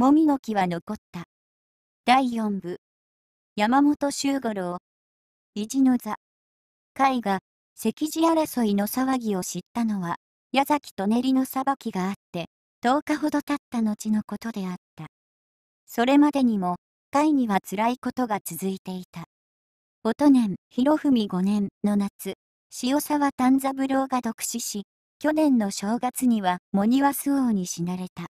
もみの木は残った。第4部。山本周五郎。意地の座。斐が、席次争いの騒ぎを知ったのは、矢崎と練りの裁きがあって、10日ほど経った後のことであった。それまでにも、会には辛いことが続いていた。乙年、博文5年の夏、塩沢丹三郎が独死し、去年の正月には、モニワス王に死なれた。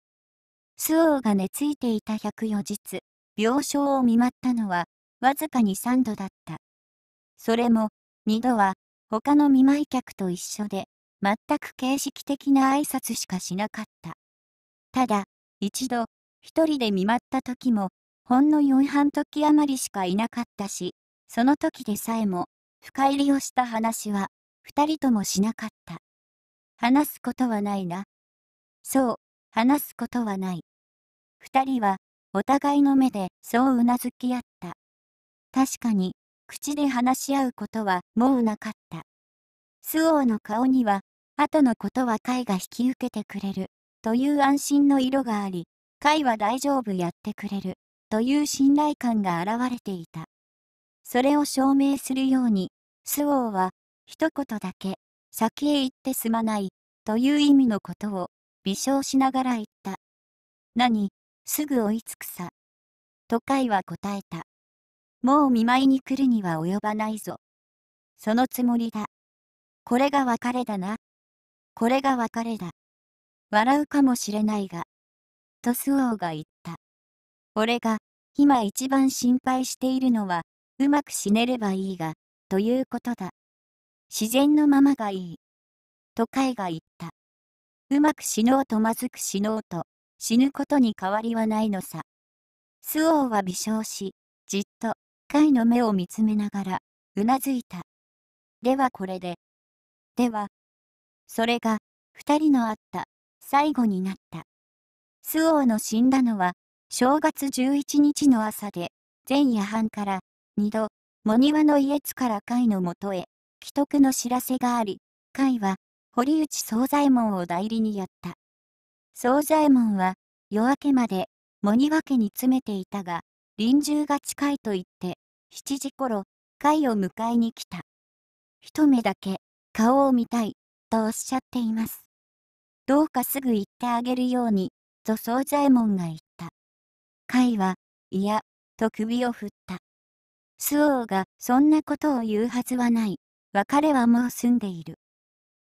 周王が寝ついていた104日、病床を見舞ったのは、わずかに3度だった。それも、2度は、他の見舞い客と一緒で、全く形式的な挨拶しかしなかった。ただ、一度、一人で見舞った時も、ほんの四半時余りしかいなかったし、その時でさえも、深入りをした話は、二人ともしなかった。話すことはないな。そう、話すことはない。二人は、お互いの目でそううなずき合った。確かに、口で話し合うことはもうなかった。周防の顔には、後のことは海が引き受けてくれる、という安心の色があり、海は大丈夫やってくれる、という信頼感が現れていた。それを証明するように、周防は、一言だけ、先へ行ってすまない、という意味のことを、微笑しながら言った。何、すぐ追いつくさ。と会は答えた。もう見舞いに来るには及ばないぞ。そのつもりだ。これが別れだな。これが別れだ。笑うかもしれないが。とスオウが言った。俺が、今一番心配しているのは、うまく死ねればいいが、ということだ。自然のままがいい。とカイが言った。うまく死のうとまずく死のうと、死ぬことに変わりはないのさ。周王は微笑し、じっと、イの目を見つめながら、うなずいた。ではこれで。では、それが、二人のあった、最後になった。周王の死んだのは、正月11日の朝で、前夜半から、二度、ニ庭の家津から甲斐のもとへ、既得の知らせがあり、甲斐は、堀内惣左衛門を代理にやった。宗左衛門は夜明けまで森家に詰めていたが、臨終が近いと言って、7時頃、会を迎えに来た。一目だけ顔を見たい、とおっしゃっています。どうかすぐ行ってあげるように、と宗左衛門が言った。会は、いや、と首を振った。周王がそんなことを言うはずはない。別れはもう済んでいる。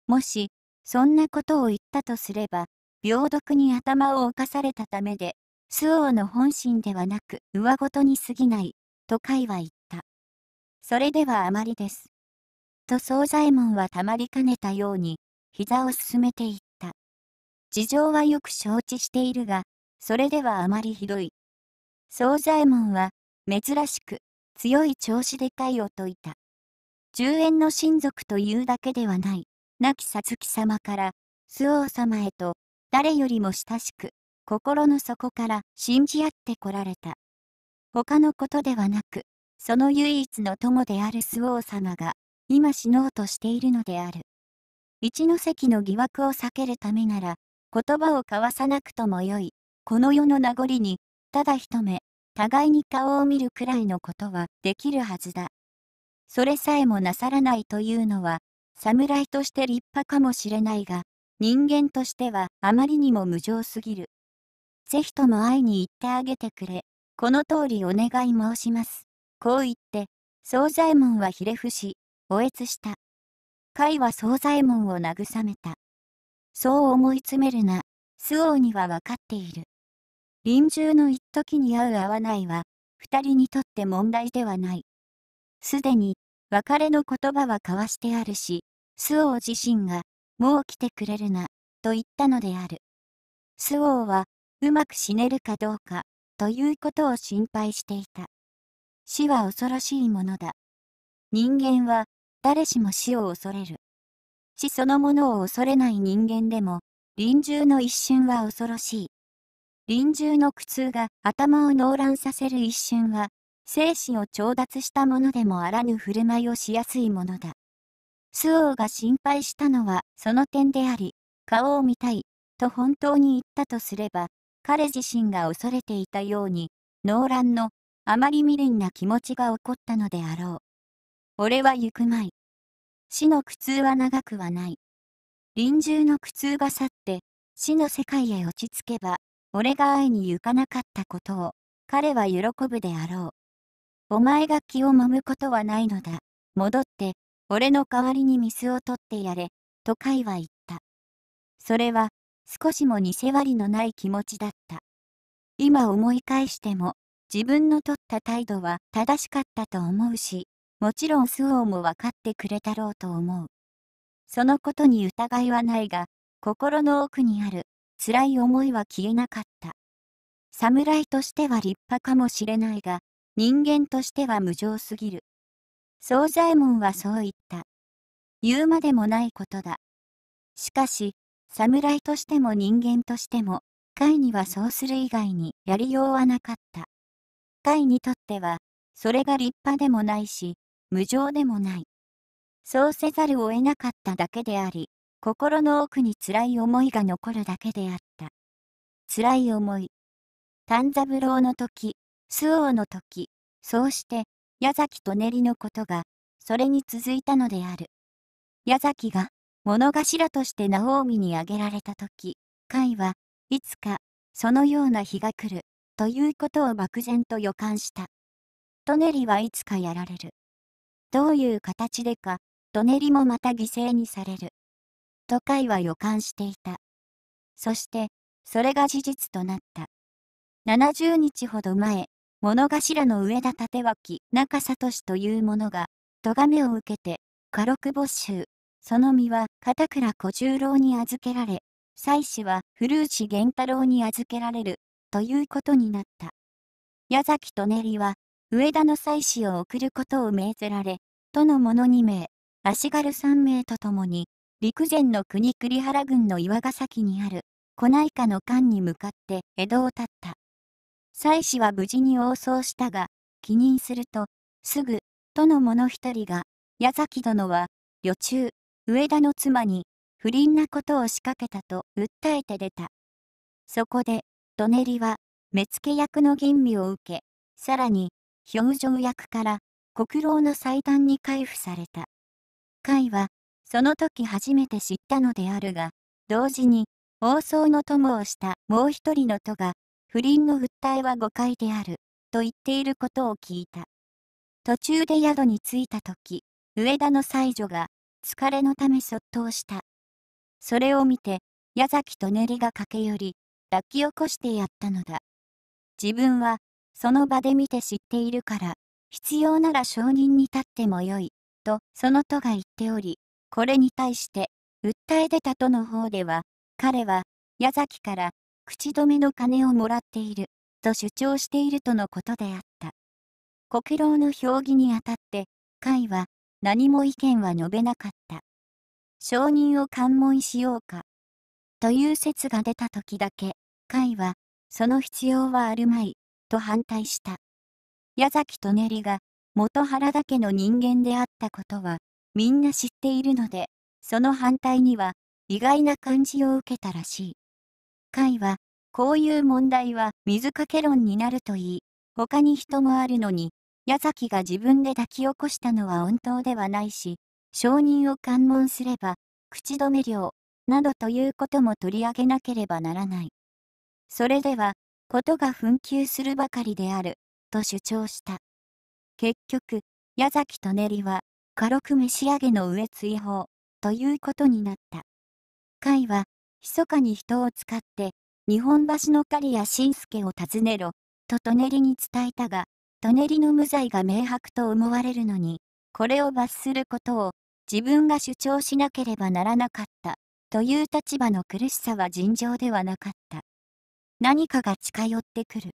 もし、そんなことを言ったとすれば、病毒に頭を侵されたためで、周王の本心ではなく、上ごとに過ぎない、と甲は言った。それではあまりです。と惣左衛門はたまりかねたように、膝を進めていった。事情はよく承知しているが、それではあまりひどい。惣左衛門は、珍しく、強い調子で解を解いた。十円の親族というだけではない、亡きさつき様から、周王様へと、誰よりも親しく、心の底から信じ合ってこられた。他のことではなく、その唯一の友である周防様が、今死のうとしているのである。一関の疑惑を避けるためなら、言葉を交わさなくともよい、この世の名残に、ただ一目、互いに顔を見るくらいのことはできるはずだ。それさえもなさらないというのは、侍として立派かもしれないが、人間としてはあまりにも無情すぎる。ぜひとも会いに行ってあげてくれ。この通りお願い申します。こう言って、宗左衛門はひれ伏し、おえつした。甲斐は宗左衛門を慰めた。そう思い詰めるな、周王には分かっている。臨終の一時に会う合わないは、二人にとって問題ではない。すでに、別れの言葉は交わしてあるし、周王自身が、もう来てくれるな、と言ったのである。周防は、うまく死ねるかどうか、ということを心配していた。死は恐ろしいものだ。人間は、誰しも死を恐れる。死そのものを恐れない人間でも、臨終の一瞬は恐ろしい。臨終の苦痛が頭を濃乱させる一瞬は、生死を調達したものでもあらぬ振る舞いをしやすいものだ。周王が心配したのはその点であり、顔を見たい、と本当に言ったとすれば、彼自身が恐れていたように、ノーランのあまり未練な気持ちが起こったのであろう。俺は行くまい。死の苦痛は長くはない。臨終の苦痛が去って、死の世界へ落ち着けば、俺が会いに行かなかったことを、彼は喜ぶであろう。お前が気を揉むことはないのだ。戻って、俺の代わりに水を取ってやれ、とカイは言った。それは、少しも偽りのない気持ちだった。今思い返しても、自分の取った態度は正しかったと思うし、もちろん周防も分かってくれたろうと思う。そのことに疑いはないが、心の奥にある辛い思いは消えなかった。侍としては立派かもしれないが、人間としては無情すぎる。宗左衛門はそう言った。言うまでもないことだ。しかし、侍としても人間としても、甲にはそうする以外にやりようはなかった。甲にとっては、それが立派でもないし、無情でもない。そうせざるを得なかっただけであり、心の奥に辛い思いが残るだけであった。辛い思い。丹三郎の時、周王の時、そうして、矢崎と練りのことが、それに続いたのである。矢崎が、物頭として直臣に挙げられた時、甲はいつか、そのような日が来る、ということを漠然と予感した。トネリはいつかやられる。どういう形でか、トネリもまた犠牲にされる。と甲は予感していた。そして、それが事実となった。70日ほど前、物頭の上田立脇中聡という者が、咎めを受けて、家禄没収。その身は片倉小十郎に預けられ、妻子は古内源太郎に預けられる、ということになった。矢崎と練りは、上田の妻子を送ることを命ぜられ、都の者2名、足軽3名とともに、陸前の国栗原郡の岩ヶ崎にある、古内家の間に向かって江戸を立った。妻子は無事に応走したが、帰任すると、すぐ、との者一人が、矢崎殿は、旅中、上田の妻に、不倫なことを仕掛けたと訴えて出た。そこで、ドネリは、目付役の吟味を受け、さらに、表情役から、国老の祭壇に回付された。会は、その時初めて知ったのであるが、同時に、王僧の友をしたもう一人の都が、不倫の訴えは誤解である、と言っていることを聞いた。途中で宿に着いた時、上田の妻女が、疲れのためそっとした。それを見て、矢崎と練りが駆け寄り、抱き起こしてやったのだ。自分は、その場で見て知っているから、必要なら証人に立ってもよい、とその都が言っており、これに対して、訴え出たとの方では、彼は、矢崎から口止めの金をもらっていると主張しているとのことであった。国労の評議にあたって、会は何も意見は述べなかった。承認を関問しようか。という説が出た時だけ、会は、その必要はあるまい、と反対した。矢崎とねりが、元原田家の人間であったことは、みんな知っているので、その反対には、意外な感じを受けたらしい。会は、こういう問題は水かけ論になるといい、他に人もあるのに、矢崎が自分で抱き起こしたのは本当ではないし、承認を勘問すれば、口止め料、などということも取り上げなければならない。それでは、ことが紛糾するばかりである、と主張した。結局、矢崎と練りは、軽く召し上げの上追放、ということになった。会は、密かに人を使って、日本橋のりや信介を訪ねろ、とネリに伝えたが、舎人の無罪が明白と思われるのに、これを罰することを自分が主張しなければならなかった、という立場の苦しさは尋常ではなかった。何かが近寄ってくる。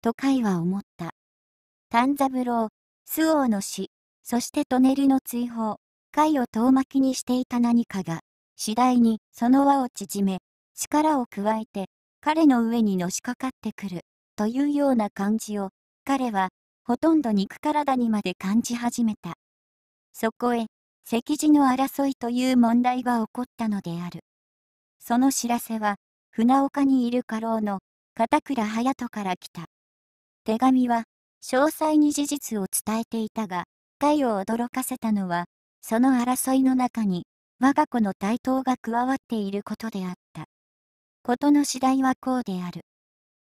と甲は思った。丹三郎、周王の死、そしてネリの追放、会を遠巻きにしていた何かが、次第にその輪を縮め、力を加えて、彼の上にのしかかってくる、というような感じを、彼は、ほとんど肉体にまで感じ始めた。そこへ、石地の争いという問題が起こったのである。その知らせは、船岡にいる家老の片倉隼人から来た。手紙は、詳細に事実を伝えていたが、太を驚かせたのは、その争いの中に、我が子の台頭が加わっていることであった。ことの次第はこうである。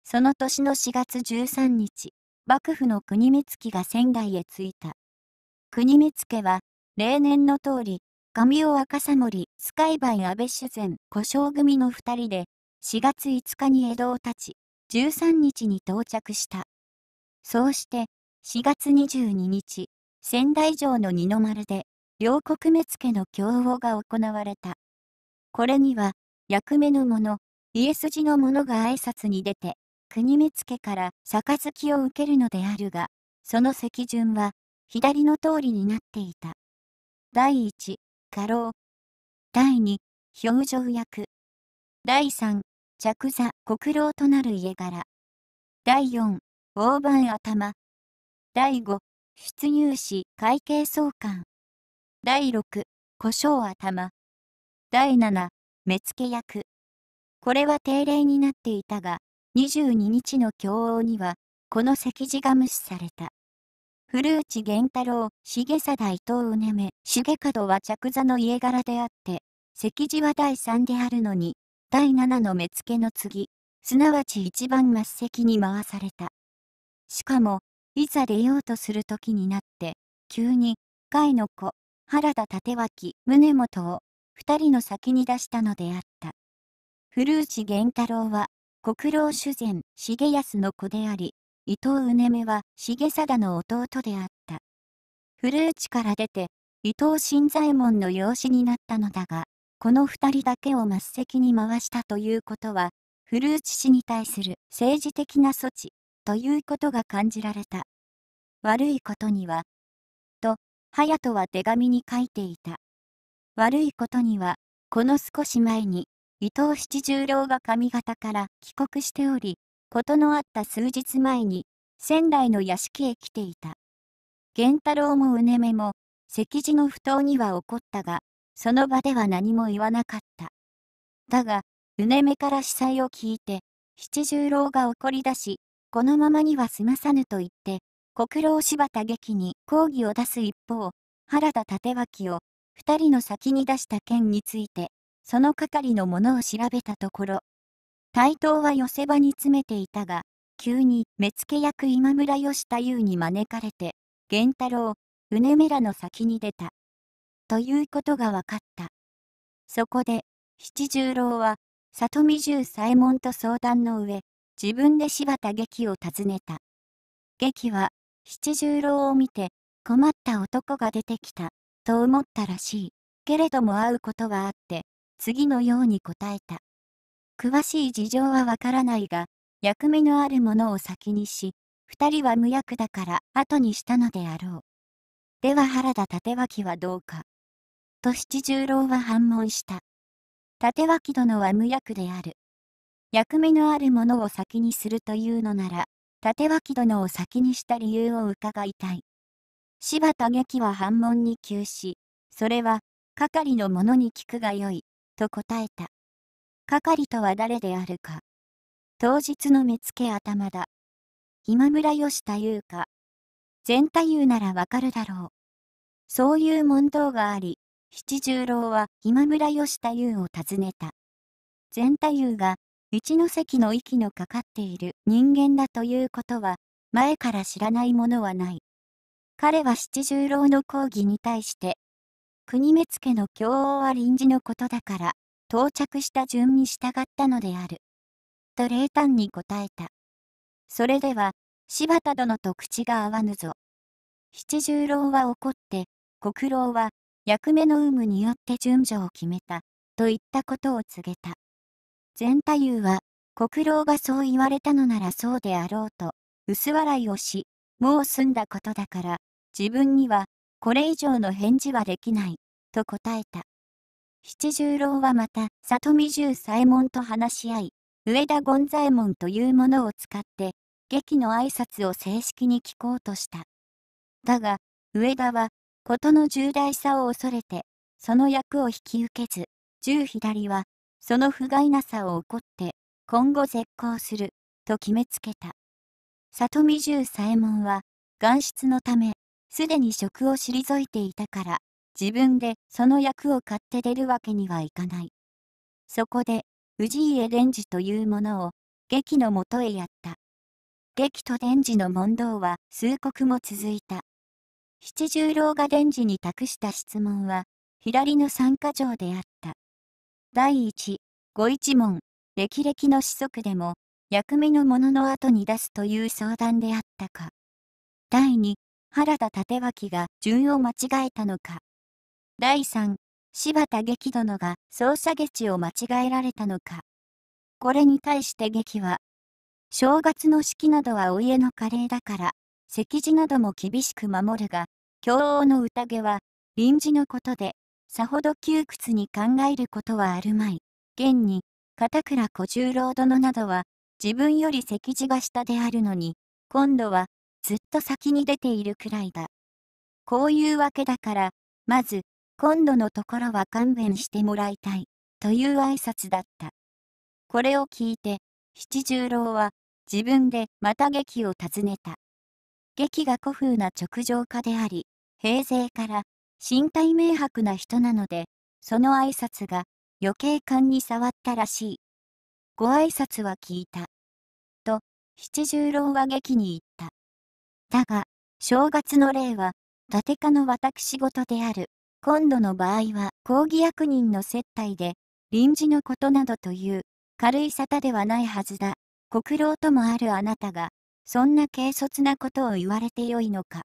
その年の4月13日、幕府の国目月が仙台へ着いた。国目月は、例年の通り、神尾赤さ森、スカイバイ安倍修前、小正組の2人で、4月5日に江戸を立ち、13日に到着した。そうして、4月22日、仙台城の二の丸で、両国目付の競合が行われた。これには、役目の者、家筋の者が挨拶に出て、国目付から杯を受けるのであるが、その席順は、左の通りになっていた。第1、過労。第2、表情役。第3、着座、国老となる家柄。第4、大判頭。第5、出入し、会計総監。第6、胡椒頭。第7、目付役。これは定例になっていたが、22日の京王には、この席次が無視された。古内源太郎、重貞伊藤うねめ、重門は着座の家柄であって、席次は第3であるのに、第7の目付の次、すなわち一番末席に回された。しかも、いざ出ようとする時になって、急に、甲斐の子、原田立脇、宗本を二人の先に出したのであった。古内源太郎は、国老主前、重康の子であり、伊藤うねめは重貞の弟であった。古内から出て、伊藤新左衛門の養子になったのだが、この二人だけを末席に回したということは、古内氏に対する政治的な措置、ということが感じられた。悪いことには、隼人は手紙に書いていた。悪いことには、この少し前に、伊藤七十郎が上方から帰国しており、事のあった数日前に、仙台の屋敷へ来ていた。源太郎もうねめも、席次の不当には怒ったが、その場では何も言わなかった。だが、うねめから司祭を聞いて、七十郎が怒り出し、このままには済まさぬと言って、国労柴田劇に抗議を出す一方、原田立脇を2人の先に出した件について、その係のものを調べたところ、対等は寄せ場に詰めていたが、急に目付役今村義太夫に招かれて、源太郎、うねめらの先に出た。ということが分かった。そこで、七十郎は、里見十左衛門と相談の上、自分で柴田劇を訪ねた。劇は、七十郎を見て、困った男が出てきた、と思ったらしい。けれども会うことはあって、次のように答えた。詳しい事情はわからないが、薬味のあるものを先にし、二人は無役だから後にしたのであろう。では原田立脇はどうか。と七十郎は反問した。立脇殿は無役である。薬味のあるものを先にするというのなら、立脇殿を先にした理由を伺いたい。柴田劇は反問に急し、それは、係の者に聞くがよい、と答えた。係とは誰であるか。当日の目付け頭だ。今村義太夫か。全太夫ならわかるだろう。そういう問答があり、七十郎は今村義太夫を訪ねた。全太夫が一ノ関の息のかかっている人間だということは、前から知らないものはない。彼は七十郎の講義に対して、国目付の教王は臨時のことだから、到着した順に従ったのである。と冷淡に答えた。それでは、柴田殿と口が合わぬぞ。七十郎は怒って、国老は、役目の有無によって順序を決めた、といったことを告げた。全太夫は、国老がそう言われたのならそうであろうと、薄笑いをし、もう済んだことだから、自分には、これ以上の返事はできない、と答えた。七十郎はまた、里見十左衛門と話し合い、上田権左衛門というものを使って、劇の挨拶を正式に聞こうとした。だが、上田は、事の重大さを恐れて、その役を引き受けず、十左は、その不甲斐なさを怒って今後絶好すると決めつけた里見十左衛門は眼室のためすでに職を退いていたから自分でその役を買って出るわけにはいかないそこで氏家伝次というものを劇のもとへやった劇と伝次の問答は数刻も続いた七十郎が伝次に託した質問は左の三箇条であった第1、ご一問、歴々の子息でも、薬味のものの後に出すという相談であったか。第2、原田立脇が順を間違えたのか。第3、柴田劇殿が捜査劇を間違えられたのか。これに対して劇は、正月の式などはお家の華麗だから、席次なども厳しく守るが、京王の宴は、臨時のことで、さほど窮屈に考えることはあるまい。現に、片倉小十郎殿などは、自分より席地が下であるのに、今度は、ずっと先に出ているくらいだ。こういうわけだから、まず、今度のところは勘弁してもらいたい、という挨拶だった。これを聞いて、七十郎は、自分でまた劇を訪ねた。劇が古風な直情家であり、平成から身体明白な人なので、その挨拶が余計感に触ったらしい。ご挨拶は聞いた。と、七十郎は劇に言った。だが、正月の例は、立家の私事である。今度の場合は、抗議役人の接待で、臨時のことなどという、軽い沙汰ではないはずだ。国労ともあるあなたが、そんな軽率なことを言われてよいのか。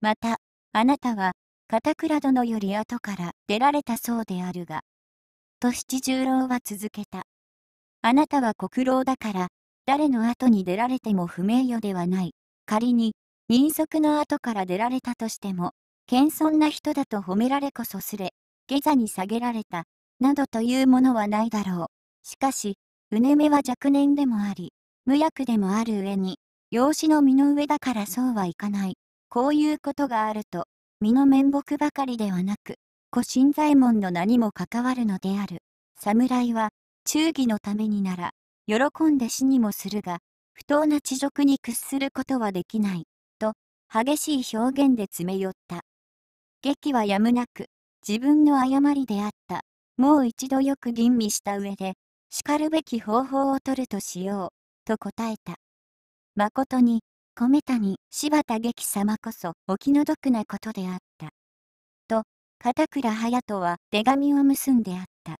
また、あなたは、片倉殿より後から出られたそうであるが。と七十郎は続けた。あなたは国老だから、誰の後に出られても不名誉ではない。仮に、人足の後から出られたとしても、謙遜な人だと褒められこそすれ、下座に下げられた、などというものはないだろう。しかし、うねめは若年でもあり、無役でもある上に、養子の身の上だからそうはいかない。こういうことがあると、身の面目ばかりではなく、古新左衛門の名にも関わるのである。侍は、忠義のためになら、喜んで死にもするが、不当な恥辱に屈することはできない、と、激しい表現で詰め寄った。劇はやむなく、自分の誤りであった。もう一度よく吟味した上で、しかるべき方法を取るとしよう、と答えた。誠に、米谷、柴田劇様こそお気の毒なことであった。と、片倉隼人は手紙を結んであった。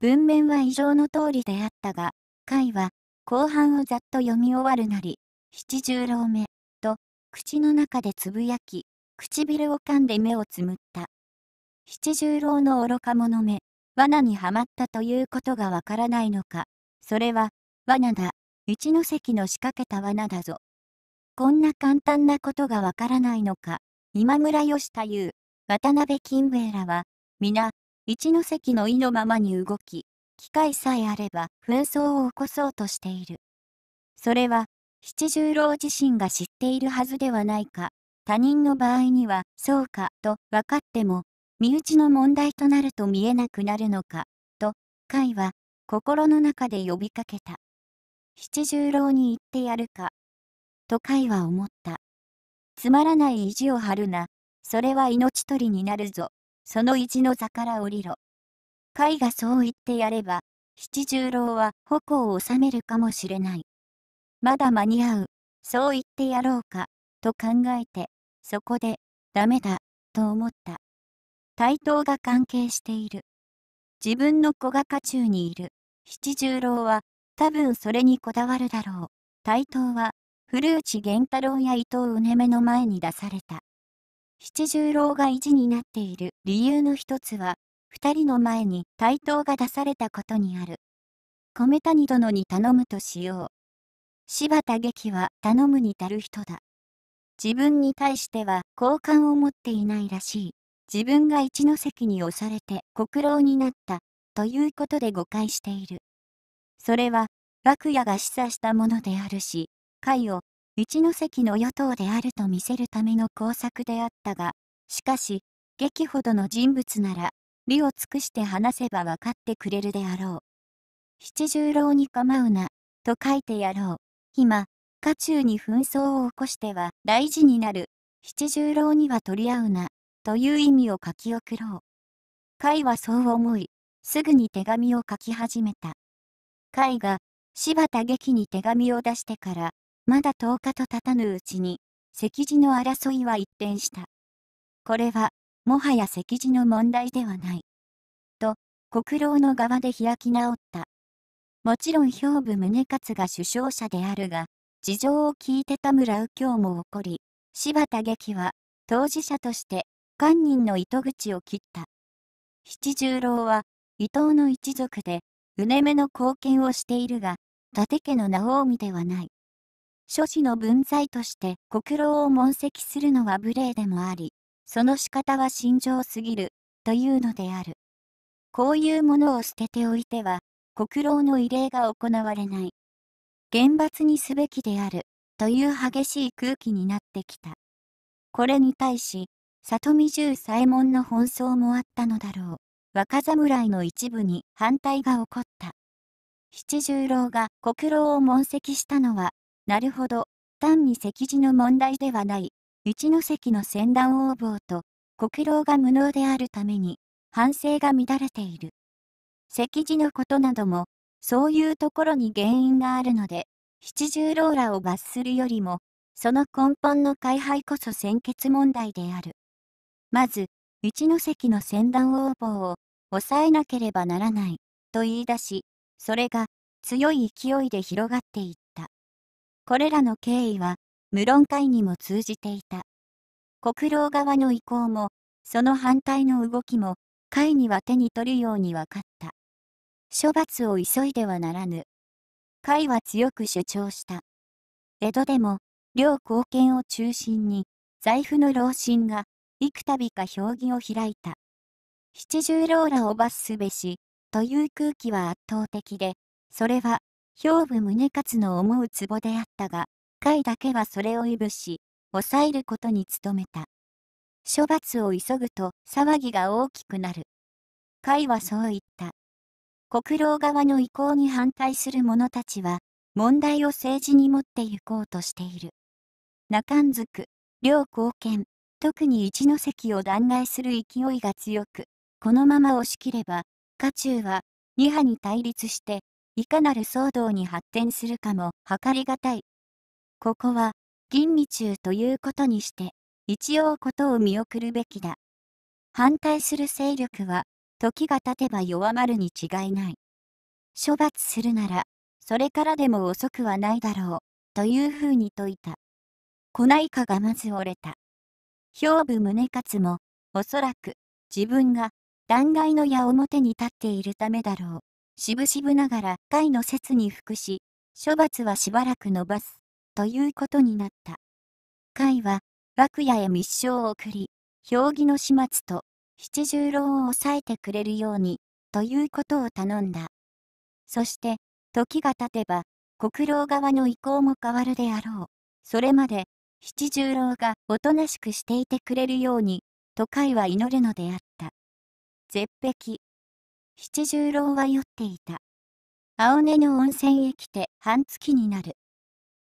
文面は異常の通りであったが、会は後半をざっと読み終わるなり、七十郎目、と、口の中でつぶやき、唇を噛んで目をつむった。七十郎の愚か者目、罠にはまったということがわからないのか、それは、罠だ、一ノ関の仕掛けた罠だぞ。こんな簡単なことがわからないのか。今村義太夫、渡辺金兵衛らは、皆、一ノ関の意のままに動き、機会さえあれば紛争を起こそうとしている。それは、七十郎自身が知っているはずではないか。他人の場合には、そうか、と分かっても、身内の問題となると見えなくなるのか、と、甲は、心の中で呼びかけた。七十郎に言ってやるか。と甲は思った。つまらない意地を張るな、それは命取りになるぞ、その意地の座から降りろ。甲斐がそう言ってやれば、七十郎は矛を収めるかもしれない。まだ間に合う、そう言ってやろうか、と考えて、そこで、ダメだ、と思った。対等が関係している。自分の子が家中にいる。七十郎は、多分それにこだわるだろう。対等は、古内源太郎や伊藤うねめの前に出された。七十郎が意地になっている理由の一つは、二人の前に対等が出されたことにある。米谷殿に頼むとしよう。柴田劇は頼むに足る人だ。自分に対しては好感を持っていないらしい。自分が一ノ関に押されて国労になった、ということで誤解している。それは、楽屋が示唆したものであるし、会を一関の与党であると見せるための工作であったが、しかし、劇ほどの人物なら、理を尽くして話せば分かってくれるであろう。七十郎に構うな、と書いてやろう。今、家中に紛争を起こしては大事になる。七十郎には取り合うな、という意味を書き送ろう。甲はそう思い、すぐに手紙を書き始めた。甲が柴田劇に手紙を出してからまだ10日と経たぬうちに、石次の争いは一転した。これは、もはや石次の問題ではない。と、国労の側で開き直った。もちろん兵部宗勝が首相者であるが、事情を聞いて田村右京も怒り、柴田劇は、当事者として、官人の糸口を切った。七十郎は、伊藤の一族で、うねめの貢献をしているが、伊達家の名近江ではない。諸子の分際として国労を問責するのは無礼でもあり、その仕方は心情すぎる、というのである。こういうものを捨てておいては、国労の慰霊が行われない。厳罰にすべきである、という激しい空気になってきた。これに対し、里見十左衛門の奔走もあったのだろう。若侍の一部に反対が起こった。七十郎が国労を問責したのはなるほど。単に席次の問題ではない。一ノ関の戦団横暴と、国老が無能であるために、反省が乱れている。席次のことなども、そういうところに原因があるので、七十ローラを罰するよりも、その根本の解廃こそ先決問題である。まず、一ノ関の戦団横暴を抑えなければならない、と言い出し、それが強い勢いで広がっていた。これらの経緯は、無論会にも通じていた。国労側の意向も、その反対の動きも、会には手に取るように分かった。処罰を急いではならぬ。会は強く主張した。江戸でも、両貢献を中心に、財布の老身が、幾度か評議を開いた。七十ローラを罰すべし、という空気は圧倒的で、それは兵部宗勝の思うツボであったが、甲斐だけはそれをいぶし、抑えることに努めた。処罰を急ぐと騒ぎが大きくなる。甲斐はそう言った。国老側の意向に反対する者たちは、問題を政治に持って行こうとしている。中んづく、両貢献、特に一関を弾劾する勢いが強く、このまま押し切れば、家中は、二派に対立して、いかなる騒動に発展するかも計りがたい。ここは、吟味中ということにして、一応ことを見送るべきだ。反対する勢力は、時が経てば弱まるに違いない。処罰するなら、それからでも遅くはないだろう、というふうに説いた。小内科がまず折れた。兵部宗勝も、おそらく、自分が、断崖の矢表に立っているためだろう。しぶしぶながら会の説に服し、処罰はしばらく延ばす、ということになった。会は、幕屋へ密書を送り、評議の始末と、七十郎を抑えてくれるように、ということを頼んだ。そして、時が経てば、国老側の意向も変わるであろう。それまで、七十郎がおとなしくしていてくれるように、と甲斐は祈るのであった。絶壁、七十郎は酔っていた。青根の温泉へ来て半月になる。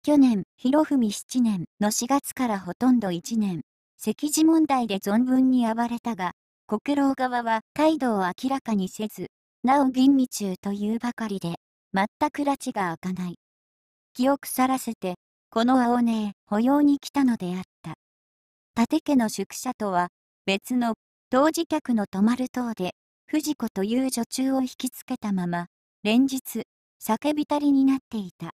去年、博文七年の4月からほとんど1年、赤字問題で存分に暴れたが、国老側は態度を明らかにせず、なお吟味中というばかりで、全く拉致が開かない。記憶さらせて、この青根へ保養に来たのであった。立家の宿舎とは、別の、当時客の泊まる塔で藤子という女中を引きつけたまま、連日、酒たりになっていた。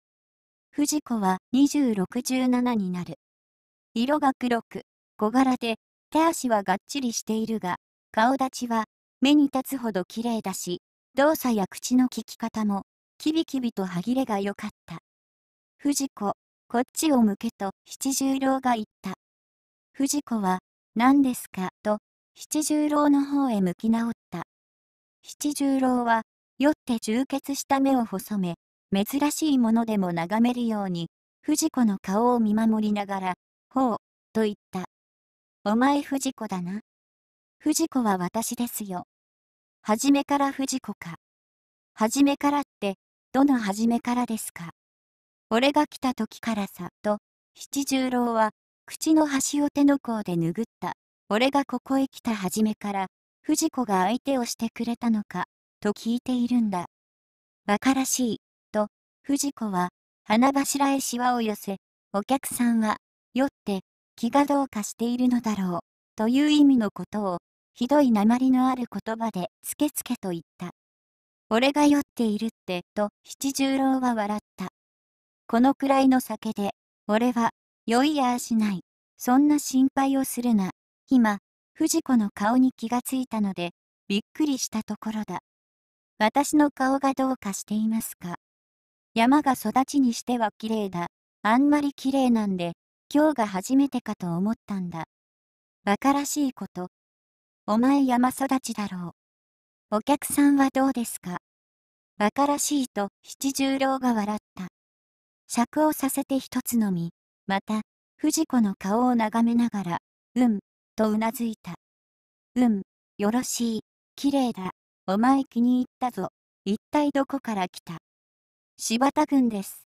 藤子は2617になる。色が黒く、小柄で、手足はがっちりしているが、顔立ちは、目に立つほど綺麗だし、動作や口の利き方も、キビキビと歯切れが良かった。藤子、こっちを向けと七十郎が言った。藤子は、何ですかと、七十郎の方へ向き直った。七十郎は、酔って充血した目を細め、珍しいものでも眺めるように、藤子の顔を見守りながら、ほう、と言った。お前藤子だな。藤子は私ですよ。初めから藤子か。初めからって、どの初めからですか。俺が来た時からさ、と、七十郎は、口の端を手の甲で拭った。俺がここへ来た初めから、藤子が相手をしてくれたのか、と聞いているんだ。馬鹿らしい、と、藤子は、花柱へしわを寄せ、お客さんは、酔って、気がどうかしているのだろう、という意味のことを、ひどい鉛のある言葉で、つけつけと言った。俺が酔っているって、と、七十郎は笑った。このくらいの酒で、俺は、酔いやしない。そんな心配をするな。今、藤子の顔に気がついたので、びっくりしたところだ。私の顔がどうかしていますか山が育ちにしては綺麗だ。あんまり綺麗なんで、今日が初めてかと思ったんだ。馬鹿らしいこと。お前山育ちだろう。お客さんはどうですか馬鹿らしいと七十郎が笑った。尺をさせて一つのみ、また、藤子の顔を眺めながら、うん、とうなずいた。うん、よろしい、きれいだ、お前気に入ったぞ、一体どこから来た。柴田軍です。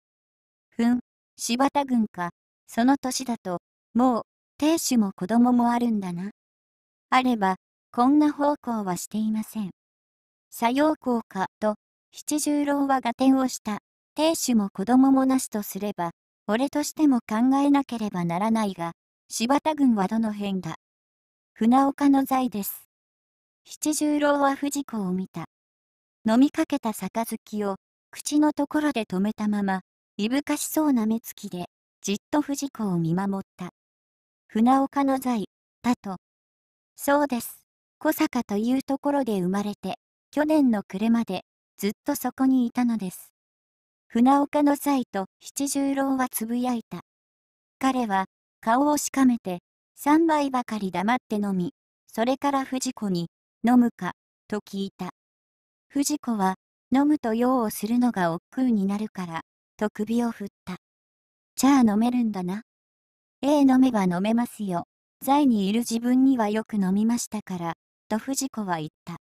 ふん、柴田軍か、その年だと、もう、亭主も子供もあるんだな。あれば、こんな方向はしていません。左陽光かと、七十郎は合点をした、亭主も子供もなしとすれば、俺としても考えなければならないが、柴田軍はどの辺だ。船岡の財です。七十郎は藤子を見た。飲みかけた杯を、口のところで止めたまま、いぶかしそうな目つきで、じっと藤子を見守った。船岡の財、だと。そうです。小坂というところで生まれて、去年の暮れまで、ずっとそこにいたのです。船岡の財と七十郎はつぶやいた。彼は、顔をしかめて、3杯ばかり黙って飲み、それから藤子に、飲むか、と聞いた。藤子は、飲むと用をするのが億劫になるから、と首を振った。じゃあ飲めるんだな。ええ飲めば飲めますよ。在にいる自分にはよく飲みましたから、と藤子は言った。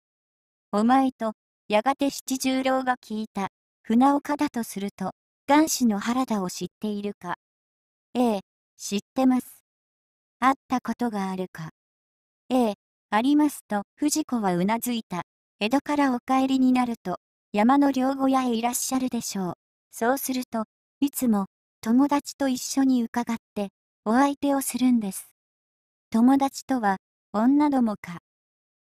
お前と、やがて七十郎が聞いた、船岡だとすると、元子の原田を知っているか。ええ、知ってます。会ったことがあるか。ええ、ありますと、藤子はうなずいた。江戸からお帰りになると、山の両小屋へいらっしゃるでしょう。そうすると、いつも、友達と一緒に伺って、お相手をするんです。友達とは、女どもか。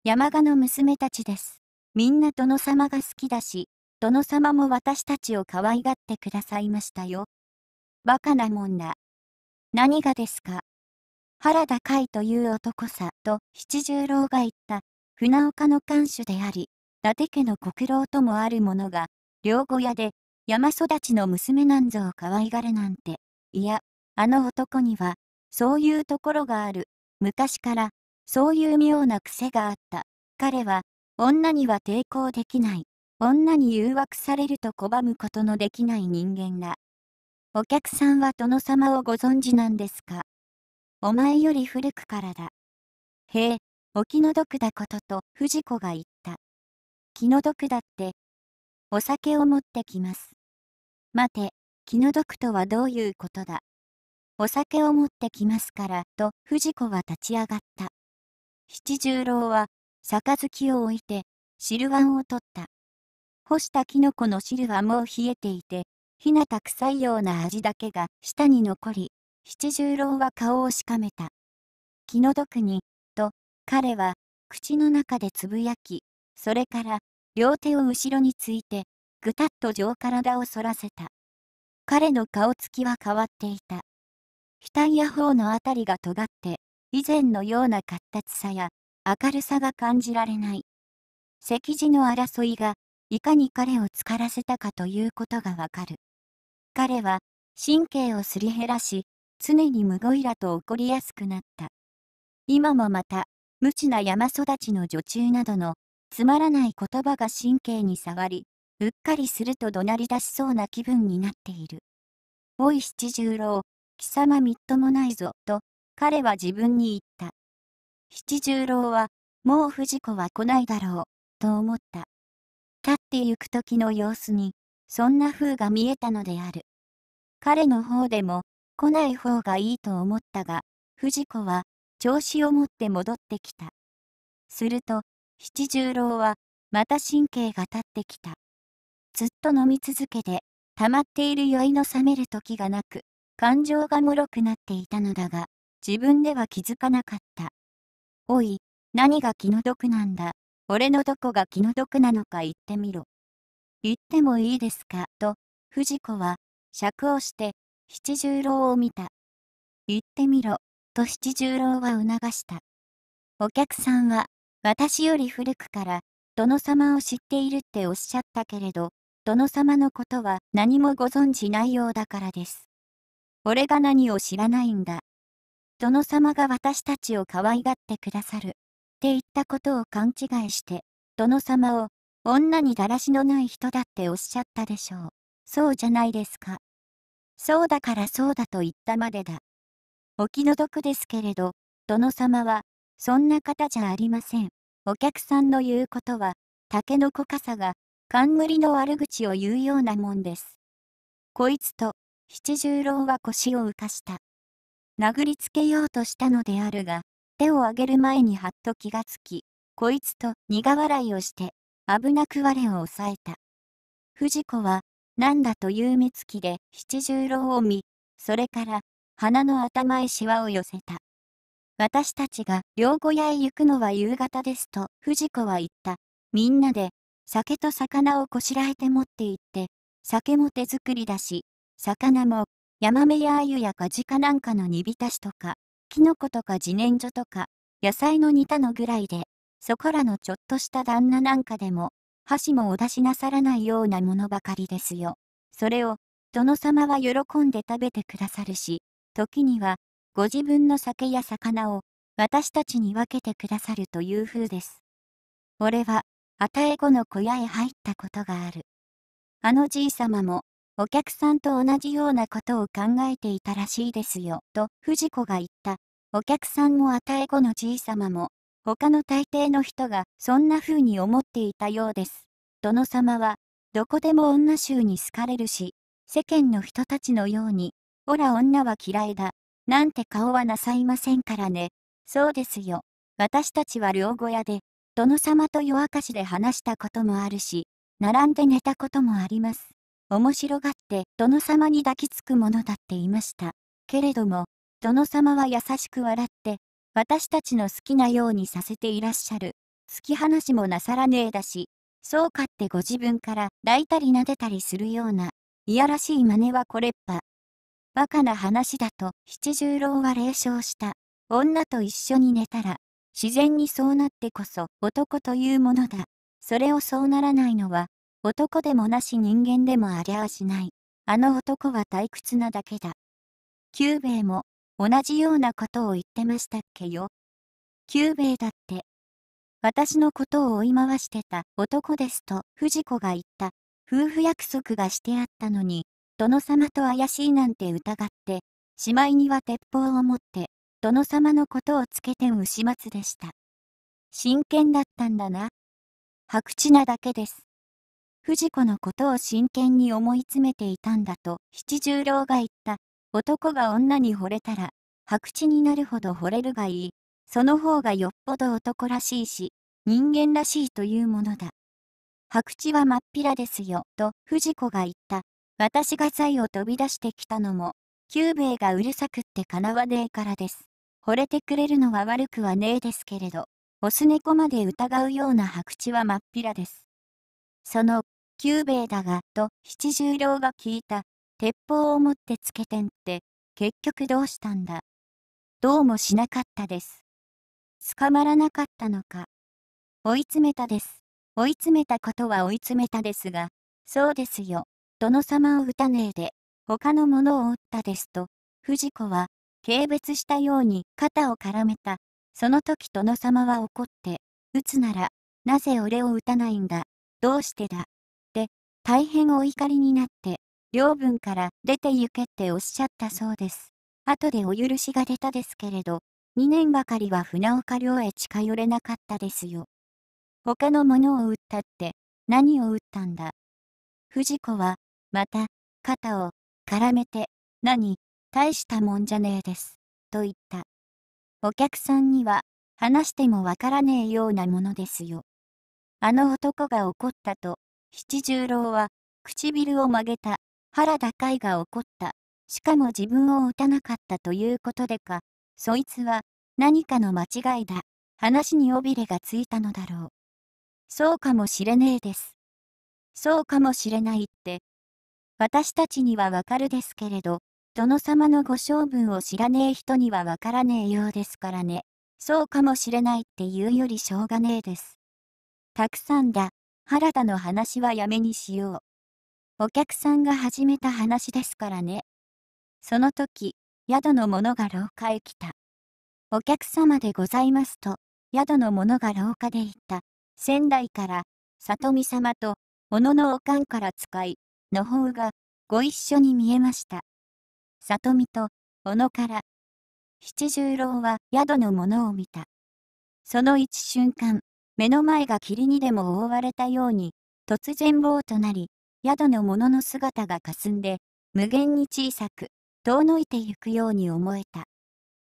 山鹿の娘たちです。みんな殿様が好きだし、殿様も私たちを可愛がってくださいましたよ。バカなもんだ。何がですか原田海という男さと七十郎が言った船岡の艦守であり伊達家の国老ともある者が両小屋で山育ちの娘なんぞを可愛がるなんていやあの男にはそういうところがある昔からそういう妙な癖があった彼は女には抵抗できない女に誘惑されると拒むことのできない人間だお客さんは殿様をご存知なんですかお前より古くからだ。へえ、お気の毒だことと藤子が言った。気の毒だって。お酒を持ってきます。待て、気の毒とはどういうことだ。お酒を持ってきますから、と藤子は立ち上がった。七十郎は、杯を置いて、汁碗を取った。干したキノコの汁はもう冷えていて、ひなた臭いような味だけが舌に残り、七十郎は顔をしかめた。気の毒に、と、彼は、口の中でつぶやき、それから、両手を後ろについて、ぐたっと上体を反らせた。彼の顔つきは変わっていた。額や頬のあたりが尖って、以前のような活達さや、明るさが感じられない。席次の争いが、いかに彼を疲らせたかということがわかる。彼は、神経をすり減らし、常にむごいらと怒りやすくなった。今もまた、無知な山育ちの女中などの、つまらない言葉が神経に触り、うっかりすると怒鳴り出しそうな気分になっている。おい七十郎、貴様みっともないぞ、と、彼は自分に言った。七十郎は、もう藤子は来ないだろう、と思った。立って行く時の様子に、そんな風が見えたのである。彼の方でも、来ない方がいいと思ったが、藤子は調子を持って戻ってきた。すると、七十郎はまた神経が立ってきた。ずっと飲み続けて、溜まっている酔いの冷める時がなく、感情が脆くなっていたのだが、自分では気づかなかった。おい、何が気の毒なんだ。俺のどこが気の毒なのか言ってみろ。言ってもいいですか、と、藤子は、釈をして、七十郎を見た。行ってみろ、と七十郎は促した。お客さんは、私より古くから、殿様を知っているっておっしゃったけれど、殿様のことは何もご存じないようだからです。俺が何を知らないんだ。殿様が私たちを可愛がってくださる。って言ったことを勘違いして、殿様を、女にだらしのない人だっておっしゃったでしょう。そうじゃないですか。そうだからそうだと言ったまでだ。お気の毒ですけれど、殿様は、そんな方じゃありません。お客さんの言うことは、竹の子さが、冠の悪口を言うようなもんです。こいつと、七十郎は腰を浮かした。殴りつけようとしたのであるが、手を上げる前にはっと気がつき、こいつと苦笑いをして、危なく我を抑えた。藤子は、なんだという目つきで七十郎を見、それから、花の頭へしわを寄せた。私たちが両小屋へ行くのは夕方ですと、藤子は言った。みんなで、酒と魚をこしらえて持って行って、酒も手作りだし、魚も、ヤマメやアユやカジカなんかの煮浸しとか、キノコとか自然薯とか、野菜の煮たのぐらいで、そこらのちょっとした旦那なんかでも、箸もお出しなさらないようなものばかりですよ。それを、殿様は喜んで食べてくださるし、時には、ご自分の酒や魚を、私たちに分けてくださるという風です。俺は、あたえ子の小屋へ入ったことがある。あのじいさまも、お客さんと同じようなことを考えていたらしいですよ、と藤子が言った。お客さんもあたえ子のじいさまも、他の大抵の人がそんな風に思っていたようです。殿様は、どこでも女衆に好かれるし、世間の人たちのように、おら女は嫌いだ、なんて顔はなさいませんからね。そうですよ。私たちは両小屋で、殿様と夜明かしで話したこともあるし、並んで寝たこともあります。面白がって殿様に抱きつくものだっていました。けれども、殿様は優しく笑って、私たちの好きなようにさせていらっしゃる。好き話もなさらねえだし、そうかってご自分から抱いたり撫でたりするような、いやらしい真似はこれっぱ。バカな話だと七十郎は冷笑した。女と一緒に寝たら、自然にそうなってこそ男というものだ。それをそうならないのは、男でもなし人間でもありゃあしない。あの男は退屈なだけだ。久兵衛も同じようなことを言ってましたっけよ。久兵衛だって。私のことを追い回してた男ですと藤子が言った。夫婦約束がしてあったのに、殿様と怪しいなんて疑って、しまいには鉄砲を持って、殿様のことをつけてむ始末でした。真剣だったんだな。白痴なだけです。藤子のことを真剣に思い詰めていたんだと七十郎が言っ男が女に惚れたら、白痴になるほど惚れるがいい。その方がよっぽど男らしいし、人間らしいというものだ。白痴はまっぴらですよ、と藤子が言った。私が財を飛び出してきたのも、久兵衛がうるさくってかなわねえからです。惚れてくれるのは悪くはねえですけれど、オス猫まで疑うような白痴はまっぴらです。その、久兵衛だが、と七十郎が聞いた。鉄砲を持ってつけてんって結局どうしたんだどうもしなかったです捕まらなかったのか追い詰めたです追い詰めたことは追い詰めたですがそうですよ殿様を撃たねえで他の者を撃ったですと藤子は軽蔑したように肩を絡めたその時殿様は怒って撃つならなぜ俺を撃たないんだどうしてだで大変お怒りになって養分から出て行けっておっしゃったそうです。後でお許しが出たですけれど、2年ばかりは船岡寮へ近寄れなかったですよ。他のものを売ったって、何を売ったんだ。藤子は、また、肩を、絡めて、何、大したもんじゃねえです、と言った。お客さんには、話してもわからねえようなものですよ。あの男が怒ったと、七十郎は、唇を曲げた、原田海が怒った。しかも自分を撃たなかったということでか、そいつは何かの間違いだ。話に尾びれがついたのだろう。そうかもしれねえです。そうかもしれないって。私たちにはわかるですけれど、殿様のご性分を知らねえ人にはわからねえようですからね。そうかもしれないって言うよりしょうがねえです。たくさんだ。原田の話はやめにしよう。お客さんが始めた話ですからね。その時、宿の者が廊下へ来た。お客様でございますと、宿の者が廊下で言った。仙台から、里見様と、小野のおかんから使い、の方が、ご一緒に見えました。里見と、小野から。七十郎は宿の者を見た。その一瞬間、目の前が霧にでも覆われたように、突然棒となり、宿の者の姿が霞んで、無限に小さく、遠のいてゆくように思えた。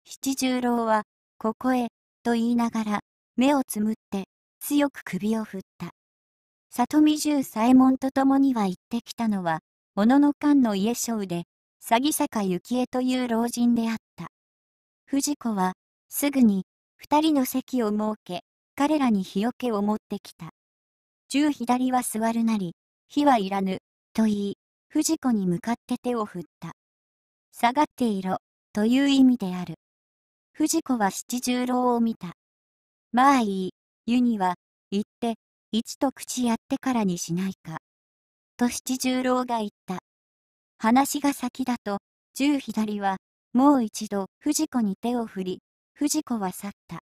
七十郎は、ここへ、と言いながら、目をつむって、強く首を振った。里見十左衛門と共には行ってきたのは、小野の間の家将で、詐欺坂幸恵という老人であった。藤子は、すぐに、二人の席を設け、彼らに日よけを持ってきた。十左は座るなり、火はいらぬ、と言い、藤子に向かって手を振った。下がっていろ、という意味である。藤子は七十郎を見た。まあいい、湯には、行って、一と口やってからにしないか。と七十郎が言った。話が先だと、十左は、もう一度藤子に手を振り、藤子は去った。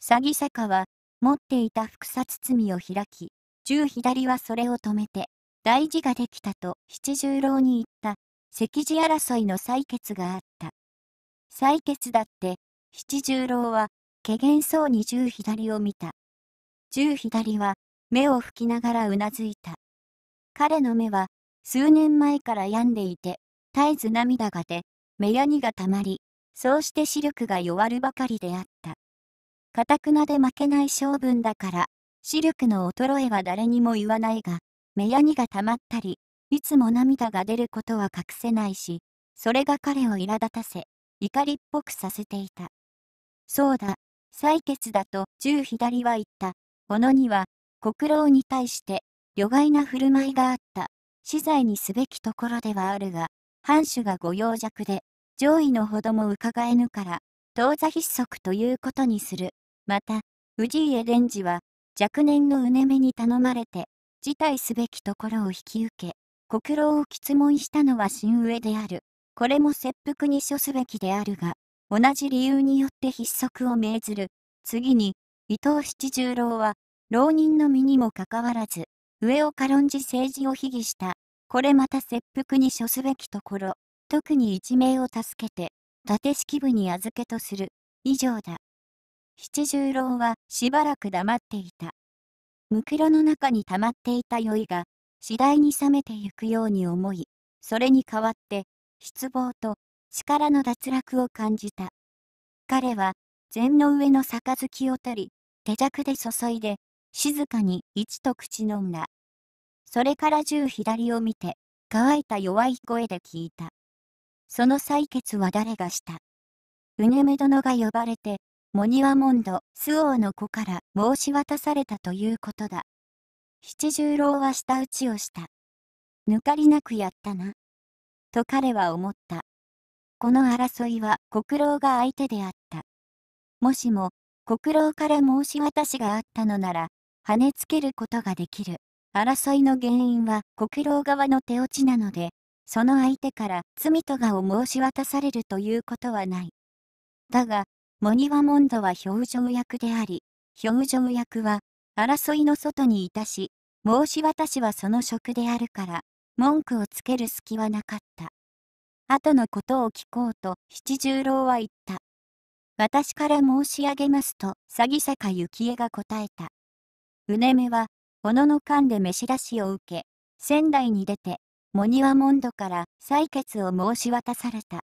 詐欺坂は、持っていた複札包みを開き、十左はそれを止めて、大事ができたと七十郎に言った、席次争いの採決があった。採決だって、七十郎は、けげんそうに十左を見た。十左は、目を拭きながらうなずいた。彼の目は、数年前から病んでいて、絶えず涙が出、目やにがたまり、そうして視力が弱るばかりであった。かたくなで負けない性分だから、視力の衰えは誰にも言わないが、目やにが溜まったり、いつも涙が出ることは隠せないし、それが彼を苛立たせ、怒りっぽくさせていた。そうだ、採決だと銃左は言った。小野には、国老に対して、旅外な振る舞いがあった。資材にすべきところではあるが、藩主がご用弱で、上位のほども伺えぬから、当座必則ということにする。また、藤井伝次は、若年のうねめに頼まれて、辞退すべきところを引き受け、国労を質問したのは新上である。これも切腹に処すべきであるが、同じ理由によって筆足を命ずる。次に、伊藤七十郎は、浪人の身にもかかわらず、上を軽んじ政治を卑下した。これまた切腹に処すべきところ、特に一命を助けて、伊式部に預けとする。以上だ。七十郎はしばらく黙っていた。むくろの中に溜まっていた酔いが、次第に冷めてゆくように思い、それに代わって、失望と力の脱落を感じた。彼は、禅の上の杯を取り、手酌で注いで、静かに一と口飲んだ。それから十左を見て、乾いた弱い声で聞いた。その採決は誰がした。うねめ殿が呼ばれて、モニワモンド、周ーの子から申し渡されたということだ。七十郎は舌打ちをした。抜かりなくやったな。と彼は思った。この争いは国老が相手であった。もしも国老から申し渡しがあったのなら、跳ねつけることができる。争いの原因は国老側の手落ちなので、その相手から罪とがを申し渡されるということはない。だが、モニワモンドは表情役であり、表情役は、争いの外にいたし、申し渡しはその職であるから、文句をつける隙はなかった。後のことを聞こうと七十郎は言った。私から申し上げますと、詐欺坂幸恵が答えた。うねめは、小野の間で召し出しを受け、仙台に出て、モニワモンドから採決を申し渡された。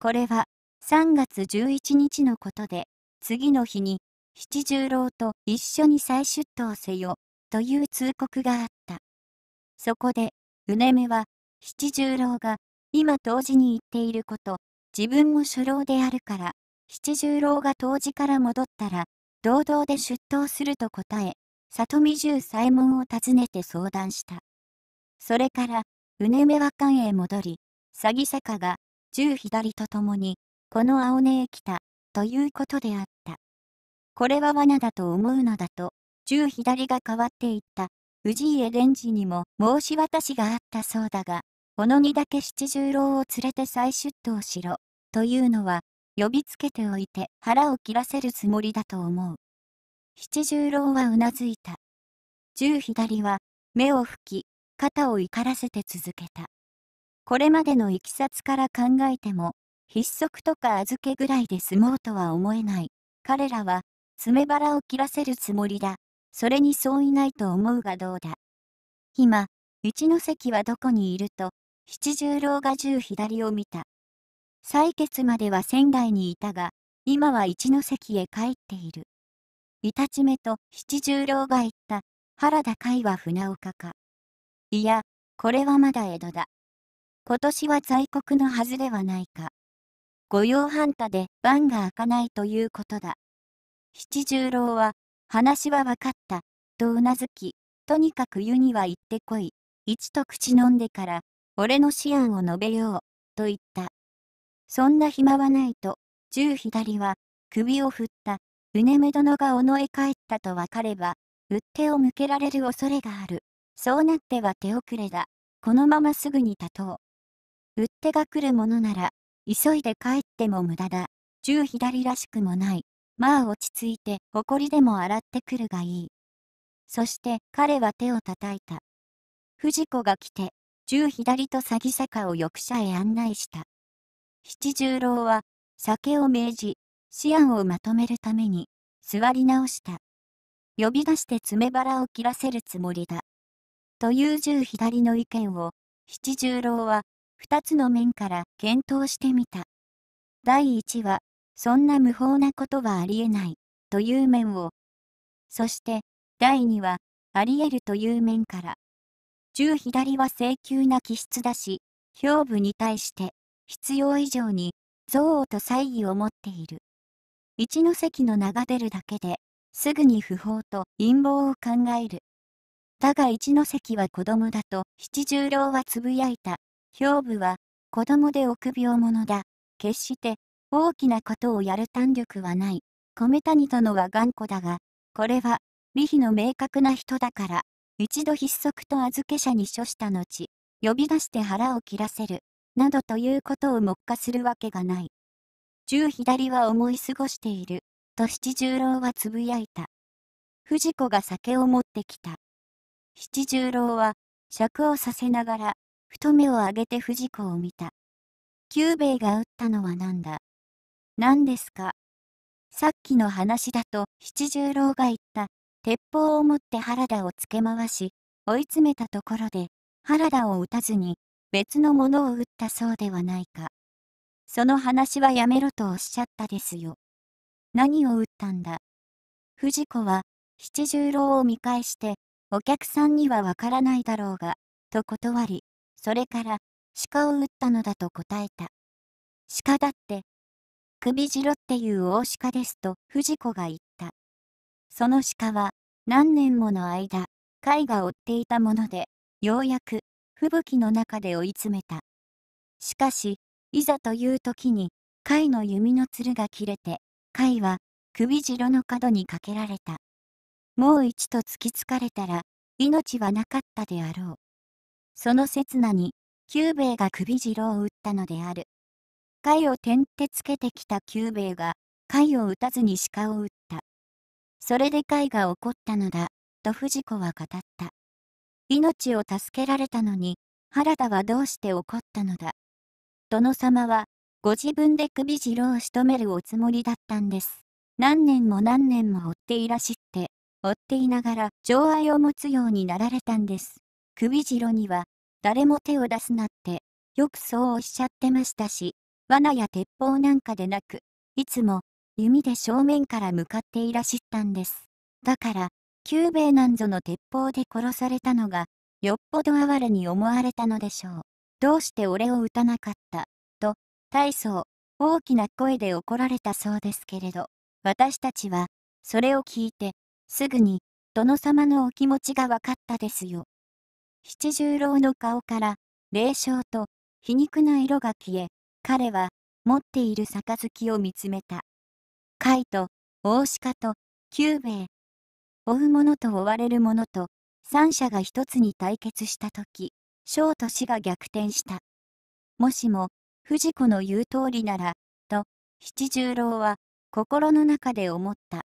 これは、3月11日のことで、次の日に、七十郎と一緒に再出頭せよ、という通告があった。そこで、うねめは、七十郎が、今当時に言っていること、自分も初老であるから、七十郎が当時から戻ったら、堂々で出頭すると答え、里見十左衛門を訪ねて相談した。それから、うねめは館へ戻り、詐欺坂が、銃左と共に、この青根へ来た、ということであった。これは罠だと思うのだと、銃左が変わっていった、藤家伝次にも申し渡しがあったそうだが、このにだけ七十郎を連れて再出頭しろ、というのは、呼びつけておいて腹を切らせるつもりだと思う。七十郎はうなずいた。十左は、目を拭き、肩を怒らせて続けた。これまでのいきさつから考えても、筆足とか預けぐらいで済もうとは思えない。彼らは、爪腹を切らせるつもりだ。それに相違ないと思うがどうだ。今、一ノ関はどこにいると、七十郎が十左を見た。採決までは仙台にいたが、今は一ノ関へ帰っている。イタチメと七十郎が言った、原田海は船岡か。いや、これはまだ江戸だ。今年は在国のはずではないか。御用半田で番が開かないということだ。七十郎は、話は分かった、とうなずき、とにかく湯には行ってこい、一と口飲んでから、俺の思案を述べよう、と言った。そんな暇はないと、十左は、首を振った、うねめ殿がおのえ帰ったと分かれば、うってを向けられる恐れがある。そうなっては手遅れだ。このまますぐに立とう。うってが来るものなら、急いで帰っても無駄だ。銃左らしくもない。まあ落ち着いて、埃でも洗ってくるがいい。そして彼は手を叩いた。藤子が来て、銃左と詐欺坂を翌車へ案内した。七十郎は、酒を命じ、思案をまとめるために、座り直した。呼び出して爪腹を切らせるつもりだ。という十左の意見を、七十郎は2つの面から検討してみた。第1は、そんな無法なことはありえないという面を、そして第2は、ありえるという面から、中左は請求な気質だし、胸部に対して必要以上に憎悪と猜疑を持っている。一の関の名が出るだけですぐに不法と陰謀を考える。だが一の関は子供だと七十郎はつぶやいた。兵部は、子供で臆病者だ。決して、大きなことをやる胆力はない。米谷殿は頑固だが、これは、利妃の明確な人だから、一度必足と預け者に処した後、呼び出して腹を切らせる、などということを目下するわけがない。十左は思い過ごしている、と七十郎はつぶやいた。藤子が酒を持ってきた。七十郎は、酌をさせながら、ふと目を上げて藤子を見た。久兵衛が撃ったのは何だ何ですかさっきの話だと七十郎が言った鉄砲を持って原田をつけ回し追い詰めたところで原田を撃たずに別のものを撃ったそうではないか。その話はやめろとおっしゃったですよ。何を撃ったんだ藤子は七十郎を見返してお客さんにはわからないだろうがと断りそれから鹿を撃ったのだと答えた。鹿だって、首白っていう大鹿ですと藤子が言った。その鹿は何年もの間、貝が追っていたもので、ようやく吹雪の中で追い詰めた。しかし、いざという時に、貝の弓のつるが切れて、貝は首白の角にかけられた。もう一度突きつかれたら、命はなかったであろう。その刹那に、久兵衛が首次郎を打ったのである。貝を点ってつけてきた久兵衛が、貝を打たずに鹿を打った。それで貝が怒ったのだ、と藤子は語った。命を助けられたのに、原田はどうして怒ったのだ。殿様は、ご自分で首次郎を仕留めるおつもりだったんです。何年も何年も追っていらしって、追っていながら情愛を持つようになられたんです。首白には、誰も手を出すなって、よくそうおっしゃってましたし、罠や鉄砲なんかでなく、いつも、弓で正面から向かっていらしったんです。だから、久兵衛なんぞの鉄砲で殺されたのが、よっぽど哀れに思われたのでしょう。どうして俺を撃たなかった、と、大層、大きな声で怒られたそうですけれど、私たちは、それを聞いて、すぐに、殿様のお気持ちが分かったですよ。七十郎の顔から、霊笑と皮肉な色が消え、彼は持っている杯を見つめた。貝と大鹿と久兵衛。追う者と追われる者と三者が一つに対決した時、将と死が逆転した。もしも、藤子の言う通りなら、と、七十郎は心の中で思った。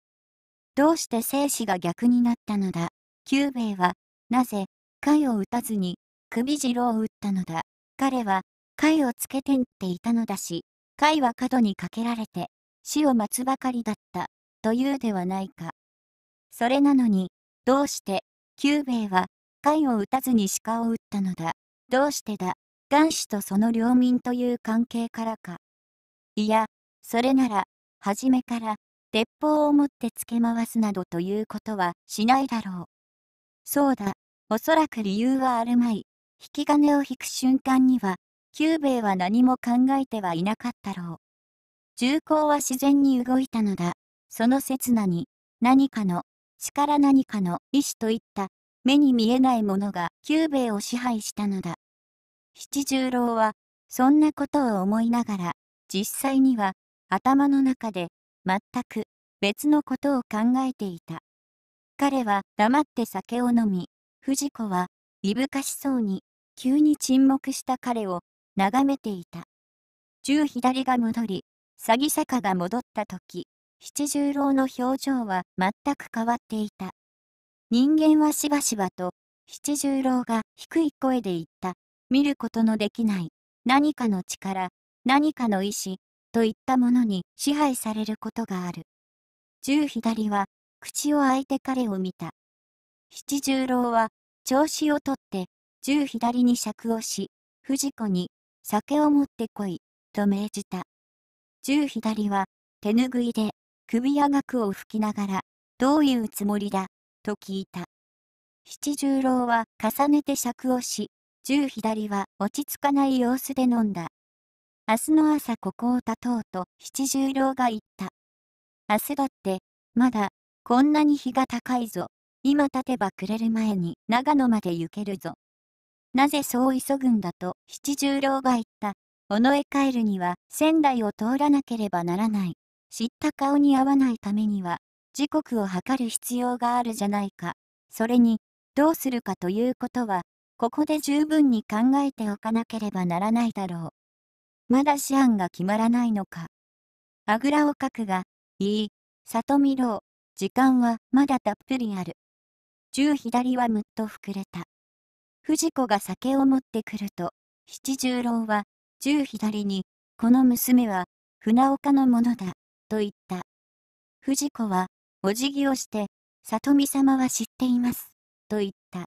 どうして生死が逆になったのだ。久兵衛は、なぜ、貝を打たずに、首次郎を打ったのだ。彼は、貝をつけてんっていたのだし、貝は角にかけられて、死を待つばかりだった、というではないか。それなのに、どうして、久兵衛は、貝を打たずに鹿を打ったのだ。どうしてだ、元首とその領民という関係からか。いや、それなら、初めから、鉄砲を持ってつけ回すなどということはしないだろう。そうだ、おそらく理由はあるまい。引き金を引く瞬間には、久兵衛は何も考えてはいなかったろう。銃口は自然に動いたのだ。その刹那に、何かの、力何かの意志といった、目に見えないものが久兵衛を支配したのだ。七十郎は、そんなことを思いながら、実際には、頭の中で、全く、別のことを考えていた。彼は黙って酒を飲み、藤子は、いぶかしそうに、急に沈黙した彼を、眺めていた。十左が戻り、詐欺坂が戻った時、七十郎の表情は全く変わっていた。人間はしばしばと、七十郎が低い声で言った、見ることのできない、何かの力、何かの意志、といったものに支配されることがある。十左は、口を開いて彼を見た。七十郎は、調子をとって、十左に釈をし、藤子に、酒を持ってこい、と命じた。十左は、手ぬぐいで、首や額を拭きながら、どういうつもりだ、と聞いた。七十郎は重ねて釈をし、十左は落ち着かない様子で飲んだ。明日の朝ここを立とうと七十郎が言った。明日だって、まだ、こんなに日が高いぞ。今立てばくれる前に長野まで行けるぞ。なぜそう急ぐんだと七十郎が言った。尾上帰るには仙台を通らなければならない。知った顔に合わないためには、時刻を測る必要があるじゃないか。それに、どうするかということは、ここで十分に考えておかなければならないだろう。まだ思案が決まらないのか。あぐらをかくが、いい、里見ろう、時間はまだたっぷりある。十左はむっと膨れた。藤子が酒を持ってくると、七十郎は、十左に、この娘は、船岡のものだ、と言った。藤子は、お辞儀をして、里見様は知っています、と言った。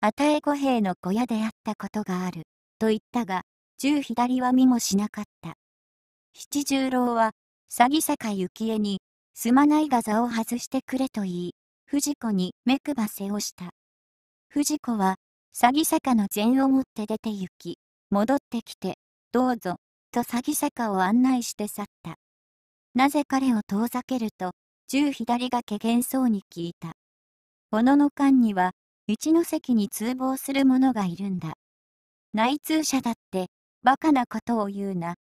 あたえ五兵の小屋であったことがある、と言ったが、十左は見もしなかった。七十郎は、詐欺坂幸恵に、すまないが座を外してくれと言い、藤子に目配せをした。藤子は、詐欺坂の禅を持って出て行き、戻ってきて、どうぞ、と詐欺坂を案内して去った。なぜ彼を遠ざけると、銃左がけげんそうに聞いた。小野の間には、一ノ関に通報する者がいるんだ。内通者だって、バカなことを言うな。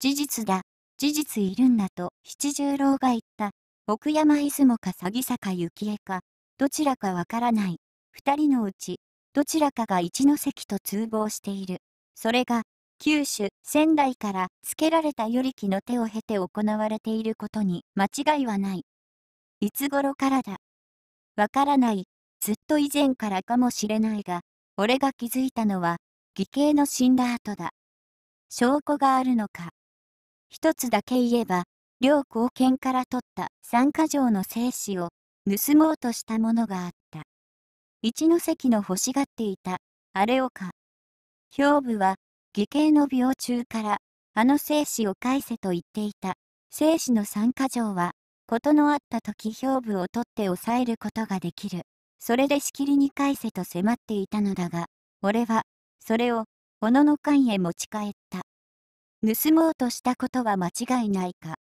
事実だ、事実いるんだと七十郎が言った。奥山出雲か詐欺坂幸恵か、どちらかわからない。2人のうち、どちらかが一ノ関と通報している。それが、九州、仙台から付けられた与力の手を経て行われていることに間違いはない。いつ頃からだ。わからない、ずっと以前からかもしれないが、俺が気づいたのは、義兄の死んだ後だ。証拠があるのか。一つだけ言えば、両貢献から取った三箇条の生死を盗もうとしたものがあった。一ノ関の欲しがっていた、あれをか。兵部は、義兄の病中から、あの精子を返せと言っていた。精子の三箇条は、事のあった時兵部を取って抑えることができる。それでしきりに返せと迫っていたのだが、俺は、それを、小野の間へ持ち帰った。盗もうとしたことは間違いないか。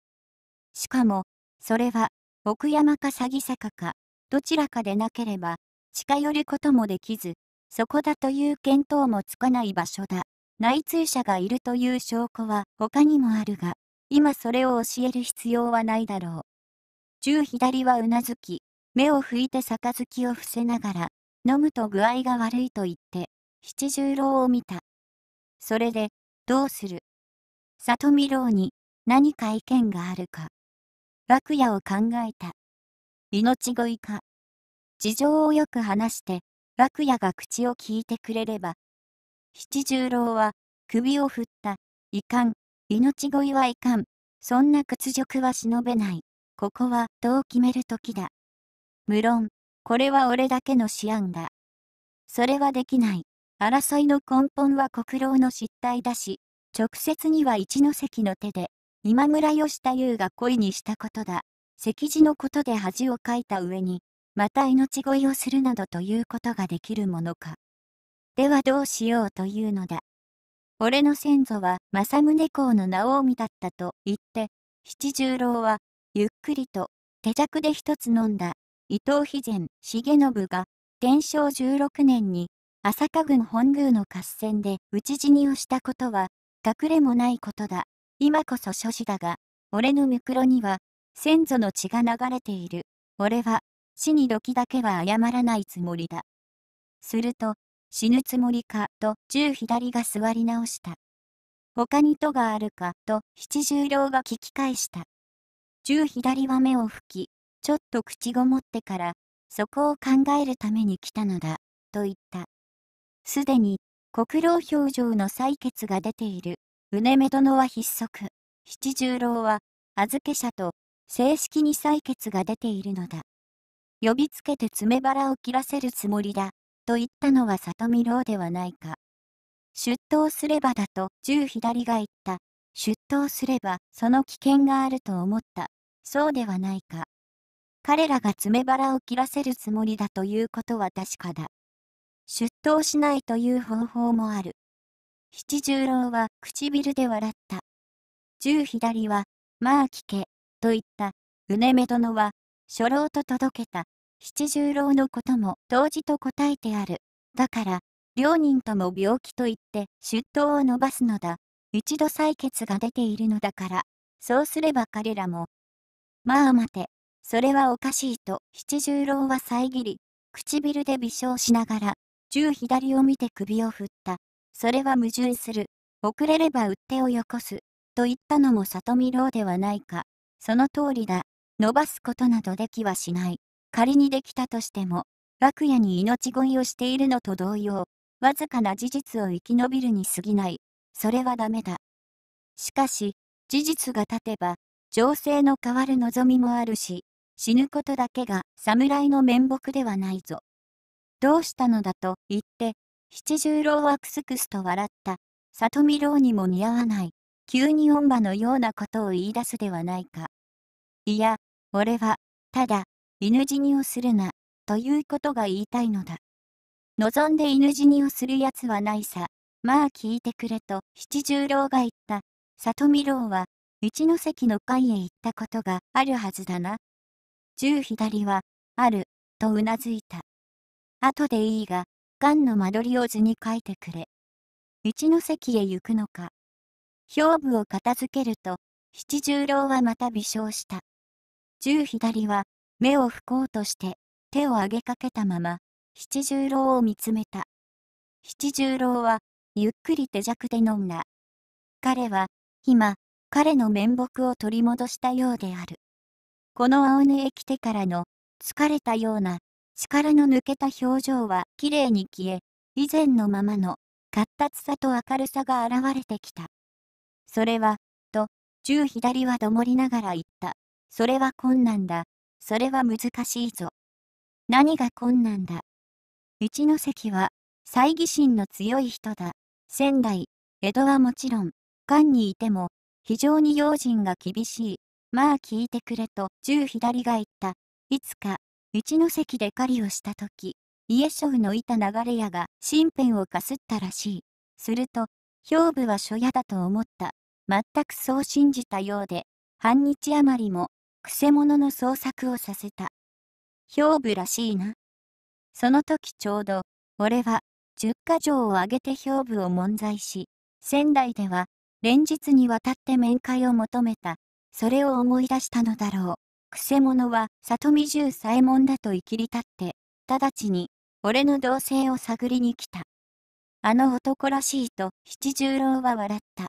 しかも、それは、奥山か詐欺坂か、どちらかでなければ、近寄ることもできず、そこだという見当もつかない場所だ。内通者がいるという証拠は他にもあるが、今それを教える必要はないだろう。銃左はうなずき、目を拭いて杯を伏せながら、飲むと具合が悪いと言って、七十郎を見た。それで、どうする里見郎に何か意見があるか。楽屋を考えた。命乞いか。事情をよく話して、楽屋が口を聞いてくれれば。七十郎は、首を振った。いかん。命乞いはいかん。そんな屈辱は忍べない。ここは、どう決める時だ。無論、これは俺だけの思案だ。それはできない。争いの根本は国老の失態だし、直接には一ノ関の手で、今村義太夫が恋にしたことだ。石字のことで恥をかいた上に、また命乞いをするなどということができるものか。ではどうしようというのだ。俺の先祖は政宗公の名をだったと言って、七十郎は、ゆっくりと、手酌で一つ飲んだ、伊藤肥前重信が、天正16年に、朝霞郡本宮の合戦で討ち死にをしたことは、隠れもないことだ。今こそ所持だが、俺のムクロには、先祖の血が流れている。俺は、死に時だけは謝らないつもりだ。すると、死ぬつもりか、と、銃左が座り直した。他に戸があるか、と、七十両が聞き返した。銃左は目を拭き、ちょっと口ごもってから、そこを考えるために来たのだ、と言った。すでに、国老表情の採決が出ている。うねめ殿は筆足、七十郎は、預け者と、正式に採決が出ているのだ。呼びつけて爪腹を切らせるつもりだ、と言ったのは里見郎ではないか。出頭すればだと、十左が言った。出頭すれば、その危険があると思った。そうではないか。彼らが爪腹を切らせるつもりだということは確かだ。出頭しないという方法もある。七十郎は唇で笑った。十左は、まあ聞け、と言った、うねめ殿は、初老と届けた、七十郎のことも当時と答えてある。だから、両人とも病気と言って、出頭を伸ばすのだ。一度採血が出ているのだから、そうすれば彼らも、まあ待て、それはおかしいと、七十郎は遮り、唇で微笑しながら、十左を見て首を振った。それは矛盾する。遅れれば売ってをよこす。と言ったのも里見郎ではないか。その通りだ。伸ばすことなどできはしない。仮にできたとしても、楽屋に命乞いをしているのと同様、わずかな事実を生き延びるに過ぎない。それはダメだ。しかし、事実が立てば、情勢の変わる望みもあるし、死ぬことだけが侍の面目ではないぞ。どうしたのだと言って、七十郎はくすくすと笑った。里見郎にも似合わない。急に音馬のようなことを言い出すではないか。いや、俺は、ただ、犬死にをするな、ということが言いたいのだ。望んで犬死にをするやつはないさ。まあ聞いてくれと、七十郎が言った。里見郎は、一ノ関の会へ行ったことがあるはずだな。十左は、ある、とうなずいた。後でいいが、間の間取りを図に書いてくれ。一ノ関へ行くのか。表部を片付けると、七十郎はまた微笑した。十左は、目を拭こうとして、手を上げかけたまま、七十郎を見つめた。七十郎は、ゆっくり手弱で飲んだ。彼は、今、彼の面目を取り戻したようである。この青根へ来てからの、疲れたような力の抜けた表情は綺麗に消え、以前のままの活発さと明るさが現れてきた。それは、と、銃左はどもりながら言った。それは困難だ。それは難しいぞ。何が困難だ。一関は、猜疑心の強い人だ。仙台、江戸はもちろん、漢にいても、非常に用心が厳しい。まあ聞いてくれと、銃左が言った。いつか、一関で狩りをした時、家将のいた流れ屋が身辺をかすったらしい。すると、兵部は初屋だと思った。全くそう信じたようで、半日余りも、くせ者の捜索をさせた。兵部らしいな。その時ちょうど、俺は、十か条を挙げて兵部を問罪し、仙台では、連日にわたって面会を求めた。それを思い出したのだろう。くせ者は里見十左衛門だと生きり立って、直ちに、俺の動静を探りに来た。あの男らしいと七十郎は笑った。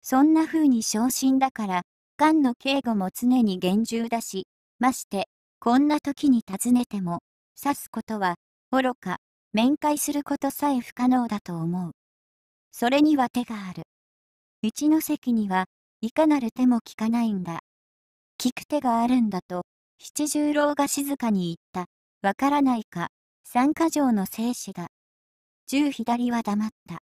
そんな風に昇進だから、官の警護も常に厳重だし、まして、こんな時に尋ねても、刺すことは、愚か、面会することさえ不可能だと思う。それには手がある。一ノ関には、いかなる手も効かないんだ。聞く手があるんだと、七十郎が静かに言った。わからないか、三箇条の生死だ。十左は黙った。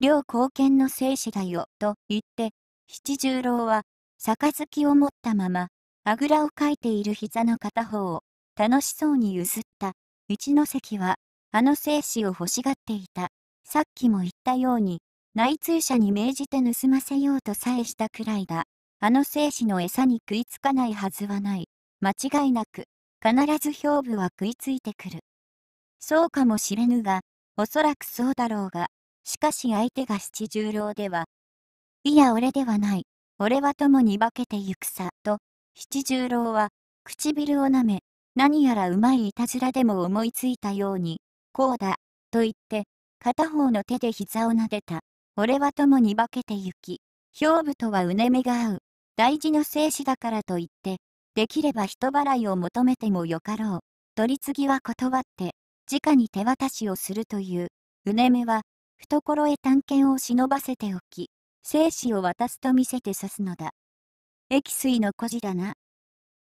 両貢献の生死だよ、と言って、七十郎は、杯を持ったまま、あぐらをかいている膝の片方を、楽しそうにゆった。一ノ関は、あの生死を欲しがっていた。さっきも言ったように、内通者に命じて盗ませようとさえしたくらいだ。あの精子の餌に食いつかないはずはない。間違いなく、必ず胸部は食いついてくる。そうかもしれぬが、おそらくそうだろうが、しかし相手が七十郎では、いや俺ではない、俺は共に化けてゆくさ、と、七十郎は、唇を舐め、何やらうまいいたずらでも思いついたように、こうだ、と言って、片方の手で膝を撫でた。俺は共に化けてゆき、胸部とはうねめが合う。大事な生死だからといって、できれば人払いを求めてもよかろう。取り次ぎは断って、直に手渡しをするという、うねめは、懐へ探検を忍ばせておき、生死を渡すと見せて刺すのだ。液水の孤児だな。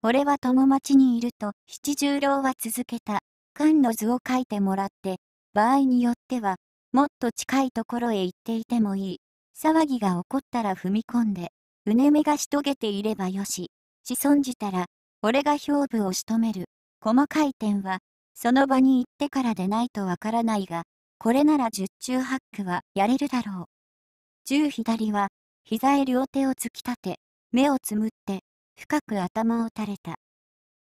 俺は友町にいると、七十郎は続けた。缶の図を書いてもらって、場合によっては、もっと近いところへ行っていてもいい。騒ぎが起こったら踏み込んで、うねめがしとげていればよし、し損じたら、俺が胸部をしとめる。細かい点は、その場に行ってからでないとわからないが、これなら十中八九はやれるだろう。十左は、膝へ両手を突き立て、目をつむって、深く頭を垂れた。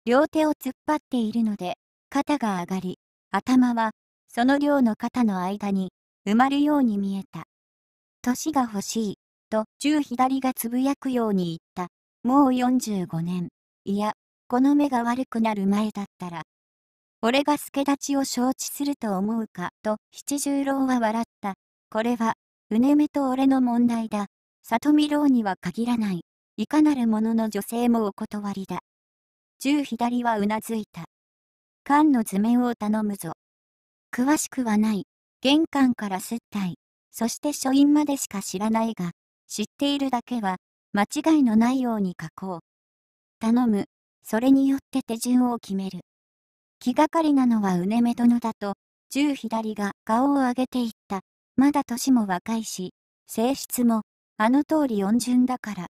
両手を突っ張っているので、肩が上がり、頭は、その両の肩の間に、埋まるように見えた。年が欲しい。と、銃左がつぶやくように言った。もう45年。いや、この目が悪くなる前だったら。俺が助立ちを承知すると思うか、と七十郎は笑った。これは、うねめと俺の問題だ。里見郎には限らない。いかなるものの女性もお断りだ。十左はうなずいた。缶の図面を頼むぞ。詳しくはない。玄関から接待。そして書院までしか知らないが、知っているだけは、間違いのないように書こう。頼む、それによって手順を決める。気がかりなのはうねめ殿だと、銃左が顔を上げていった。まだ年も若いし、性質も、あの通り温順だから。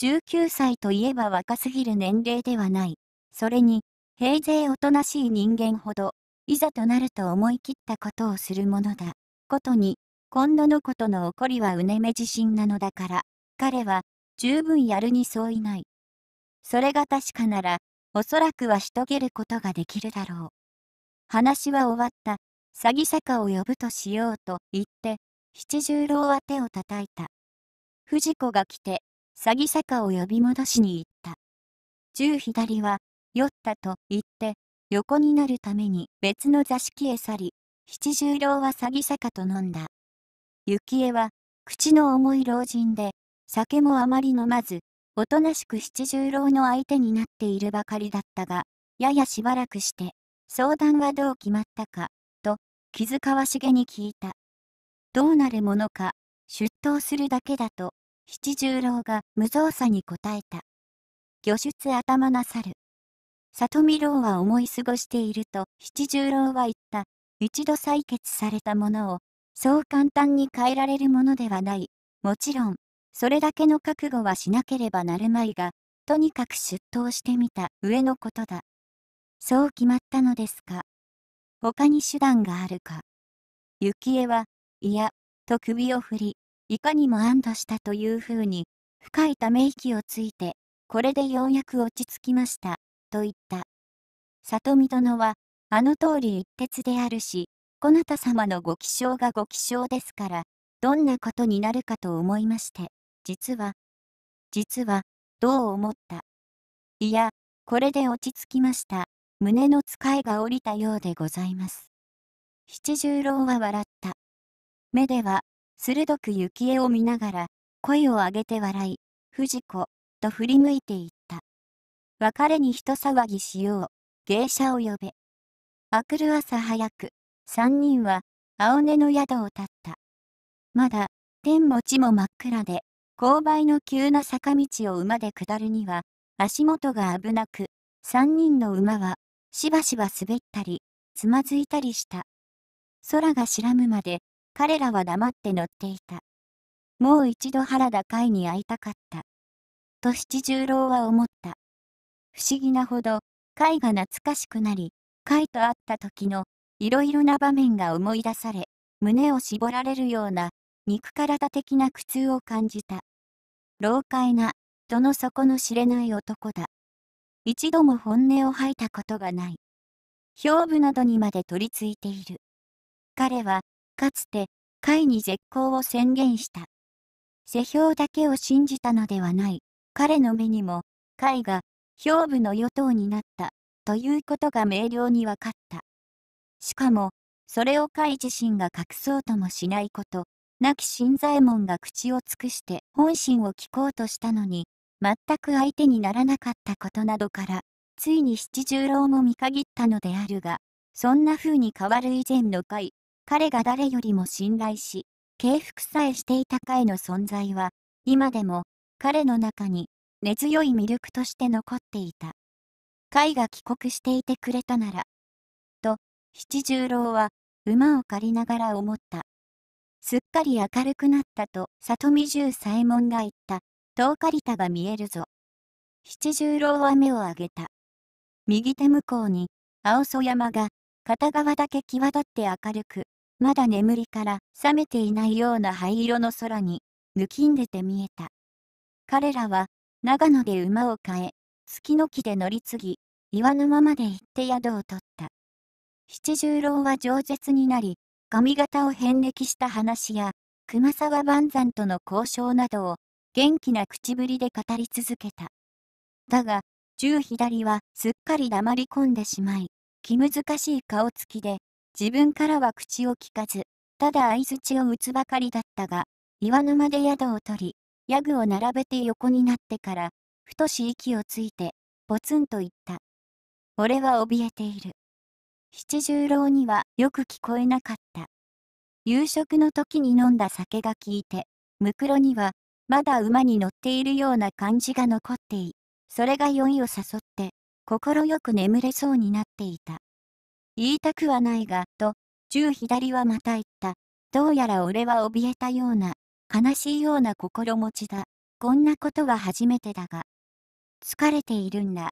19歳といえば若すぎる年齢ではない。それに、平勢おとなしい人間ほど、いざとなると思い切ったことをするものだ。ことに、今度のことの起こりはうねめ自身なのだから、彼は十分やるに相違ない。それが確かなら、おそらくはしとげることができるだろう。話は終わった。詐欺坂を呼ぶとしようと言って、七十郎は手を叩いた。藤子が来て、詐欺坂を呼び戻しに行った。十左は、酔ったと言って、横になるために別の座敷へ去り、七十郎は詐欺坂と飲んだ。幸恵は、口の重い老人で、酒もあまり飲まず、おとなしく七十郎の相手になっているばかりだったが、ややしばらくして、相談はどう決まったか、と、気遣わしげに聞いた。どうなるものか、出頭するだけだと、七十郎が無造作に答えた。魚出頭なさる。里見郎は思い過ごしていると、七十郎は言った。一度採決されたものを、そう簡単に変えられるものではない。もちろん、それだけの覚悟はしなければなるまいが、とにかく出頭してみた上のことだ。そう決まったのですか。他に手段があるか。幸恵は、いや、と首を振り、いかにも安堵したというふうに、深いため息をついて、これでようやく落ち着きました、と言った。里見殿は、あの通り一徹であるし、こなた様のご気性がご気性ですから、どんなことになるかと思いまして、実は、実は、どう思った。いや、これで落ち着きました。胸の使いが下りたようでございます。七十郎は笑った。目では、鋭く幸恵を見ながら、声を上げて笑い、藤子、と振り向いていった。別れに人騒ぎしよう、芸者を呼べ。明くる朝早く、3人は、青根の宿を立った。まだ、天も地も真っ暗で、勾配の急な坂道を馬で下るには、足元が危なく、3人の馬は、しばしば滑ったり、つまずいたりした。空が白むまで、彼らは黙って乗っていた。もう一度原田海に会いたかった。と七十郎は思った。不思議なほど、海が懐かしくなり、海と会った時のいろいろな場面が思い出され、胸を絞られるような、肉体的な苦痛を感じた。老快な、どの底の知れない男だ。一度も本音を吐いたことがない。胸部などにまで取り付いている。彼は、かつて、会に絶好を宣言した。世評だけを信じたのではない。彼の目にも、会が、兵部の与党になった、ということが明瞭に分かった。しかも、それを甲自身が隠そうともしないこと、亡き新左衛門が口を尽くして本心を聞こうとしたのに、全く相手にならなかったことなどから、ついに七十郎も見限ったのであるが、そんな風に変わる以前の斐、彼が誰よりも信頼し、敬服さえしていた斐の存在は、今でも、彼の中に、根強い魅力として残っていた。斐が帰国していてくれたなら、七十郎は、馬を借りながら思った。すっかり明るくなったと、里見十左衛門が言った。遠刈りたが見えるぞ。七十郎は目を上げた。右手向こうに、青曽山が、片側だけ際立って明るく、まだ眠りから覚めていないような灰色の空に、抜きんでて見えた。彼らは、長野で馬を変え、月の木で乗り継ぎ、岩沼まで行って宿を取った。七十郎は饒舌になり、髪型を遍歴した話や、熊沢万山との交渉などを、元気な口ぶりで語り続けた。だが、銃左はすっかり黙り込んでしまい、気難しい顔つきで、自分からは口を聞かず、ただ相槌を打つばかりだったが、岩沼で宿を取り、ヤグを並べて横になってから、ふとし息をついて、ポツンと言った。俺は怯えている。七十郎にはよく聞こえなかった。夕食の時に飲んだ酒が効いて、ムクロにはまだ馬に乗っているような感じが残ってい、それが酔いを誘って、快く眠れそうになっていた。言いたくはないが、と、銃左はまた言った。どうやら俺は怯えたような、悲しいような心持ちだ。こんなことは初めてだが。疲れているんだ。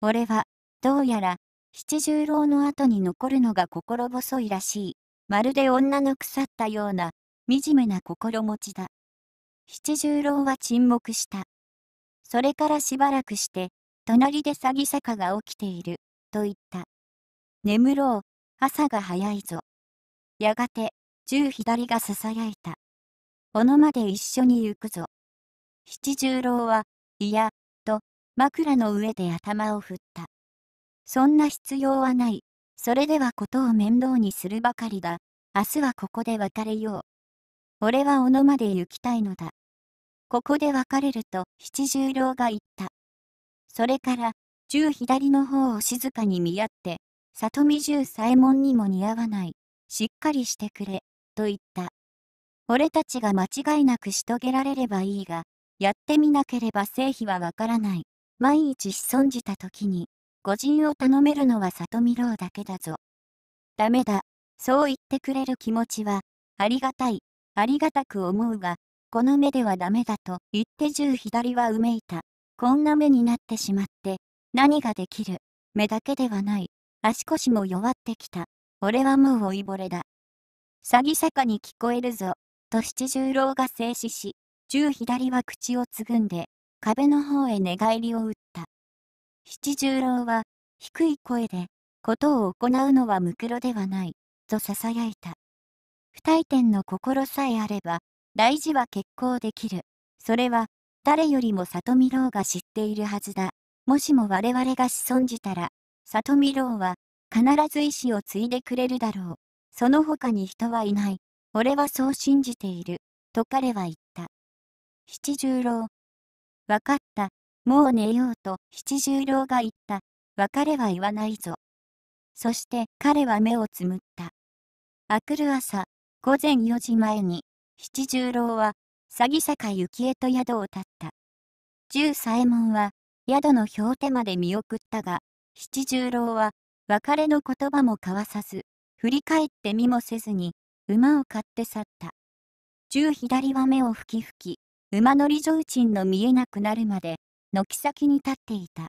俺は、どうやら、七十郎の後に残るのが心細いらしい。まるで女の腐ったような、惨めな心持ちだ。七十郎は沈黙した。それからしばらくして、隣で詐欺坂が起きている、と言った。眠ろう、朝が早いぞ。やがて、十左が囁いた。小野まで一緒に行くぞ。七十郎は、いや、と、枕の上で頭を振った。そんな必要はない。それではことを面倒にするばかりだ。明日はここで別れよう。俺は小野まで行きたいのだ。ここで別れると七十郎が言った。それから、十左の方を静かに見合って、里見十左衛門にも似合わない。しっかりしてくれ、と言った。俺たちが間違いなく仕遂げられればいいが、やってみなければ成否はわからない。万一潜んじた時に、御人を頼めるのは里見郎だけだぞ。ダメだ、そう言ってくれる気持ちは、ありがたい、ありがたく思うが、この目ではダメだと言って十左はうめいた。こんな目になってしまって、何ができる。目だけではない。足腰も弱ってきた。俺はもう老いぼれだ。詐欺坂に聞こえるぞ。と七十郎が静止し、十左は口をつぐんで、壁の方へ寝返りを打った。七十郎は、低い声で、ことを行うのはむくろではない、と囁いた。不退転の心さえあれば、大事は決行できる。それは、誰よりも里見郎が知っているはずだ。もしも我々が子孫じたら、里見郎は、必ず意志を継いでくれるだろう。その他に人はいない。俺はそう信じている。と彼は言った。七十郎。わかった。もう寝ようと七十郎が言った。別れは言わないぞ。そして彼は目をつむった。あくる朝、午前4時前に、七十郎は、詐欺坂行へと宿を立った。十左衛門は、宿の表手まで見送ったが、七十郎は、別れの言葉も交わさず、振り返って見もせずに、馬を買って去った。十左は目を吹き吹き、馬乗り上賃の見えなくなるまで、軒先に立っていた。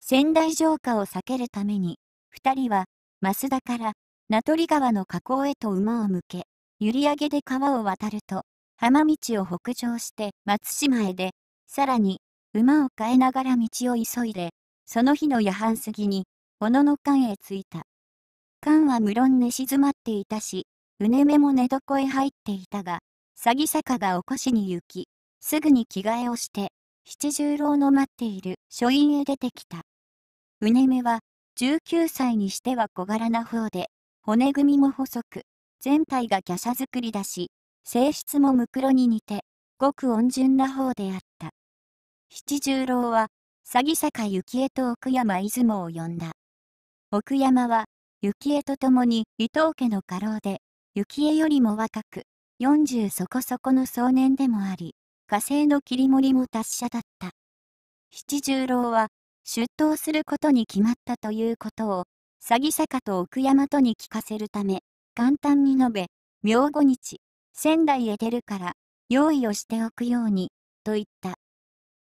仙台城下を避けるために、二人は、増田から、名取川の河口へと馬を向け、閖上で川を渡ると、浜道を北上して松島へで、さらに、馬を変えながら道を急いで、その日の夜半過ぎに、小野の間へ着いた。間は無論寝静まっていたし、うねめも寝床へ入っていたが、詐欺坂が起こしに行き、すぐに着替えをして、七十郎の待っている書院へ出てきた。うねめは、19歳にしては小柄な方で、骨組みも細く、全体が華奢作りだし、性質もムクロに似て、ごく温順な方であった。七十郎は、詐欺坂幸恵と奥山出雲を呼んだ。奥山は、幸恵と共に伊藤家の家老で、幸恵よりも若く、40そこそこの壮年でもあり、火星の切り盛りも達者だった。七十郎は、出頭することに決まったということを、詐欺坂と奥山とに聞かせるため、簡単に述べ、明後日、仙台へ出るから、用意をしておくように、と言った。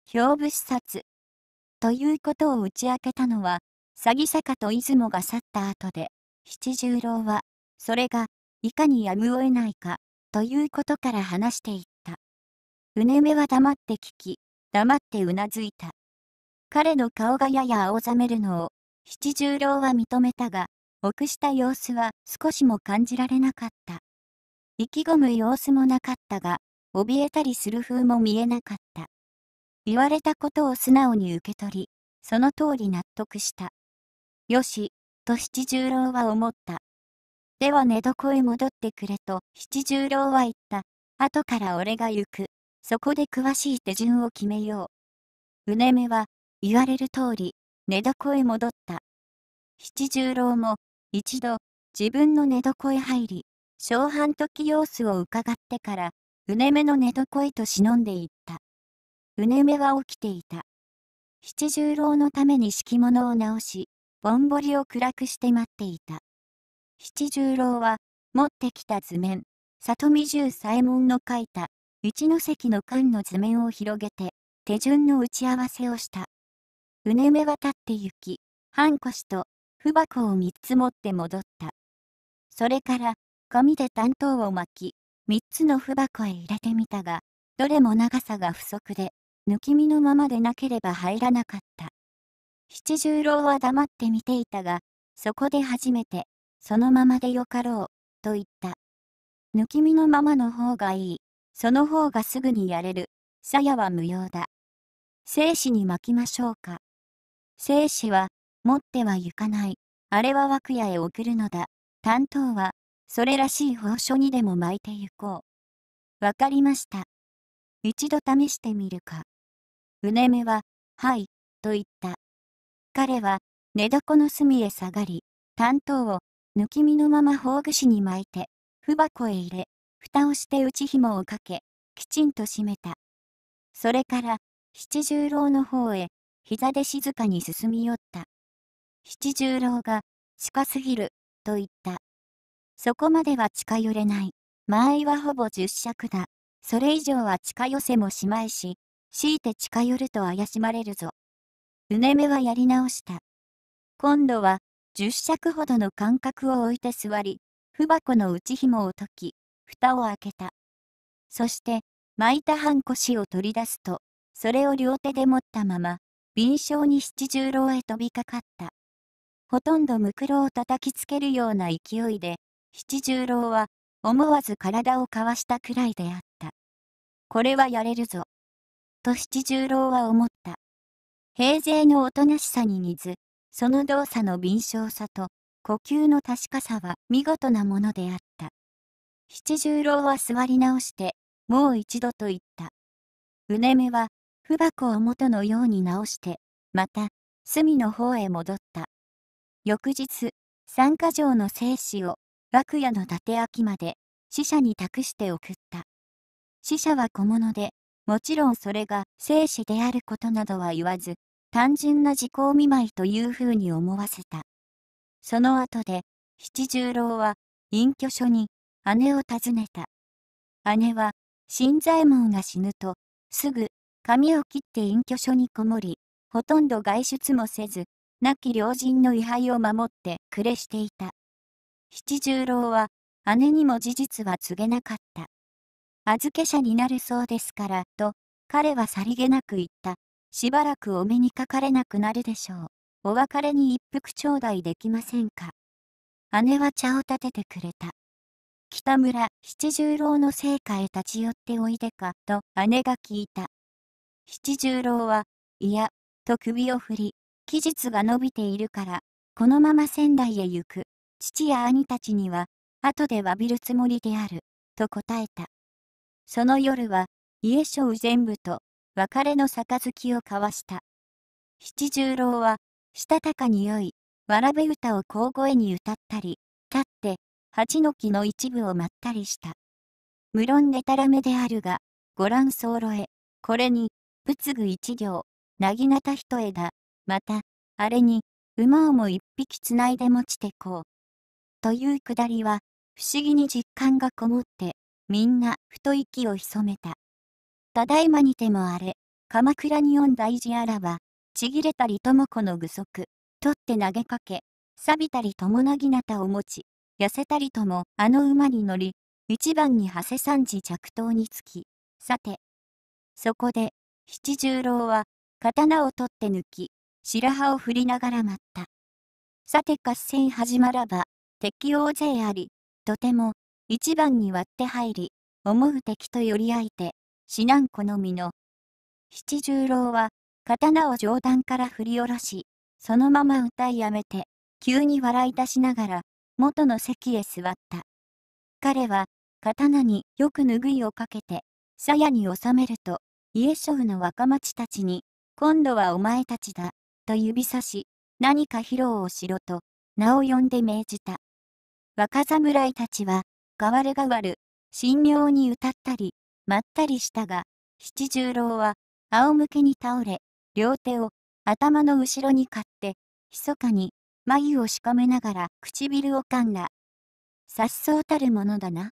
兵部視察。ということを打ち明けたのは、詐欺坂と出雲が去った後で、七十郎は、それが、いかにやむを得ないか、ということから話していうねめは黙って聞き、黙ってうなずいた。彼の顔がやや青ざめるのを、七十郎は認めたが、臆した様子は少しも感じられなかった。意気込む様子もなかったが、怯えたりする風も見えなかった。言われたことを素直に受け取り、その通り納得した。よし、と七十郎は思った。では寝床へ戻ってくれと七十郎は言った。後から俺が行く。そこで詳しい手順を決めよう。うねめは、言われる通り、寝床へ戻った。七十郎も、一度、自分の寝床へ入り、小半時様子を伺ってから、うねめの寝床へと忍んでいった。うねめは起きていた。七十郎のために敷物を直し、ぼんぼりを暗くして待っていた。七十郎は、持ってきた図面、里見十左衛門の書いた、一関の缶の図面を広げて、手順の打ち合わせをした。うねめ渡って行き、半腰と、不箱を三つ持って戻った。それから、紙で担当を巻き、三つの不箱へ入れてみたが、どれも長さが不足で、抜き身のままでなければ入らなかった。七十郎は黙って見ていたが、そこで初めて、そのままでよかろう、と言った。抜き身のままの方がいい、その方がすぐにやれる。鞘は無用だ。生死に巻きましょうか。生死は、持っては行かない。あれは枠屋へ送るのだ。担当は、それらしい報書にでも巻いて行こう。わかりました。一度試してみるか。うねめは、はい、と言った。彼は、寝床の隅へ下がり、担当を、抜き身のまま宝具紙に巻いて、不箱へ入れ、蓋をして内紐をかけ、きちんと閉めた。それから、七十郎の方へ、膝で静かに進み寄った。七十郎が、近すぎる、と言った。そこまでは近寄れない。間合いはほぼ十尺だ。それ以上は近寄せもしまいし、強いて近寄ると怪しまれるぞ。うねめはやり直した。今度は、十尺ほどの間隔を置いて座り、不箱の内紐を解き、蓋を開けた。そして、巻いた半腰を取り出すと、それを両手で持ったまま、敏捷に七十郎へ飛びかかった。ほとんどムクロを叩きつけるような勢いで、七十郎は、思わず体をかわしたくらいであった。これはやれるぞ。と七十郎は思った。平勢のおとなしさに似ず、その動作の敏捷さと、呼吸の確かさは見事なものであった。七十郎は座り直して、もう一度と言った。うねめは、不箱を元のように直して、また、隅の方へ戻った。翌日、三箇条の生死を、楽屋の伊達きまで、死者に託して送った。死者は小物で、もちろんそれが生死であることなどは言わず、単純な時効見舞いというふうに思わせた。その後で、七十郎は、隠居所に姉を訪ねた。姉は、新左衛門が死ぬと、すぐ、髪を切って隠居所にこもり、ほとんど外出もせず、亡き良人の位牌を守って暮れしていた。七十郎は、姉にも事実は告げなかった。預け者になるそうですから、と、彼はさりげなく言った。しばらくお目にかかれなくなるでしょう。お別れに一服頂戴できませんか。姉は茶を立ててくれた。北村七十郎の生家へ立ち寄っておいでか、と姉が聞いた。七十郎は、いや、と首を振り、期日が伸びているから、このまま仙台へ行く。父や兄たちには、後で詫びるつもりである、と答えた。その夜は、家小全部と、別れの杯を交わした。七十郎は、したたかに酔い、わらべ歌を小声に歌ったり、立って、蜂の木の一部をまったりした。無論でたらめであるが、ご覧候え、これに、仏具一行、なぎなた一枝、また、あれに、馬をも一匹つないで持ちてこう。というくだりは、不思議に実感がこもって、みんな、ふと息を潜めた。ただいまにてもあれ、鎌倉に四大事あらば、ちぎれたりともこの具足、取って投げかけ、錆びたりともなぎなたを持ち、痩せたりともあの馬に乗り、一番に長谷三次着刀につき、さて、そこで、七十郎は、刀を取って抜き、白羽を振りながら待った。さて合戦始まらば、敵大勢あり、とても、一番に割って入り、思う敵と寄り合いて、至難好みの。七十郎は、刀を上段から振り下ろし、そのまま歌いやめて、急に笑い出しながら、元の席へ座った。彼は、刀によく拭いをかけて、鞘に収めると、家諸の若町たちに、今度はお前たちだ、と指さし、何か披露をしろと、名を呼んで命じた。若侍たちは、変わる変わる、神妙に歌ったり、まったりしたが、七十郎は、仰向けに倒れ、両手を頭の後ろに買って、密かに眉をしかめながら唇を噛んだ。さっそうたるものだな。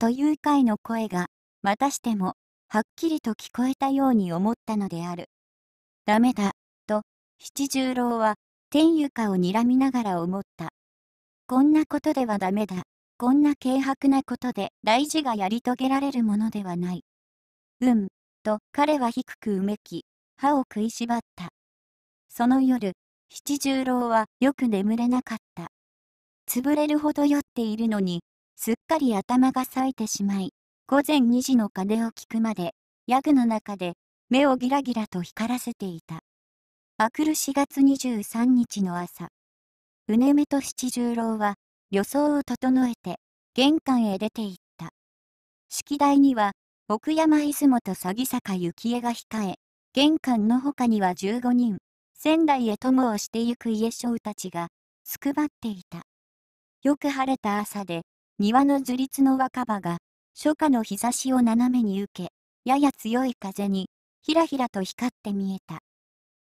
という回の声が、またしても、はっきりと聞こえたように思ったのである。ダメだ、と、七十郎は、天床を睨みながら思った。こんなことではダメだ。こんな軽薄なことで大事がやり遂げられるものではない。うん、と彼は低くうめき、歯を食いしばった。その夜、七十郎はよく眠れなかった。潰れるほど酔っているのに、すっかり頭が裂いてしまい、午前2時の鐘を聞くまで、ヤグの中で目をギラギラと光らせていた。あくる4月23日の朝、うねめと七十郎は予想を整えて玄関へ出て行った。式台には奥山出雲と詐欺坂幸恵が控え、玄関の他には15人、仙台へ友をしてゆく家将たちが、すくばっていた。よく晴れた朝で、庭の樹立の若葉が、初夏の日差しを斜めに受け、やや強い風に、ひらひらと光って見えた。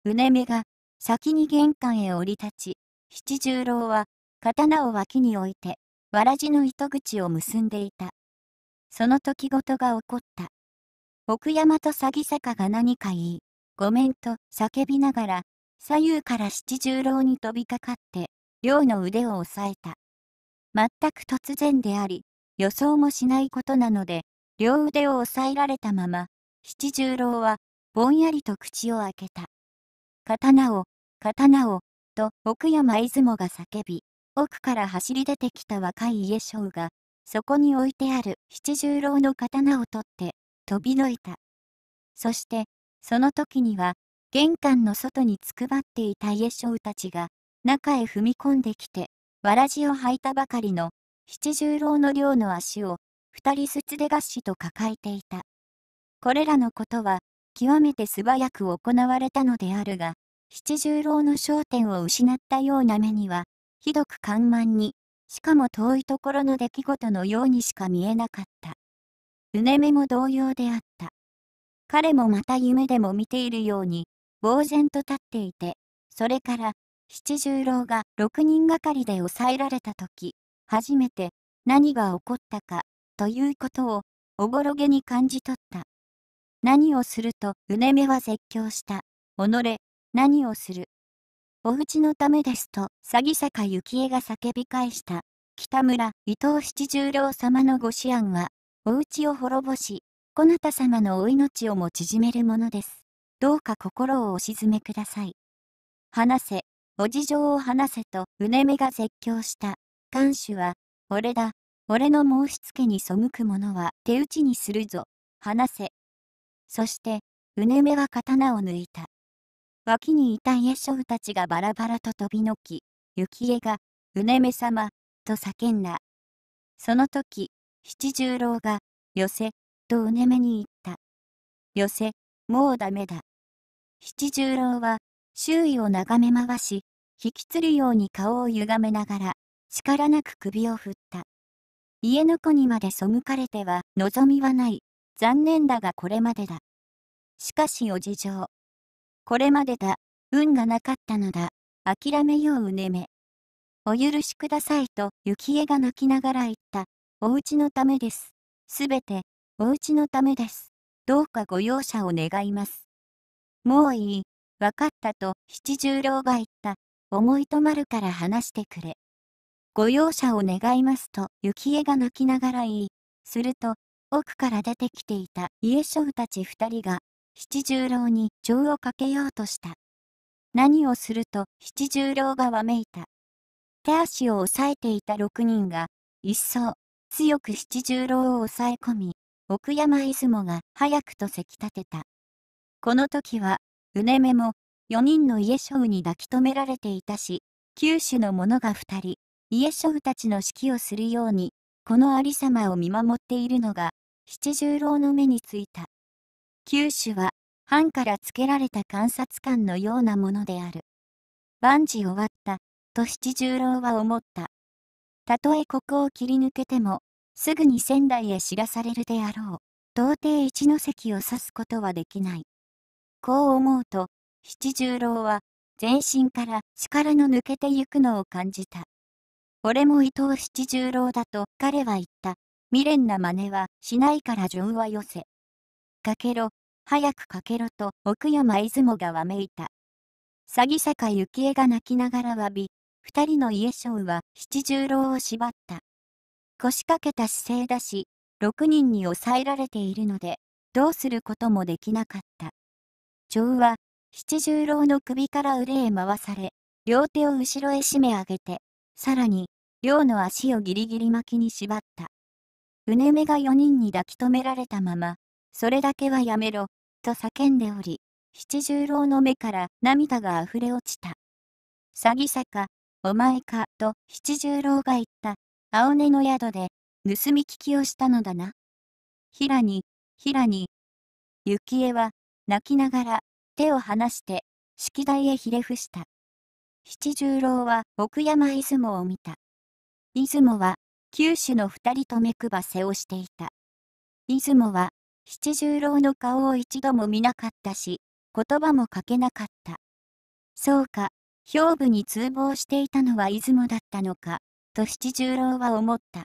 うねめが、先に玄関へ降り立ち、七十郎は、刀を脇に置いて、わらじの糸口を結んでいた。その時ごとが起こった。奥山と詐欺坂が何か言い、ごめんと叫びながら、左右から七十郎に飛びかかって、両の腕を押さえた。全く突然であり、予想もしないことなので、両腕を押さえられたまま、七十郎は、ぼんやりと口を開けた。刀を、刀を、と奥山出雲が叫び、奥から走り出てきた若い家将が、そこに置いてある七十郎の刀を取って、飛びのいた。そして、その時には、玄関の外につくばっていた家将たちが、中へ踏み込んできて、わらじを履いたばかりの、七十郎の寮の足を、二人すつでがっしと抱えていた。これらのことは、極めて素早く行われたのであるが、七十郎の焦点を失ったような目には、ひどく緩慢に、しかも遠いところの出来事のようにしか見えなかった。うねめも同様であった。彼もまた夢でも見ているように、呆然と立っていて、それから七十郎が6人がかりで抑えられた時、初めて何が起こったかということをおぼろげに感じ取った。何をするとうねめは絶叫した。己、何をする。おうちのためですと、詐欺坂幸恵が叫び返した。北村、伊藤七十郎様のご思案は、おうちを滅ぼし、こなた様のお命をも縮めるものです。どうか心をお静めください。話せ、お事情を話せと、うねめが絶叫した。看守は、俺だ、俺の申しつけに背く者は手打ちにするぞ、話せ。そして、うねめは刀を抜いた。脇にいた家将たちがバラバラと飛びのき、雪恵が、うねめ様、と叫んだ。その時、七十郎が、寄せ、とうねめに言った。寄せ、もうダメだ。七十郎は、周囲を眺め回し、引きつるように顔を歪めながら、力なく首を振った。家の子にまで背かれては望みはない。残念だがこれまでだ。しかしお事情。これまでだ。運がなかったのだ。諦めよううねめ。お許しくださいと幸恵が泣きながら言った。おうちのためです。すべて、おうちのためです。どうかご容赦を願います。もういい。わかったと七十郎が言った。思い止まるから話してくれ。ご容赦を願いますと幸恵が泣きながら言い、すると、奥から出てきていた家将たち二人が、七十郎に情をかけようとした。何をすると七十郎がわめいた。手足を押さえていた六人が、一層、強く七十郎を抑え込み、奥山出雲が早くとせき立てた。この時は、うねめも、4人の家将に抱き留められていたし、九州の者が2人、家将たちの指揮をするように、この有様を見守っているのが、七十郎の目についた。九州は、藩からつけられた観察官のようなものである。万事終わった、と七十郎は思った。たとえここを切り抜けても、すぐに仙台へ知らされるであろう。到底一ノ関を指すことはできない。こう思うと、七十郎は、全身から力の抜けてゆくのを感じた。俺も伊藤七十郎だと彼は言った。未練な真似はしないから順は寄せ。かけろ、早くかけろと奥山出雲がわめいた。詐欺坂幸恵が泣きながら詫び、二人の家将は七十郎を縛った。腰掛けた姿勢だし、六人に抑えられているので、どうすることもできなかった。長は、七十郎の首から腕へ回され、両手を後ろへ締め上げて、さらに、両の足をギリギリ巻きに縛った。うねめが四人に抱き止められたまま、それだけはやめろ、と叫んでおり、七十郎の目から涙が溢れ落ちた。詐欺か、お前か、と七十郎が言った、青根の宿で、盗み聞きをしたのだな。ひらに、ひらに。幸恵は、泣きながら、手を離して、式台へひれ伏した。七十郎は奥山出雲を見た。出雲は、九種の二人と目くばせをしていた。出雲は、七十郎の顔を一度も見なかったし、言葉もかけなかった。そうか、兵部に通報していたのは出雲だったのか、と七十郎は思った。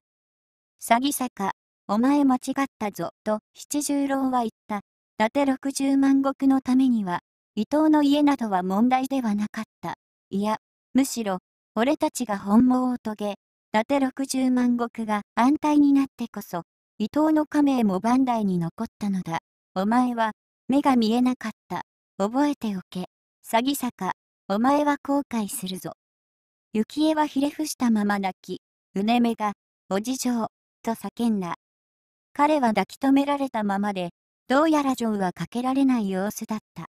詐欺坂、お前間違ったぞ、と七十郎は言った。伊達60万石のためには、伊藤の家などは問題ではなかった。いや、むしろ、俺たちが本望を遂げ、伊達60万石が安泰になってこそ、伊藤の家名も万代に残ったのだ。お前は、目が見えなかった。覚えておけ。詐欺坂、お前は後悔するぞ。幸恵はひれ伏したまま泣き、うねめが、お事情、と叫んだ。彼は抱き止められたままで、どうやらジョンはかけられない様子だった。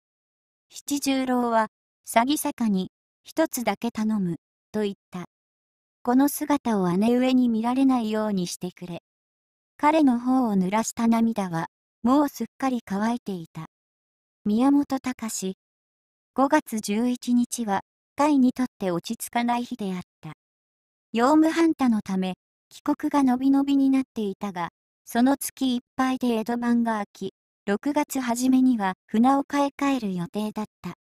七十郎は、詐欺坂に、一つだけ頼む、と言った。この姿を姉上に見られないようにしてくれ。彼の方を濡らした涙は、もうすっかり乾いていた。宮本隆。5月11日は、会にとって落ち着かない日であった。業務ンタのため、帰国が伸び伸びになっていたが、その月いっぱいで江戸版が開き、6月初めには船を買い替える予定だった。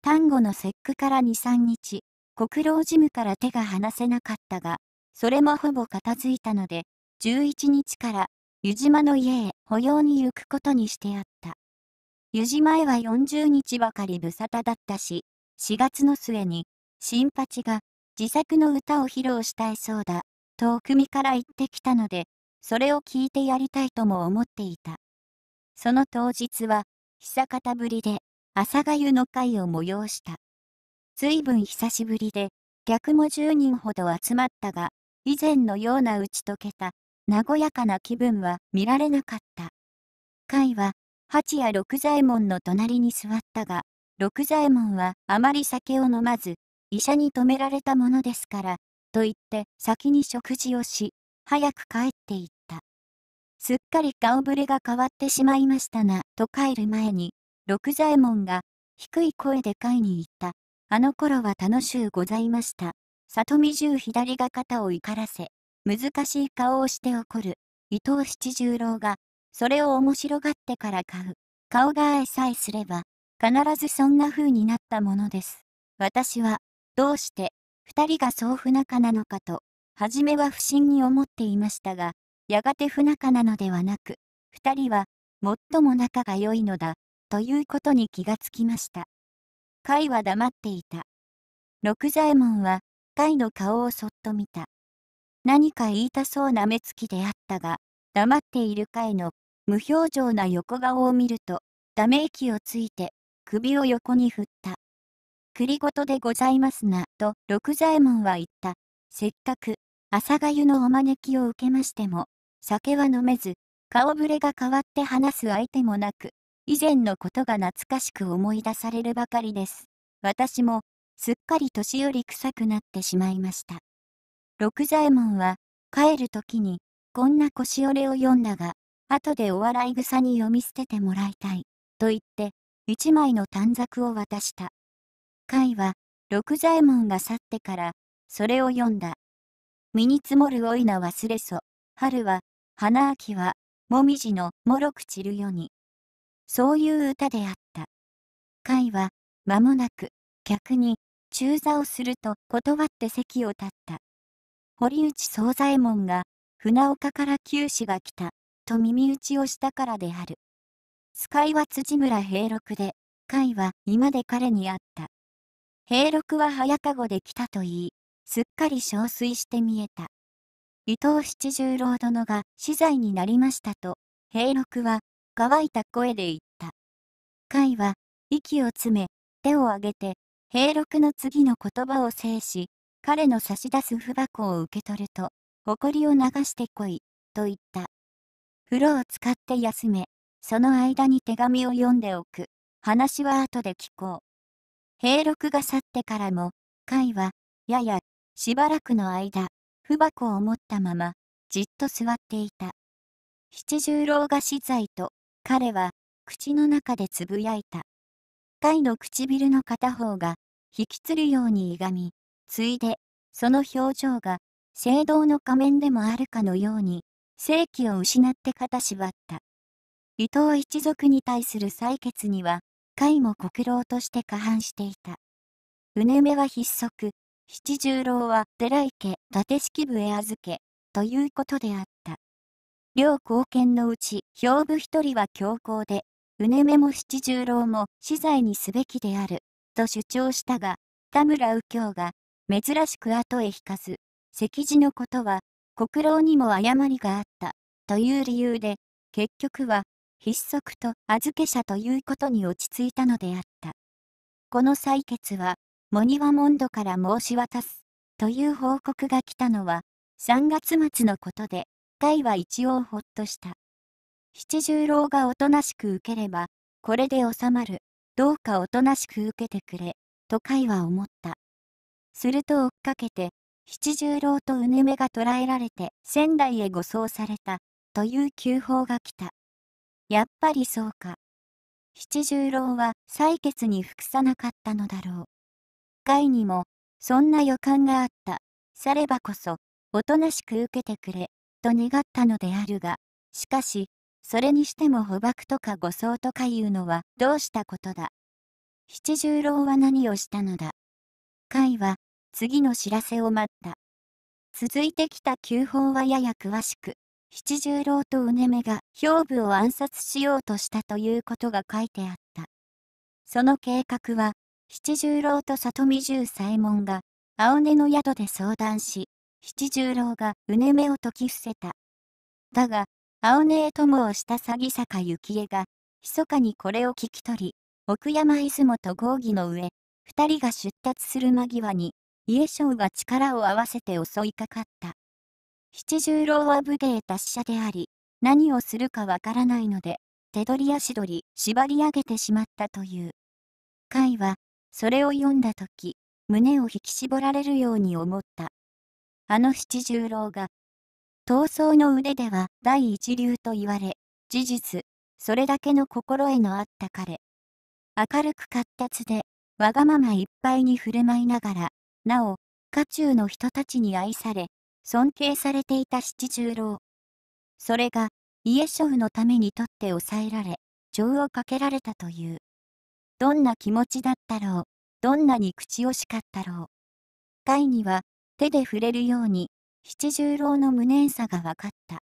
丹後の節句から2、3日、国労事務から手が離せなかったが、それもほぼ片付いたので、11日から湯島の家へ保養に行くことにしてあった。湯島へは40日ばかり無沙汰だったし、4月の末に、新八が自作の歌を披露したいそうだ、と組から言ってきたので、それを聞いてやりたいとも思っていた。その当日は、久方ぶりで、朝がゆの会を催した。随分久しぶりで、客も10人ほど集まったが、以前のような打ち解けた、和やかな気分は見られなかった。会は、八や六左衛門の隣に座ったが、六左衛門はあまり酒を飲まず、医者に止められたものですから、と言って先に食事をし、早く帰っていた。すっかり顔ぶれが変わってしまいましたな、と帰る前に、六左衛門が、低い声で会に行った。あの頃は楽しゅうございました。里見中左が肩を怒らせ、難しい顔をして怒る。伊藤七十郎が、それを面白がってから買う。顔がえさえすれば、必ずそんな風になったものです。私は、どうして、二人がそう不仲なのかと、初めは不審に思っていましたが、やがて不仲なのではなく、二人は最も仲が良いのだ、ということに気がつきました。甲斐は黙っていた。六左衛門は甲斐の顔をそっと見た。何か言いたそうな目つきであったが、黙っている甲斐の無表情な横顔を見ると、ため息をついて、首を横に振った。栗ごとでございますな、と六左衛門は言った。せっかく、朝がゆのお招きを受けましても、酒は飲めず、顔ぶれが変わって話す相手もなく、以前のことが懐かしく思い出されるばかりです。私も、すっかり年寄り臭くなってしまいました。六左衛門は、帰る時に、こんな腰折れを読んだが、後でお笑い草に読み捨ててもらいたい、と言って、一枚の短冊を渡した。甲斐は、六左衛門が去ってから、それを読んだ。身に積もる老いな忘れそ、春は、花秋は、もみじのもろく散るよに。そういう歌であった。会は、間もなく、客に、中座をすると断って席を立った。堀内惣左衛門が、船岡から九死が来た、と耳打ちをしたからである。使いは辻村平六で、甲斐は今で彼に会った。平六は早籠で来たと言い、すっかり憔悴して見えた。伊藤七十郎殿が死罪になりましたと、平六は乾いた声で言った。甲は息を詰め、手を上げて、平六の次の言葉を制し、彼の差し出す不箱を受け取ると、誇りを流してこい、と言った。風呂を使って休め、その間に手紙を読んでおく。話は後で聞こう。平六が去ってからも、甲は、ややしばらくの間、不箱を持ったまま、じっと座っていた。七十郎が死罪と、彼は、口の中でつぶやいた。貝の唇の片方が、引きつるように歪み、ついで、その表情が、聖堂の仮面でもあるかのように、正気を失って肩縛った。伊藤一族に対する採決には、甲斐も国老として過半していた。うねめは筆足、七十郎は寺池立式部へ預け、ということであった。両後見のうち兵部一人は強硬で、うねめも七十郎も死罪にすべきである、と主張したが、田村右京が、珍しく後へ引かず、石地のことは、国老にも誤りがあった、という理由で、結局は、筆則と預け者ということに落ち着いたのであった。この採決は、モニワモンドから申し渡す、という報告が来たのは、3月末のことで、ガイは一応ほっとした。七十郎がおとなしく受ければ、これで収まる、どうかおとなしく受けてくれ、と甲斐は思った。すると追っかけて、七十郎とうぬめが捕らえられて仙台へ護送された、という急報が来た。やっぱりそうか。七十郎は採血に服さなかったのだろう。回にも、そんな予感があった。さればこそ、おとなしく受けてくれ、と願ったのであるが、しかし、それにしても捕獲とか護送とかいうのはどうしたことだ。七十郎は何をしたのだ。甲は、次の知らせを待った。続いてきた旧法はやや詳しく、七十郎とうねめが兵部を暗殺しようとしたということが書いてあった。その計画は、七十郎と里見十左衛門が、青根の宿で相談し、七十郎がうねめを解き伏せた。だが、青根へ友をした詐欺坂幸恵が、密かにこれを聞き取り、奥山出雲と合議の上、二人が出立する間際に、家将が力を合わせて襲いかかった。七十郎は武芸達者であり、何をするかわからないので、手取り足取り縛り上げてしまったという。甲斐は、それを読んだ時、胸を引き絞られるように思った。あの七十郎が、闘争の腕では第一流と言われ、事実、それだけの心得のあった彼。明るく活発で、わがままいっぱいに振る舞いながら、なお、家中の人たちに愛され、尊敬されていた七十郎。それが、家諸のために取って抑えられ、情をかけられたという。どんな気持ちだったろう。どんなに口惜しかったろう。会には手で触れるように七十郎の無念さが分かった。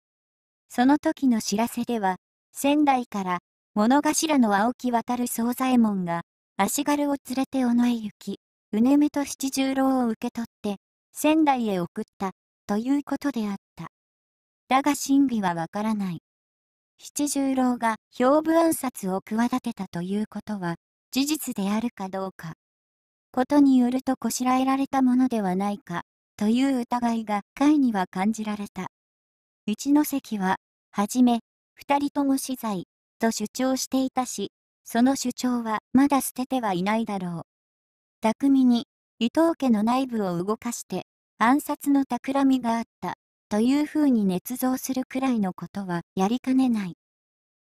その時の知らせでは、仙台から物頭の青木渡る惣左衛門が足軽を連れて尾上行き、うねめと七十郎を受け取って仙台へ送ったということであった。だが真偽は分からない。七十郎が兵部暗殺を企てたということは、事実であるかどうか、ことによるとこしらえられたものではないか、という疑いが会には感じられた。一関は、はじめ、二人とも死罪、と主張していたし、その主張はまだ捨ててはいないだろう。巧みに、伊藤家の内部を動かして、暗殺の企みがあった、というふうに捏造するくらいのことはやりかねない。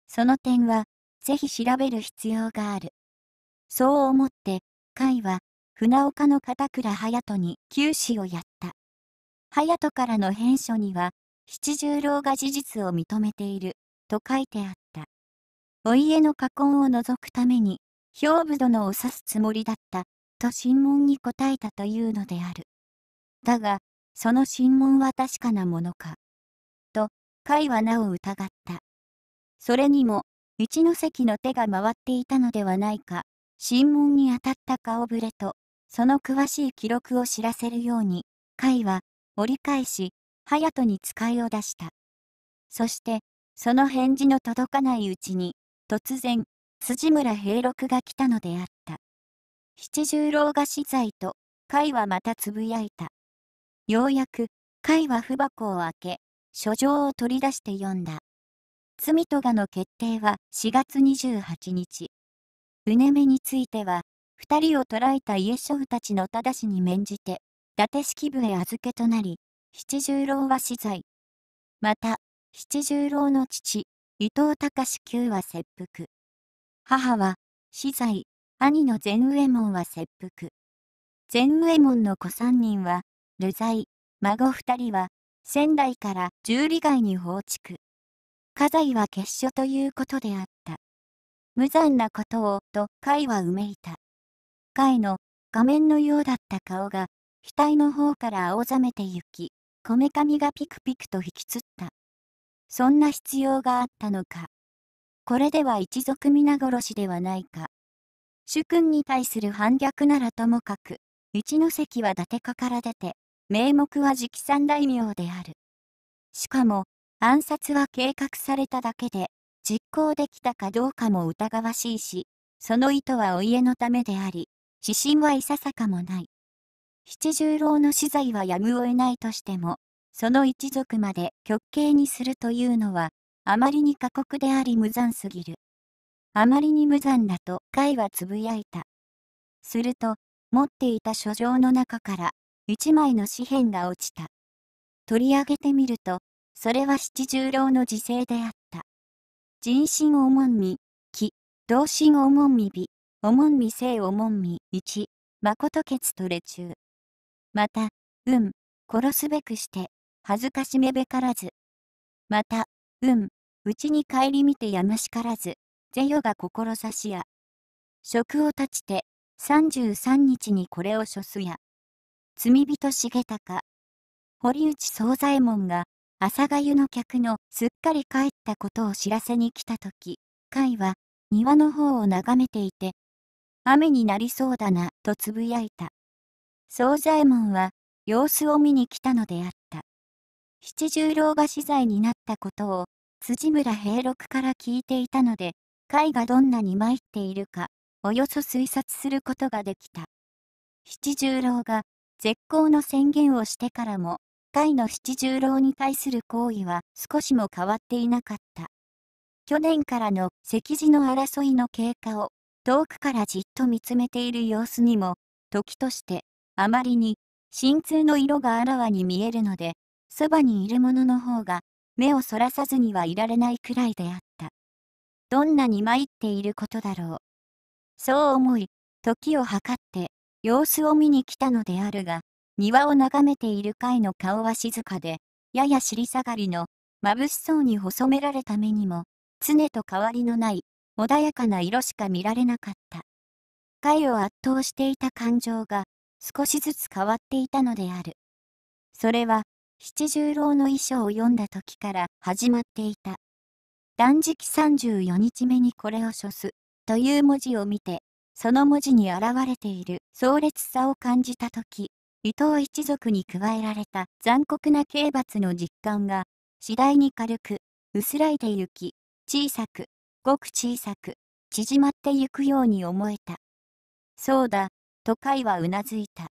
その点は、ぜひ調べる必要がある。そう思って、海は、船岡の片倉隼人に九死をやった。隼人からの返書には、七十郎が事実を認めている、と書いてあった。お家の禍根を除くために、兵部殿を指すつもりだった、と審問に答えたというのである。だが、その審問は確かなものか。と、甲はなお疑った。それにも、一ノ関の手が回っていたのではないか、審問に当たった顔ぶれと、その詳しい記録を知らせるように、甲斐は折り返し、隼人に使いを出した。そして、その返事の届かないうちに、突然、辻村平六が来たのであった。七十郎が死罪と、甲斐はまたつぶやいた。ようやく、甲斐は不箱を開け、書状を取り出して読んだ。罪とがの決定は4月28日。うねめについては、二人を捕らえた家将婦たちの正しに免じて、伊達式部へ預けとなり、七十郎は死罪。また、七十郎の父、伊藤隆九は切腹。母は、死罪、兄の善右衛門は切腹。善右衛門の子三人は、流罪、孫二人は、仙台から十里外に放逐。家財は結所ということであった。無残なことを、と貝はうめいた。貝の画面のようだった顔が、額の方から青ざめてゆき、こめかみがピクピクと引きつった。そんな必要があったのか。これでは一族皆殺しではないか。主君に対する反逆ならともかく、一関は伊達家から出て、名目は直参大名である。しかも、暗殺は計画されただけで、実行できたかどうかも疑わしいし、その意図はお家のためであり、指針はいささかもない。七十郎の死罪はやむを得ないとしても、その一族まで極刑にするというのは、あまりに過酷であり無残すぎる。あまりに無残だと甲はつぶやいた。すると、持っていた書状の中から、一枚の紙片が落ちた。取り上げてみると、それは七十郎の時勢であった。人心おもんみ、き、同心おもんみび、おもんみせいおもんみ、一、誠けつとれちゅう。また、うん、殺すべくして、恥ずかしめべからず。また、うん、うちに帰り見てやましからず、ぜよが志や。職を立ちて、33日にこれを処すや。罪人重隆。堀内惣左衛門が、朝がゆの客のすっかり帰ったことを知らせに来た時、甲斐は庭の方を眺めていて、雨になりそうだなとつぶやいた。宗左衛門は様子を見に来たのであった。七十郎が死罪になったことを辻村平六から聞いていたので、甲斐がどんなに参っているか、およそ推察することができた。七十郎が絶好の宣言をしてからも回の七十郎に対する行為は少しも変わっていなかった。去年からの石字の争いの経過を遠くからじっと見つめている様子にも、時としてあまりに心痛の色があらわに見えるので、そばにいる者の方が目をそらさずにはいられないくらいであった。どんなに参っていることだろう。そう思い、時を計って様子を見に来たのであるが、庭を眺めている貝の顔は静かで、やや尻下がりの、眩しそうに細められた目にも、常と変わりのない、穏やかな色しか見られなかった。貝を圧倒していた感情が、少しずつ変わっていたのである。それは、七十郎の遺書を読んだ時から始まっていた。断食34日目にこれを書す、という文字を見て、その文字に現れている壮烈さを感じた時、伊藤一族に加えられた残酷な刑罰の実感が、次第に軽く、薄らいでゆき、小さく、ごく小さく、縮まってゆくように思えた。そうだ、と甲斐はうなずいた。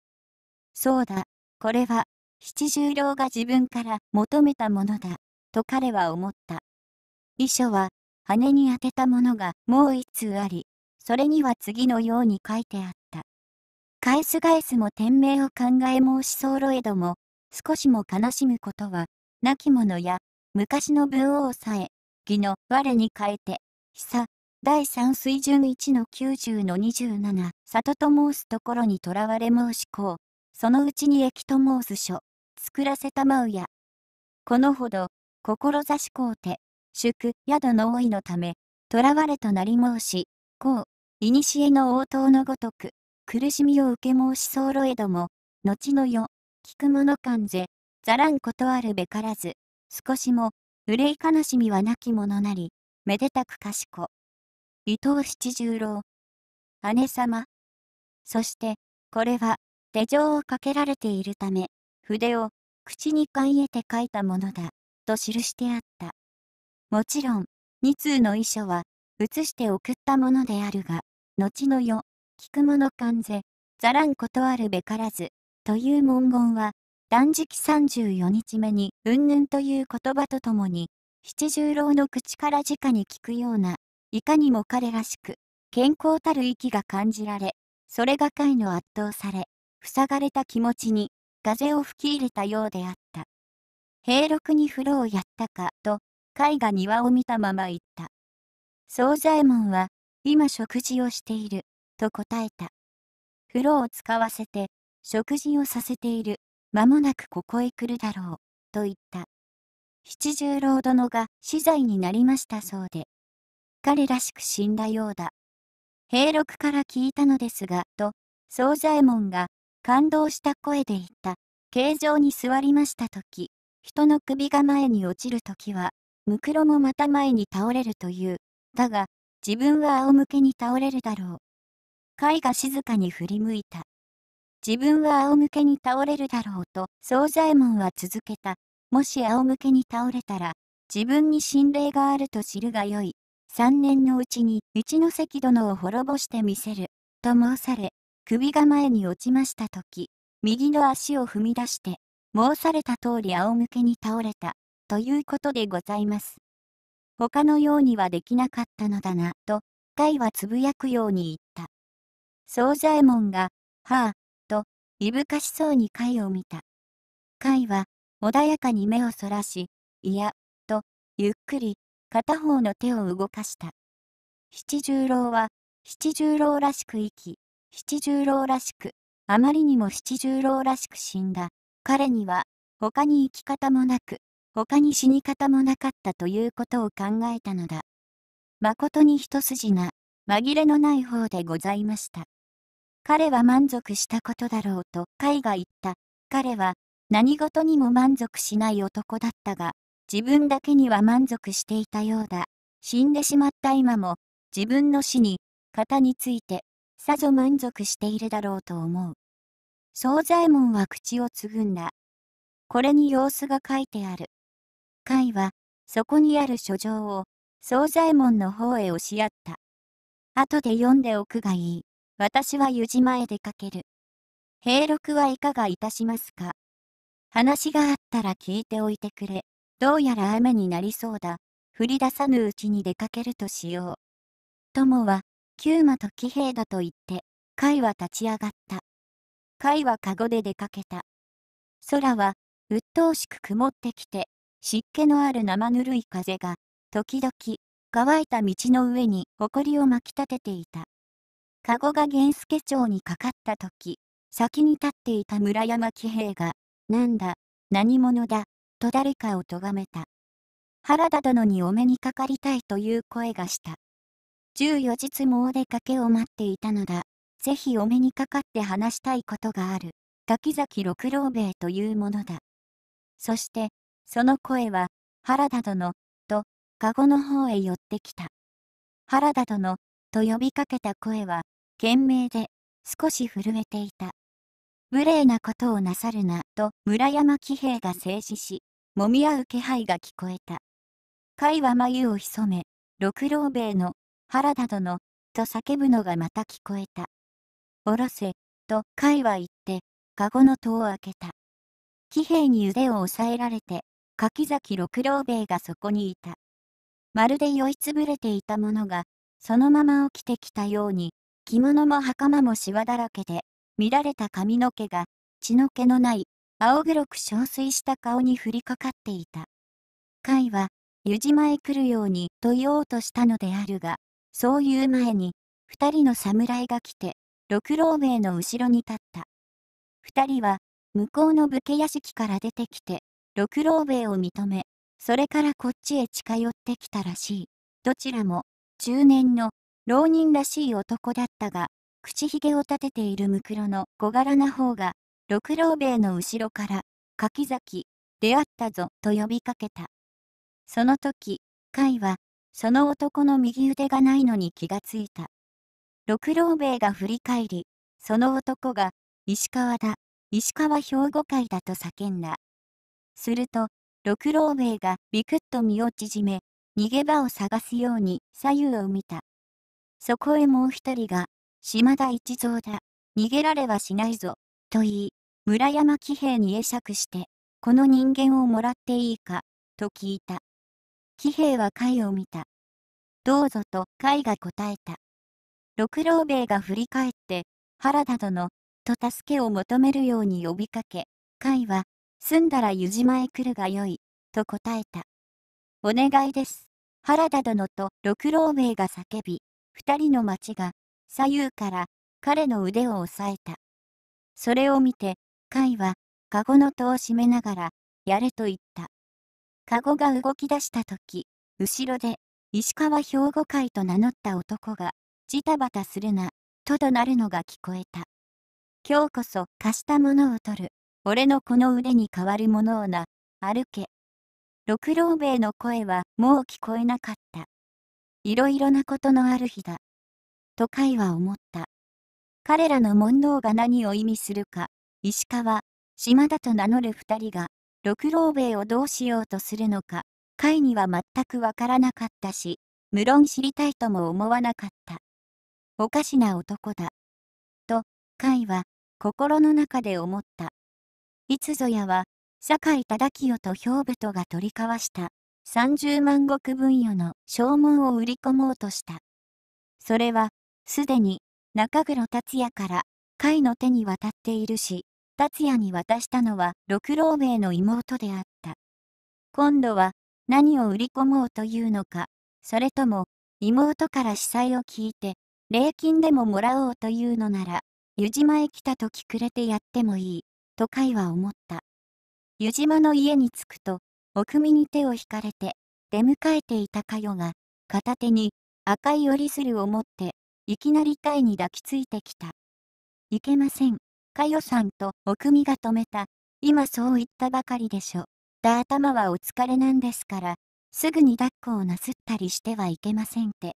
そうだ、これは、七十郎が自分から求めたものだ、と彼は思った。遺書は、羽に当てたものがもう一通あり、それには次のように書いてあった。返す返すも天命を考え申し候ども、少しも悲しむことは、亡き者や、昔の文王さえ、義の我に変えて、久、第三水準1の90の27、里と申すところにとらわれ申しこう、そのうちに駅と申す書、作らせたまうや。このほど、志こうて、宿、宿の多いのため、とらわれとなり申し、こう、古の応答のごとく。苦しみを受け申し候ども、後の世、聞く者感ぜ、ざらん断るべからず、少しも、憂い悲しみはなきものなり、めでたくかしこ。伊藤七十郎。姉様。そして、これは、手錠をかけられているため、筆を、口に勘えて書いたものだ、と記してあった。もちろん、二通の遺書は、写して送ったものであるが、後の世、聞くの感ぜ、ざらん断るべからず、という文言は、断食34日目に、うんぬんという言葉とともに、七十郎の口から直に聞くような、いかにも彼らしく、健康たる息が感じられ、それが解の圧倒され、塞がれた気持ちに、風を吹き入れたようであった。平六に風呂をやったか、と、解が庭を見たまま言った。惣左衛門は、今食事をしている。と答えた。風呂を使わせて、食事をさせている。間もなくここへ来るだろう。と言った。七十郎殿が死罪になりましたそうで。彼らしく死んだようだ。平六から聞いたのですが、と、宗左衛門が感動した声で言った。形状に座りました時、人の首が前に落ちる時は、ムクロもまた前に倒れるという。だが、自分は仰向けに倒れるだろう。貝が静かに振り向いた。自分は仰向けに倒れるだろうと、宗左衛門は続けた。もし仰向けに倒れたら、自分に心霊があると知るがよい。三年のうちに、一ノ関殿を滅ぼしてみせる。と申され、首が前に落ちました時、右の足を踏み出して、申された通り仰向けに倒れた。ということでございます。他のようにはできなかったのだな、と、甲斐はつぶやくように言った。宗左衛門が、はあ、と、いぶかしそうに貝を見た。甲斐は、穏やかに目をそらし、いや、と、ゆっくり、片方の手を動かした。七十郎は、七十郎らしく生き、七十郎らしく、あまりにも七十郎らしく死んだ。彼には、他に生き方もなく、他に死に方もなかったということを考えたのだ。まことに一筋な、紛れのない方でございました。彼は満足したことだろうとカイが言った。彼は何事にも満足しない男だったが、自分だけには満足していたようだ。死んでしまった今も、自分の死に、型について、さぞ満足しているだろうと思う。惣左衛門は口をつぐんだ。これに様子が書いてある。甲は、そこにある書状を、惣左衛門の方へ押し合った。後で読んでおくがいい。私は湯島へ出かける。平六はいかがいたしますか話があったら聞いておいてくれ。どうやら雨になりそうだ。降り出さぬうちに出かけるとしよう。友は、九馬と騎兵だと言って、甲斐は立ち上がった。甲斐はカゴで出かけた。空は、鬱陶しく曇ってきて、湿気のある生ぬるい風が、時々、乾いた道の上に埃を巻き立てていた。籠が源助町にかかった時、先に立っていた村山騎兵が、なんだ、何者だ、と誰かをとがめた。原田殿にお目にかかりたいという声がした。14日もお出かけを待っていたのだ。ぜひお目にかかって話したいことがある。滝崎六郎兵衛というものだ。そして、その声は、原田殿、と、籠の方へ寄ってきた。原田殿、と呼びかけた声は、懸命で、少し震えていた。無礼なことをなさるな、と村山騎兵が静止し、もみ合う気配が聞こえた。甲は眉を潜め、六郎兵衛の、原田殿、と叫ぶのがまた聞こえた。おろせ、と甲は言って、かごの戸を開けた。騎兵に腕を押さえられて、柿崎六郎兵衛がそこにいた。まるで酔いつぶれていたものが、そのまま起きてきたように、着物も袴もシワだらけで、乱れた髪の毛が、血の毛のない、青黒く憔悴した顔に降りかかっていた。甲は、湯島へ来るようにと言おうとしたのであるが、そういう前に、二人の侍が来て、六郎兵衛の後ろに立った。二人は、向こうの武家屋敷から出てきて、六郎兵衛を認め、それからこっちへ近寄ってきたらしい。どちらも、中年の浪人らしい男だったが、口ひげを立てているムクロの小柄な方が、六郎兵衛の後ろから、柿崎、出会ったぞと呼びかけた。その時、甲斐は、その男の右腕がないのに気がついた。六郎兵衛が振り返り、その男が、石川だ、石川兵庫会だと叫んだ。すると、六郎兵衛がビクッと身を縮め、逃げ場を探すように左右を見た。そこへもう一人が、島田一蔵だ、逃げられはしないぞ、と言い、村山騎兵に会釈して、この人間をもらっていいか、と聞いた。騎兵は貝を見た。どうぞと貝が答えた。六郎兵衛が振り返って、原田殿、と助けを求めるように呼びかけ、貝は、済んだら湯島へ来るがよい、と答えた。お願いです。原田殿と六郎兵衛が叫び、二人の町が左右から彼の腕を押さえた。それを見て、甲斐は、カゴの戸を閉めながら、やれと言った。カゴが動き出した時、後ろで、石川兵庫会と名乗った男が、ジタバタするな、と怒鳴るのが聞こえた。今日こそ貸したものを取る。俺のこの腕に代わるものをな、歩け。六郎兵衛の声はもう聞こえなかった。いろいろなことのある日だ。と海は思った。彼らの問答が何を意味するか、石川、島田と名乗る二人が、六郎兵衛をどうしようとするのか、海には全くわからなかったし、無論知りたいとも思わなかった。おかしな男だ。と、海は、心の中で思った。いつぞやは、酒井忠清と兵部とが取り交わした30万石分与の証文を売り込もうとした。それは、すでに中黒達也から甲斐の手に渡っているし、達也に渡したのは六郎兵衛の妹であった。今度は何を売り込もうというのか、それとも妹から司祭を聞いて、礼金でももらおうというのなら、湯島へ来た時くれてやってもいい、と甲斐は思った。湯島の家に着くと、お組に手を引かれて、出迎えていたかよが、片手に赤い折り鶴を持って、いきなりタイに抱きついてきた。いけません。かよさんとお組が止めた。今そう言ったばかりでしょ。だ頭はお疲れなんですから、すぐに抱っこをなすったりしてはいけませんって。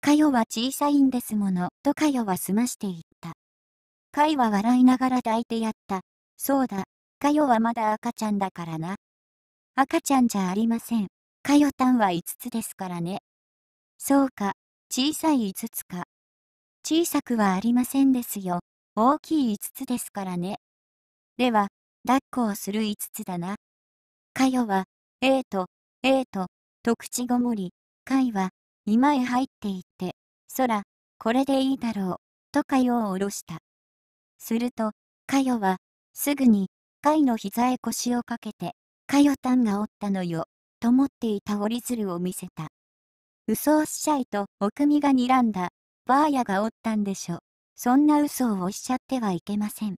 かよは小さいんですもの、とかよは済ましていった。かいは笑いながら抱いてやった。そうだ、かよはまだ赤ちゃんだからな。赤ちゃんじゃありません。かよたんは5つですからね。そうか、小さい5つか。小さくはありませんですよ。大きい5つですからね。では、抱っこをする5つだな。かよは、えーと、えーと、と口ごもり、かいは、今へ入っていって、そら、これでいいだろう、とかよを下ろした。すると、かよは、すぐに、かいの膝へ腰をかけて、かよたんがおったのよ、と持っていた折り鶴を見せた。嘘をしゃいと、おくみが睨んだ、ばあやがおったんでしょ。そんな嘘をおっしゃってはいけません。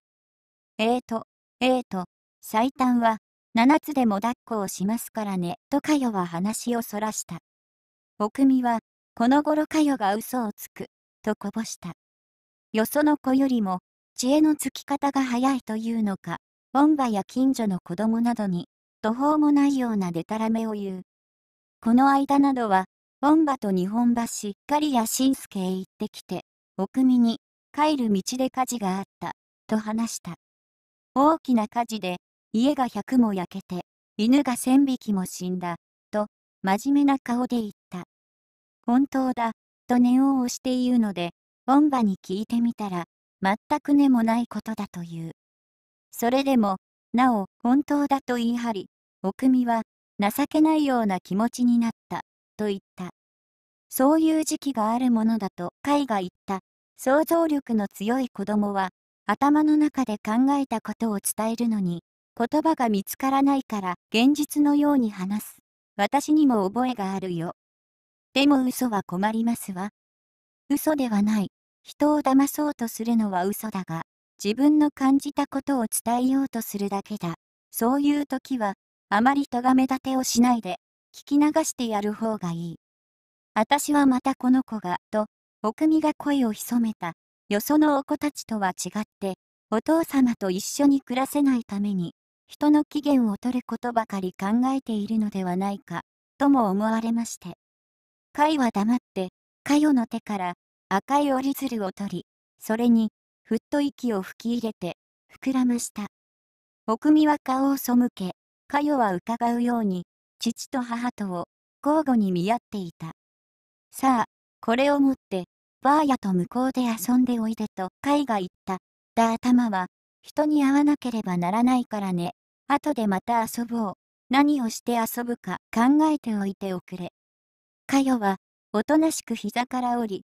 えーと、えーと、最短は、七つでも抱っこをしますからね、とかよは話をそらした。おくみは、この頃かよが嘘をつく、とこぼした。よその子よりも、知恵のつき方が早いというのか、ボンバや近所の子供などに途方もないようなでたらめを言う。この間などは、本場と日本橋、狩っかりやへ行ってきて、お組に、帰る道で火事があった、と話した。大きな火事で、家が100も焼けて、犬が1000匹も死んだ、と、真面目な顔で言った。本当だ、と念を押して言うので、本場に聞いてみたら、全く根もないことだという。それでも、なお、本当だと言い張り、おくみは情けないような気持ちになったと言ったそういう時期があるものだとイが言った想像力の強い子供は頭の中で考えたことを伝えるのに言葉が見つからないから現実のように話す私にも覚えがあるよでも嘘は困りますわ嘘ではない人を騙そうとするのは嘘だが自分の感じたことを伝えようとするだけだそういう時はあまりとがめ立てをしないで、聞き流してやる方がいい。あたしはまたこの子が、と、くみが声を潜めた。よそのお子たちとは違って、お父様と一緒に暮らせないために、人の機嫌を取ることばかり考えているのではないか、とも思われまして。貝は黙って、かよの手から赤い折り鶴を取り、それに、ふっと息を吹き入れて、膨らました。くみは顔を背け、かよは伺うように、父と母とを交互に見合っていた。さあ、これを持って、ばあやと向こうで遊んでおいでと、甲斐が言った。だ頭は、人に会わなければならないからね。後でまた遊ぼう。何をして遊ぶか考えておいておくれ。かよは、おとなしく膝から折り、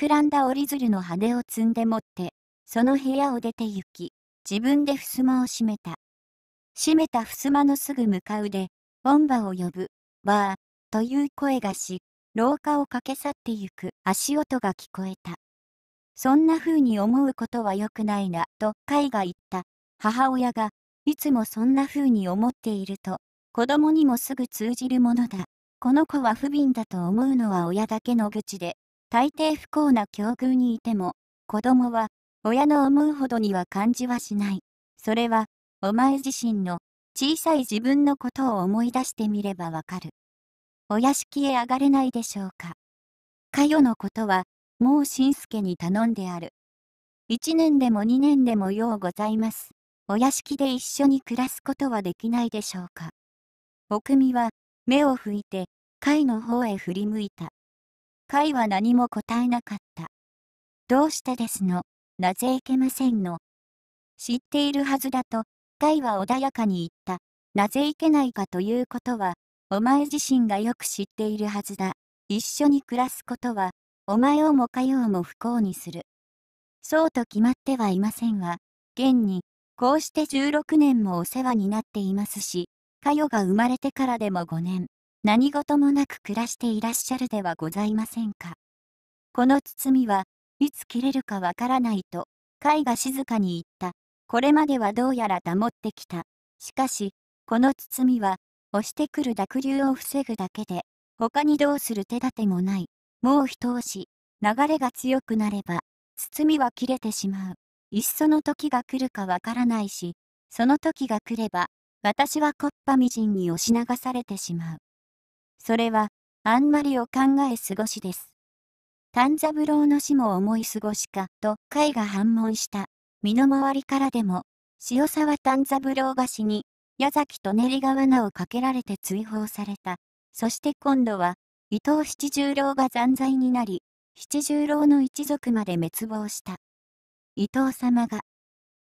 膨らんだ折り鶴の羽を摘んで持って、その部屋を出て行き、自分で襖を閉めた。閉めた襖のすぐ向かうで、本場を呼ぶ、バー、という声がし、廊下を駆け去ってゆく足音が聞こえた。そんな風に思うことは良くないな、と海が言った。母親が、いつもそんな風に思っていると、子供にもすぐ通じるものだ。この子は不憫だと思うのは親だけの愚痴で、大抵不幸な境遇にいても、子供は、親の思うほどには感じはしない。それは、お前自身の小さい自分のことを思い出してみればわかる。お屋敷へ上がれないでしょうか。かよのことは、もうしんすけに頼んである。一年でも二年でもようございます。お屋敷で一緒に暮らすことはできないでしょうか。おくみは、目を拭いて、貝の方へ振り向いた。貝は何も答えなかった。どうしてですの、なぜいけませんの。知っているはずだと、回は穏やかに言った。なぜいけないかということは、お前自身がよく知っているはずだ。一緒に暮らすことは、お前をもかようも不幸にする。そうと決まってはいませんが、現に、こうして16年もお世話になっていますし、かよが生まれてからでも5年、何事もなく暮らしていらっしゃるではございませんか。この包みはいつ切れるかわからないと、かいが静かに言った。これまではどうやら保ってきた。しかし、この包みは、押してくる濁流を防ぐだけで、他にどうする手立てもない。もう一押し、流れが強くなれば、包みは切れてしまう。いっその時が来るかわからないし、その時が来れば、私はコッパみじんに押し流されてしまう。それは、あんまりを考え過ごしです。丹三郎の死も思い過ごしか、と、会が反問した。身の回りからでも、塩沢丹三郎橋に、矢崎と練が罠をかけられて追放された。そして今度は、伊藤七十郎が残罪になり、七十郎の一族まで滅亡した。伊藤様が、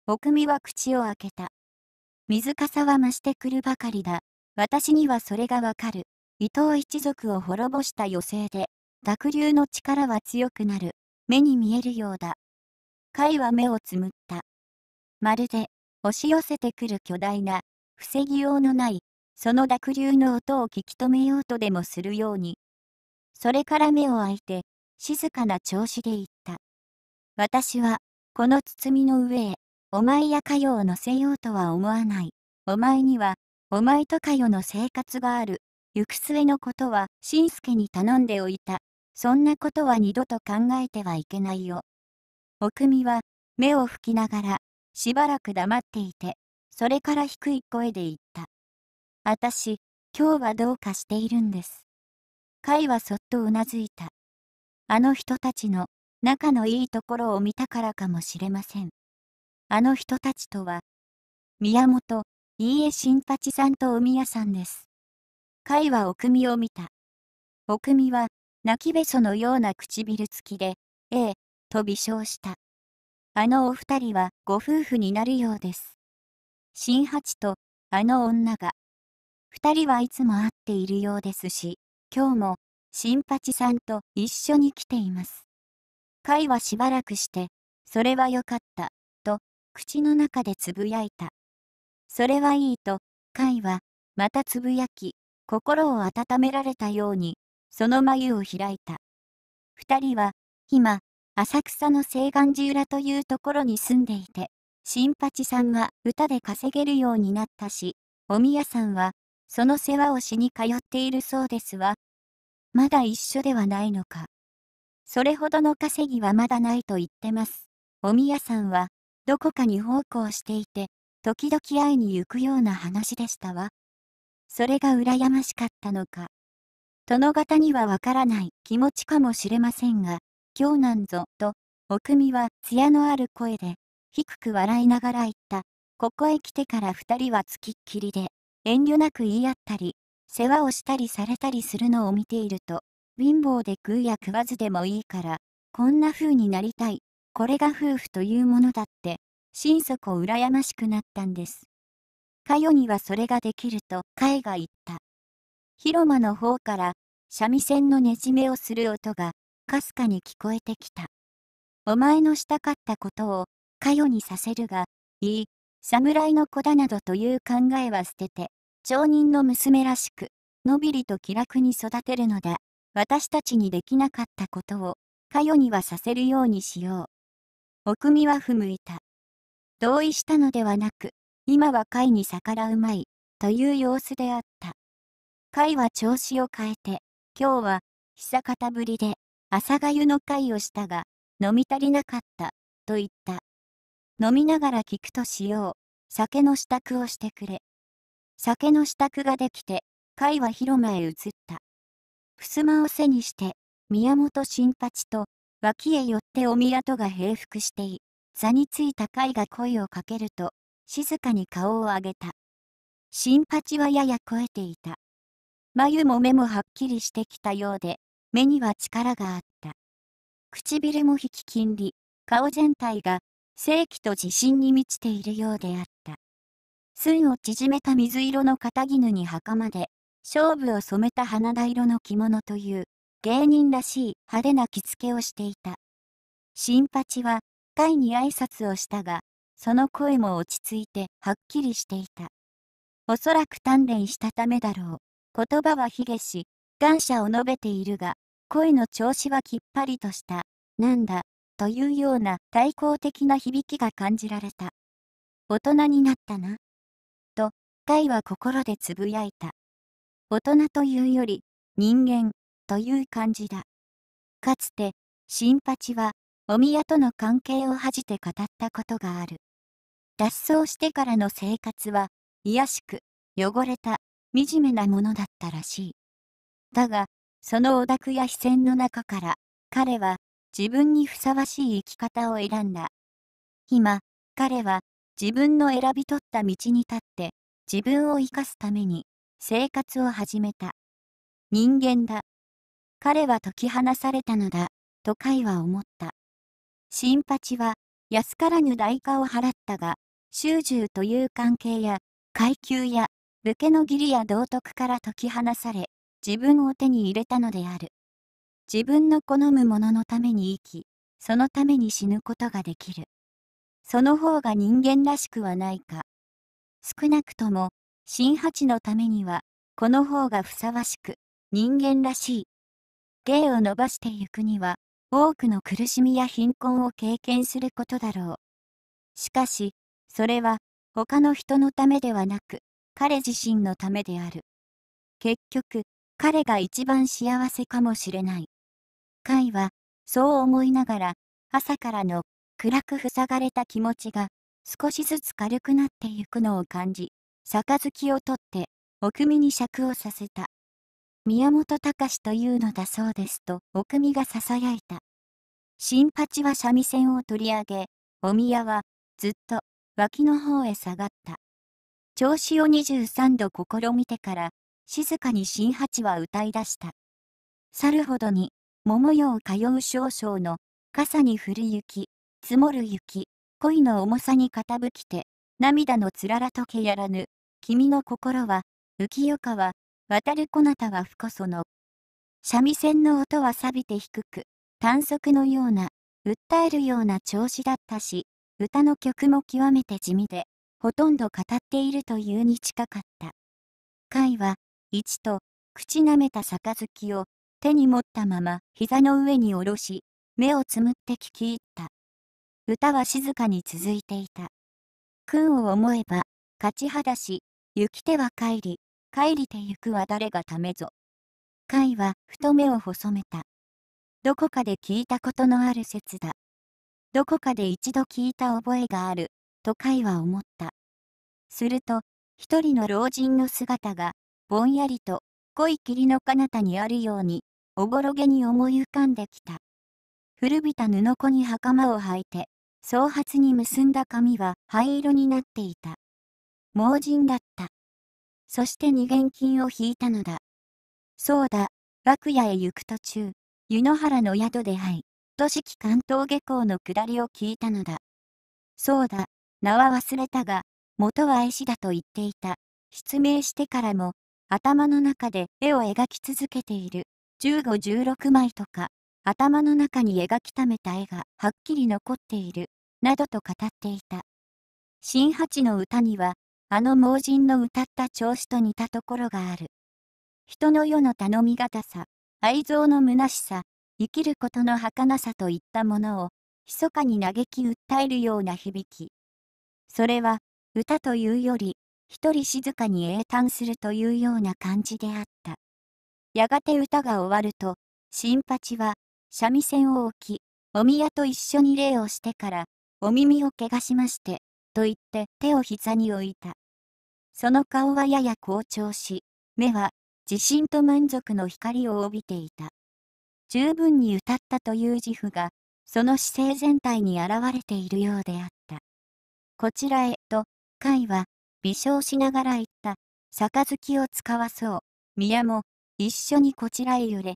おくみは口を開けた。水かさは増してくるばかりだ。私にはそれがわかる。伊藤一族を滅ぼした余勢で、濁流の力は強くなる。目に見えるようだ。貝は目をつむった。まるで、押し寄せてくる巨大な、防ぎようのない、その濁流の音を聞き止めようとでもするように。それから目を開いて、静かな調子で言った。私は、この包みの上へ、お前やかよを乗せようとは思わない。お前には、お前とかよの生活がある。行く末のことは、しんすけに頼んでおいた。そんなことは二度と考えてはいけないよ。おくみは、目を拭きながら、しばらく黙っていて、それから低い声で言った。あたし、今日はどうかしているんです。海はそっとうなずいた。あの人たちの仲のいいところを見たからかもしれません。あの人たちとは、宮本、いいえ新八さんとお屋さんです。海はおくみを見た。おくみは、泣きべそのような唇つきで、ええ、と微笑した。あのお二人はご夫婦になるようです。新八とあの女が。二人はいつも会っているようですし、今日も新八さんと一緒に来ています。会はしばらくして、それはよかった、と口の中でつぶやいた。それはいいと、会はまたつぶやき、心を温められたように、その眉を開いた。二人は、今、浅草の西岸寺裏というところに住んでいて、新八さんは歌で稼げるようになったし、お宮さんは、その世話をしに通っているそうですわ。まだ一緒ではないのか。それほどの稼ぎはまだないと言ってます。お宮さんは、どこかに奉公していて、時々会いに行くような話でしたわ。それが羨ましかったのか。殿方にはわからない気持ちかもしれませんが、今日なんぞ、と、おくみは艶のある声で、低く笑いながら言った。ここへ来てから二人はつきっきりで、遠慮なく言い合ったり、世話をしたりされたりするのを見ていると、貧乏で食うや食わずでもいいから、こんな風になりたい、これが夫婦というものだって、心底羨ましくなったんです。かよにはそれができると、かえが言った。広間の方から、三味線のねじめをする音が、かすかに聞こえてきた。お前のしたかったことを、かよにさせるが、いい、侍の子だなどという考えは捨てて、町人の娘らしく、のびりと気楽に育てるのだ。私たちにできなかったことを、かよにはさせるようにしよう。お組は不向いた。同意したのではなく、今は貝に逆らうまい、という様子であった。会は調子を変えて、今日は、久方ぶりで、朝がゆの会をしたが、飲み足りなかった、と言った。飲みながら聞くとしよう、酒の支度をしてくれ。酒の支度ができて、会は広間へ移った。襖を背にして、宮本新八と、脇へ寄ってお宮戸が平伏してい、座についた会が声をかけると、静かに顔を上げた。新八はやや肥えていた。眉も目もはっきりしてきたようで、目には力があった。唇も引き金利、顔全体が正気と自信に満ちているようであった。寸を縮めた水色の肩絹に袴で、勝負を染めた花田色の着物という、芸人らしい派手な着付けをしていた。新八は、甲斐に挨拶をしたが、その声も落ち着いてはっきりしていた。おそらく鍛錬したためだろう。言葉は卑下し、感謝を述べているが、声の調子はきっぱりとした、なんだ、というような対抗的な響きが感じられた。大人になったな。と、イは心でつぶやいた。大人というより、人間、という感じだ。かつて、新八は、お宮との関係を恥じて語ったことがある。脱走してからの生活は、癒しく、汚れた、惨めなものだったらしい。だが、そのオダクや視線の中から、彼は自分にふさわしい生き方を選んだ。今、彼は自分の選び取った道に立って、自分を生かすために生活を始めた。人間だ。彼は解き放されたのだ、と海は思った。新八は安からぬ代価を払ったが、修従という関係や、階級や、武家の義理や道徳から解き放され、自分を手に入れたのである。自分の好むもののために生き、そのために死ぬことができる。その方が人間らしくはないか。少なくとも、新八のためには、この方がふさわしく、人間らしい。芸を伸ばしてゆくには、多くの苦しみや貧困を経験することだろう。しかし、それは、他の人のためではなく、彼自身のためである。結局、彼が一番幸せかもしれない。海は、そう思いながら、朝からの暗く塞がれた気持ちが、少しずつ軽くなってゆくのを感じ、杯を取って、お組に尺をさせた。宮本隆というのだそうですと、お組が囁いた。新八は三味線を取り上げ、お宮は、ずっと、脇の方へ下がった。調子を23度試みてから、静かに新八は歌い出した。去るほどに、桃よを通う少々の、傘に降る雪、積もる雪、恋の重さに傾きて、涙のつららとけやらぬ、君の心は、浮世かは、渡るこなたはふこその。三味線の音は錆びて低く、短足のような、訴えるような調子だったし、歌の曲も極めて地味で、ほとんど語っているというに近かった。甲は、1と、口なめた杯を手に持ったまま膝の上に下ろし、目をつむって聞き入った。歌は静かに続いていた。君を思えば、勝ちはだし、行き手は帰り、帰りて行くは誰がためぞ。貝はふと目を細めた。どこかで聞いたことのある説だ。どこかで一度聞いた覚えがある、と貝は思った。すると、一人の老人の姿がぼんやりと、濃い霧の彼方にあるように、おぼろげに思い浮かんできた。古びた布子に袴を履いて、総髪に結んだ髪は灰色になっていた。盲人だった。そして二元金を引いたのだ。そうだ、楽屋へ行く途中、湯野原の宿で会い、都市期関東下校の下りを聞いたのだ。そうだ、名は忘れたが、元は絵師だと言っていた。失明してからも、頭の中で絵を描き続けている。1516枚とか、頭の中に描きためた絵がはっきり残っている、などと語っていた。新八の歌には、あの盲人の歌った調子と似たところがある。人の世の頼みがたさ、愛憎の虚しさ、生きることの儚さといったものを、密かに嘆き訴えるような響き。それは、歌というより、一人静かに英単するというような感じであった。やがて歌が終わると、新八は、三味線を置き、お宮と一緒に礼をしてから、お耳を怪我しまして、と言って手を膝に置いた。その顔はやや好調し、目は、自信と満足の光を帯びていた。十分に歌ったという自負が、その姿勢全体に現れているようであった。こちらへ、と、甲斐は、微笑しながら言った。杯を使わそう。宮も、一緒にこちらへ揺れ。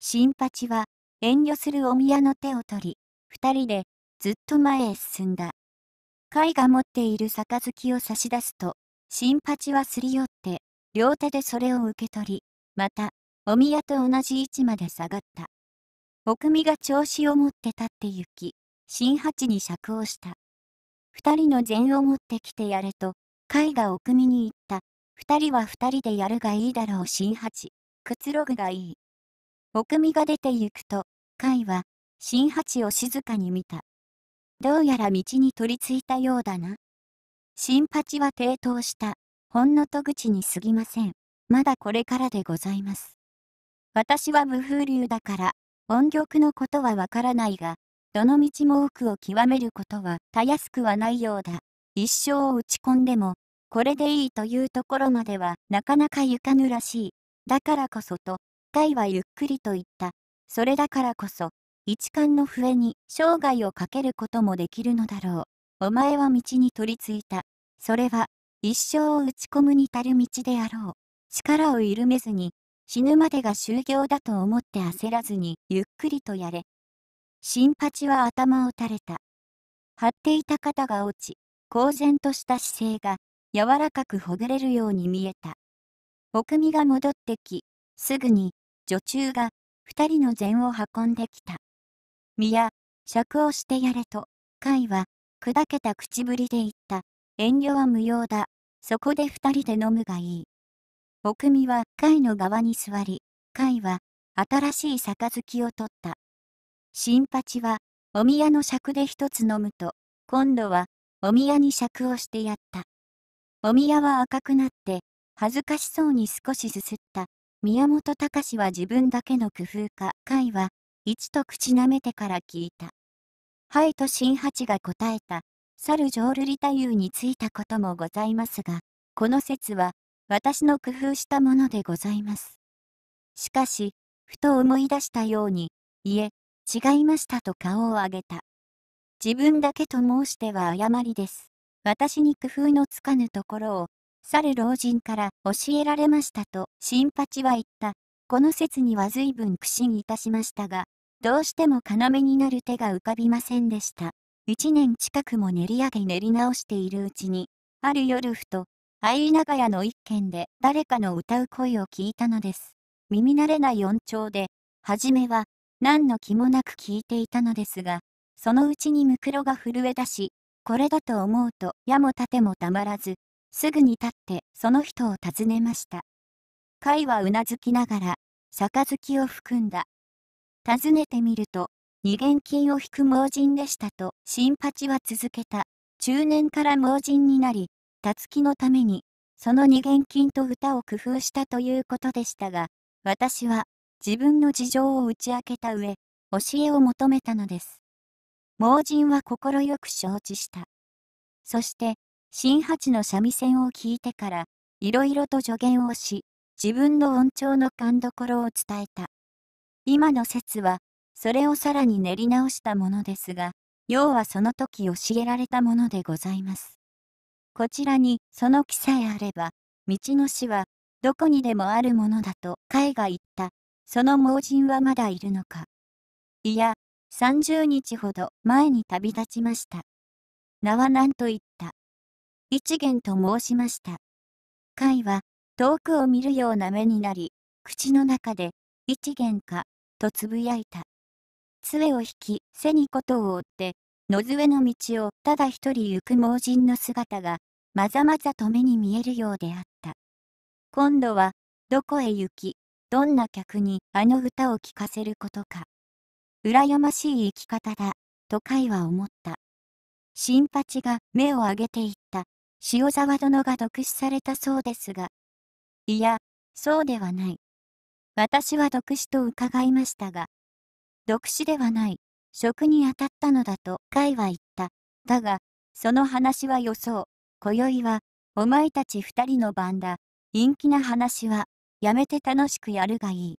新八は、遠慮するお宮の手を取り、二人で、ずっと前へ進んだ。貝が持っている杯を差し出すと、新八はすり寄って、両手でそれを受け取り、また、お宮と同じ位置まで下がった。奥組が調子を持って立って行き、新八に釈をした。二人の禅を持ってきてやれと、絵画を組みに行った。二人は二人でやるがいいだろう新八。くつろぐがいい。おみが出て行くと、海は、新八を静かに見た。どうやら道に取りついたようだな。新八は抵当した。ほんの戸口に過ぎません。まだこれからでございます。私は無風流だから、音曲のことはわからないが、どの道も奥を極めることはたやすくはないようだ。一生を打ち込んでも、これでいいというところまではなかなか行かぬらしい。だからこそと、イはゆっくりと言った。それだからこそ、一貫の笛に生涯をかけることもできるのだろう。お前は道に取りついた。それは、一生を打ち込むに足る道であろう。力を緩めずに、死ぬまでが終業だと思って焦らずに、ゆっくりとやれ。新八は頭を垂れた。張っていた肩が落ち、公然とした姿勢が柔らかくほぐれるように見えた。奥みが戻ってき、すぐに、女中が、二人の禅を運んできた。宮、釈をしてやれと、海は、砕けた口ぶりで言った。遠慮は無用だ。そこで二人で飲むがいい。奥みは海の側に座り、海は、新しい杯を取った。新八は、お宮の尺で一つ飲むと、今度は、お宮に尺をしてやった。お宮は赤くなって、恥ずかしそうに少しすすった。宮本隆は自分だけの工夫か、会は、一と口なめてから聞いた。はいと新八が答えた。猿浄瑠璃太夫についたこともございますが、この説は、私の工夫したものでございます。しかし、ふと思い出したように、いえ、違いましたと顔を上げた。自分だけと申しては誤りです。私に工夫のつかぬところを、去る老人から教えられましたと、新八は言った。この説には随分苦心いたしましたが、どうしても要になる手が浮かびませんでした。一年近くも練り上げ練り直しているうちに、ある夜ふと、愛長屋の一軒で誰かの歌う声を聞いたのです。耳慣れない音調で、初めは何の気もなく聞いていたのですが、そのうちにムクロが震え出し、これだと思うと矢も盾もたまらず、すぐに立ってその人を訪ねました。貝はうなずきながら、杯を含んだ。訪ねてみると、二元金を引く盲人でしたと、新八は続けた。中年から盲人になり、たつきのために、その二元金と歌を工夫したということでしたが、私は、自分の事情を打ち明けた上、教えを求めたのです。盲人は快く承知した。そして、新八の三味線を聞いてから、いろいろと助言をし、自分の音調の勘どころを伝えた。今の説は、それをさらに練り直したものですが、要はその時教えられたものでございます。こちらにその記さえあれば、道の死はどこにでもあるものだと甲が言った、その盲人はまだいるのか。いや、30日ほど前に旅立ちました。名は何と言った。一元と申しました。甲は遠くを見るような目になり、口の中で一元かとつぶやいた。杖を引き背にことを追って、野添の道をただ一人行く盲人の姿がまざまざと目に見えるようであった。今度は、どこへ行き、どんな客にあの歌を聴かせることか。羨ましい生き方だ、と海は思った。新八が目を上げていった、塩沢殿が独死されたそうですが。いや、そうではない。私は独死と伺いましたが。独死ではない、職に当たったのだと海は言った。だが、その話はよそう。今宵は、お前たち二人の番だ。陰気な話は、やめて楽しくやるがいい。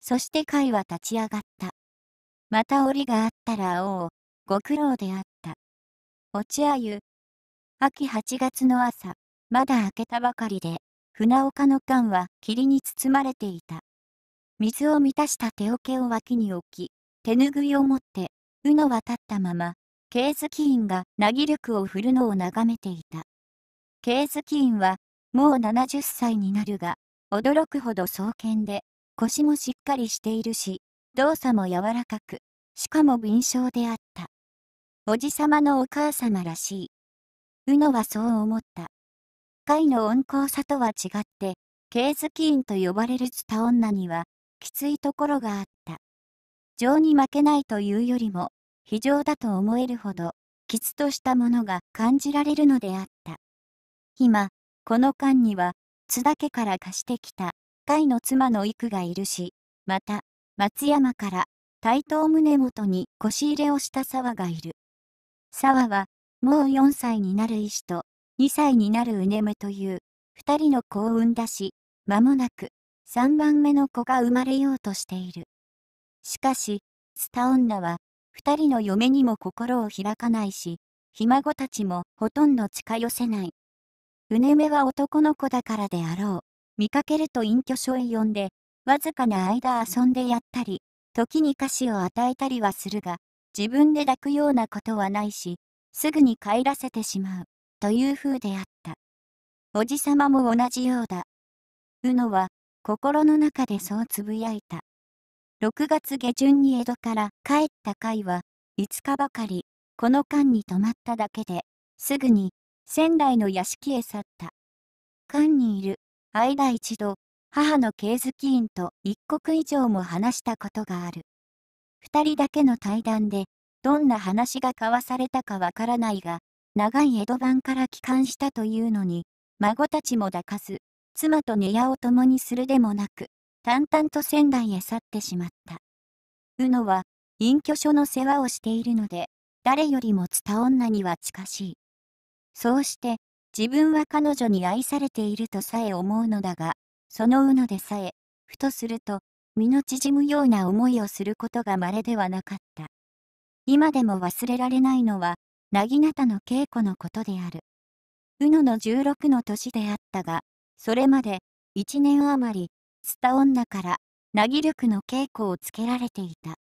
そして海は立ち上がった。また折があったらおう、ご苦労であった。落あゆ。秋8月の朝、まだ明けたばかりで、船岡の缶は霧に包まれていた。水を満たした手桶を脇に置き、手ぬぐいを持って、うのは立ったまま、ケーズキーンがなぎ力を振るのを眺めていた。ケーズキーンは、もう70歳になるが、驚くほど壮健で、腰もしっかりしているし、動作も柔らかく、しかも敏捷であった。おじさまのお母様らしい。うのはそう思った。会の温厚さとは違って、ケーズキーンと呼ばれるツタ女には、きついところがあった。情に負けないというよりも、非常だと思えるほど、きつとしたものが感じられるのであった。今、この間には、津田家から貸してきた、会の妻の育がいるし、また、松山から台東宗元に腰入れをした沢がいる。沢は、もう4歳になる医師と、2歳になるうねめという、2人の子を産んだし、間もなく、3番目の子が生まれようとしている。しかし、スタ女は、2人の嫁にも心を開かないし、ひ孫たちもほとんど近寄せない。うねめは男の子だからであろう。見かけると隠居所へ呼んで、わずかな間遊んでやったり、時に菓子を与えたりはするが、自分で抱くようなことはないし、すぐに帰らせてしまう、という風であった。おじさまも同じようだ。うのは、心の中でそうつぶやいた。6月下旬に江戸から帰った回は、5日ばかり、この間に泊まっただけで、すぐに、仙台の屋敷へ去った。館にいる、間一度、母のケーズキーンと一刻以上も話したことがある。二人だけの対談で、どんな話が交わされたかわからないが、長い江戸版から帰還したというのに、孫たちも抱かず、妻と寝屋を共にするでもなく、淡々と仙台へ去ってしまった。うのは、隠居所の世話をしているので、誰よりも伝女には近しい。そうして、自分は彼女に愛されているとさえ思うのだが、そのうのでさえ、ふとすると、身の縮むような思いをすることが稀ではなかった。今でも忘れられないのは、なぎなたの稽古のことである。うのの16の年であったが、それまで、1年余り、スタ女から、なぎ力の稽古をつけられていた。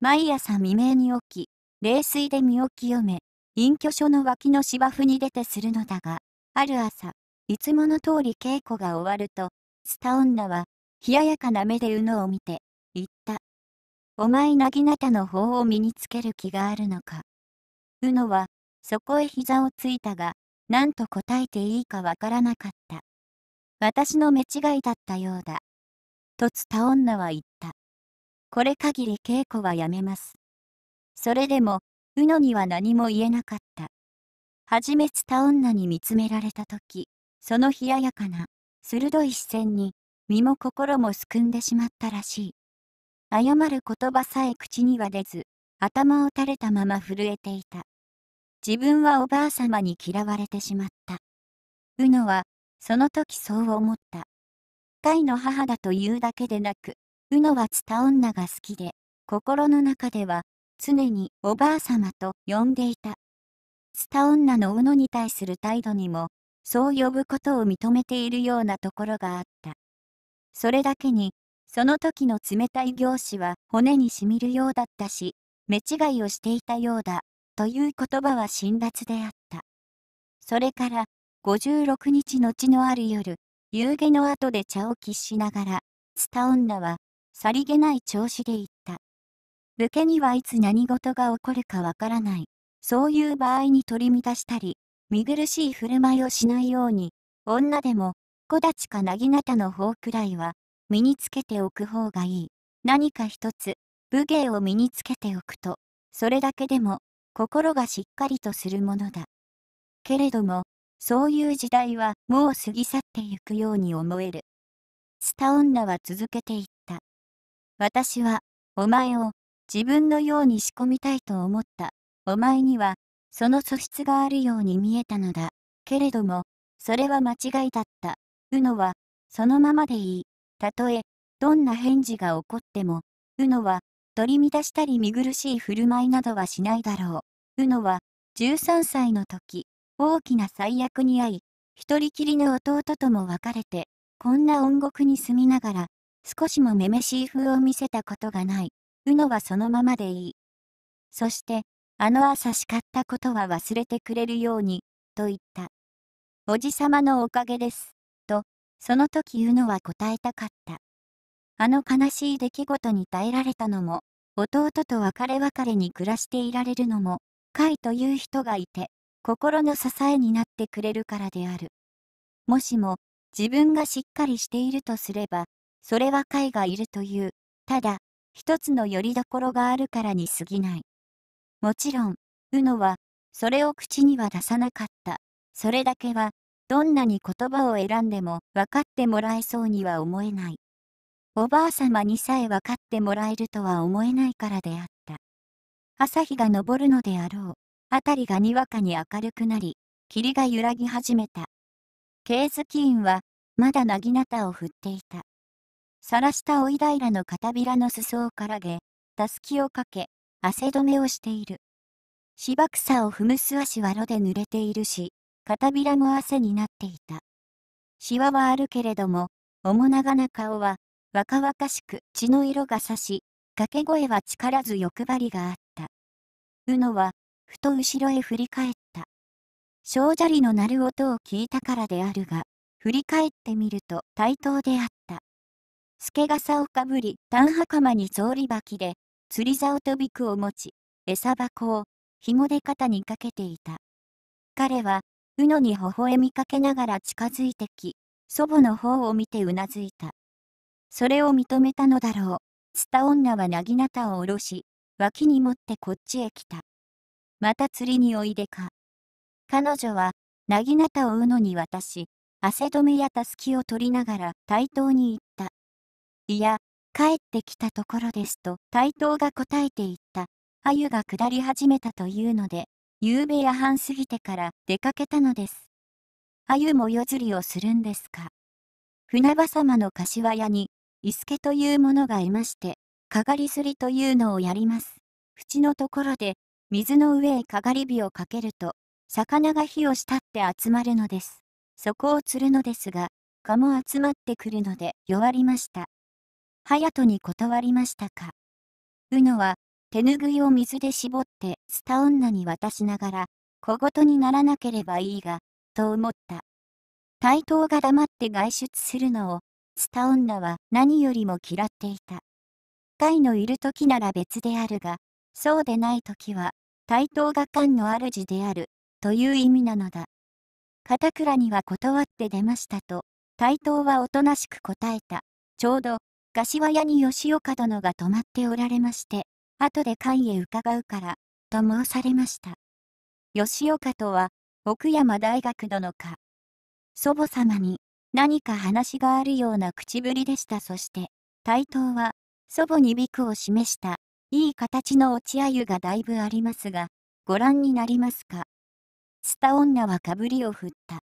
毎朝未明に起き、冷水で身を清め、隠居所の脇の芝生に出てするのだが、ある朝、いつもの通り稽古が終わると、スタ女は、冷ややかな目でうのを見て、言った。お前なぎなたの法を身につける気があるのか。うのは、そこへ膝をついたが、何と答えていいかわからなかった。私の目違いだったようだ。とつた女は言った。これ限り稽古はやめます。それでも、うのには何も言えなかった。はじめつた女に見つめられた時、その冷ややかな、鋭い視線に、身も心もすくんでしまったらしい。謝る言葉さえ口には出ず、頭を垂れたまま震えていた。自分はおばあさまに嫌われてしまった。うのは、その時そう思った。貝の母だというだけでなく、うのはツタ女が好きで、心の中では、常におばあさまと呼んでいた。ツタ女のうのに対する態度にも、そう呼ぶことを認めているようなところがあった。それだけに、その時の冷たい行使は骨にしみるようだったし、目違いをしていたようだ、という言葉は辛辣であった。それから、56日後のある夜、夕下の後で茶を喫しながら、スタ女は、さりげない調子で言った。武家にはいつ何事が起こるかわからない。そういう場合に取り乱したり、見苦しい振る舞いをしないように、女でも、小立かなぎなたの方くらいは、身につけておく方がいい。何か一つ、武芸を身につけておくと、それだけでも、心がしっかりとするものだ。けれども、そういう時代はもう過ぎ去ってゆくように思える。スタ女は続けていった。私は、お前を、自分のように仕込みたいと思った。お前には、その素質があるように見えたのだ。けれども、それは間違いだった。うのは、そのままでいい。たとえ、どんな返事が起こっても、うのは、取り乱したり見苦しい振る舞いなどはしないだろう。うのは、13歳の時、大きな災厄に遭い、一人きりの弟とも別れて、こんな恩国に住みながら、少しもめめしい風を見せたことがない。うのはそのままでいい。そして、あの朝叱ったことは忘れてくれるように、と言った。おじさまのおかげです、と、その時言うのは答えたかった。あの悲しい出来事に耐えられたのも、弟と別れ別れに暮らしていられるのも、イという人がいて、心の支えになってくれるからである。もしも、自分がしっかりしているとすれば、それはイがいるという、ただ、一つの拠り所があるからに過ぎない。もちろん、うのは、それを口には出さなかった。それだけは、どんなに言葉を選んでも分かってもらえそうには思えない。おばあさまにさえ分かってもらえるとは思えないからであった。朝日が昇るのであろう。辺りがにわかに明るくなり、霧が揺らぎ始めた。ケーズキーンは、まだなぎなたを振っていた。さらしたおい平の片びらの裾をからげ、たすきをかけ、汗止めをしている。芝草を踏む素足は炉で濡れているし、片びらも汗になっていた。しわはあるけれども、面長な顔は、若々しく血の色が差し、掛け声は力ず欲張りがあった。うのは、ふと後ろへ振り返った。小砂利の鳴る音を聞いたからであるが、振り返ってみると対等であった。透け傘をかぶり、短袴に草履履きで、釣り竿とびくを持ち、餌箱を紐で肩にかけていた。彼は、うのに微笑みかけながら近づいてき、祖母の方を見てうなずいた。それを認めたのだろう。つた女はなぎなたを下ろし、脇に持ってこっちへ来た。また釣りにおいでか。彼女は、なぎなたをうのに渡し、汗止めやたすきを取りながら対等に言った。いや、帰ってきたところですと、対等が答えていった。鮎が下り始めたというので、夕べ夜半過ぎてから出かけたのです。鮎も夜釣りをするんですか。船場様の柏屋に、伊助というものがいまして、かがりすりというのをやります。縁のところで、水の上へかがり火をかけると、魚が火をしたって集まるのです。そこを釣るのですが、蚊も集まってくるので弱りました。隼人に断りましたか。うのは、手ぬぐいを水で絞って、スタ女に渡しながら、小言にならなければいいが、と思った。対等が黙って外出するのを、スタ女は何よりも嫌っていた。イのいる時なら別であるが、そうでない時は、対等が官の主である、という意味なのだ。片倉には断って出ましたと、対等はおとなしく答えた。ちょうど、柏屋に吉岡殿が泊まっておられまして、後で会へ伺うから、と申されました。吉岡とは、奥山大学殿か。祖母様に何か話があるような口ぶりでしたそして、対等は、祖母に美句を示した、いい形の落ち鮎がだいぶありますが、ご覧になりますか。スタ女はかぶりを振った。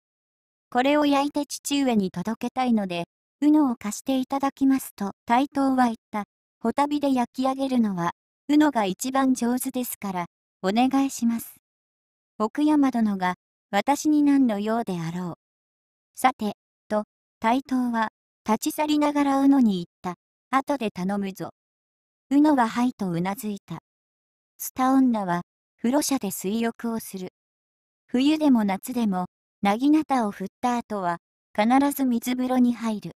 これを焼いて父上に届けたいので、うのを貸していただきますと、対等は言った。ホタビで焼き上げるのは、うのが一番上手ですから、お願いします。奥山殿が、私に何の用であろう。さて、と、対等は、立ち去りながらうのに言った。後で頼むぞ。うのははいとうなずいた。スタ女は、風呂車で水浴をする。冬でも夏でも、なぎなたを振った後は、必ず水風呂に入る。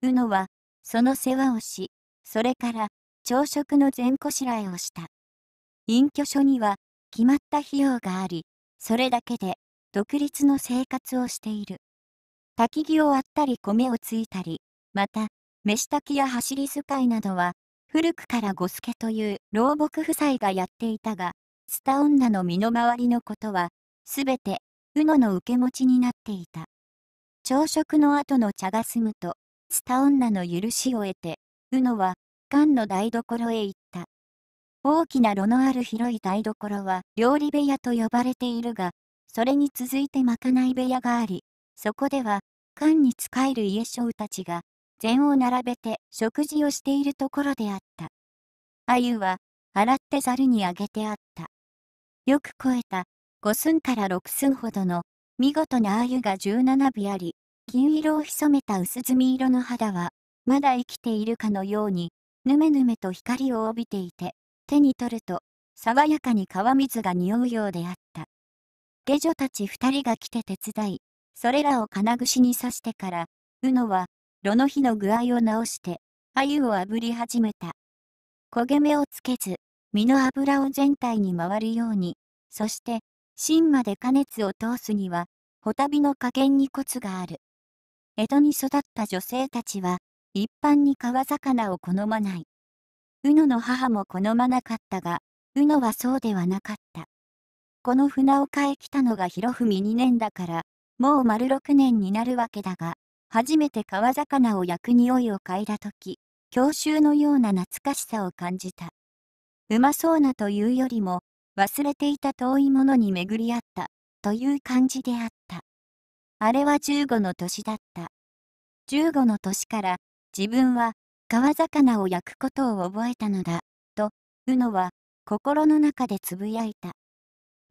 宇野は、その世話をし、それから、朝食の前こしらえをした。隠居所には、決まった費用があり、それだけで、独立の生活をしている。焚き木を割ったり米をついたり、また、飯炊きや走り使いなどは、古くから五助という老木夫妻がやっていたが、スタ女の身の回りのことは、すべて、宇野の受け持ちになっていた。朝食の後の茶が済むと、つた女の許しを得て、うのは、缶の台所へ行った。大きな炉のある広い台所は料理部屋と呼ばれているが、それに続いてまかない部屋があり、そこでは、缶に仕える家将たちが、膳を並べて食事をしているところであった。あゆは、洗ってざるにあげてあった。よく肥えた、5寸から6寸ほどの、見事なあゆが17尾あり、銀色を潜めた薄墨色の肌は、まだ生きているかのように、ぬめぬめと光を帯びていて、手に取ると、爽やかに川水が匂うようであった。下女たち二人が来て手伝い、それらを金串に刺してから、うのは、炉の火の具合を直して、鮎を炙り始めた。焦げ目をつけず、身の油を全体に回るように、そして、芯まで加熱を通すには、ホタビの加減にコツがある。江戸に育った女性たちは、一般に川魚を好まない。宇野の母も好まなかったが、宇野はそうではなかった。この船岡へ来たのが広文2年だから、もう丸6年になるわけだが、初めて川魚を焼く匂いを嗅いだ時、郷愁のような懐かしさを感じた。うまそうなというよりも、忘れていた遠いものに巡り合った、という感じであった。あれは15の年だった。15の年から自分は川魚を焼くことを覚えたのだ、と、うのは心の中でつぶやいた。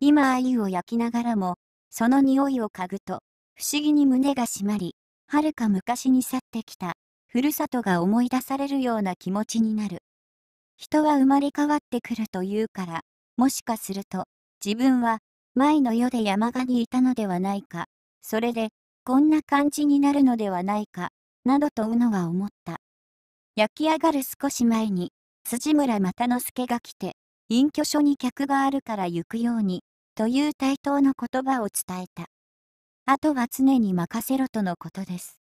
今鮎を焼きながらも、その匂いを嗅ぐと、不思議に胸が締まり、はるか昔に去ってきた、ふるさとが思い出されるような気持ちになる。人は生まれ変わってくるというから、もしかすると、自分は前の世で山鹿にいたのではないか、それで、こんな感じになるのではないか、などとうのは思った。焼き上がる少し前に、辻村又之助が来て、隠居所に客があるから行くように、という対等の言葉を伝えた。あとは常に任せろとのことです。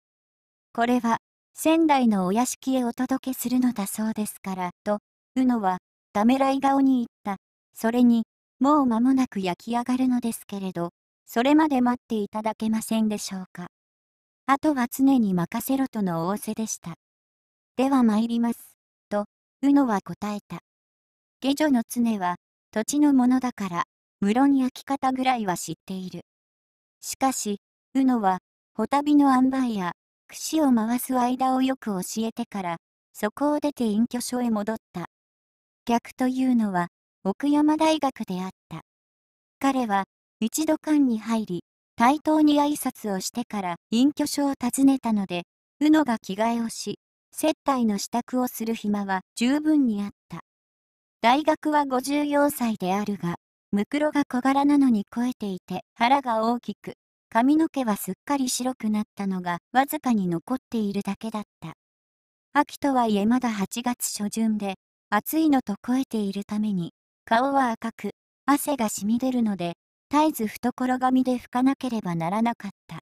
これは、仙台のお屋敷へお届けするのだそうですから、と、うのは、ためらい顔に言った。それに、もう間もなく焼き上がるのですけれど、それまで待っていただけませんでしょうか。あとは常に任せろとの仰せでした。では参ります、と、うのは答えた。下女の常は、土地のものだから、無論焼き方ぐらいは知っている。しかし、うのは、ホタビの塩梅や、串を回す間をよく教えてから、そこを出て隠居所へ戻った。逆というのは、奥山大学であった。彼は、一度館に入り、対等に挨拶をしてから隠居所を訪ねたので、宇野が着替えをし、接待の支度をする暇は十分にあった。大学は54歳であるが、ムクロが小柄なのに肥えていて腹が大きく、髪の毛はすっかり白くなったのがわずかに残っているだけだった。秋とはいえまだ8月初旬で、暑いのと肥えているために、顔は赤く、汗が染み出るので、絶えず懐紙で拭かなければならなかった。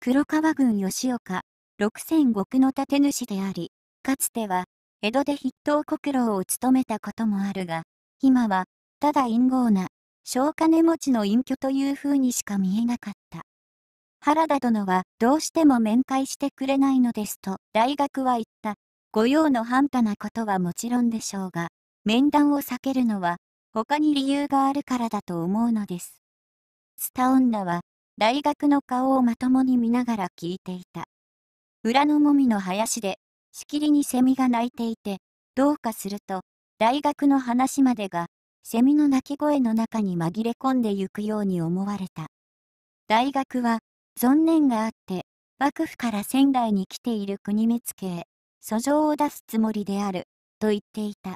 黒川軍吉岡、六千石の建主であり、かつては、江戸で筆頭国老を務めたこともあるが、今は、ただ陰謀な、小金持ちの隠居という風にしか見えなかった。原田殿はどうしても面会してくれないのですと大学は言った。御用の半端なことはもちろんでしょうが、面談を避けるのは他に理由があるからだと思うのです。スタ女は、大学の顔をまともに見ながら聞いていた。裏のもみの林で、しきりにセミが鳴いていて、どうかすると、大学の話までが、セミの鳴き声の中に紛れ込んでゆくように思われた。大学は、存念があって、幕府から仙台に来ている国付へ訴状を出すつもりである、と言っていた。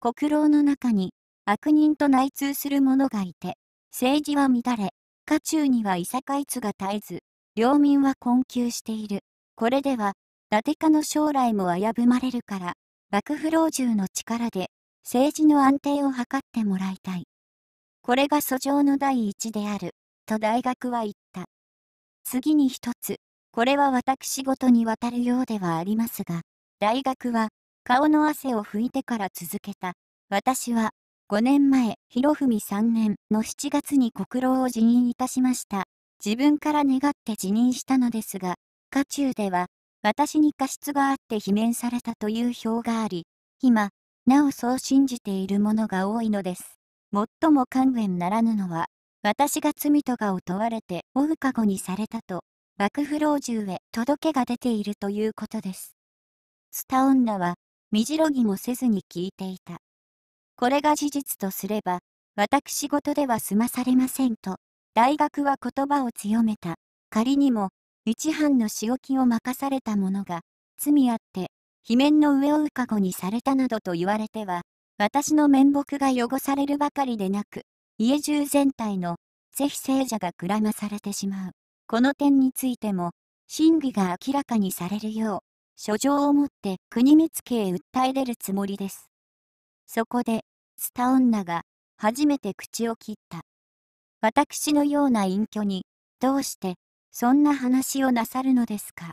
国老の中に、悪人と内通する者がいて、政治は乱れ、家中にはいさかいつが絶えず、領民は困窮している。これでは、伊達家の将来も危ぶまれるから、幕府老中の力で、政治の安定を図ってもらいたい。これが訴状の第一である、と大学は言った。次に一つ、これは私事にわたるようではありますが、大学は、顔の汗を拭いてから続けた。私は、5年前、博文3年の7月に国労を辞任いたしました。自分から願って辞任したのですが、家中では、私に過失があって罷免されたという表があり、今、なおそう信じている者が多いのです。最も勘弁ならぬのは、私が罪とがを問われて、追うかごにされたと、幕府老中へ届けが出ているということです。スタ女は、身じろぎもせずに聞いていた。これが事実とすれば、私事では済まされませんと、大学は言葉を強めた。仮にも、一班の仕置きを任された者が、罪あって、罷免の上をうかごにされたなどと言われては、私の面目が汚されるばかりでなく、家中全体の、是非聖者がくらまされてしまう。この点についても、真偽が明らかにされるよう、書状をもって国見つけへ訴え出るつもりです。そこで、スタ女が初めて口を切った。私のような隠居に、どうしてそんな話をなさるのですか。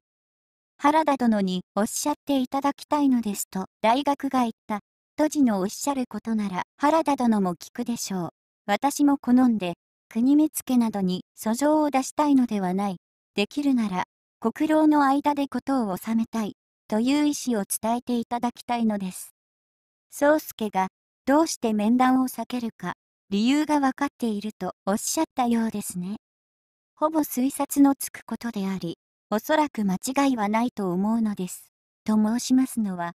原田殿におっしゃっていただきたいのですと大学が言った。都知のおっしゃることなら原田殿も聞くでしょう。私も好んで、国目付などに訴状を出したいのではない。できるなら、国老の間で事を収めたい、という意思を伝えていただきたいのです。宗介がどうして面談を避けるか、理由が分かっているとおっしゃったようですね。ほぼ推察のつくことであり、おそらく間違いはないと思うのです。と申しますのは、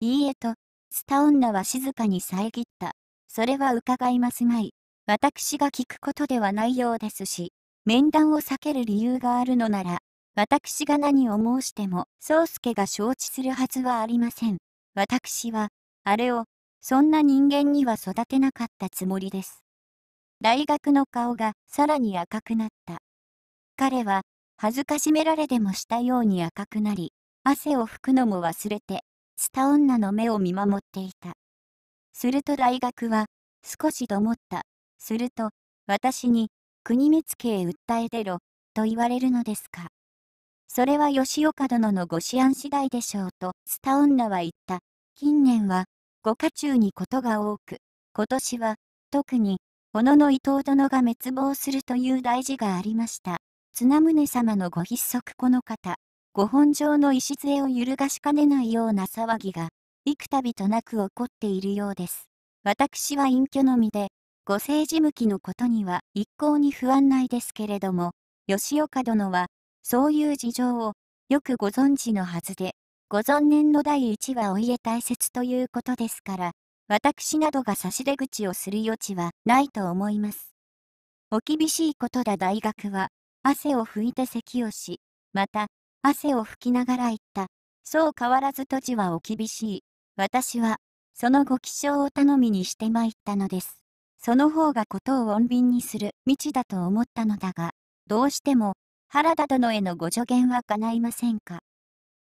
いいえと、スタ女は静かに遮った。それは伺いますまい。私が聞くことではないようですし、面談を避ける理由があるのなら、私が何を申しても、宗介が承知するはずはありません。私は、あれを、そんな人間には育てなかったつもりです。大学の顔がさらに赤くなった。彼は恥ずかしめられでもしたように赤くなり、汗を拭くのも忘れて、スタ女の目を見守っていた。すると大学は、少しどもった。すると、私に、国見付へ訴え出ろ、と言われるのですか。それは吉岡殿のご思案次第でしょうと、スタ女は言った。近年は、ご家中にことが多く、今年は、特に、小野の伊藤殿が滅亡するという大事がありました。綱宗様のご筆足この方、ご本上の礎を揺るがしかねないような騒ぎが、幾度となく起こっているようです。私は隠居のみで、ご政治向きのことには一向に不安ないですけれども、吉岡殿は、そういう事情を、よくご存知のはずで、ご存念の第1話お家大切ということですから、私などが差し出口をする余地はないと思います。お厳しいことだ大学は、汗を拭いて咳をし、また、汗を拭きながら言った。そう変わらずとじはお厳しい。私は、そのご気象を頼みにして参ったのです。その方がことを穏便にする未知だと思ったのだが、どうしても、原田殿へのご助言は叶いませんか。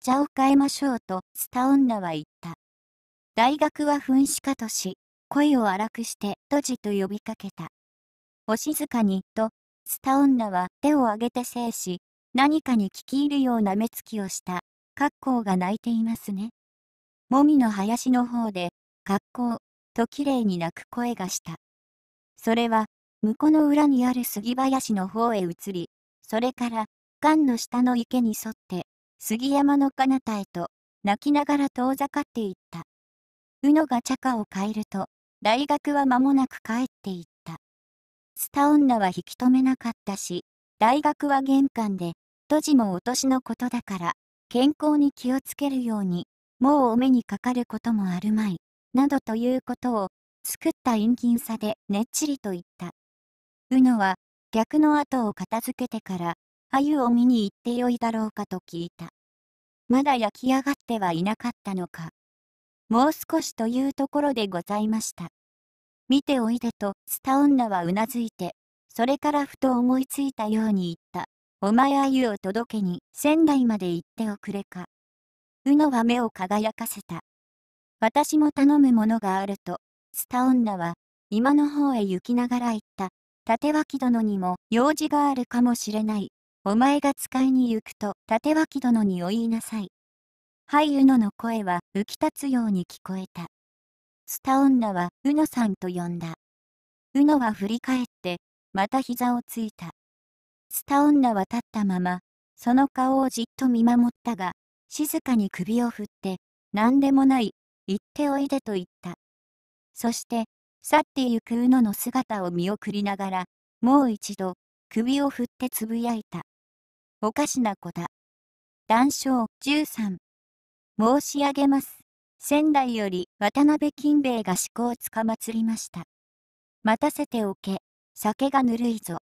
茶を変えましょうとスタ女は言った。大学は噴死家とし、声を荒くして閉じと呼びかけた。お静かにと、スタ女は手を挙げて制し、何かに聞き入るような目つきをした、格好が泣いていますね。もみの林の方で、格好ときれいに泣く声がした。それは、向こうの裏にある杉林の方へ移り、それから、缶の下の池に沿って杉山の彼方へと、泣きながら遠ざかっていった。宇野が茶化を変えると、大学は間もなく帰っていった。スタ女は引き止めなかったし、大学は玄関で、ドジもお年のことだから、健康に気をつけるように、もうお目にかかることもあるまい、などということを、作った陰銀さでねっちりと言った。うのは、逆の後を片付けてから、鮎を見に行ってよいだろうかと聞いた。まだ焼き上がってはいなかったのか。もう少しというところでございました。見ておいでと、スタ女はうなずいて、それからふと思いついたように言った。お前鮎を届けに仙台まで行っておくれか。うのは目を輝かせた。私も頼むものがあると、スタ女は、今の方へ行きながら言った。立脇殿にも用事があるかもしれない。お前が使いに行くと立脇殿にお言いなさい。はいうのの声は浮き立つように聞こえた。スタ女はうのさんと呼んだ。うのは振り返って、また膝をついた。スタ女は立ったまま、その顔をじっと見守ったが、静かに首を振って、何でもない、行っておいでと言った。そして、去ってゆくうのの姿を見送りながら、もう一度、首を振ってつぶやいた。おかしな子だ。談笑13。申し上げます。仙台より渡辺金兵衛が思考をつかまつりました。待たせておけ、酒がぬるいぞ。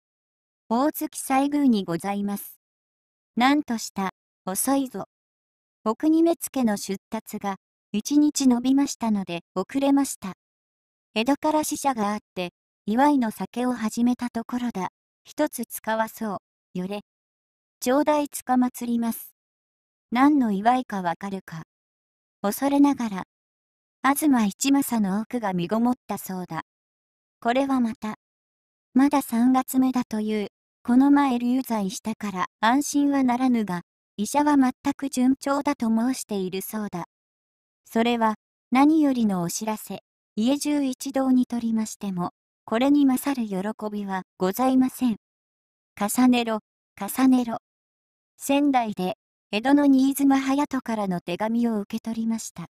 大月西宮にございます。なんとした、遅いぞ。お国目付の出立が、一日延びましたので遅れました。江戸から使者があって、祝いの酒を始めたところだ。一つ使わそう、よれ。頂戴つかまつります。何の祝いかわかるか。恐れながら、東一政の奥が身ごもったそうだ。これはまた、まだ3月目だという、この前流罪したから安心はならぬが、医者は全く順調だと申しているそうだ。それは、何よりのお知らせ、家中一同にとりましても、これに勝る喜びはございません。重ねろ、重ねろ。仙台で、江戸の新妻隼人からの手紙を受け取りました。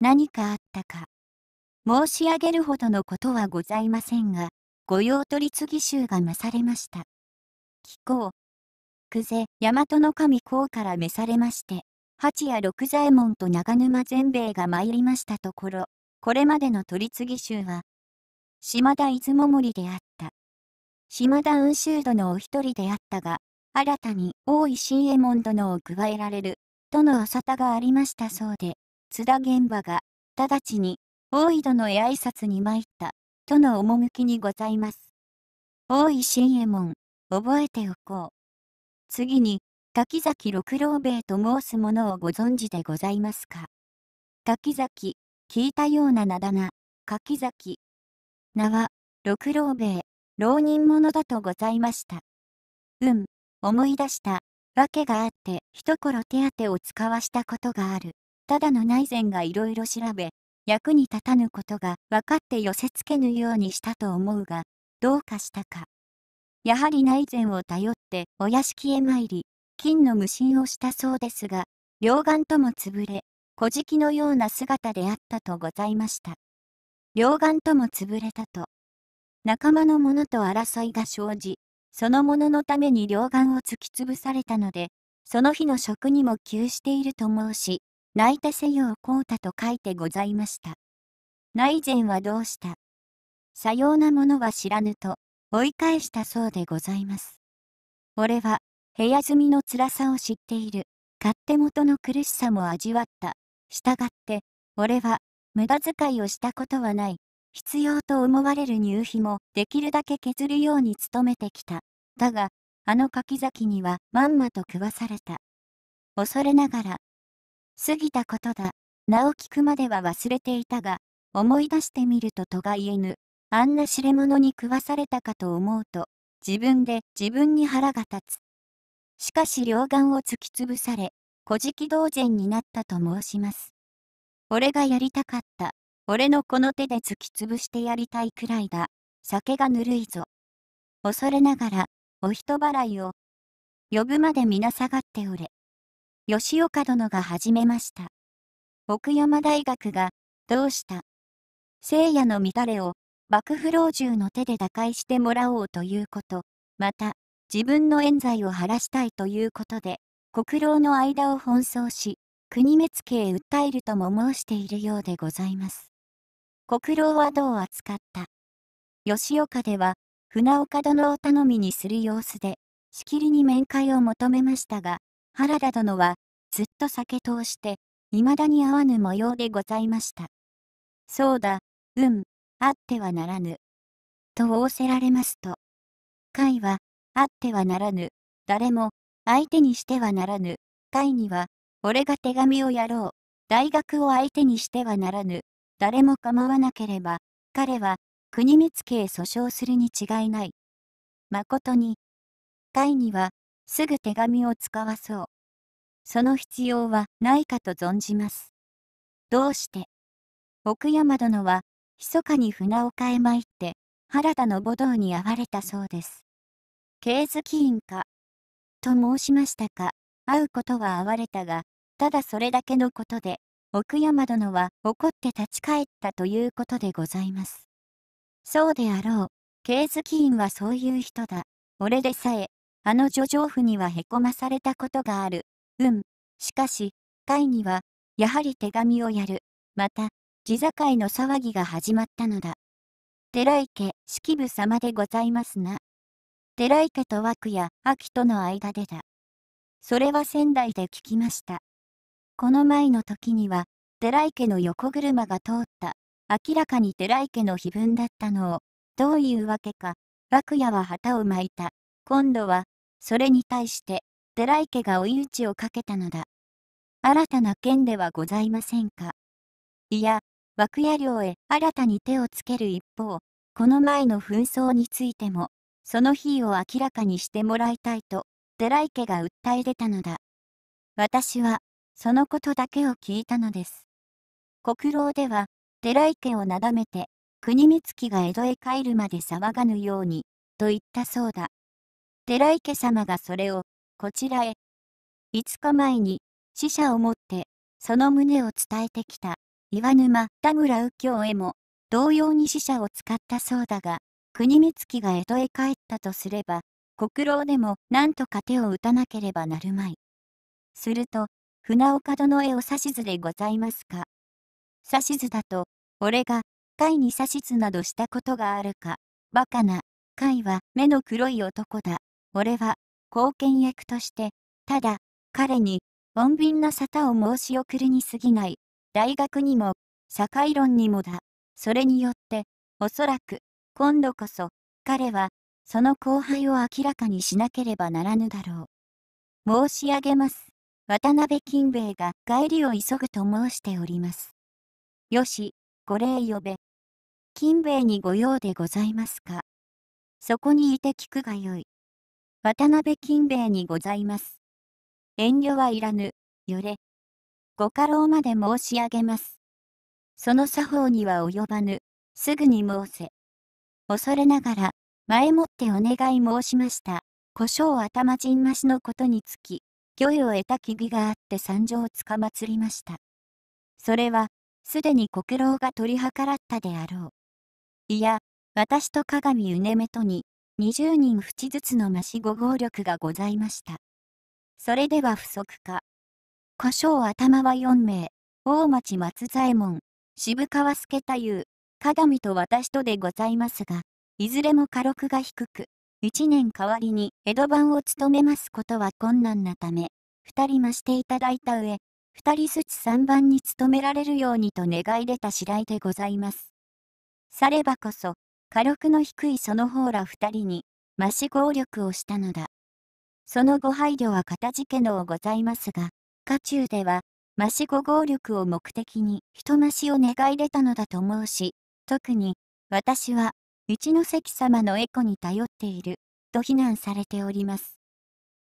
何かあったか。申し上げるほどのことはございませんが、御用取次衆がなされました。貴公、久世、大和の神公から召されまして、八谷六左衛門と長沼善兵衛が参りましたところ、これまでの取次衆は、島田出雲森であった。島田雲州殿お一人であったが、新たに大石エモ門殿を加えられる、との浅田がありましたそうで、津田玄馬が、直ちに、大井殿へ挨拶に参った、との趣にございます。大石エモ門、覚えておこう。次に、柿崎六郎兵衛と申す者をご存知でございますか。柿崎、聞いたような名だな、柿崎。名は、六郎兵衛、浪人者だとございました。うん、思い出した。わけがあって、一頃手当を使わしたことがある。ただの内膳がいろいろ調べ、役に立たぬことが分かって寄せつけぬようにしたと思うが、どうかしたか。やはり内膳を頼ってお屋敷へ参り、金の無心をしたそうですが、両眼とも潰れ、小敷のような姿であったとございました。両眼とも潰れたと。仲間の者と争いが生じ、そのもののために両眼を突き潰されたので、その日の食にも窮していると申し、泣いたせようこうたと書いてございました。内前はどうしたさようなものは知らぬと、追い返したそうでございます。俺は、部屋住みの辛さを知っている。勝手元の苦しさも味わった。従って、俺は、無駄遣いをしたことはない。必要と思われる入費もできるだけ削るように努めてきた。だが、あの柿崎にはまんまと食わされた。恐れながら、過ぎたことだ、名を聞くまでは忘れていたが、思い出してみるととが言えぬ、あんな知れ者に食わされたかと思うと、自分で自分に腹が立つ。しかし両眼を突き潰され、小じき同然になったと申します。俺がやりたかった、俺のこの手で突き潰してやりたいくらいだ。酒がぬるいぞ。恐れながら、お人払いを。呼ぶまで皆下がっておれ。吉岡殿が始めました。奥山大学が、どうした聖夜の乱れを、幕府老中の手で打開してもらおうということ、また、自分の冤罪を晴らしたいということで、国老の間を奔走し、国目付へ訴えるとも申しているようでございます。国老はどう扱った。吉岡では、船岡殿を頼みにする様子で、しきりに面会を求めましたが、原田殿は、ずっと酒通して、未だに会わぬ模様でございました。そうだ、うん、あってはならぬ。と仰せられますと。会は、あってはならぬ、誰も、相手にしてはならぬ、会には、俺が手紙をやろう、大学を相手にしてはならぬ、誰も構わなければ、彼は国光家へ訴訟するに違いない。誠に、会にはすぐ手紙を使わそう。その必要はないかと存じます。どうして奥山殿は、密かに船をへえまいって、原田の母道に会われたそうです。経月院か。と申しましたか、会うことは会われたが、ただそれだけのことで、奥山殿は怒って立ち返ったということでございます。そうであろう。ケーズキーンはそういう人だ。俺でさえ、あの女情婦にはへこまされたことがある。うん。しかし、会には、やはり手紙をやる。また、地境の騒ぎが始まったのだ。寺井家、式部様でございますな。寺井家と涌谷、秋との間でだ。それは仙台で聞きました。この前の時には、寺井家の横車が通った、明らかに寺井家の碑文だったのを、どういうわけか、白屋は旗を巻いた。今度は、それに対して、寺井家が追い打ちをかけたのだ。新たな件ではございませんか。いや、枠屋寮へ新たに手をつける一方、この前の紛争についても、その日を明らかにしてもらいたいと、寺井家が訴え出たのだ。私は、そのことだけを聞いたのです。国老では、寺池をなだめて、国光が江戸へ帰るまで騒がぬように、と言ったそうだ。寺池様がそれを、こちらへ。5日前に、死者をもって、その旨を伝えてきた、岩沼田村右京へも、同様に死者を使ったそうだが、国光が江戸へ帰ったとすれば、国老でもなんとか手を打たなければなるまい。すると、船岡殿へお指図でございますか。指図だと、俺が、斐に指図などしたことがあるか。バカな、貝は目の黒い男だ。俺は、貢献役として、ただ、彼に、穏便な沙汰を申し送るに過ぎない。大学にも、社会論にもだ。それによって、おそらく、今度こそ、彼は、その後輩を明らかにしなければならぬだろう。申し上げます。渡辺金兵衛が帰りを急ぐと申しております。よし、ご礼呼べ。金兵衛にご用でございますか。そこにいて聞くがよい。渡辺金兵衛にございます。遠慮はいらぬ、よれ。ご家老まで申し上げます。その作法には及ばぬ、すぐに申せ。恐れながら、前もってお願い申しました。故障頭じんましのことにつき、御意を得た木々があって山上をつかまつりました。それは、すでに国老が取り計らったであろう。いや、私と鏡うねめとに、二十人淵ずつの増し五合力がございました。それでは不足か。故障頭は四名、大町松左衛門、渋川助太夫、鏡と私とでございますが、いずれも火力が低く、1年代わりに江戸版を務めますことは困難なため、2人増していただいた上、2人ずつ3番に務められるようにと願い出た次第でございます。さればこそ、火力の低いその方ら2人に、増し合力をしたのだ。そのご配慮はかたじけのをございますが、家中では、増しご合力を目的に人増しを願い出たのだと申し、特に、私は、一ノ関様のエコに頼っている、と非難されております。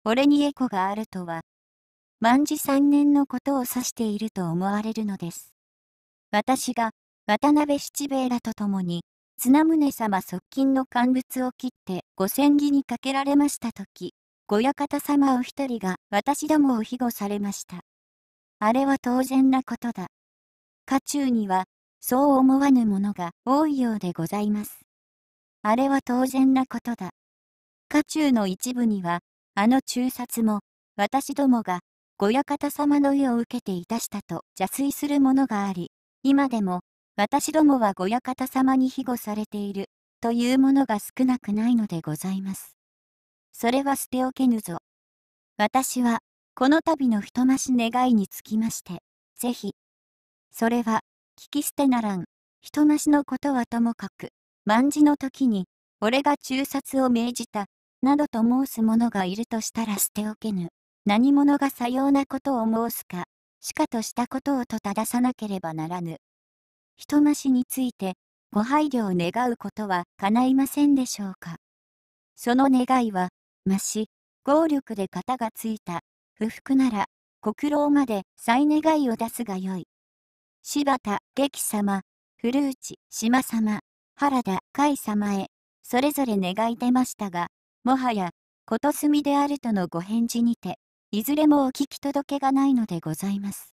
俺にエコがあるとは、万事三年のことを指していると思われるのです。私が、渡辺七兵衛らと共に、綱宗様側近の乾物を切ってご千儀にかけられました時、御館様お一人が私どもを庇護されました。あれは当然なことだ。家中には、そう思わぬものが多いようでございます。あれは当然なことだ。家中の一部には、あの中殺も、私どもが、ご館様の意を受けていたしたと邪推するものがあり、今でも、私どもはご館様に庇護されている、というものが少なくないのでございます。それは捨ておけぬぞ。私は、この度の人増し願いにつきまして、ぜひ。それは、聞き捨てならん、人増しのことはともかく、万事の時に、俺が中殺を命じた、などと申す者がいるとしたら捨ておけぬ。何者がさようなことを申すか、しかとしたことをと正さなければならぬ。人増しについて、ご配慮を願うことは叶いませんでしょうか。その願いは、増し、合力で型がついた、不服なら、国老まで再願いを出すがよい。柴田、劇様、古内、島様。原田海様へ、それぞれ願い出ましたが、もはや、ことすみであるとのご返事にて、いずれもお聞き届けがないのでございます。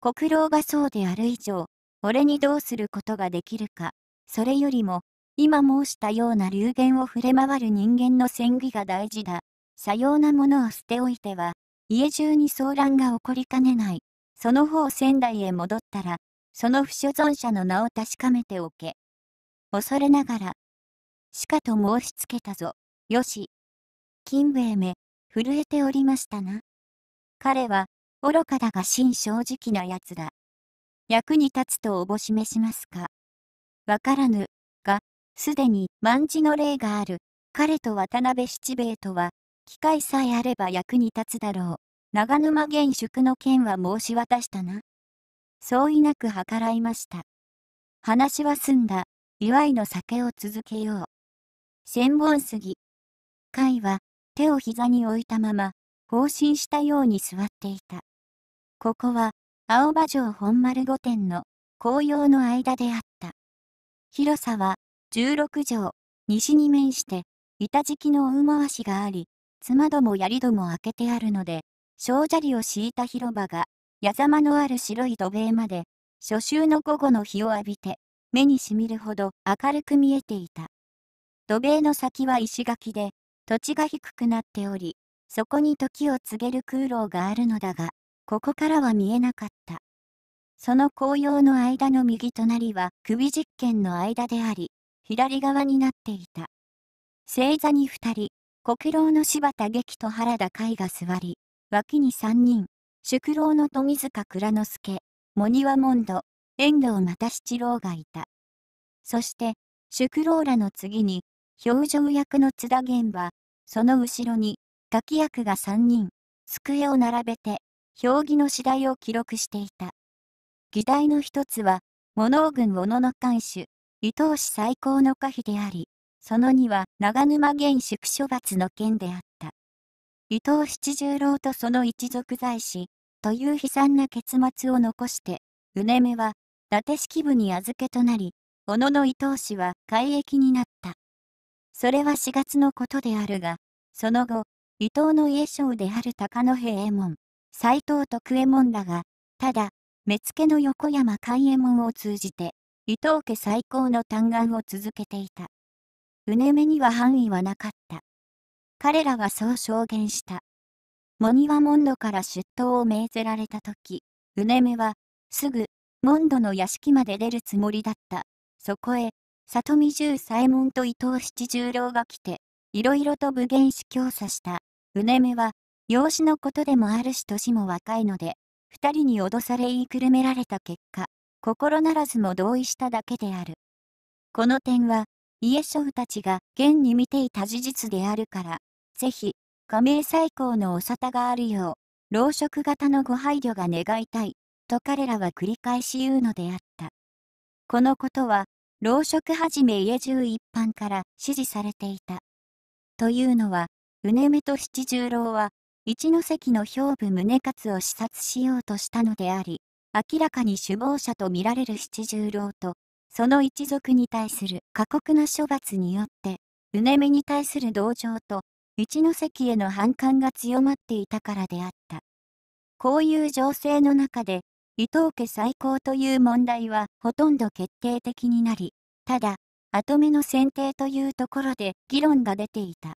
国老がそうである以上、俺にどうすることができるか、それよりも、今申したような流言を触れ回る人間の戦技が大事だ。さようなものを捨ておいては、家中に騒乱が起こりかねない。その方仙台へ戻ったら、その不所存者の名を確かめておけ。恐れながら、しかと申しつけたぞ、よし。金兵衛め、震えておりましたな。彼は、愚かだが真正直なやつだ。役に立つとおぼしめしますか。わからぬ、が、すでに万事の霊がある。彼と渡辺七兵衛とは、機会さえあれば役に立つだろう。長沼玄宿の件は申し渡したな。相違なく計らいました。話は済んだ。祝いの酒を続けよう。千本杉。貝は手を膝に置いたまま、放心したように座っていた。ここは、青葉城本丸御殿の紅葉の間であった。広さは16畳、西に面して、板敷きの大回しがあり、妻ども槍ども開けてあるので、小砂利を敷いた広場が、矢ざまのある白い土塀まで、初秋の午後の日を浴びて、目にしみるほど明るく見えていた。土塀の先は石垣で、土地が低くなっており、そこに時を告げる空路があるのだが、ここからは見えなかった。その紅葉の間の右隣は首実験の間であり、左側になっていた。星座に2人、国老の柴田劇と原田海が座り、脇に3人、宿老の富塚蔵之助、モニワモンド、遠藤又七郎がいた。そして、宿老らの次に、表情役の津田玄は、その後ろに、滝役が3人、机を並べて、表記の次第を記録していた。議題の一つは、物軍小野の艦守、伊藤氏最高の可否であり、その2は長沼玄宿処罰の件であった。伊藤七十郎とその一族在死という悲惨な結末を残して、うねめは伊達式部に預けとなり、小野の伊藤氏は改役になった。それは4月のことであるが、その後、伊藤の家将である高野平右衛門、斎藤徳右衛門らが、ただ、目付の横山寛右衛門を通じて、伊藤家最高の嘆願を続けていた。うねめには範囲はなかった。彼らはそう証言した。モ庭門戸から出頭を命ぜられた時、うねめは、すぐモンドの屋敷まで出るつもりだった。そこへ、里見十左衛門と伊藤七十郎が来て、いろいろと武言し教唆した。うねめは、養子のことでもあるし年も若いので、二人に脅され言いくるめられた結果、心ならずも同意しただけである。この点は、家諸夫たちが現に見ていた事実であるから、ぜひ、加盟最高のお沙汰があるよう、老職型のご配慮が願いたい。と彼らは繰り返し言うのであった。このことは、老職はじめ家中一般から支持されていた。というのは、うねめと七十郎は、一関の兵部宗勝を視察しようとしたのであり、明らかに首謀者とみられる七十郎と、その一族に対する過酷な処罰によって、うねめに対する同情と、一関への反感が強まっていたからであった。こういう情勢の中で、伊藤家再興という問題はほとんど決定的になり、ただ、跡目の選定というところで議論が出ていた。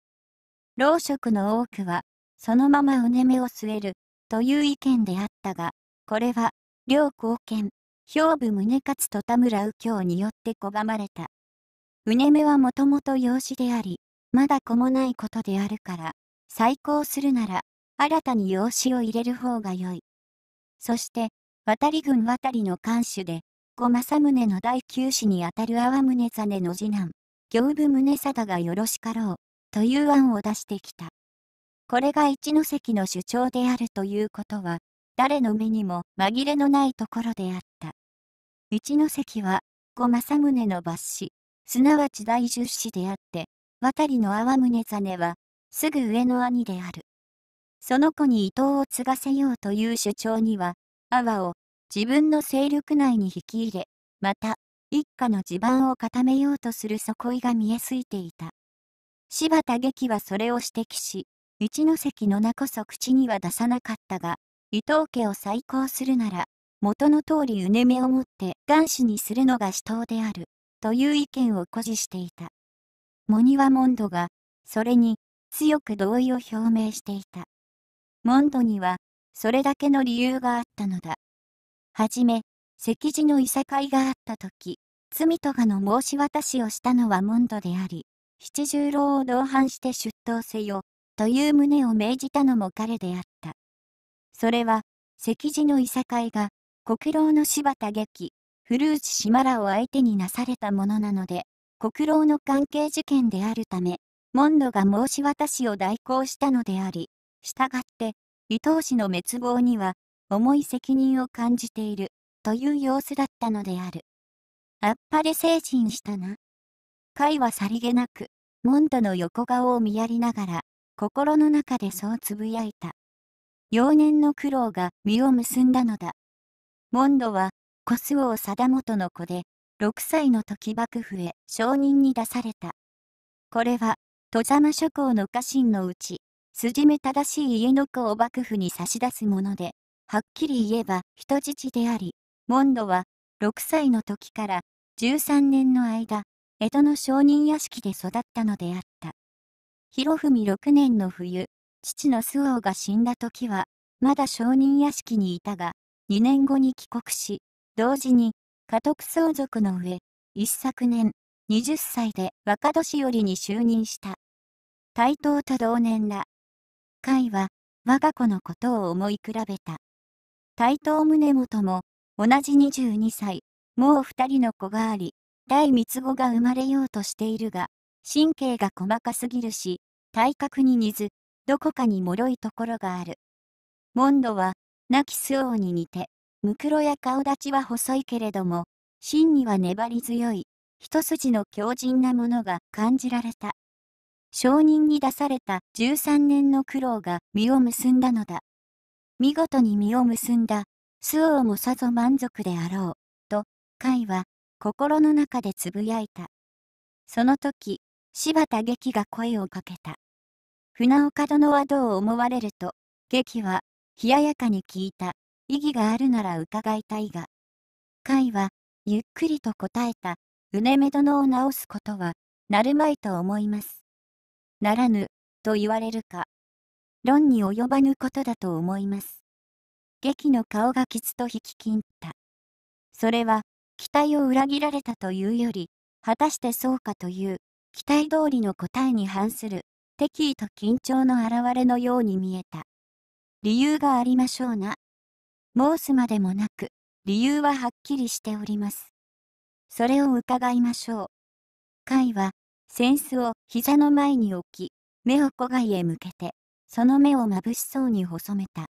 老職の多くは、そのままうねめを据える、という意見であったが、これは、両貢献、兵部宗勝と田村右京によって拒まれた。うねめはもともと養子であり、まだ子もないことであるから、再興するなら、新たに養子を入れる方が良い。そして、渡り軍渡りの監守で、小政宗の第九子にあたる阿波宗真の次男、行部宗貞がよろしかろう、という案を出してきた。これが一関の主張であるということは、誰の目にも紛れのないところであった。一関は、小政宗の抜子、すなわち第十子であって、渡りの阿波宗真は、すぐ上の兄である。その子に伊藤を継がせようという主張には、阿波を自分の勢力内に引き入れ、また、一家の地盤を固めようとする底意が見えすいていた。柴田劇はそれを指摘し、一関の名こそ口には出さなかったが、伊藤家を再興するなら、元の通りうねめを持って男子にするのが死闘である、という意見を誇示していた。モニワモンドが、それに、強く同意を表明していた。モンドには、それだけの理由があったのだ。はじめ、石地のいさかいがあった時、罪とがの申し渡しをしたのはモンドであり、七十郎を同伴して出頭せよ、という旨を命じたのも彼であった。それは、石地のいさかいが、国老の柴田劇、古内島らを相手になされたものなので、国老の関係事件であるため、モンドが申し渡しを代行したのであり、従って、伊藤氏の滅亡には重い責任を感じているという様子だったのである。あっぱれ成人したな。甲はさりげなく、モンドの横顔を見やりながら、心の中でそうつぶやいた。幼年の苦労が実を結んだのだ。モンドは、コスオ貞元の子で、6歳の時幕府へ承認に出された。これは、戸様諸侯の家臣のうち、筋目正しい家の子を幕府に差し出すもので、はっきり言えば人質であり、モンドは6歳の時から13年の間、江戸の商人屋敷で育ったのであった。広文6年の冬、父の周防が死んだ時は、まだ商人屋敷にいたが、2年後に帰国し、同時に、家督相続の上、一昨年、20歳で若年寄りに就任した。対等と同年ら、斐は我が子のことを思い比べた。対等宗元も同じ22歳、もう2人の子があり、第三つ子が生まれようとしているが、神経が細かすぎるし、体格に似ず、どこかに脆いところがある。モンドは、亡き周王に似て、ムクロや顔立ちは細いけれども、真には粘り強い、一筋の強靭なものが感じられた。証人に出された13年の苦労が実を結んだのだ。見事に実を結んだ、周をもさぞ満足であろう、と、甲は心の中でつぶやいた。その時、柴田劇が声をかけた。船岡殿はどう思われると、劇は、冷ややかに聞いた。意義があるなら伺いたいが。甲は、ゆっくりと答えた。うねめ殿を直すことは、なるまいと思います。ならぬ、と言われるか、論に及ばぬことだと思います。劇の顔が傷と引き切った。それは、期待を裏切られたというより、果たしてそうかという、期待通りの答えに反する、敵意と緊張の表れのように見えた。理由がありましょうな。申すまでもなく、理由ははっきりしております。それを伺いましょう。会は、扇子を膝の前に置き、目を子外へ向けて、その目をまぶしそうに細めた。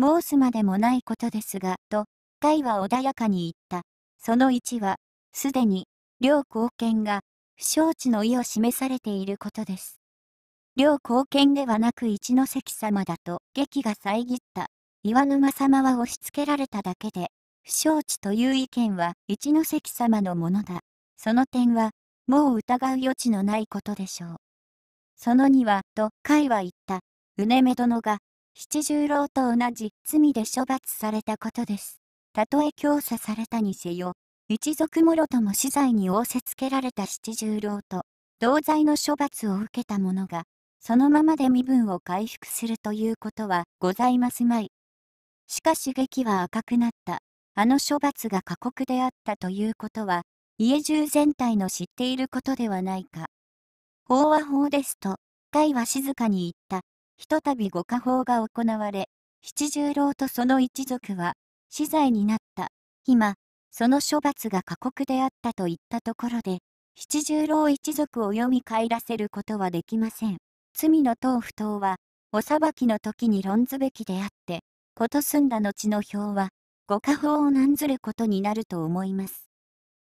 申すまでもないことですが、と、斐は穏やかに言った。その1は、すでに、両貢献が、不承知の意を示されていることです。両貢献ではなく一ノ関様だと、劇が遮った、岩沼様は押し付けられただけで、不承知という意見は一ノ関様のものだ。その点は、もう疑う余地のないことでしょう。そのには、と甲斐は言った。うねめ殿が、七十郎と同じ罪で処罰されたことです。たとえ強査されたにせよ、一族もろとも死罪に仰せつけられた七十郎と、同罪の処罰を受けた者が、そのままで身分を回復するということはございますまい。しかし劇は赤くなった。あの処罰が過酷であったということは、家中全体の知っていることではないか。法は法ですと、斐は静かに言った。ひとたび五家法が行われ、七十郎とその一族は、死罪になった。今、その処罰が過酷であったといったところで、七十郎一族を読み返らせることはできません。罪の党不当は、お裁きの時に論ずべきであって、こと済んだ後の表は、五家法を難ずることになると思います。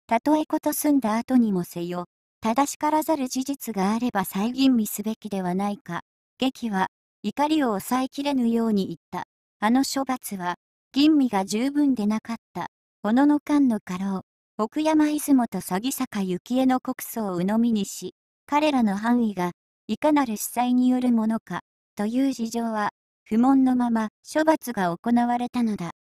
たとえこと済んだ後にもせよ、正しからざる事実があれば再吟味すべきではないか。劇は、怒りを抑えきれぬように言った。あの処罰は、吟味が十分でなかった。小野の間の家老、奥山出雲と詐欺坂幸恵の告訴を鵜呑みにし、彼らの範囲が、いかなる主催によるものか、という事情は、不問のまま処罰が行われたのだ。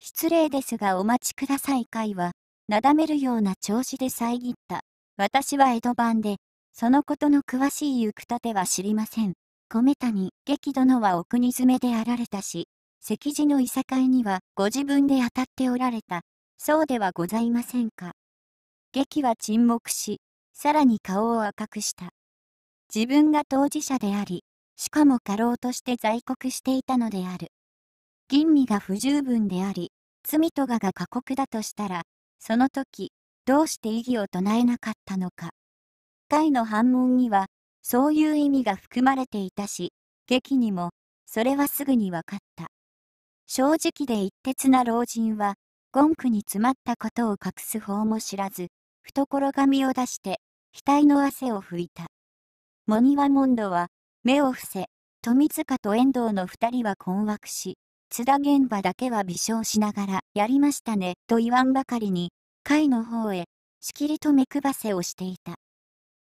失礼ですがお待ちください会は、なだめるような調子で遮った。私は江戸版で、そのことの詳しい行くたては知りません。米谷、激殿はお国詰めであられたし、石寺のいさかいにはご自分で当たっておられた、そうではございませんか。劇は沈黙し、さらに顔を赤くした。自分が当事者であり、しかも過労として在国していたのである。吟味が不十分であり、罪とがが過酷だとしたら、その時、どうして異議を唱えなかったのか。回の反問には、そういう意味が含まれていたし、劇にも、それはすぐに分かった。正直で一徹な老人は、ンクに詰まったことを隠す方も知らず、懐紙を出して、額の汗を拭いた。モニワモンドは、目を伏せ、富塚と遠藤の二人は困惑し、津田現場だけは微笑しながら、やりましたね、と言わんばかりに、階の方へ、しきりと目くばせをしていた。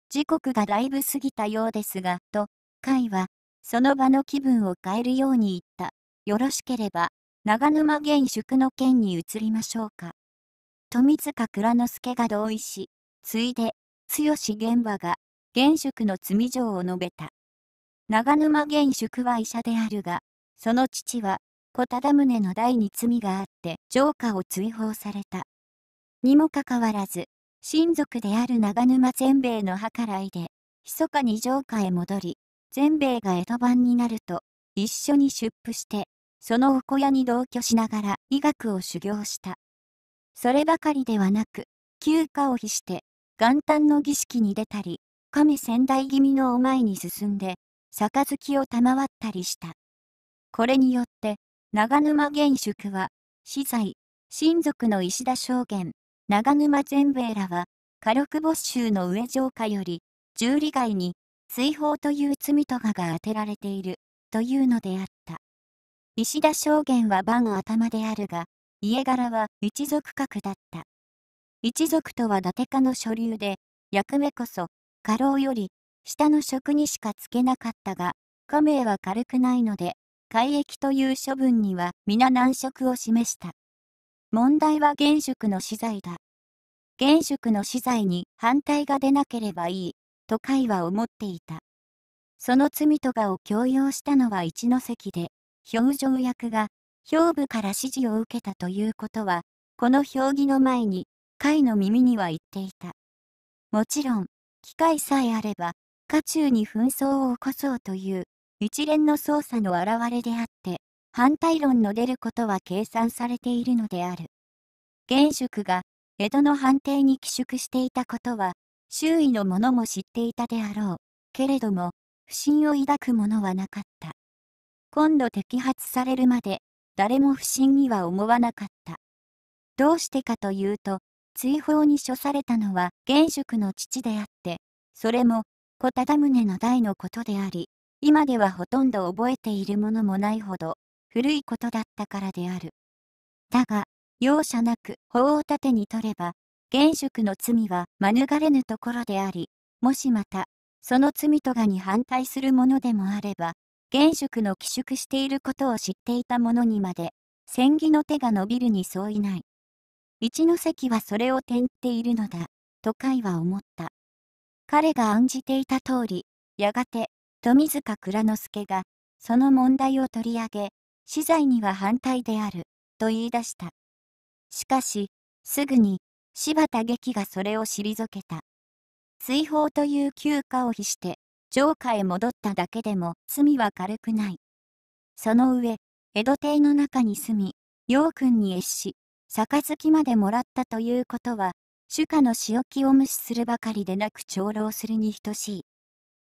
時刻がだいぶ過ぎたようですが、と、海は、その場の気分を変えるように言った。よろしければ、長沼玄宿の件に移りましょうか。富塚蔵之介が同意し、ついで、剛玄馬が、玄宿の罪状を述べた。長沼玄宿は医者であるが、その父は、小忠宗の代に罪があって、城下を追放された。にもかかわらず、親族である長沼全米の計らいで、密かに城下へ戻り、全米が江戸版になると、一緒に出府して、そのお小屋に同居しながら医学を修行した。そればかりではなく、休暇を比して、元旦の儀式に出たり、亀仙台気味のお前に進んで、杯を賜ったりした。これによって、長沼元宿は、死罪、親族の石田証言、長沼全部エラは、火力没収の上城下より、十里外に、追放という罪とがが当てられている、というのであった。石田証言は万頭であるが、家柄は一族格だった。一族とは伊達家の所流で、役目こそ、家老より、下の職にしかつけなかったが、家名は軽くないので、改役という処分には皆難色を示した。問題は現職の資材だ。現職の資材に反対が出なければいい、と甲は思っていた。その罪とがを強要したのは一関で、表情役が、表部から指示を受けたということは、この評議の前に、甲の耳には言っていた。もちろん、機会さえあれば、家中に紛争を起こそうという、一連の捜査の表れであって、反対論の出ることは計算されているのである。現職が江戸の判定に寄宿していたことは、周囲の者も知っていたであろう。けれども、不信を抱く者はなかった。今度摘発されるまで、誰も不信には思わなかった。どうしてかというと、追放に処されたのは現職の父であって、それも、小忠宗の代のことであり、今ではほとんど覚えているものもないほど、古いことだったからである。だが、容赦なく法を盾に取れば、現職の罪は免れぬところであり、もしまた、その罪とがに反対するものでもあれば、現職の寄宿していることを知っていた者にまで、戦技の手が伸びるに相違ない。一ノ関はそれを転っているのだ、と甲は思った。彼が案じていた通り、やがて、富塚蔵之介が、その問題を取り上げ、資材には反対である、と言い出した。しかし、すぐに、柴田劇がそれを退けた。追放という休暇を比して、城下へ戻っただけでも罪は軽くない。その上、江戸邸の中に住み、陽君に越し、杯までもらったということは、主家の仕置きを無視するばかりでなく長老するに等しい。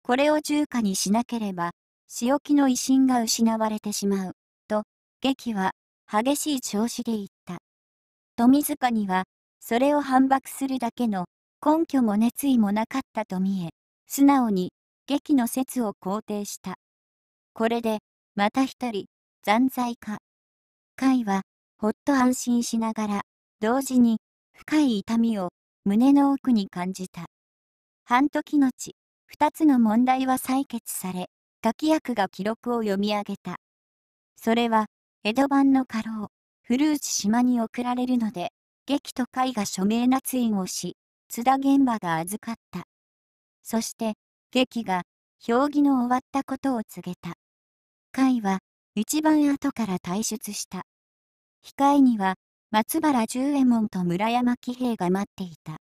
これを重家にしなければ、仕置きの威信が失われてしまう。劇は激しい調子で言った。富塚には、それを反駁するだけの根拠も熱意もなかったと見え、素直に劇の説を肯定した。これで、また一人、残罪か。海は、ほっと安心しながら、同時に、深い痛みを、胸の奥に感じた。半時後、二つの問題は採決され、書き役が記録を読み上げた。それは、江戸版の家老、古内島に送られるので、劇と会が署名捺印をし、津田現場が預かった。そして、劇が、評議の終わったことを告げた。会は、一番後から退出した。控えには、松原十右衛門と村山騎兵が待っていた。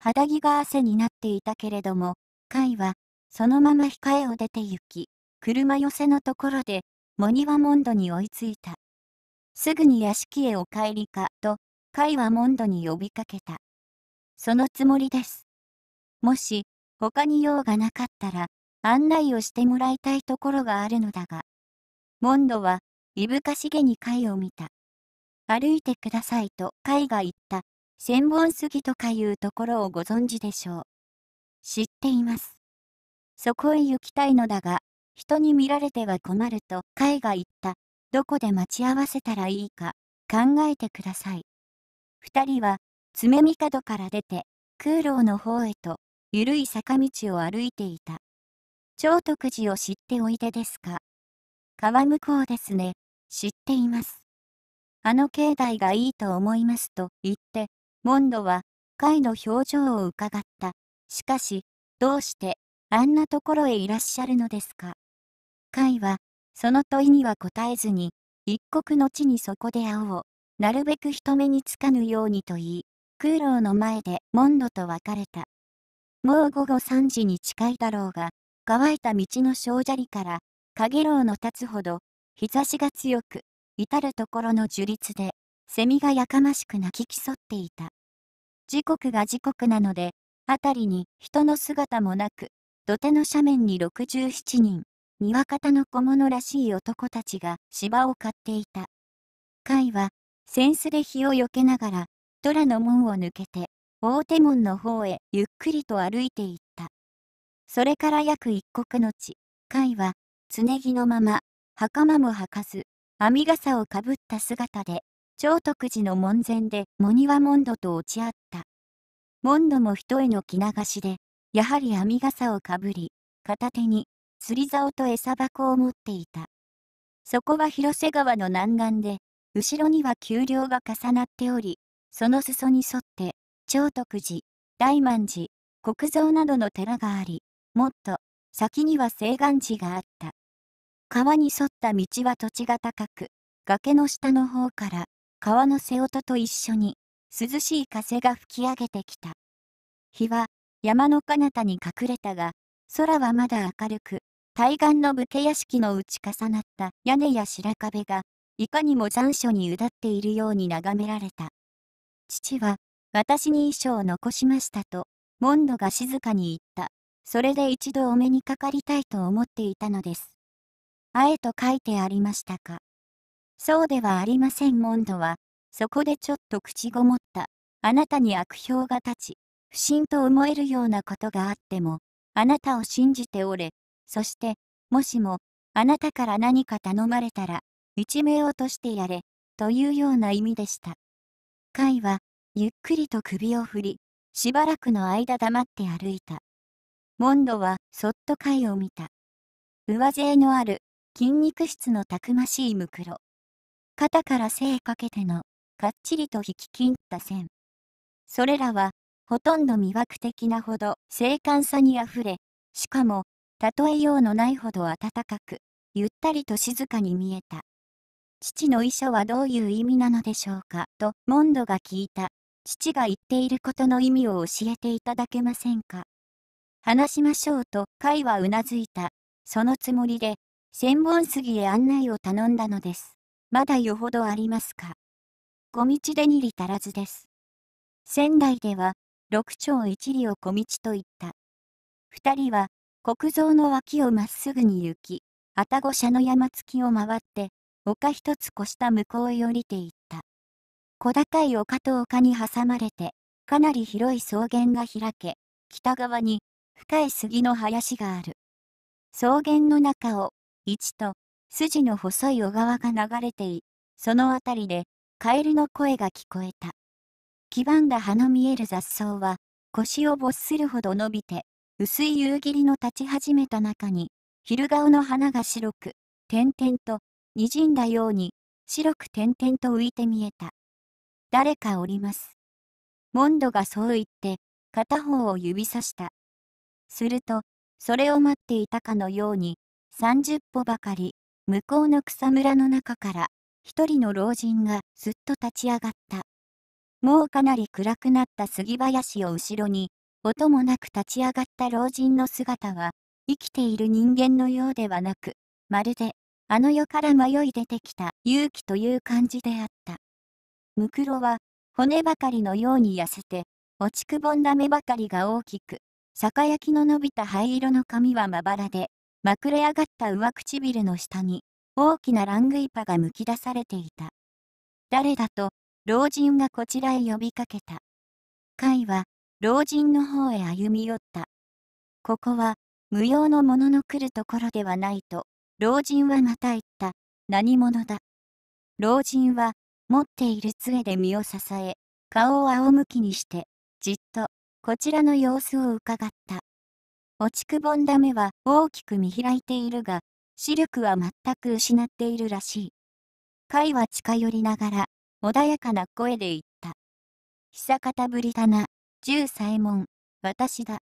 肌着が汗になっていたけれども、甲は、そのまま控えを出て行き、車寄せのところで、モニはモンドに追いついた。すぐに屋敷へお帰りか、と、カイはモンドに呼びかけた。そのつもりです。もし、他に用がなかったら、案内をしてもらいたいところがあるのだが。モンドは、いぶかしげに貝を見た。歩いてくださいとイが言った、千本杉とかいうところをご存知でしょう。知っています。そこへ行きたいのだが、人に見られては困るとイが言った。どこで待ち合わせたらいいか考えてください。二人は爪帝から出て空楼の方へと緩い坂道を歩いていた。超徳寺を知っておいでですか川向こうですね。知っています。あの境内がいいと思いますと言って、モンドは貝の表情を伺った。しかし、どうしてあんなところへいらっしゃるのですか斐は、その問いには答えずに、一刻の地にそこで会おうなるべく人目につかぬようにと言い、空楼の前でモンドと別れた。もう午後3時に近いだろうが、乾いた道の小砂利から、陽楼の立つほど、日差しが強く、至る所の樹立で、セミがやかましく鳴き競っていた。時刻が時刻なので、辺りに人の姿もなく、土手の斜面に67人、にわかたの小物らしい男たちが芝を買っていた。甲は、扇子で火をよけながら、虎の門を抜けて、大手門の方へゆっくりと歩いていった。それから約一刻のち、甲は、常着のまま、袴も履かず、編み傘をかぶった姿で、長徳寺の門前で藻庭モンドと落ち合った。モンドも人への着流しで、やはり編み傘をかぶり、片手に釣り竿と餌箱を持っていた。そこは広瀬川の南岸で、後ろには丘陵が重なっており、その裾に沿って、長徳寺、大満寺、国蔵などの寺があり、もっと、先には西岸寺があった。川に沿った道は土地が高く、崖の下の方から、川の瀬音と一緒に、涼しい風が吹き上げてきた。日は、山の彼方に隠れたが、空はまだ明るく、対岸の武家屋敷の打ち重なった屋根や白壁が、いかにも残暑にうだっているように眺められた。父は、私に遺書を残しましたと、モンドが静かに言った。それで一度お目にかかりたいと思っていたのです。あえと書いてありましたか。そうではありませんモンドは、そこでちょっと口ごもった。あなたに悪評が立ち、不審と思えるようなことがあっても、あなたを信じておれ、そして、もしも、あなたから何か頼まれたら、一命落としてやれ、というような意味でした。甲は、ゆっくりと首を振り、しばらくの間黙って歩いた。モンドは、そっと貝を見た。上背のある、筋肉質のたくましいムクロ。肩から背へかけての、かっちりと引き切った線。それらは、ほとんど魅惑的なほど精悍さにあふれ、しかも、例えようのないほど暖かく、ゆったりと静かに見えた。父の遺書はどういう意味なのでしょうか、と、モンドが聞いた。父が言っていることの意味を教えていただけませんか。話しましょうと、カイはうなずいた。そのつもりで、千本杉へ案内を頼んだのです。まだよほどありますか。小道でにり足らずです。仙台では、六丁一里を小道と言った。二人は、国蔵の脇をまっすぐに行き、愛宕社の山付きを回って、丘一つ越した向こうへ降りていった。小高い丘と丘に挟まれて、かなり広い草原が開け、北側に深い杉の林がある。草原の中を、一と筋の細い小川が流れてい、その辺りでカエルの声が聞こえた。黄ばんだ葉の見える雑草は、腰を没するほど伸びて、薄い夕霧の立ち始めた中に、昼顔の花が白く、点々と、滲んだように、白く点々と浮いて見えた。誰かおります。モンドがそう言って、片方を指さした。すると、それを待っていたかのように、30歩ばかり、向こうの草むらの中から、一人の老人がすっと立ち上がった。もうかなり暗くなった杉林を後ろに、音もなく立ち上がった老人の姿は、生きている人間のようではなく、まるで、あの世から迷い出てきた勇気という感じであった。ムクロは、骨ばかりのように痩せて、落ちくぼんだ目ばかりが大きく、酒焼きの伸びた灰色の髪はまばらで、まくれ上がった上唇の下に、大きなラングイパがむき出されていた。誰だと、老人がこちらへ呼びかけた。甲斐は、老人の方へ歩み寄った。ここは、無用の者の来るところではないと、老人はまた言った。何者だ。老人は、持っている杖で身を支え、顔を仰向きにして、じっと、こちらの様子をうかがった。落ちくぼんだ目は大きく見開いているが、視力は全く失っているらしい。貝は近寄りながら、穏やかな声で言った。久方ぶりだな。十左衛門、私だ。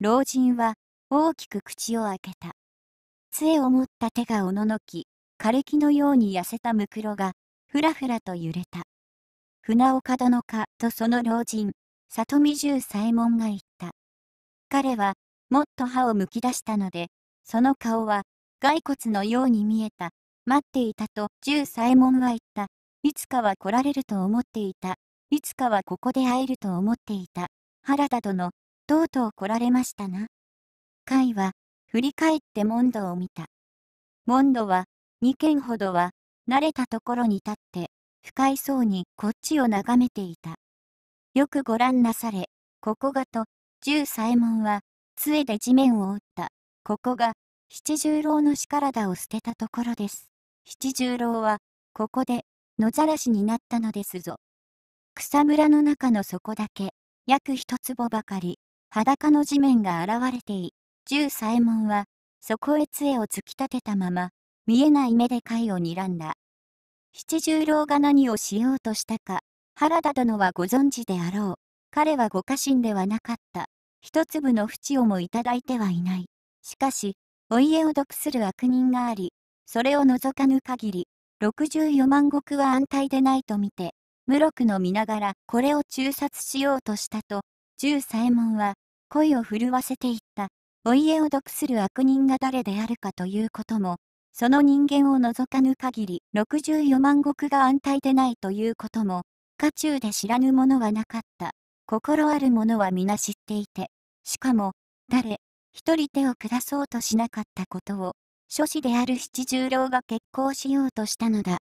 老人は大きく口を開けた。杖を持った手がおののき、枯れ木のように痩せたむくろが、ふらふらと揺れた。船岡殿かとその老人、里見十左衛門が言った。彼は、もっと歯をむき出したので、その顔は、骸骨のように見えた。待っていたと十左衛門は言った。いつかは来られると思っていた。いつかはここで会えると思っていた、原田殿、とうとう来られましたな。甲は、振り返ってモンドを見た。モンドは、2軒ほどは、慣れたところに立って、不快そうにこっちを眺めていた。よくご覧なされ、ここがと、十左衛門は、杖で地面を打った。ここが、七十郎の死体を捨てたところです。七十郎は、ここで、野ざらしになったのですぞ。草むらの中の底だけ、約一坪ばかり、裸の地面が現れてい、十左衛門は、そこへ杖を突き立てたまま、見えない目で貝を睨んだ。七十郎が何をしようとしたか、原田殿はご存知であろう。彼はご家臣ではなかった。一粒の淵をもいただいてはいない。しかし、お家を毒する悪人があり、それを除かぬ限り、64万石は安泰でないと見て、無禄のがらこれを中殺しようとしたと、十左衛門は、恋を震わせていった、お家を毒する悪人が誰であるかということも、その人間を除かぬ限り64万石が安泰でないということも、家中で知らぬ者はなかった。心ある者は皆知っていて、しかも、誰、一人手を下そうとしなかったことを、諸子である七十郎が結婚しようとしたのだ。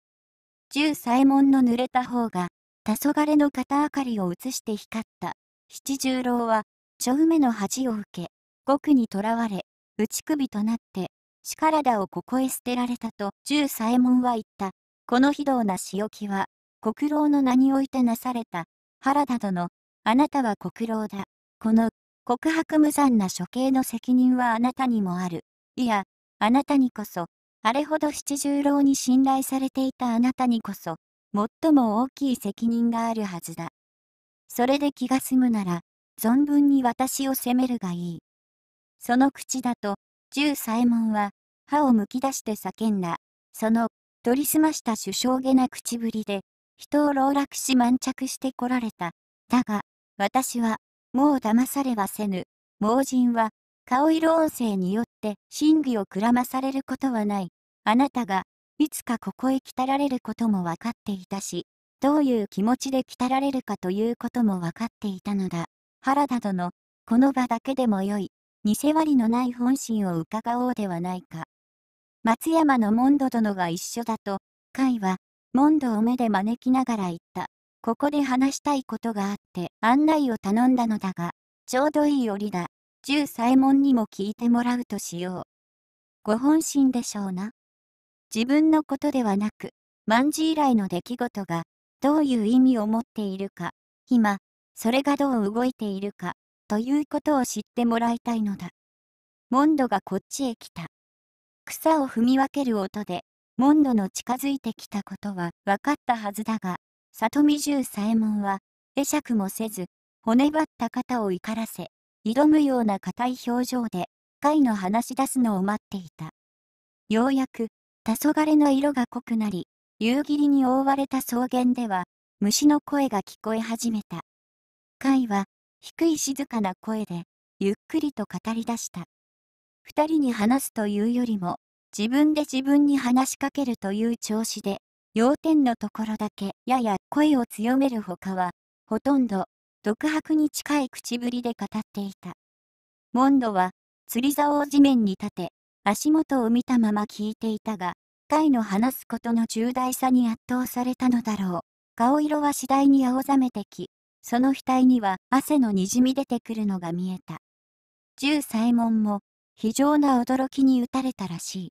十左衛門の濡れた方が、黄昏の片明かりを映して光った。七十郎は、ちょ梅の恥を受け、獄に囚われ、打ち首となって、力をここへ捨てられたと十左衛門は言った。この非道な仕置きは、国老の名においてなされた、原田殿、あなたは国老だ。この、告白無残な処刑の責任はあなたにもある。いや、あなたにこそ、あれほど七十郎に信頼されていたあなたにこそ、最も大きい責任があるはずだ。それで気が済むなら、存分に私を責めるがいい。その口だと、十左衛門は、歯をむき出して叫んだ。その、取りすました首相げな口ぶりで、人を籠絡し満着してこられた。だが、私は、もう騙されはせぬ。盲人は、顔色音声によって、真偽をくらまされることはない。あなたが、いつかここへ来たられることも分かっていたし、どういう気持ちで来たられるかということも分かっていたのだ。原田殿、この場だけでもよい、偽りのない本心を伺おうではないか。松山のモンド殿が一緒だと、甲は、モンドを目で招きながら言った。ここで話したいことがあって、案内を頼んだのだが、ちょうどいい折だ。十左衛門にも聞いてもらうとしよう。ご本心でしょうな。自分のことではなく、万事以来の出来事が、どういう意味を持っているか、今、それがどう動いているか、ということを知ってもらいたいのだ。モンドがこっちへ来た。草を踏み分ける音で、モンドの近づいてきたことは分かったはずだが、里見十左衛門は、会釈もせず、骨張った肩を怒らせ、挑むような硬い表情で、貝の話し出すのを待っていた。ようやく、黄昏の色が濃くなり、夕霧に覆われた草原では、虫の声が聞こえ始めた。貝は、低い静かな声で、ゆっくりと語り出した。2人に話すというよりも、自分で自分に話しかけるという調子で、要点のところだけやや声を強めるほかは、ほとんど、独白に近い口ぶりで語っていた。モンドは、釣り竿を地面に立て、足元を見たまま聞いていたが、彼の話すことの重大さに圧倒されたのだろう。顔色は次第に青ざめてき、その額には汗のにじみ出てくるのが見えた。十左衛門も非常な驚きに打たれたらしい。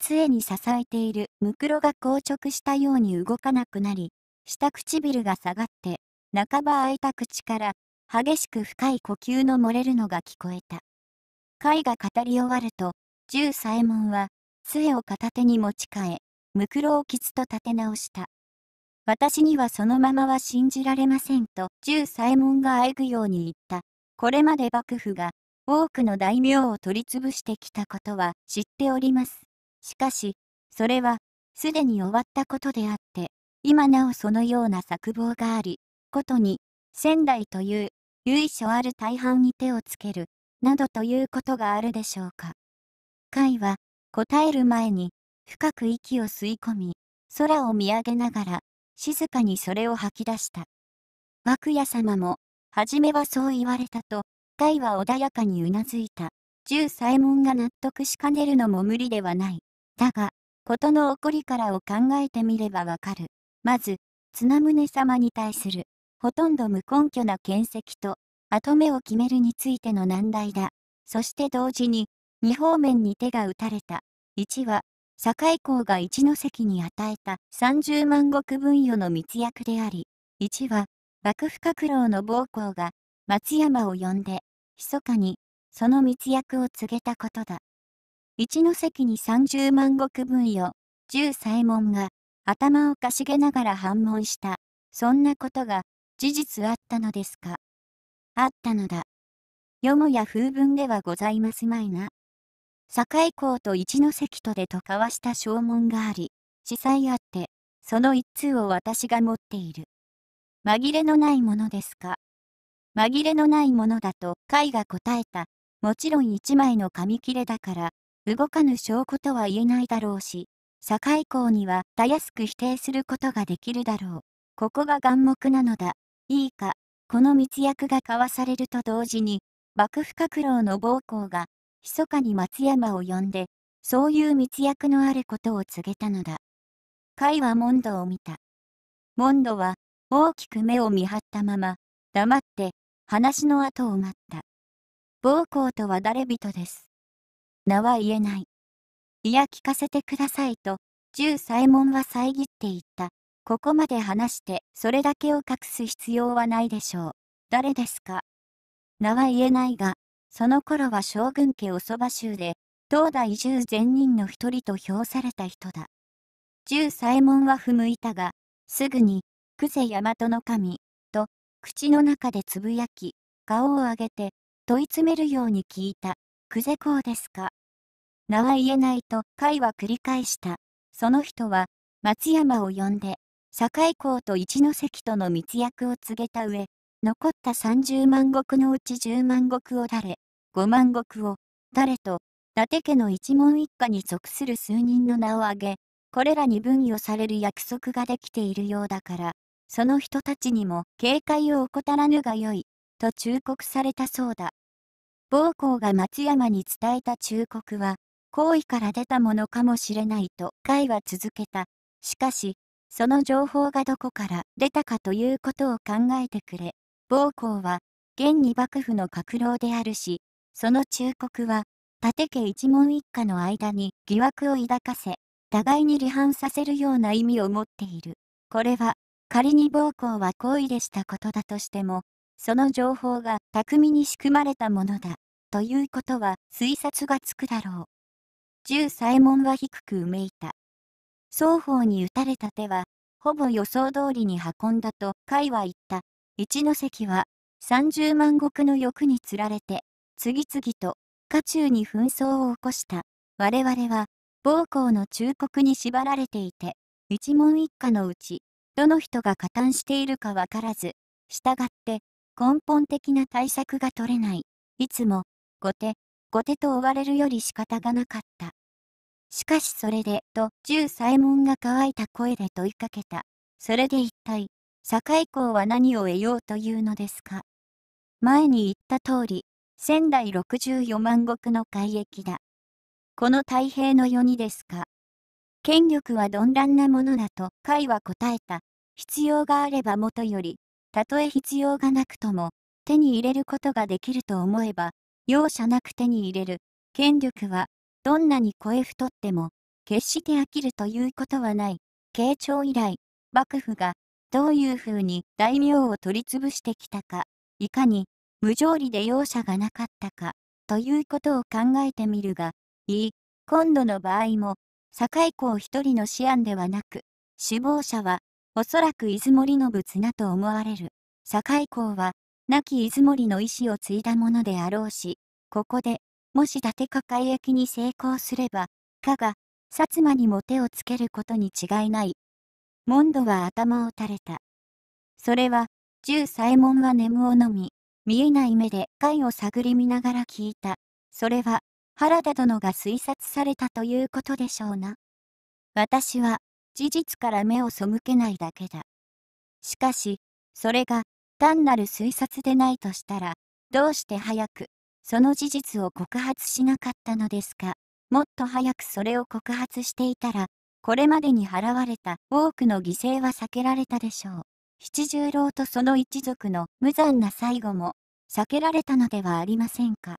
杖に支えているムクロが硬直したように動かなくなり、下唇が下がって、半ば開いた口から激しく深い呼吸の漏れるのが聞こえた。貝が語り終わると、十左衛門は、杖を片手に持ち替え、ムクロを傷と立て直した。私にはそのままは信じられませんと、十左衛門があえぐように言った。これまで幕府が、多くの大名を取り潰してきたことは知っております。しかし、それは、すでに終わったことであって、今なおそのような策謀があり、ことに、仙台という、由緒ある大半に手をつける、などということがあるでしょうか。海は、答える前に、深く息を吸い込み、空を見上げながら、静かにそれを吐き出した。幕屋様も、初めはそう言われたと、海は穏やかにうなずいた。十左衛門が納得しかねるのも無理ではない。だが、事の起こりからを考えてみればわかる。まず、綱宗様に対する、ほとんど無根拠な見責と、後目を決めるについての難題だ。そして同時に、二方面に手が打たれた。一は、堺公が一ノ関に与えた30万石分与の密約であり、一は、幕府閣老の暴行が松山を呼んで、密かにその密約を告げたことだ。一ノ関に30万石分与、十左衛門が頭をかしげながら反問した。そんなことが事実あったのですかあったのだ。よもや風文ではございますまいな。堺港と一ノ関とでと交わした証文があり、司祭あって、その一通を私が持っている。紛れのないものですか紛れのないものだと甲が答えた。もちろん一枚の紙切れだから、動かぬ証拠とは言えないだろうし、堺港にはたやすく否定することができるだろう。ここが眼目なのだ。いいか、この密約が交わされると同時に、幕府閣老の暴行が密かに松山を呼んで、そういう密約のあることを告げたのだ。カイはモンドを見た。モンドは大きく目を見張ったまま、黙って話の後を待った。暴行とは誰人です。名は言えない。いや聞かせてくださいと、十左衛門は遮って言った。ここまで話してそれだけを隠す必要はないでしょう。誰ですか名は言えないが、その頃は将軍家おそば州で、東大十善人の一人と評された人だ。十左衛門は不向いたが、すぐに、久世大和の神、と、口の中でつぶやき、顔を上げて、問い詰めるように聞いた、久世公ですか。名は言えないと、会は繰り返した。その人は、松山を呼んで、堺公と一ノ関との密約を告げた上、残った30万石のうち10万石を誰、五万石を、誰と、伊達家の一門一家に属する数人の名を挙げ、これらに分与される約束ができているようだから、その人たちにも警戒を怠らぬがよい、と忠告されたそうだ。暴行が松山に伝えた忠告は、好意から出たものかもしれないと会は続けた。しかし、その情報がどこから出たかということを考えてくれ。暴行は、現に幕府の閣僚であるし、その忠告は、立家一門一家の間に疑惑を抱かせ、互いに離反させるような意味を持っている。これは、仮に暴行は行為でしたことだとしても、その情報が巧みに仕組まれたものだ、ということは推察がつくだろう。十左衛門は低くうめいた。双方に打たれた手は、ほぼ予想通りに運んだと甲斐は言った。一関は、三十万石の欲につられて、次々と渦中に紛争を起こした我々は暴行の忠告に縛られていて一問一家のうちどの人が加担しているか分からず従って根本的な対策が取れないいつも後手後手と追われるより仕方がなかったしかしそれでと十左門が乾いた声で問いかけたそれで一体堺港は何を得ようというのですか前に言った通り仙台64万石の海域だ。この太平の世にですか。権力は鈍乱なものだと甲は答えた。必要があればもとより、たとえ必要がなくとも、手に入れることができると思えば、容赦なく手に入れる。権力は、どんなに声太っても、決して飽きるということはない。慶長以来、幕府が、どういうふうに大名を取り潰してきたか、いかに無条理で容赦がなかったか、ということを考えてみるが、いい、今度の場合も、堺公一人の思案ではなく、首謀者は、おそらく出森の仏なと思われる。堺公は、亡き出森の意志を継いだものであろうし、ここで、もし立か改易に成功すれば、かが、薩摩にも手をつけることに違いない。モンドは頭を垂れた。それは、十左衛門は眠をのみ、見えない目で貝を探り見ながら聞いた。それは、原田殿が推察されたということでしょうな。私は、事実から目を背けないだけだ。しかし、それが、単なる推察でないとしたら、どうして早く、その事実を告発しなかったのですか。もっと早くそれを告発していたら、これまでに払われた多くの犠牲は避けられたでしょう。七十郎とその一族の無残な最後も避けられたのではありませんか。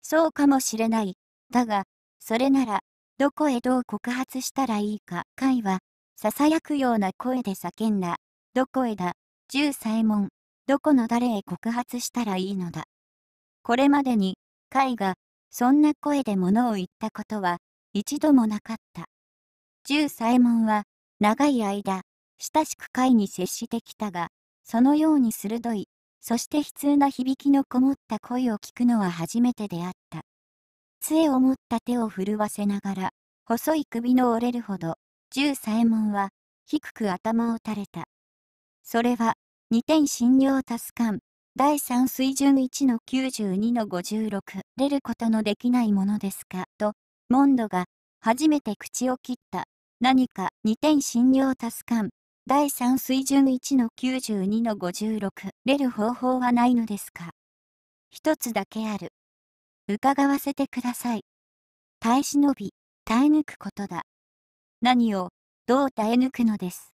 そうかもしれない。だが、それなら、どこへどう告発したらいいか、イは、ささやくような声で叫んだ。どこへだ、十左衛門、どこの誰へ告発したらいいのだ。これまでに、イが、そんな声で物を言ったことは、一度もなかった。十左衛門は、長い間、親しく会に接してきたが、そのように鋭い、そして悲痛な響きのこもった声を聞くのは初めてであった。杖を持った手を震わせながら、細い首の折れるほど、十左衛門は、低く頭を垂れた。それは、二点診療カン、第三水準一の九十二の五十六、出ることのできないものですか、と、モンドが、初めて口を切った。何か二点診療カン。第3水準1の92の56出る方法はないのですか一つだけある。伺わせてください。耐え忍び、耐え抜くことだ。何を、どう耐え抜くのです。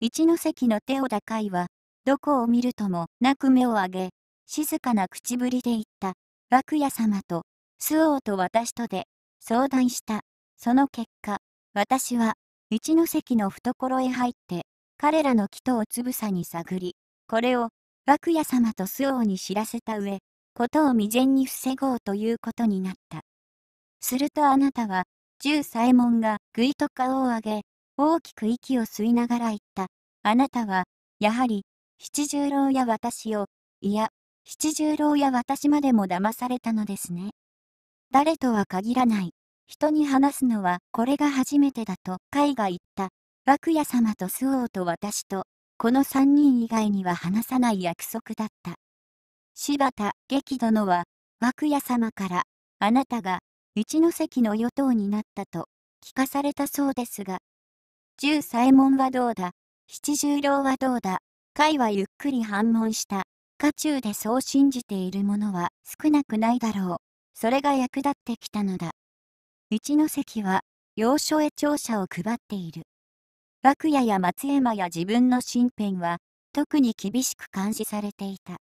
一ノ関の手を高いは、どこを見るともなく目を上げ、静かな口ぶりで言った、楽屋様と、周王と私とで、相談した。その結果、私は、一ノ関の懐へ入って、彼らの祈祷をつぶさに探り、これを幕屋様と周王に知らせた上、ことを未然に防ごうということになった。するとあなたは、十左衛門がぐいと顔を上げ、大きく息を吸いながら言った。あなたは、やはり、七十郎や私を、いや、七十郎や私までも騙されたのですね。誰とは限らない。人に話すのはこれが初めてだと、甲斐が言った。白夜様と周王と私と、この三人以外には話さない約束だった。柴田激殿は、白夜様から、あなたが、一ノ関の与党になったと、聞かされたそうですが、十左衛門はどうだ、七十郎はどうだ、甲はゆっくり反問した。家中でそう信じている者は少なくないだろう。それが役立ってきたのだ。一ノ関は、要所へ庁舎を配っている。涌谷や松山や自分の身辺は、特に厳しく監視されていた。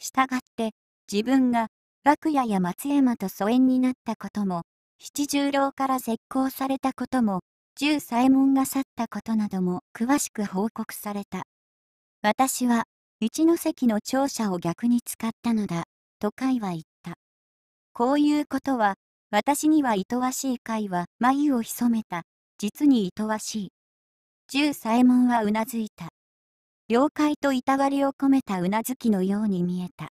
したがって、自分が、涌谷や松山と疎遠になったことも、七十郎から絶交されたことも、十左衛門が去ったことなども詳しく報告された。私は、一ノ関の庁舎を逆に使ったのだ、と甲は言った。こういうことは、私には愛わしい会は眉を潜めた、実にとわしい。十左衛門はうなずいた。了解といたわりを込めたうなずきのように見えた。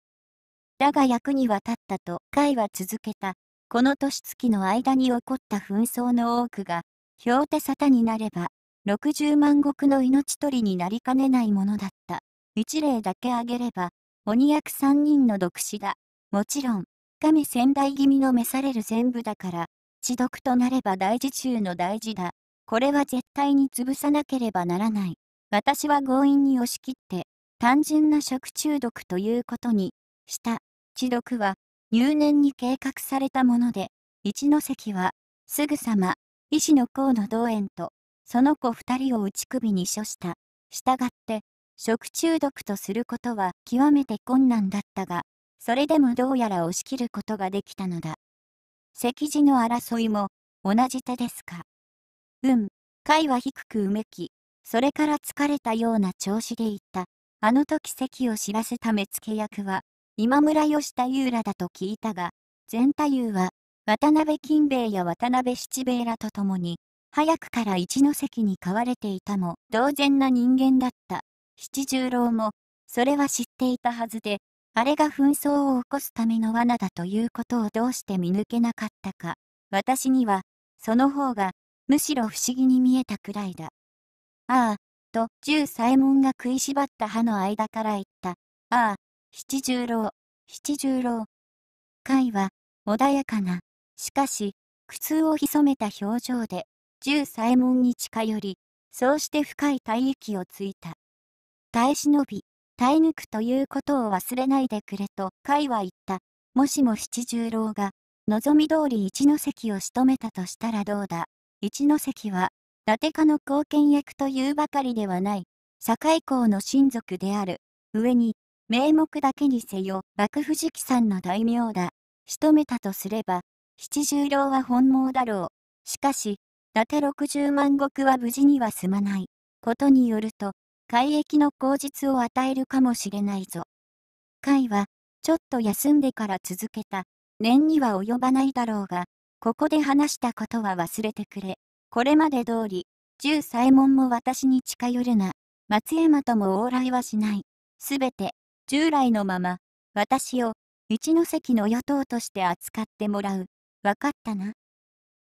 だが役には立ったと会は続けた。この年月の間に起こった紛争の多くが、氷手沙汰になれば、六十万石の命取りになりかねないものだった。一例だけ挙げれば、鬼役三人の独死だ。もちろん、神仙台気味の召される全部だから、地毒となれば大事中の大事だ。これは絶対に潰さなければならない。私は強引に押し切って、単純な食中毒ということに、した。地毒は、入念に計画されたもので、一関は、すぐさま、医師の河野道園と、その子二人を打ち首に処した。したがって、食中毒とすることは極めて困難だったが、それでもどうやら押し切ることができたのだ。席次の争いも同じ手ですか。うん、貝は低くうめき、それから疲れたような調子で言った。あの時席を知らせた目付け役は、今村義太夫らだと聞いたが、全太夫は、渡辺金兵衛や渡辺七兵衛らと共に、早くから一の席に飼われていたも同然な人間だった。七十郎も、それは知っていたはずで、あれが紛争を起こすための罠だということをどうして見抜けなかったか。私には、その方が、むしろ不思議に見えたくらいだ。ああ、と、十左衛門が食いしばった歯の間から言った。ああ、七十郎、七十郎。甲は、穏やかな、しかし、苦痛を潜めた表情で、十左衛門に近寄り、そうして深い体息をついた。耐え忍び、耐え抜くということを忘れないでくれと、甲は言った。もしも七十郎が、望み通り一の関を仕留めたとしたらどうだ。一関は、伊達家の後見役というばかりではない、堺公の親族である。上に、名目だけにせよ、幕府直参の大名だ。仕留めたとすれば、七十郎は本望だろう。しかし、伊達六十万石は無事には済まない。ことによると、改易の口実を与えるかもしれないぞ。海は、ちょっと休んでから続けた。念には及ばないだろうが、ここで話したことは忘れてくれ。これまで通り、十左衛門も私に近寄るな。松山とも往来はしない。すべて、従来のまま、私を、一ノ関の与党として扱ってもらう。わかったな。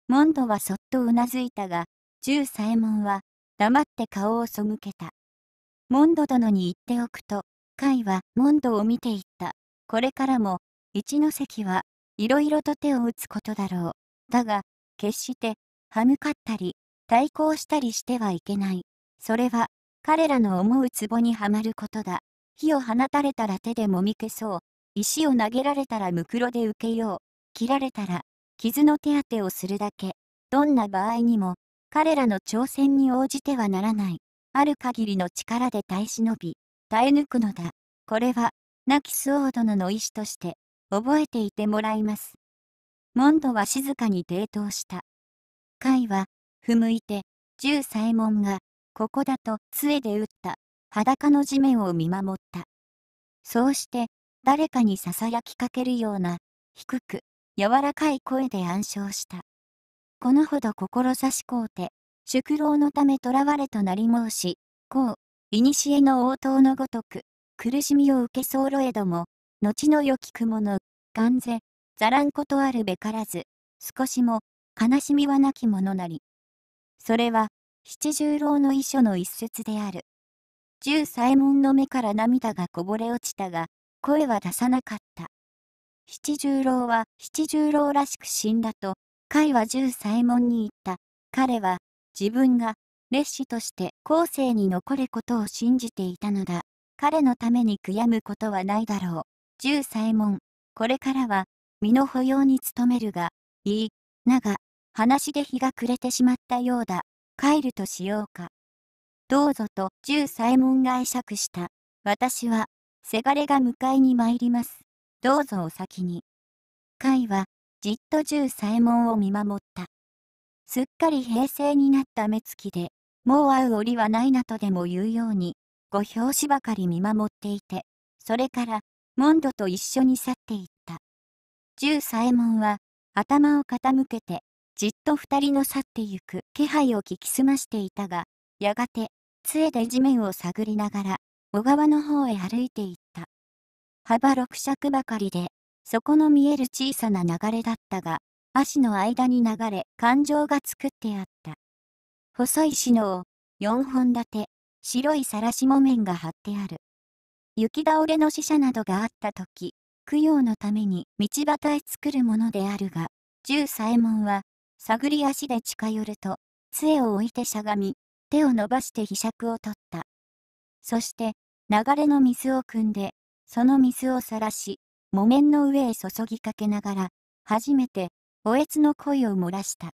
モンドはそっとうなずいたが、十左衛門は、黙って顔を背けた。モンド殿に言っておくと、甲はモンドを見ていった。これからも、一ノ関はいろいろと手を打つことだろう。だが、決して歯向かったり、対抗したりしてはいけない。それは、彼らの思う壺にはまることだ。火を放たれたら手でもみ消そう。石を投げられたらむくろで受けよう。切られたら、傷の手当てをするだけ。どんな場合にも、彼らの挑戦に応じてはならない。ある限りの力で耐え忍び、耐え抜くのだ。これは、亡き周王殿の意志として、覚えていてもらいます。モンドは静かに抵当した。甲は、ふむいて、十左衛門が、ここだと杖で打った、裸の地面を見守った。そうして、誰かに囁きかけるような、低く、柔らかい声で暗唱した。このほど志こうて、宿老のため囚われとなり申し、こう、古の応答のごとく、苦しみを受けそうろえども、後の良き雲の、完全、ざらんことあるべからず、少しも悲しみはなきものなり。それは、七十郎の遺書の一節である。十左衛門の目から涙がこぼれ落ちたが、声は出さなかった。七十郎は七十郎らしく死んだと、甲は十左衛門に言った。彼は、自分が、烈士として後世に残ることを信じていたのだ。彼のために悔やむことはないだろう。十左衛門、これからは、身の保養に努めるが、いい、なが、話で日が暮れてしまったようだ。帰るとしようか。どうぞと、十左衛門が会釈した。私は、せがれが迎えに参ります。どうぞお先に。甲は、じっと十左衛門を見守った。すっかり平静になった目つきで、もう会う折はないなとでも言うように、ご表紙ばかり見守っていて、それから、モンドと一緒に去っていった。十左衛門は、頭を傾けて、じっと二人の去ってゆく気配を聞き澄ましていたが、やがて、杖で地面を探りながら、小川の方へ歩いていった。幅六尺ばかりで、底の見える小さな流れだったが、足の間に流れ、感情が作ってあった。細い篠を、四本立て、白い晒し木綿が張ってある。雪倒れの死者などがあった時、供養のために道端へ作るものであるが、十左衛門は、探り足で近寄ると、杖を置いてしゃがみ、手を伸ばしてひしを取った。そして、流れの水を汲んで、その水をさらし、木綿の上へ注ぎかけながら、初めて、おえつの声を漏らした。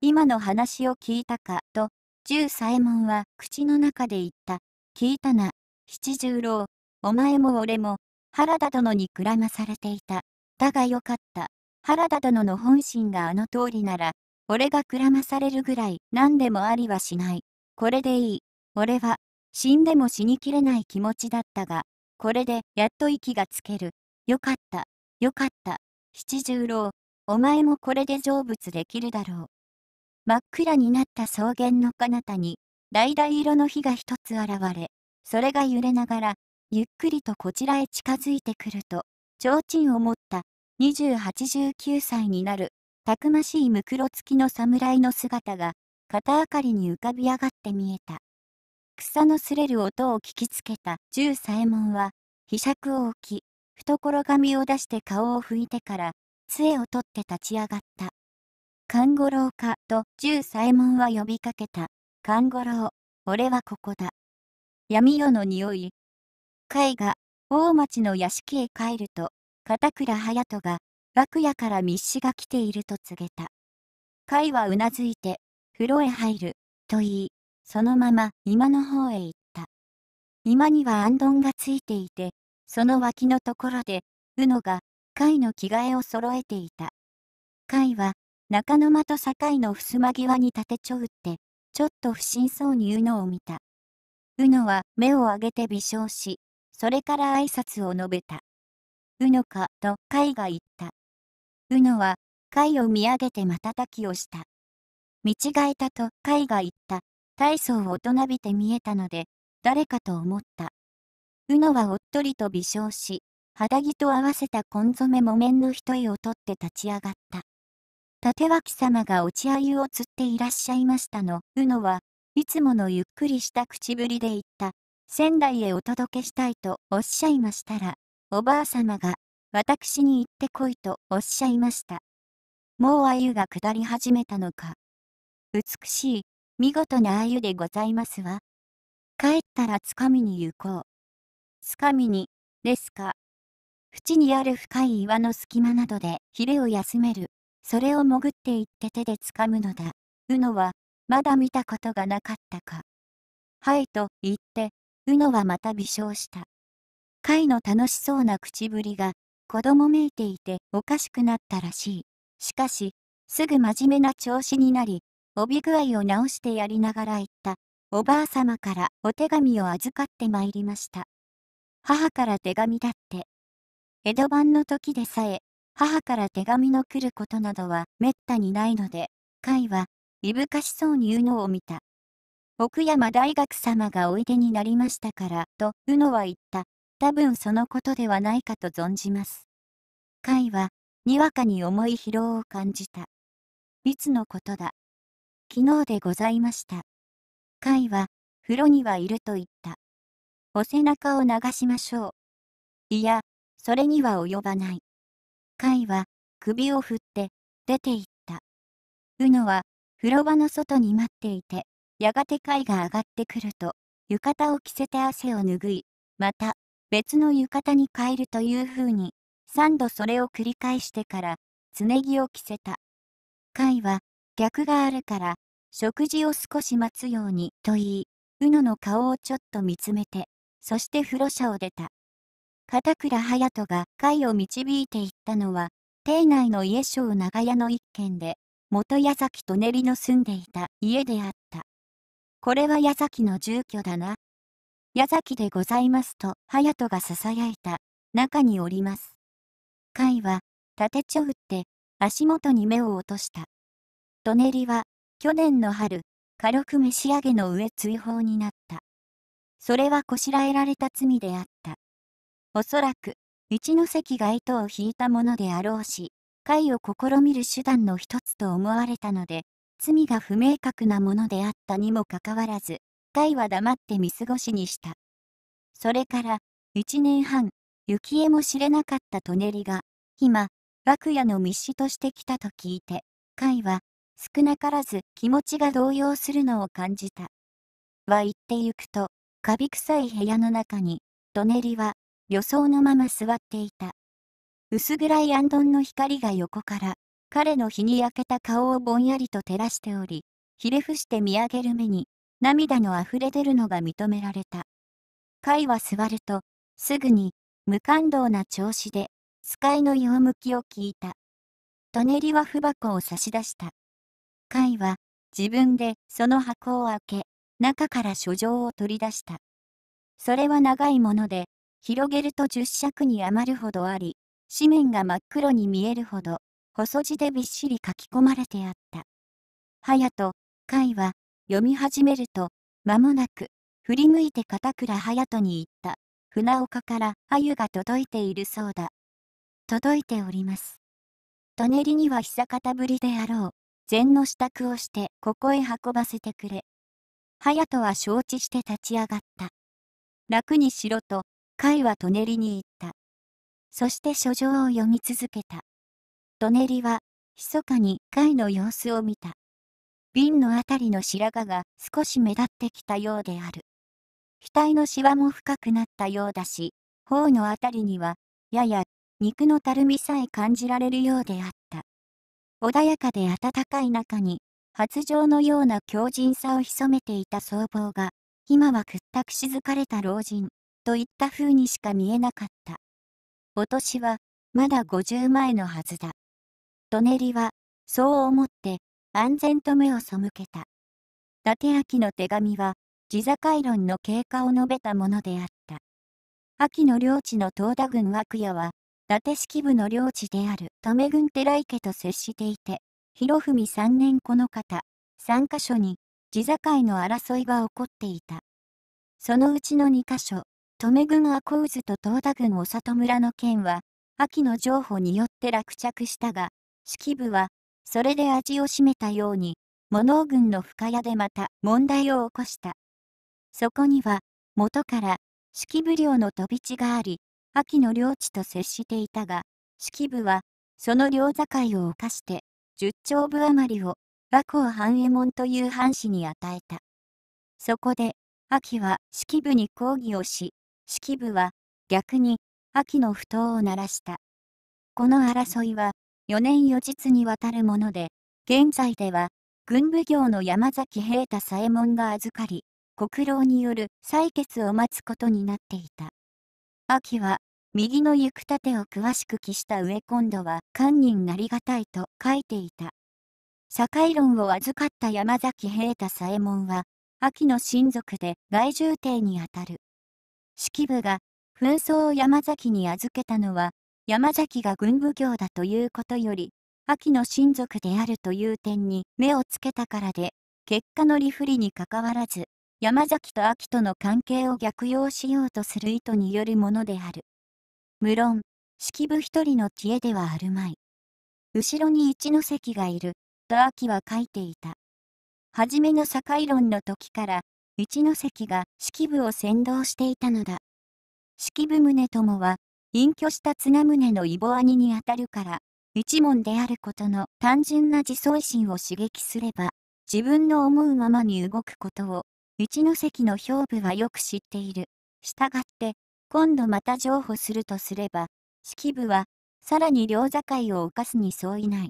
今の話を聞いたか、と、十左衛門は口の中で言った。聞いたな、七十郎、お前も俺も、原田殿にくらまされていた。だがよかった。原田殿の本心があの通りなら、俺がくらまされるぐらい何でもありはしない。これでいい。俺は、死んでも死にきれない気持ちだったが、これでやっと息がつける。よかった。よかった。七十郎、お前もこれで成仏できるだろう。真っ暗になった草原の彼方に、橙色の火が一つ現れ、それが揺れながらゆっくりとこちらへ近づいてくると、提灯を持った2089歳になる、たくましいムクロ付きの侍の姿が、肩あかりに浮かび上がって見えた。草のすれる音を聞きつけた十左衛門は、ひしゃくを置き、懐紙を出して顔を拭いてから、杖を取って立ち上がった。勘五郎かと十左衛門は呼びかけた。勘五郎、俺はここだ。闇夜の匂い、海が大町の屋敷へ帰ると片倉隼人が楽屋から密使が来ていると告げた海はうなずいて風呂へ入ると言いそのまま今の方へ行った今にはどんがついていてその脇のところで宇野が海の着替えを揃えていた海は中の間と堺の襖際に立てちょうってちょっと不審そうにうのを見たうのは目を上げて微笑しそれから挨拶を述べた。うのか、と甲が言った。うのは、甲を見上げて瞬きをした。見違えたと甲が言った。大層大人びて見えたので、誰かと思った。うのはおっとりと微笑し、肌着と合わせた紺染め木綿の一重を取って立ち上がった。立脇様が落ち鮎を釣っていらっしゃいましたの、うのは、いつものゆっくりした口ぶりで言った。仙台へお届けしたいとおっしゃいましたら、おばあさまが、私に行ってこいとおっしゃいました。もう鮎が下り始めたのか。美しい、見事な鮎でございますわ。帰ったらつかみに行こう。つかみに、ですか。縁にある深い岩の隙間などでヒレを休める。それを潜って行って手でつかむのだ。うのは、まだ見たことがなかったか。はいと言って、宇のはまた微笑した。貝の楽しそうな口ぶりが、子供めいていておかしくなったらしい。しかし、すぐ真面目な調子になり、帯具合を直してやりながら言った。おばあさまからお手紙を預かってまいりました。母から手紙だって。江戸版の時でさえ、母から手紙の来ることなどはめったにないので、甲斐は、いぶかしそうに宇野を見た。奥山大学様がおいでになりましたから、と、宇野は言った。多分そのことではないかと存じます。甲は、にわかに重い疲労を感じた。いつのことだ。昨日でございました。甲は、風呂にはいると言った。お背中を流しましょう。いや、それには及ばない。甲は、首を振って、出て行った。うのは、風呂場の外に待っていて、やがて貝が上がってくると、浴衣を着せて汗を拭い、また、別の浴衣に変えるというふうに、3度それを繰り返してから、つねぎを着せた。貝は、逆があるから、食事を少し待つように、と言い、うのの顔をちょっと見つめて、そして風呂車を出た。片倉隼人が貝を導いていったのは、邸内の家小長屋の一軒で、元矢崎と練の住んでいた家であった。これは矢崎の住居だな。矢崎でございますと、隼人が囁いた。中におります。甲は、縦ちょ打って、足元に目を落とした。ドネリは、去年の春、火力召し上げの上追放になった。それはこしらえられた罪であった。おそらく、一関が糸を引いたものであろうし、会を試みる手段の一つと思われたので、罪が不明確なものであったにもかかわらず、タイは黙って見過ごしにした。それから、一年半、雪恵も知れなかったトネリが、今、楽屋の密使として来たと聞いて、カイは、少なからず気持ちが動揺するのを感じた。は言ってゆくと、カビ臭い部屋の中に、トネリは、予想のまま座っていた。薄暗いアンンの光が横から、彼の日に焼けた顔をぼんやりと照らしており、ひれ伏して見上げる目に、涙のあふれ出るのが認められた。甲は座ると、すぐに、無感動な調子で、スカイの用向きを聞いた。トネリは不箱を差し出した。甲は、自分でその箱を開け、中から書状を取り出した。それは長いもので、広げると10尺に余るほどあり、紙面が真っ黒に見えるほど細字でびっしり書き込まれてあった。隼人、海は、読み始めると、間もなく、振り向いて片倉隼人に言った。船岡から鮎が届いているそうだ。届いております。舎人には久方ぶりであろう。禅の支度をしてここへ運ばせてくれ。隼人は承知して立ち上がった。楽にしろと、甲斐は舎人に言った。そして書状を読み続けた。トネリは、密かに貝の様子を見た。瓶のあたりの白髪が少し目立ってきたようである。額のシワも深くなったようだし、頬のあたりには、やや、肉のたるみさえ感じられるようであった。穏やかで温かい中に、発情のような強靭さを潜めていた僧帽が、今は屈託しづかれた老人、といった風にしか見えなかった。お年は、まだ50前のはずだ。舎人は、そう思って、安全と目を背けた。伊達秋の手紙は、地境論の経過を述べたものであった。秋の領地の東田郡涌谷は、伊達式部の領地である留め郡寺池と接していて、広文三年この方、三箇所に、地境の争いが起こっていた。そのうちの二箇所、留め郡赤渦と東田郡長里村の件は、秋の譲歩によって落着したが、式部は、それで味を占めたように、物王軍の深谷でまた問題を起こした。そこには、元から、式部領の飛び地があり、秋の領地と接していたが、式部は、その領境を犯して、十兆部余りを、和光半右衛門という藩士に与えた。そこで、秋は式部に抗議をし、式部は、逆に、秋の不当を鳴らした。この争いは、4年4日にわたるもので、現在では、軍部業の山崎平太左衛門が預かり、国労による採決を待つことになっていた。秋は、右の行く盾を詳しく記した上今度は官人なりがたいと書いていた。社会論を預かった山崎平太左衛門は、秋の親族で外重帝にあたる。式部が紛争を山崎に預けたのは山崎が軍奉行だということより、秋の親族であるという点に目をつけたからで、結果の理不利にかかわらず、山崎と秋との関係を逆用しようとする意図によるものである。無論、式部一人の知恵ではあるまい。後ろに一ノ関がいる、と秋は書いていた。初めの境論の時から、一ノ関が式部を先導していたのだ。式部宗友は、隠居した綱宗の異母兄にあたるから、一門であることの単純な自尊心を刺激すれば、自分の思うままに動くことを、一関の兵部はよく知っている。したがって、今度また譲歩するとすれば、式部は、さらに両境を犯すに相違ない。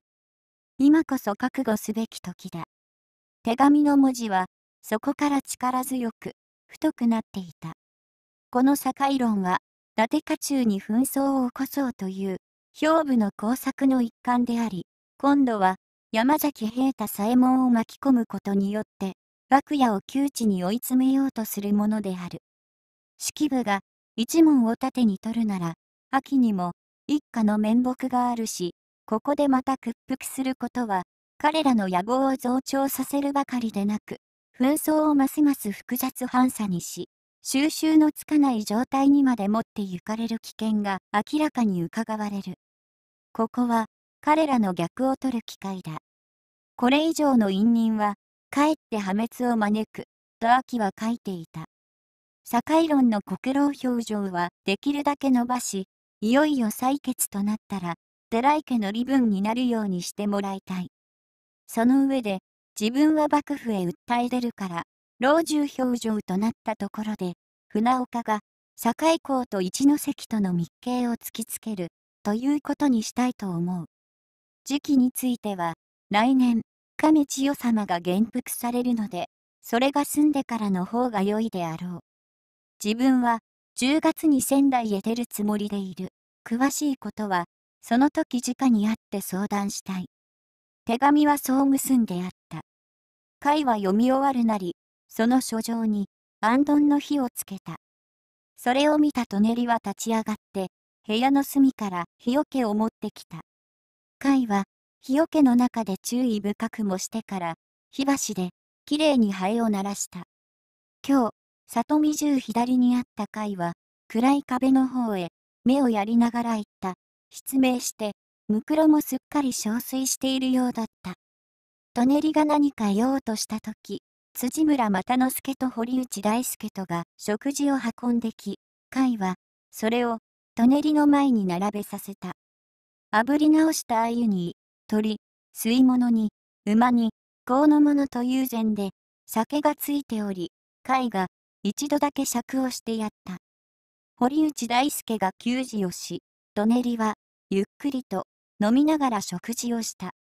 今こそ覚悟すべき時だ。手紙の文字は、そこから力強く、太くなっていた。この境論は、伊達家中に紛争を起こそうという、兵部の工作の一環であり、今度は、山崎平太左衛門を巻き込むことによって、幕屋を窮地に追い詰めようとするものである。式部が、一門を盾に取るなら、秋にも、一家の面目があるし、ここでまた屈服することは、彼らの野望を増長させるばかりでなく、紛争をますます複雑反差にし、収拾のつかない状態にまで持ってゆかれる危険が明らかに伺われる。ここは彼らの逆を取る機会だ。これ以上の因人は、かえって破滅を招く、と秋は書いていた。社会論の国労表情はできるだけ伸ばし、いよいよ採決となったら、寺井家の利分になるようにしてもらいたい。その上で、自分は幕府へ訴え出るから、老中表情となったところで、船岡が、堺港と一関との密計を突きつける、ということにしたいと思う。時期については、来年、亀千代様が元服されるので、それが済んでからの方が良いであろう。自分は、10月に仙台へ出るつもりでいる。詳しいことは、その時直に会って相談したい。手紙はそう結んであった。会は読み終わるなり、その書状に、あんどんの火をつけた。それを見たトネリは立ち上がって、部屋の隅から火よけを持ってきた。イは、火よけの中で注意深くもしてから、火箸で、きれいにハエを鳴らした。今日、里見中左にあったイは、暗い壁の方へ、目をやりながら言った。失明して、ムクロもすっかり憔悴しているようだった。トネリが何か言おうとした時、辻村又之助と堀内大輔とが食事を運んでき、甲は、それを、舎人の前に並べさせた。炙り直した鮎に、鳥、吸い物に、馬に、香の物という膳で、酒がついており、甲が、一度だけ酌をしてやった。堀内大輔が給仕をし、舎人は、ゆっくりと、飲みながら食事をした。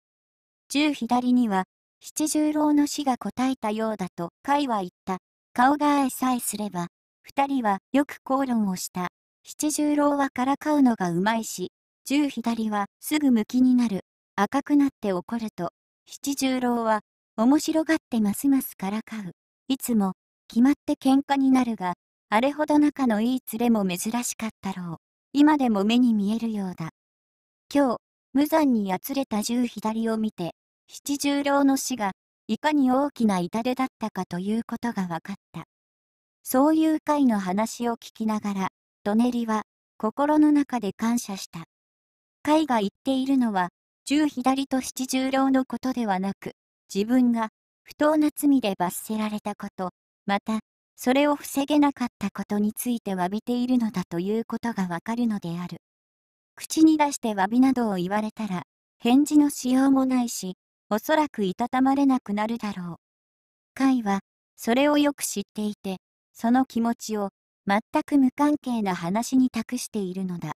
中左には、七十郎の死が答えたようだと甲斐は言った。顔が合えさえすれば、二人はよく口論をした。七十郎はからかうのがうまいし、十左はすぐ向きになる。赤くなって怒ると、七十郎は面白がってますますからかう。いつも決まって喧嘩になるが、あれほど仲のいい連れも珍しかったろう。今でも目に見えるようだ。今日、無残にやつれた十左を見て、七十郎の死がいかに大きな痛手だったかということが分かった。そういう会の話を聞きながら、ドネリは心の中で感謝した。会が言っているのは、十左と七十郎のことではなく、自分が不当な罪で罰せられたこと、また、それを防げなかったことについて詫びているのだということがわかるのである。口に出して詫びなどを言われたら、返事のしようもないし、おそらくいたたまれなくなるだろう。海は、それをよく知っていて、その気持ちを、全く無関係な話に託しているのだ。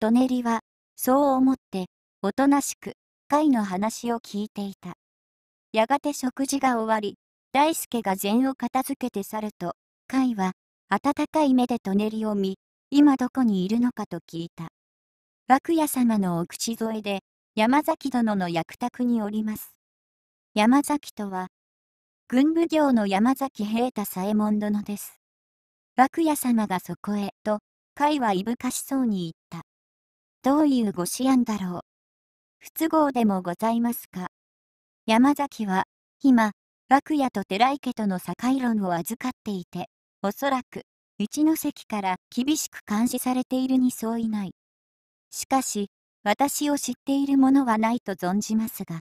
トネリは、そう思って、おとなしく、海の話を聞いていた。やがて食事が終わり、大輔が禅を片付けて去ると、海は、温かい目でトネリを見、今どこにいるのかと聞いた。楽屋様のお口添えで、山崎殿の役宅におります。山崎とは、軍奉行の山崎平太左衛門殿です。幕屋様がそこへ、と、会はいぶかしそうに言った。どういうご思案だろう。不都合でもございますか。山崎は、今、幕屋と寺池との境論を預かっていて、おそらく、一関から厳しく監視されているに相違ない。しかし、私を知っているものはないと存じますが。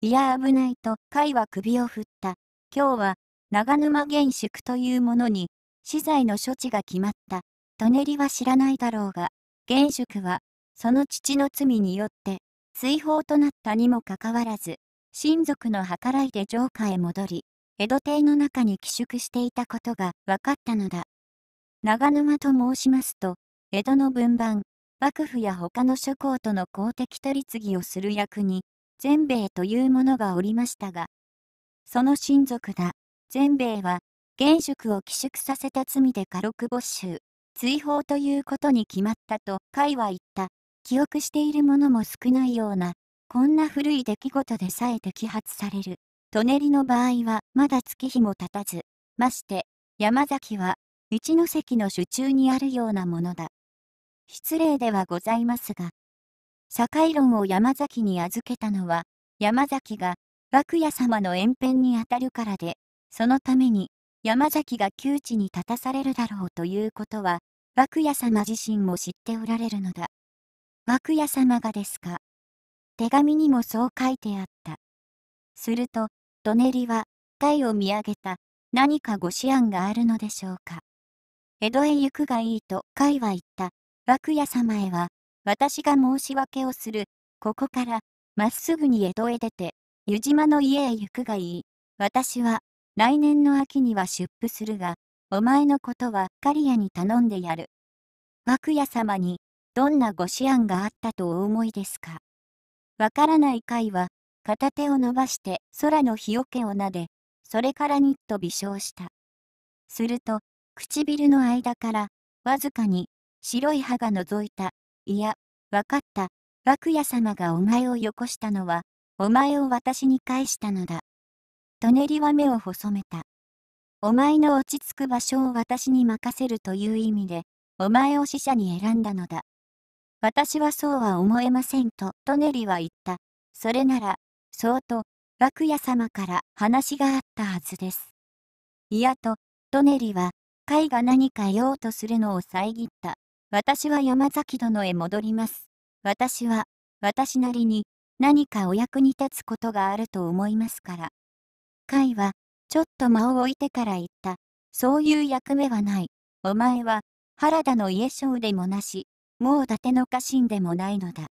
いや危ないと甲は首を振った。今日は長沼厳粛というものに資材の処置が決まった。舎人は知らないだろうが、厳粛はその父の罪によって追放となったにもかかわらず、親族の計らいで城下へ戻り、江戸邸の中に寄宿していたことが分かったのだ。長沼と申しますと、江戸の文番、幕府や他の諸侯との公的取り次ぎをする役に、全米というものがおりましたが、その親族だ、全米は、現職を寄宿させた罪で家禄没収、追放ということに決まったと会は言った、記憶しているものも少ないような、こんな古い出来事でさえ摘発される。舎人の場合はまだ月日も経たず、まして、山崎は、一関の手中にあるようなものだ。失礼ではございますが、社会論を山崎に預けたのは、山崎が楽屋様の延辺にあたるからで、そのために山崎が窮地に立たされるだろうということは、楽屋様自身も知っておられるのだ。楽屋様がですか。手紙にもそう書いてあった。すると、ドネリは、台を見上げた、何かご思案があるのでしょうか。江戸へ行くがいいと、甲斐は言った。楽屋様へは、私が申し訳をする。ここから、まっすぐに江戸へ出て、湯島の家へ行くがいい。私は、来年の秋には出府するが、お前のことは刈谷に頼んでやる。楽屋様に、どんなご思案があったとお思いですか。わからない回は、片手を伸ばして空の日よけをなで、それからにっと微笑した。すると、唇の間から、わずかに白い歯が覗いた。いや、わかった。楽屋様がお前をよこしたのは、お前を私に返したのだ。トネリは目を細めた。お前の落ち着く場所を私に任せるという意味で、お前を死者に選んだのだ。私はそうは思えませんと、トネリは言った。それなら、そうと、楽屋様から話があったはずです。いやと、トネリは、貝が何か用とするのを遮った。私は山崎殿へ戻ります。私は、私なりに、何かお役に立つことがあると思いますから。甲は、ちょっと間を置いてから言った。そういう役目はない。お前は、原田の家将でもなし、もう伊達の家臣でもないのだ。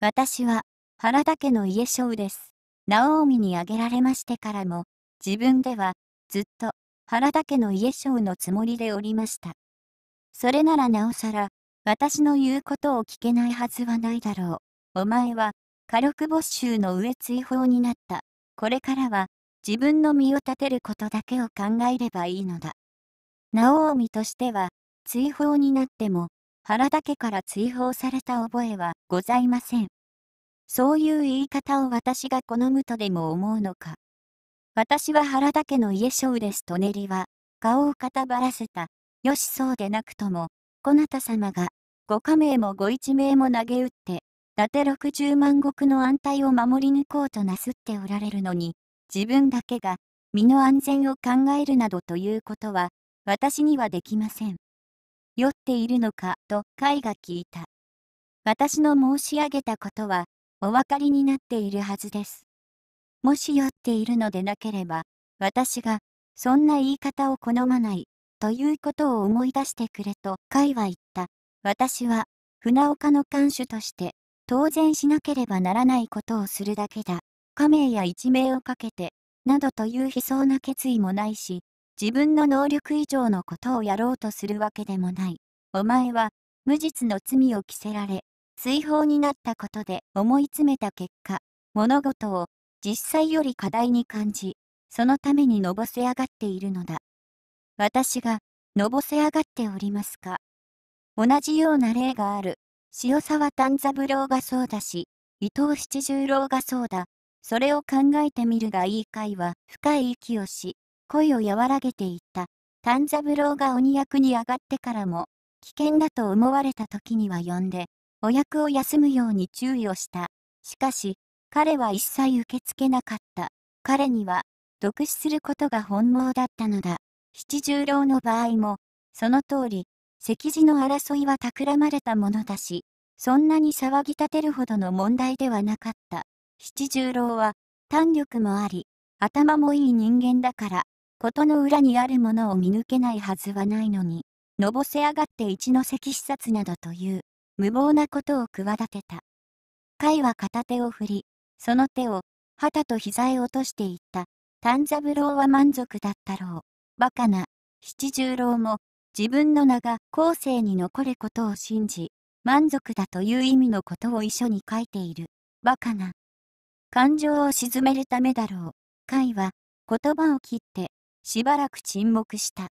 私は、原田家の家将です。直臣に挙げられましてからも、自分では、ずっと、原田家の家将のつもりでおりました。それならなおさら、私の言うことを聞けないはずはないだろう。お前は、火力没収の上追放になった。これからは、自分の身を立てることだけを考えればいいのだ。おみとしては、追放になっても、原田家から追放された覚えはございません。そういう言い方を私が好むとでも思うのか。私は原田家の家将ですとネりは、顔をかたばらせた。よしそうでなくとも、こなた様が、ご加盟もご一名も投げ打って、伊達六十万石の安泰を守り抜こうとなすっておられるのに、自分だけが、身の安全を考えるなどということは、私にはできません。酔っているのか、と甲斐が聞いた。私の申し上げたことは、お分かりになっているはずです。もし酔っているのでなければ、私が、そんな言い方を好まない、ということを思い出してくれと会は言った。私は、船岡の看守として、当然しなければならないことをするだけだ。家名や一命をかけて、などという悲壮な決意もないし、自分の能力以上のことをやろうとするわけでもない。お前は、無実の罪を着せられ、追放になったことで思い詰めた結果、物事を実際より課題に感じ、そのためにのぼせ上がっているのだ。私が、のぼせ上がっておりますか。同じような例がある。塩沢丹三郎がそうだし、伊藤七十郎がそうだ。それを考えてみるがいいかいは、深い息をし、声を和らげていった。丹三郎が鬼役に上がってからも、危険だと思われた時には呼んで、お役を休むように注意をした。しかし、彼は一切受け付けなかった。彼には、独死することが本望だったのだ。七十郎の場合も、その通り、席次の争いは企まれたものだし、そんなに騒ぎ立てるほどの問題ではなかった。七十郎は、胆力もあり、頭もいい人間だから、ことの裏にあるものを見抜けないはずはないのに、のぼせ上がって一ノ関視察などという、無謀なことを企てた。甲は片手を振り、その手を、旗と膝へ落としていった。丹三郎は満足だったろう。バカな、七十郎も、自分の名が後世に残ることを信じ、満足だという意味のことを遺書に書いている。バカな。感情を鎮めるためだろう。会は、言葉を切って、しばらく沈黙した。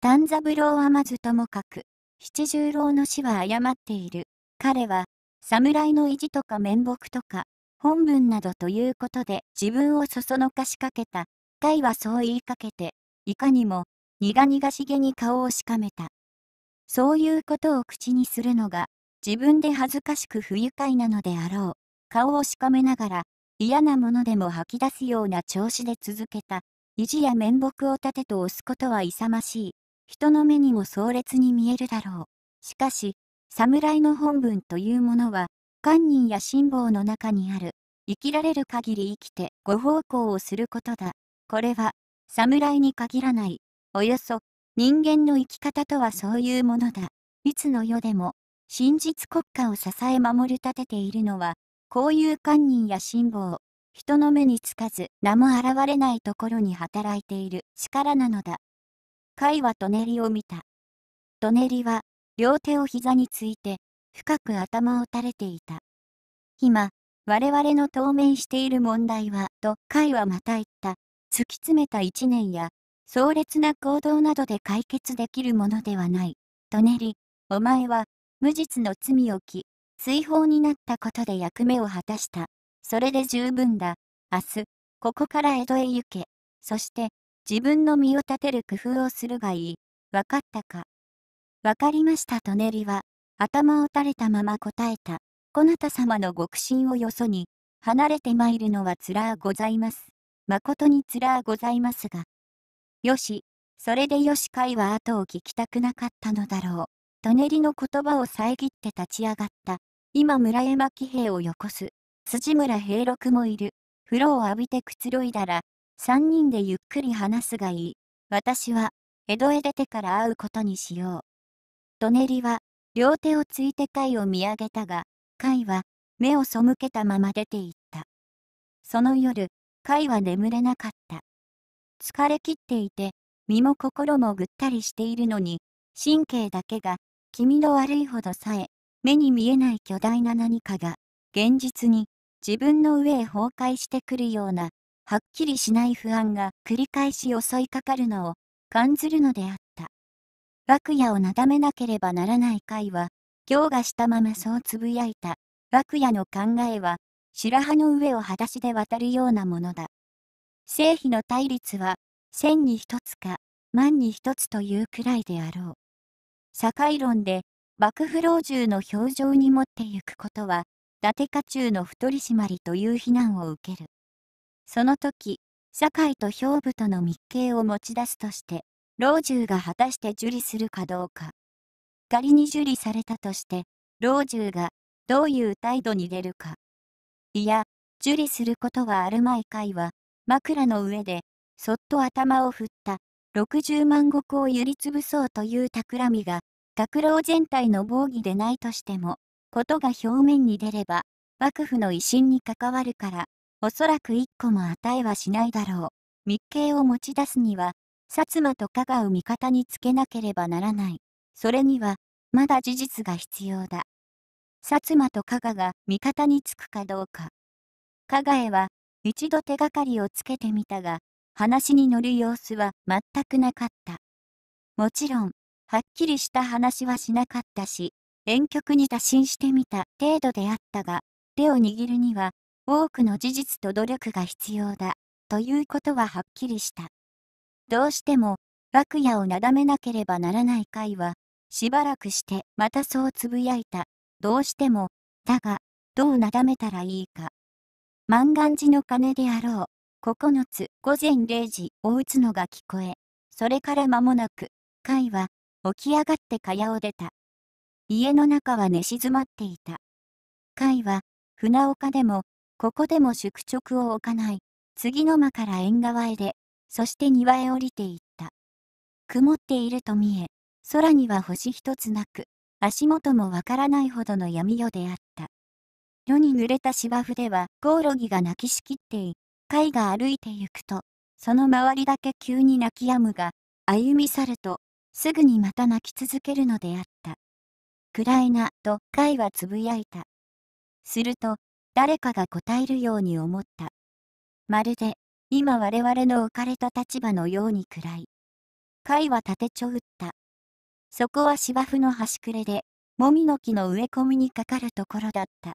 丹三郎はまずともかく、七十郎の死は誤っている。彼は、侍の意地とか面目とか、本文などということで自分をそそのかしかけた。タイはそう言いかけて、いかにも苦々しげに顔をしかめた。そういうことを口にするのが自分で恥ずかしく不愉快なのであろう。顔をしかめながら嫌なものでも吐き出すような調子で続けた。意地や面目を立てと押すことは勇ましい。人の目にも壮烈に見えるだろう。しかし、侍の本文というものは、官人や辛抱の中にある、生きられる限り生きて、ご奉公をすることだ。これは、侍に限らない、およそ、人間の生き方とはそういうものだ。いつの世でも、真実国家を支え守り立てているのは、こういう官人や辛抱、人の目につかず名も現れないところに働いている力なのだ。会はトネリを見た。トネリは、両手を膝について、深く頭を垂れていた。今、我々の当面している問題は、と、会はまた言った。突き詰めた一年や、壮烈な行動などで解決できるものではない。とねり、お前は、無実の罪を着、追放になったことで役目を果たした。それで十分だ。明日、ここから江戸へ行け。そして、自分の身を立てる工夫をするがいい。わかったか。わかりましたとねりは、頭を垂れたまま答えた。こなた様の極真をよそに、離れて参るのはつらうございます。誠につらございますが。よし、それでよしかいは後を聞きたくなかったのだろう。とねりの言葉を遮って立ち上がった。今村山騎兵をよこす。辻村平六もいる。風呂を浴びてくつろいだら、三人でゆっくり話すがいい。私は、江戸へ出てから会うことにしよう。とねりは、両手をついて貝を見上げたが、貝は、目を背けたまま出ていった。その夜、カは眠れなかった。疲れきっていて、身も心もぐったりしているのに、神経だけが、気味の悪いほどさえ、目に見えない巨大な何かが、現実に、自分の上へ崩壊してくるような、はっきりしない不安が繰り返し襲いかかるのを、感ずるのであった。楽屋をなだめなければならない会は、行がしたままそうつぶやいた。楽屋の考えは、白羽の上を裸足で渡るようなものだ。正比の対立は、千に一つか、万に一つというくらいであろう。堺論で、幕府老中の表情に持ってゆくことは、伊達家中の太り締まりという非難を受ける。その時、堺と兵部との密計を持ち出すとして、老中が果たして受理するかどうか。仮に受理されたとして、老中がどういう態度に出るか。いや、受理することはあるまいかい枕の上で、そっと頭を振った。六十万石を揺りつぶそうという企みが、学老全体の防御でないとしても、ことが表面に出れば、幕府の威信に関わるから、おそらく一個も与えはしないだろう。密計を持ち出すには、薩摩と加賀を味方につけなければならない。それには、まだ事実が必要だ。薩摩と加賀が味方につくかどうか。加賀へは一度手がかりをつけてみたが、話に乗る様子は全くなかった。もちろん、はっきりした話はしなかったし、遠曲に打診してみた程度であったが、手を握るには多くの事実と努力が必要だ、ということははっきりした。どうしても、楽屋をなだめなければならない会は、しばらくしてまたそうつぶやいたどうしても、だが、どうなだめたらいいか。万願寺の鐘であろう。9つ午前0時を打つのが聞こえ、それから間もなく、海は起き上がって蚊帳を出た。家の中は寝静まっていた。海は船岡でも、ここでも宿直を置かない、次の間から縁側へで、そして庭へ降りていった。曇っていると見え、空には星一つなく、足元もわからないほどの闇夜であった。夜に濡れた芝生ではコオロギが泣きしきってい、貝が歩いて行くと、その周りだけ急に泣き止むが、歩み去ると、すぐにまた泣き続けるのであった。暗いな、と貝はつぶやいた。すると、誰かが答えるように思った。まるで、今我々の置かれた立場のように暗い。貝は立てちょうった。そこは芝生の端くれで、もみの木の植え込みにかかるところだった。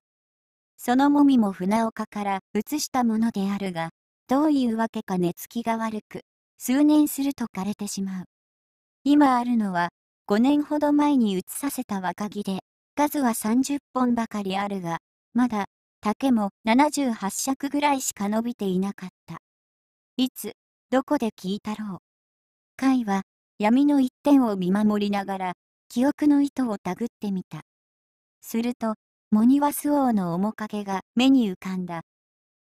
そのもみも船岡から移したものであるが、どういうわけか寝つきが悪く、数年すると枯れてしまう。今あるのは、5年ほど前に移させた若木で、数は30本ばかりあるが、まだ、竹も78尺ぐらいしか伸びていなかった。いつ、どこで聞いたろう。貝は、闇の一点を見守りながら、記憶の糸をたぐってみた。すると、モニワス王の面影が目に浮かんだ。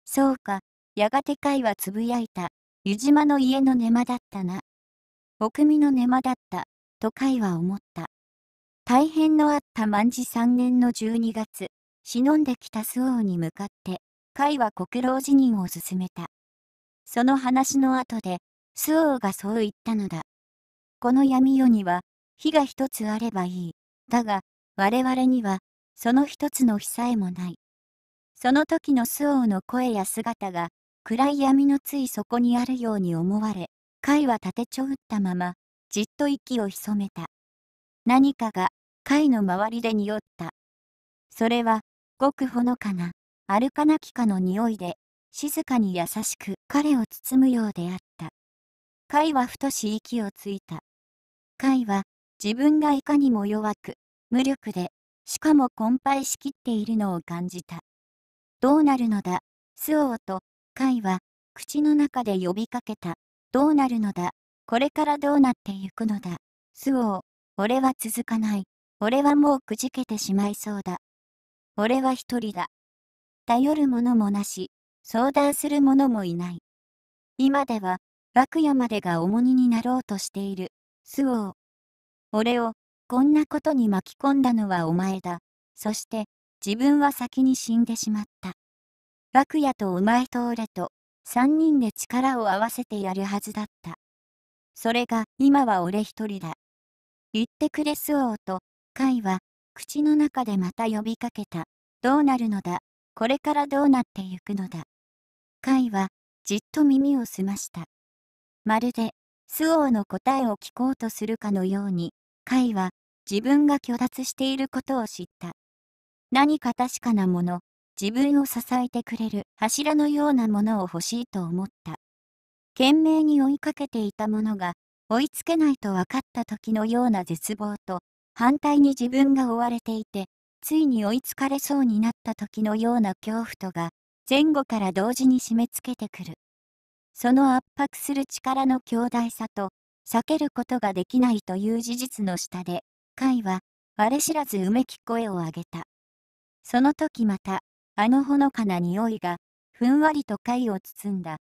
そうか、やがて貝はつぶやいた、湯島の家の寝間だったな。奥見の寝間だった、と貝は思った。大変のあった万事3年の12月、忍んできた周王に向かって、貝は国老辞任を勧めた。その話の後で、周王がそう言ったのだ。この闇夜には、火が一つあればいい。だが、我々には、その一つの火さえもない。その時の周王の声や姿が、暗い闇のついそこにあるように思われ、貝は立てちょうったまま、じっと息を潜めた。何かが、貝の周りで匂った。それは、ごくほのかな、歩かなきかの匂いで、静かに優しく彼を包むようであった。貝は太し息をついた。解は、自分がいかにも弱く、無力で、しかも困憊しきっているのを感じた。どうなるのだ、スオーと、イは、口の中で呼びかけた。どうなるのだ、これからどうなってゆくのだ、スオー、俺は続かない。俺はもうくじけてしまいそうだ。俺は一人だ。頼るものもなし、相談する者もいない。今では、白夜までが重荷になろうとしている。スオー。俺を、こんなことに巻き込んだのはお前だ。そして、自分は先に死んでしまった。楽屋とお前と俺と、三人で力を合わせてやるはずだった。それが、今は俺一人だ。言ってくれスオーと、カイは、口の中でまた呼びかけた。どうなるのだ、これからどうなってゆくのだ。カイは、じっと耳を澄ました。まるで、周王の答えを聞こうとするかのように、海は自分が虚脱していることを知った。何か確かなもの、自分を支えてくれる柱のようなものを欲しいと思った。懸命に追いかけていたものが、追いつけないと分かった時のような絶望と、反対に自分が追われていて、ついに追いつかれそうになった時のような恐怖とが、前後から同時に締め付けてくる。その圧迫する力の強大さと、避けることができないという事実の下で、イは、我知らずうめき声を上げた。その時また、あのほのかな匂いが、ふんわりと貝を包んだ。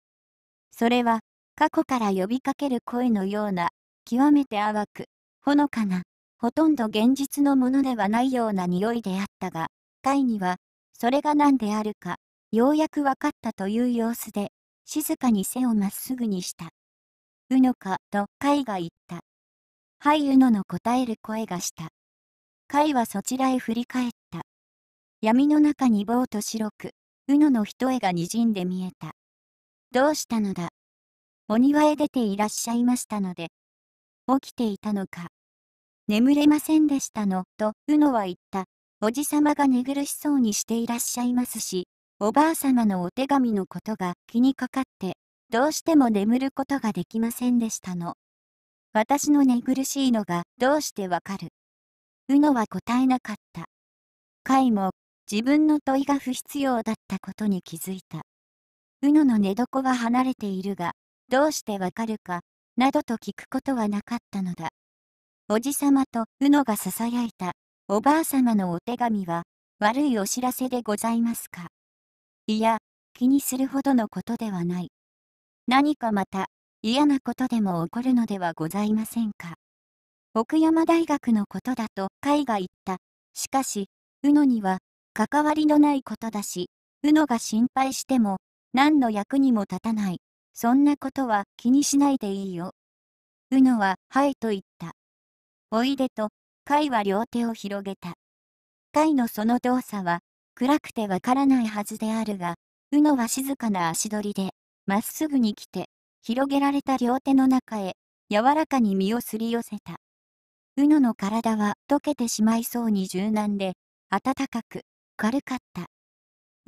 それは、過去から呼びかける声のような、極めて淡く、ほのかな、ほとんど現実のものではないような匂いであったが、イには、それが何であるか、ようやくわかったという様子で、静かに背をまっすぐにした。うのか、と、カイが言った。はい、うのの答える声がした。カイはそちらへ振り返った。闇の中にぼうと白く、うのの一重がにじんで見えた。どうしたのだお庭へ出ていらっしゃいましたので。起きていたのか。眠れませんでしたの、と、うのは言った。おじさまが寝苦しそうにしていらっしゃいますし、おばあさまのお手紙のことが気にかかって、どうしても眠ることができませんでしたの。私の寝苦しいのがどうしてわかる。うのは答えなかった。かいも自分の問いが不必要だったことに気づいた。うのの寝床は離れているが、どうしてわかるか、などと聞くことはなかったのだ。おじさまとうのがささやいた、おばあさまのお手紙は、悪いお知らせでございますか。いや、気にするほどのことではない。何かまた、嫌なことでも起こるのではございませんか。奥山大学のことだと海が言った。しかし、宇野には、関わりのないことだし、宇野が心配しても、何の役にも立たない。そんなことは気にしないでいいよ。宇野は、はいと言った。おいでと、海は両手を広げた。海のその動作は、暗くてわからないはずであるが、うのは静かな足取りで、まっすぐに来て、広げられた両手の中へ、柔らかに身をすり寄せた。うのの体は溶けてしまいそうに柔軟で、暖かく、軽かった。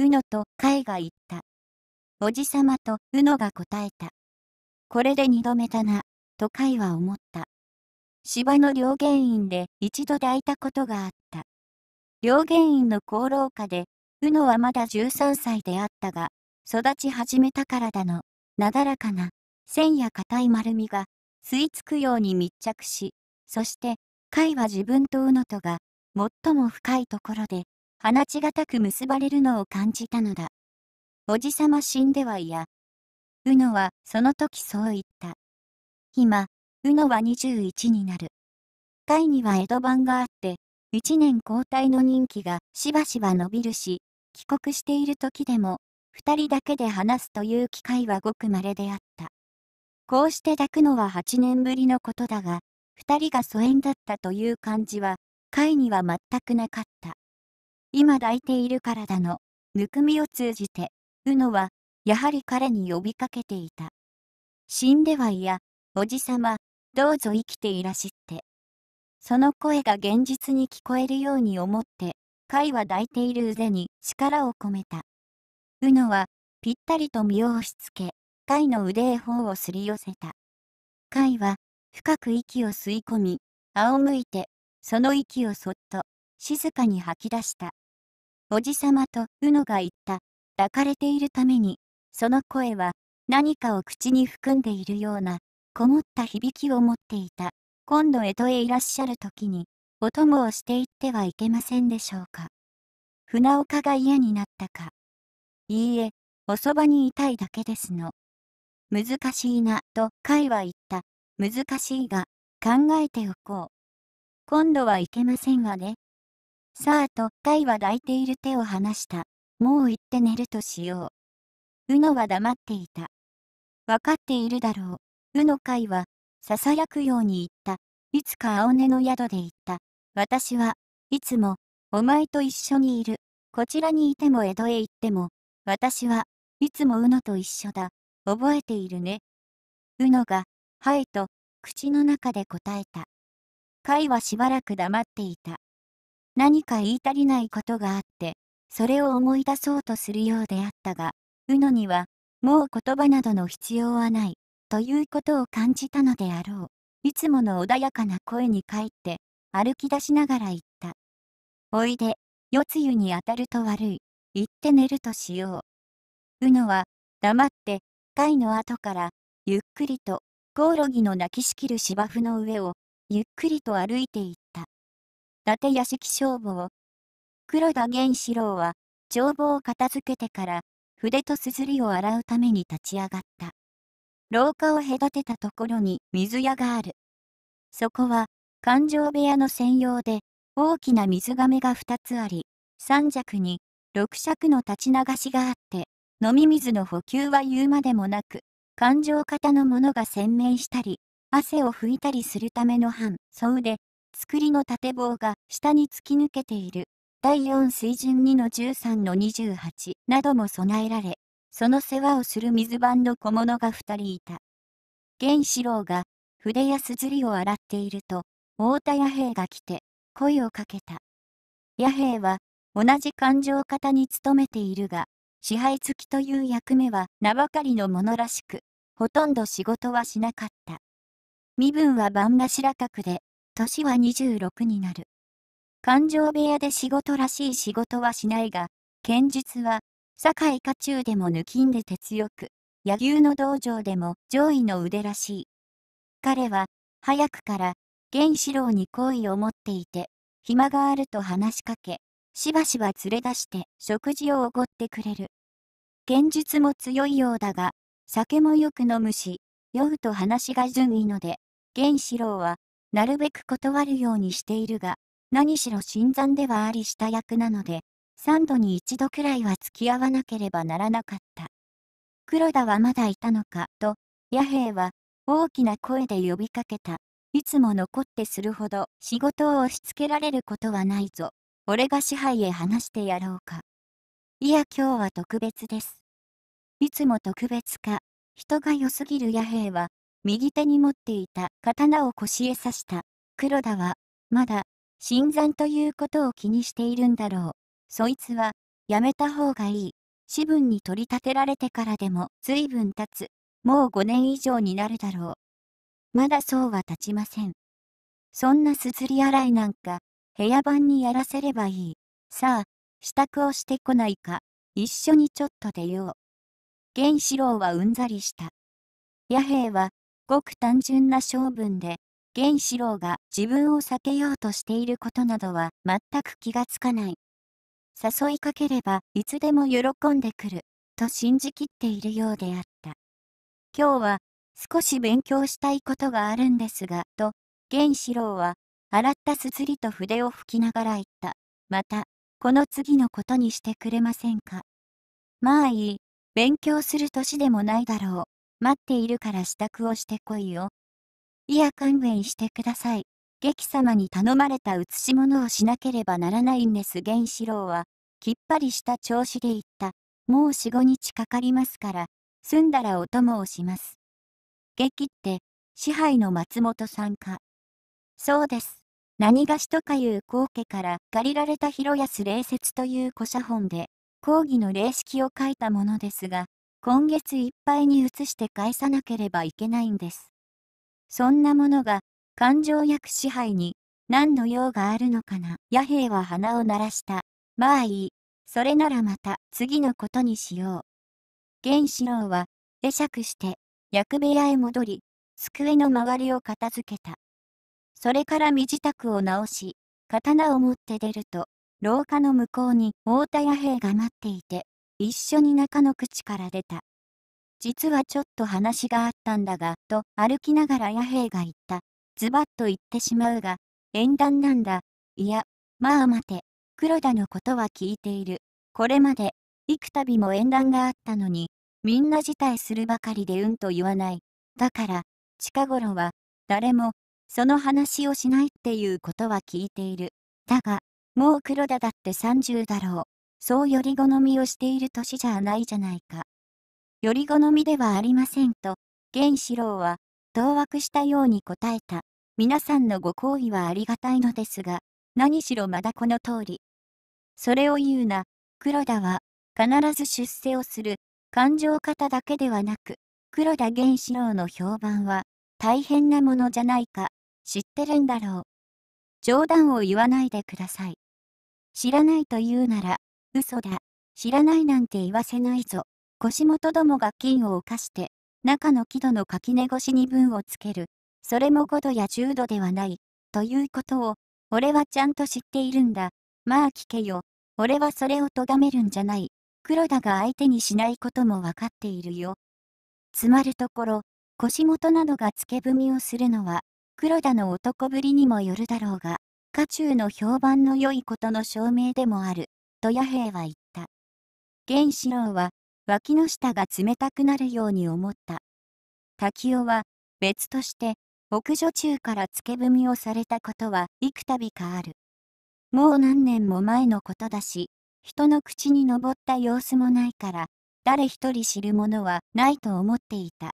うのとイが言った。おじさまとうのが答えた。これで二度目だな、とイは思った。芝の両原因で一度抱いたことがあった。病原院の功労家で、宇野はまだ13歳であったが、育ち始めたからだの、なだらかな、線や硬い丸みが、吸い付くように密着し、そして、貝は自分と宇野とが、最も深いところで、放ちがたく結ばれるのを感じたのだ。おじさま死んではいや。うのはその時そう言った。今、うのは21になる。会には江戸版があって、1年交代の任期がしばしば伸びるし、帰国している時でも、2人だけで話すという機会はごく稀であった。こうして抱くのは8年ぶりのことだが、2人が疎遠だったという感じは、会には全くなかった。今抱いているからだの、ぬくみを通じて、うのは、やはり彼に呼びかけていた。死んではいや、おじさま、どうぞ生きていらしって。その声が現実に聞こえるように思って、イは抱いている腕に力を込めた。うのは、ぴったりと身を押しつけ、イの腕へ頬をすり寄せた。イは、深く息を吸い込み、仰向いて、その息をそっと、静かに吐き出した。おじさまとうのが言った、抱かれているために、その声は、何かを口に含んでいるような、こもった響きを持っていた。今度江戸へいらっしゃる時に、お供をしていってはいけませんでしょうか。船岡が嫌になったか。いいえ、おそばにいたいだけですの。難しいな、と甲は言った。難しいが、考えておこう。今度はいけませんわね。さあと、いは抱いている手を離した。もう行って寝るとしよう。うのは黙っていた。わかっているだろう。うの会は、囁くように言った。いつか青根の宿で言った。私はいつもお前と一緒にいる。こちらにいても江戸へ行っても、私はいつもうのと一緒だ。覚えているね。うのが、はいと口の中で答えた。会はしばらく黙っていた。何か言い足りないことがあって、それを思い出そうとするようであったが、うのには、もう言葉などの必要はない。ということを感じたのであろう。いつもの穏やかな声に帰って、歩き出しながら言った。おいで、夜露に当たると悪い。行って寝るとしよう。うのは、黙って、貝の後から、ゆっくりと、コオロギの泣きしきる芝生の上を、ゆっくりと歩いていった。伊達屋敷消防。黒田源四郎は、帳簿を片付けてから、筆とすずりを洗うために立ち上がった。廊下を隔てたところに水屋がある。そこは、勘定部屋の専用で、大きな水がめが2つあり、3尺に6尺の立ち流しがあって、飲み水の補給は言うまでもなく、勘定型のものが洗面したり、汗を拭いたりするための半袖で、作りの縦棒が下に突き抜けている。第4水準2の13の28なども備えられ、その世話をする水盤の小物が二人いた。源四郎が筆やすずりを洗っていると、太田弥平が来て、声をかけた。弥平は、同じ勘定方に勤めているが、支配付きという役目は名ばかりのものらしく、ほとんど仕事はしなかった。身分は番頭格で、年は26になる。勘定部屋で仕事らしい仕事はしないが、剣術は堺家中でも抜きんで鉄よく、柳生の道場でも上位の腕らしい。彼は、早くから、源四郎に好意を持っていて、暇があると話しかけ、しばしば連れ出して食事をおごってくれる。剣術も強いようだが、酒もよく飲むし、酔うと話が順位ので、源四郎は、なるべく断るようにしているが、何しろ新参ではありした役なので、3度に一度くらいは付き合わなければならなかった。黒田はまだいたのか、と、弥平は大きな声で呼びかけた。いつも残ってするほど仕事を押し付けられることはないぞ。俺が支配へ話してやろうか。いや今日は特別です。いつも特別か。人が良すぎる弥平は、右手に持っていた刀を腰へ刺した。黒田は、まだ、新参ということを気にしているんだろう。そいつは、やめた方がいい。私分に取り立てられてからでも随分経つ。もう5年以上になるだろう。まだそうは経ちません。そんなすずり洗いなんか、部屋番にやらせればいい。さあ、支度をしてこないか、一緒にちょっと出よう。源四郎はうんざりした。弥平は、ごく単純な性分で、源四郎が自分を避けようとしていることなどは全く気がつかない。誘いかければいつでも喜んでくる、と信じきっているようであった。今日は少し勉強したいことがあるんですが、と、源四郎は、洗ったすずりと筆を拭きながら言った。また、この次のことにしてくれませんか。まあいい、勉強する年でもないだろう。待っているから支度をしてこいよ。いや、勘弁してください。劇様に頼まれた写し物をしなければならないんです源四郎は、きっぱりした調子で言った。もう四五日かかりますから、済んだらお供をします。劇って、支配の松本さんか。そうです。何がしとかいう高家から借りられた広安礼節という古写本で、講義の礼式を書いたものですが、今月いっぱいに移して返さなければいけないんです。そんなものが感情役支配に何の用があるのかな。野兵は鼻を鳴らした。まあいい。それならまた次のことにしよう。源四郎は会釈して役部屋へ戻り、机の周りを片付けた。それから身支度を直し、刀を持って出ると、廊下の向こうに太田弥平が待っていて、一緒に中の口から出た。実はちょっと話があったんだが、と歩きながら弥平が言った。ズバッと言ってしまうが、縁談なんだ。いや、まあ待て。黒田のことは聞いている。これまで、幾度も縁談があったのに、みんな辞退するばかりでうんと言わない。だから、近頃は、誰も、その話をしないっていうことは聞いている。だが、もう黒田だって30だろう。そうより好みをしている年じゃないじゃないか。より好みではありませんと、源四郎は、当惑したように答えた。皆さんのご好意はありがたいのですが、何しろまだこの通り。それを言うな、黒田は、必ず出世をする、感情方だけではなく、黒田源四郎の評判は、大変なものじゃないか、知ってるんだろう。冗談を言わないでください。知らないと言うなら、嘘だ、知らないなんて言わせないぞ。腰元どもが金を犯して、中の木戸の垣根越しに文をつける。それも5度や10度ではない。ということを、俺はちゃんと知っているんだ。まあ聞けよ。俺はそれを咎めるんじゃない。黒田が相手にしないこともわかっているよ。つまるところ、腰元などが付け踏みをするのは、黒田の男ぶりにもよるだろうが、家中の評判の良いことの証明でもある、と弥平は言った。源四郎は、脇の下が冷たくなるように思った。滝尾は別として奥女中からつけ踏みをされたことは幾度かある。もう何年も前のことだし、人の口に登った様子もないから、誰一人知るものはないと思っていた。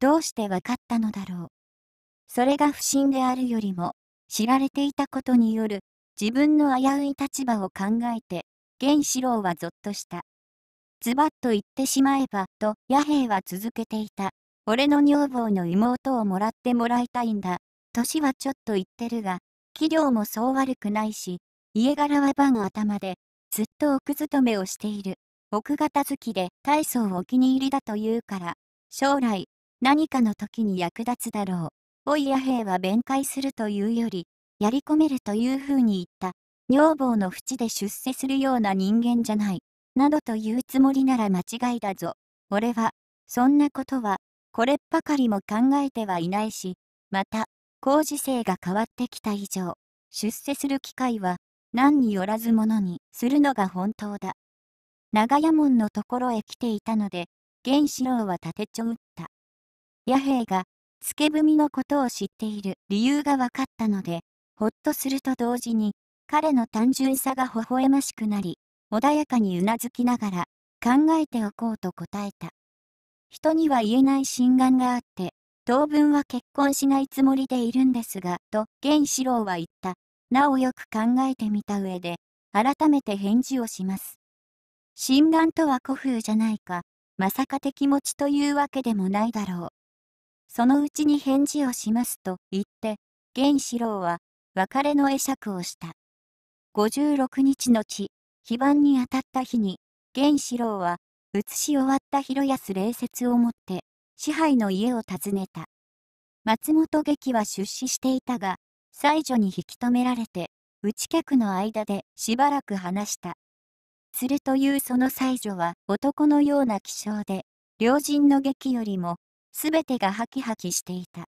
どうして分かったのだろう。それが不審であるよりも、知られていたことによる自分の危うい立場を考えて、源四郎はぞっとした。ズバッと言ってしまえば、と、野兵は続けていた。俺の女房の妹をもらってもらいたいんだ。歳はちょっと言ってるが、器量もそう悪くないし、家柄はバ頭で、ずっと奥勤めをしている。奥方好きで大層お気に入りだというから、将来、何かの時に役立つだろう。おい野兵は弁解するというより、やり込めるというふうに言った。女房の淵で出世するような人間じゃない。などと言うつもりなら間違いだぞ。俺は、そんなことは、これっぱかりも考えてはいないし、また、工事生が変わってきた以上、出世する機会は、何によらずものにするのが本当だ。長屋門のところへ来ていたので、源四郎は立てちょうった。弥平が、つけみのことを知っている理由が分かったので、ほっとすると同時に、彼の単純さが微笑ましくなり、穏やかにうなずきながら、考えておこうと答えた。人には言えない心眼があって、当分は結婚しないつもりでいるんですが、と、源四郎は言った。なおよく考えてみた上で、改めて返事をします。心眼とは古風じゃないか、まさか敵持ちというわけでもないだろう。そのうちに返事をしますと言って、源四郎は別れの会釈をした。56日のち、非番に当たった日に、源四郎は、移し終わった広安礼節をもって、支配の家を訪ねた。松本劇は出資していたが、妻女に引き止められて、内客の間でしばらく話した。するというその妻女は男のような気性で、両人の劇よりも、すべてがハキハキしていた。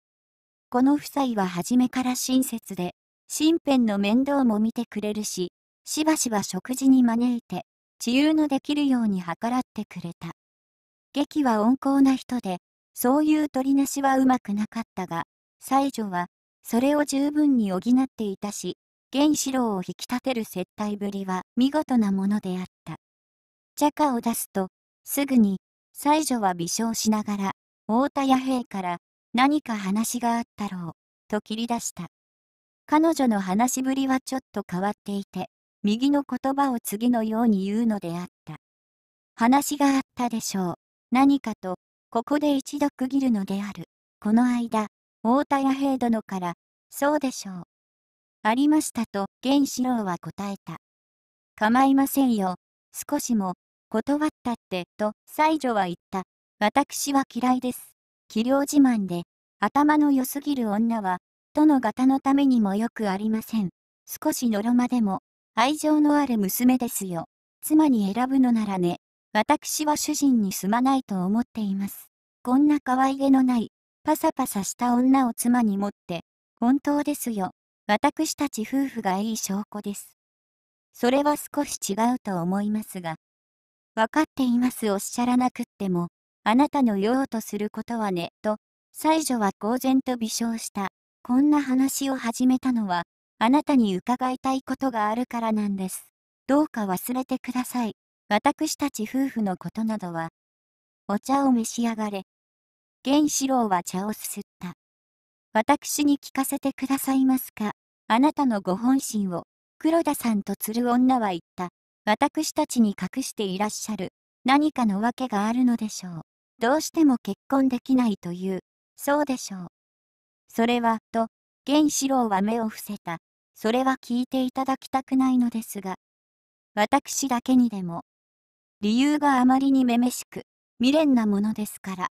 この夫妻は初めから親切で、身辺の面倒も見てくれるし、しばしば食事に招いて、治癒のできるように計らってくれた。劇は温厚な人で、そういう取りなしはうまくなかったが、西女は、それを十分に補っていたし、原子郎を引き立てる接待ぶりは見事なものであった。茶化を出すと、すぐに、西女は微笑しながら、太田弥平から何か話があったろう、と切り出した。彼女の話ぶりはちょっと変わっていて、右の言葉を次のように言うのであった。話があったでしょう。何かと、ここで一度区切るのである。この間、太田屋兵殿から、そうでしょう。ありましたと、源四郎は答えた。構いませんよ。少しも、断ったって、と、西女は言った。私は嫌いです。器量自慢で、頭の良すぎる女は、殿方のためにもよくありません。少しのろまでも、愛情のある娘ですよ。妻に選ぶのならね、私は主人にすまないと思っています。こんな可愛げのない、パサパサした女を妻に持って、本当ですよ。私たち夫婦がいい証拠です。それは少し違うと思いますが。分かっていますおっしゃらなくっても、あなたの言おうとすることはね、と、妻女は公然と微笑した。こんな話を始めたのは、あなたに伺いたいことがあるからなんです。どうか忘れてください。私たち夫婦のことなどは。お茶を召し上がれ。源四郎は茶をすすった。私に聞かせてくださいますか。あなたのご本心を、黒田さんと鶴る女は言った。私たちに隠していらっしゃる。何かの訳があるのでしょう。どうしても結婚できないという、そうでしょう。それは、と、源四郎は目を伏せた。それは聞いていただきたくないのですが、私だけにでも、理由があまりにめめしく、未練なものですから。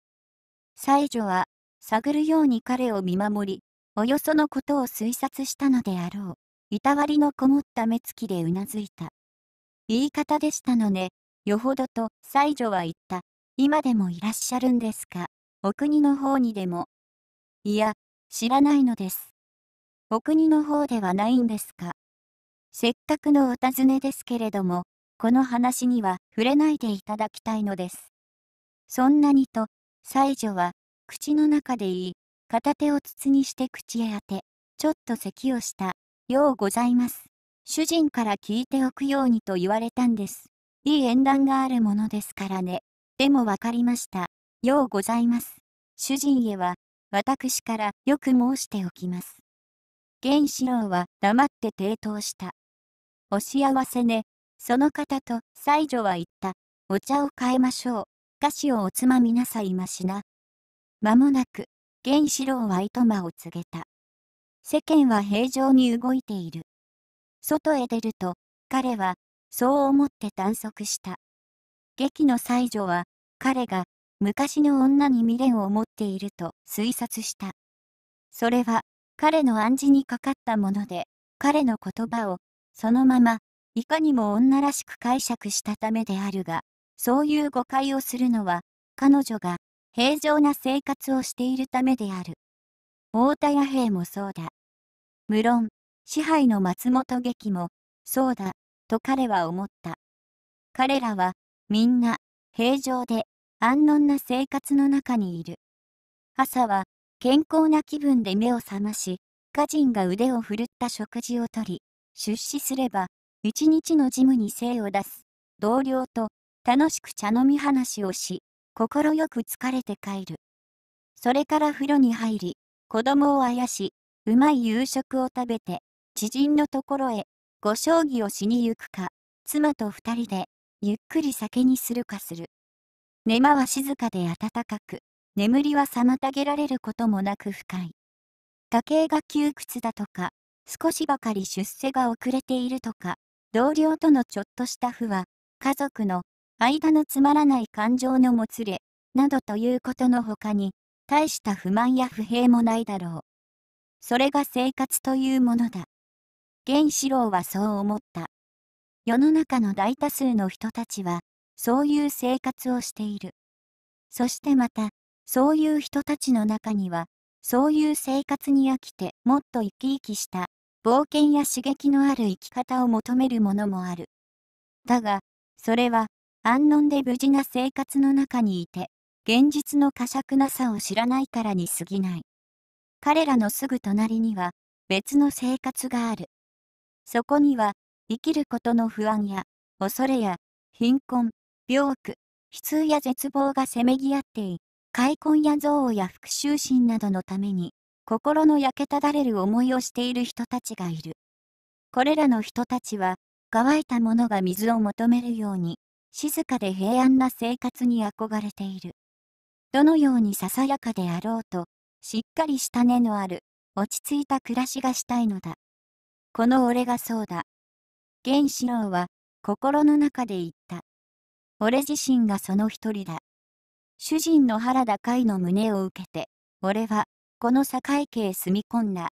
才女は、探るように彼を見守り、およそのことを推察したのであろう。いたわりのこもった目つきでうなずいた。言い方でしたのね、よほどと、才女は言った。今でもいらっしゃるんですか、お国の方にでも。いや、知らないのです。お国の方ではないんですかせっかくのお尋ねですけれども、この話には触れないでいただきたいのです。そんなにと、西女は、口の中で言い、片手を筒にして口へ当て、ちょっと咳をした、ようございます。主人から聞いておくようにと言われたんです。いい縁談があるものですからね。でもわかりました。ようございます。主人へは、私からよく申しておきます。源四郎は黙って抵当した。お幸せね。その方と西女は言った。お茶を変えましょう。菓子をおつまみなさいましな。間もなく、源四郎は糸間を告げた。世間は平常に動いている。外へ出ると、彼は、そう思って短足した。劇の西女は、彼が、昔の女に未練を持っていると推察した。それは、彼の暗示にかかったもので、彼の言葉を、そのまま、いかにも女らしく解釈したためであるが、そういう誤解をするのは、彼女が平常な生活をしているためである。太田弥平もそうだ。無論、支配の松本劇も、そうだ、と彼は思った。彼らは、みんな、平常で、安穏な生活の中にいる。朝は、健康な気分で目を覚まし、家人が腕を振るった食事をとり、出資すれば、一日のジムに精を出す。同僚と楽しく茶飲み話をし、快く疲れて帰る。それから風呂に入り、子供をあやし、うまい夕食を食べて、知人のところへ、ご将棋をしに行くか、妻と二人で、ゆっくり酒にするかする。寝間は静かで暖かく、眠りは妨げられることもなく深い。家計が窮屈だとか、少しばかり出世が遅れているとか、同僚とのちょっとした不和、家族の間のつまらない感情のもつれ、などということのほかに、大した不満や不平もないだろう。それが生活というものだ。原子郎はそう思った。世の中の大多数の人たちは、そういう生活をしている。そしてまた、そういう人たちの中には、そういう生活に飽きてもっと生き生きした冒険や刺激のある生き方を求めるものもある。だが、それは安穏で無事な生活の中にいて、現実の過酌なさを知らないからに過ぎない。彼らのすぐ隣には別の生活がある。そこには生きることの不安や恐れや貧困、病苦、悲痛や絶望がせめぎ合ってい開墾や憎悪や復讐心などのために、心の焼けただれる思いをしている人たちがいる。これらの人たちは、乾いたものが水を求めるように、静かで平安な生活に憧れている。どのようにささやかであろうと、しっかりした根のある、落ち着いた暮らしがしたいのだ。この俺がそうだ。原子郎は、心の中で言った。俺自身がその一人だ。主人の原田海の胸を受けて、俺は、この境家へ住み込んだ。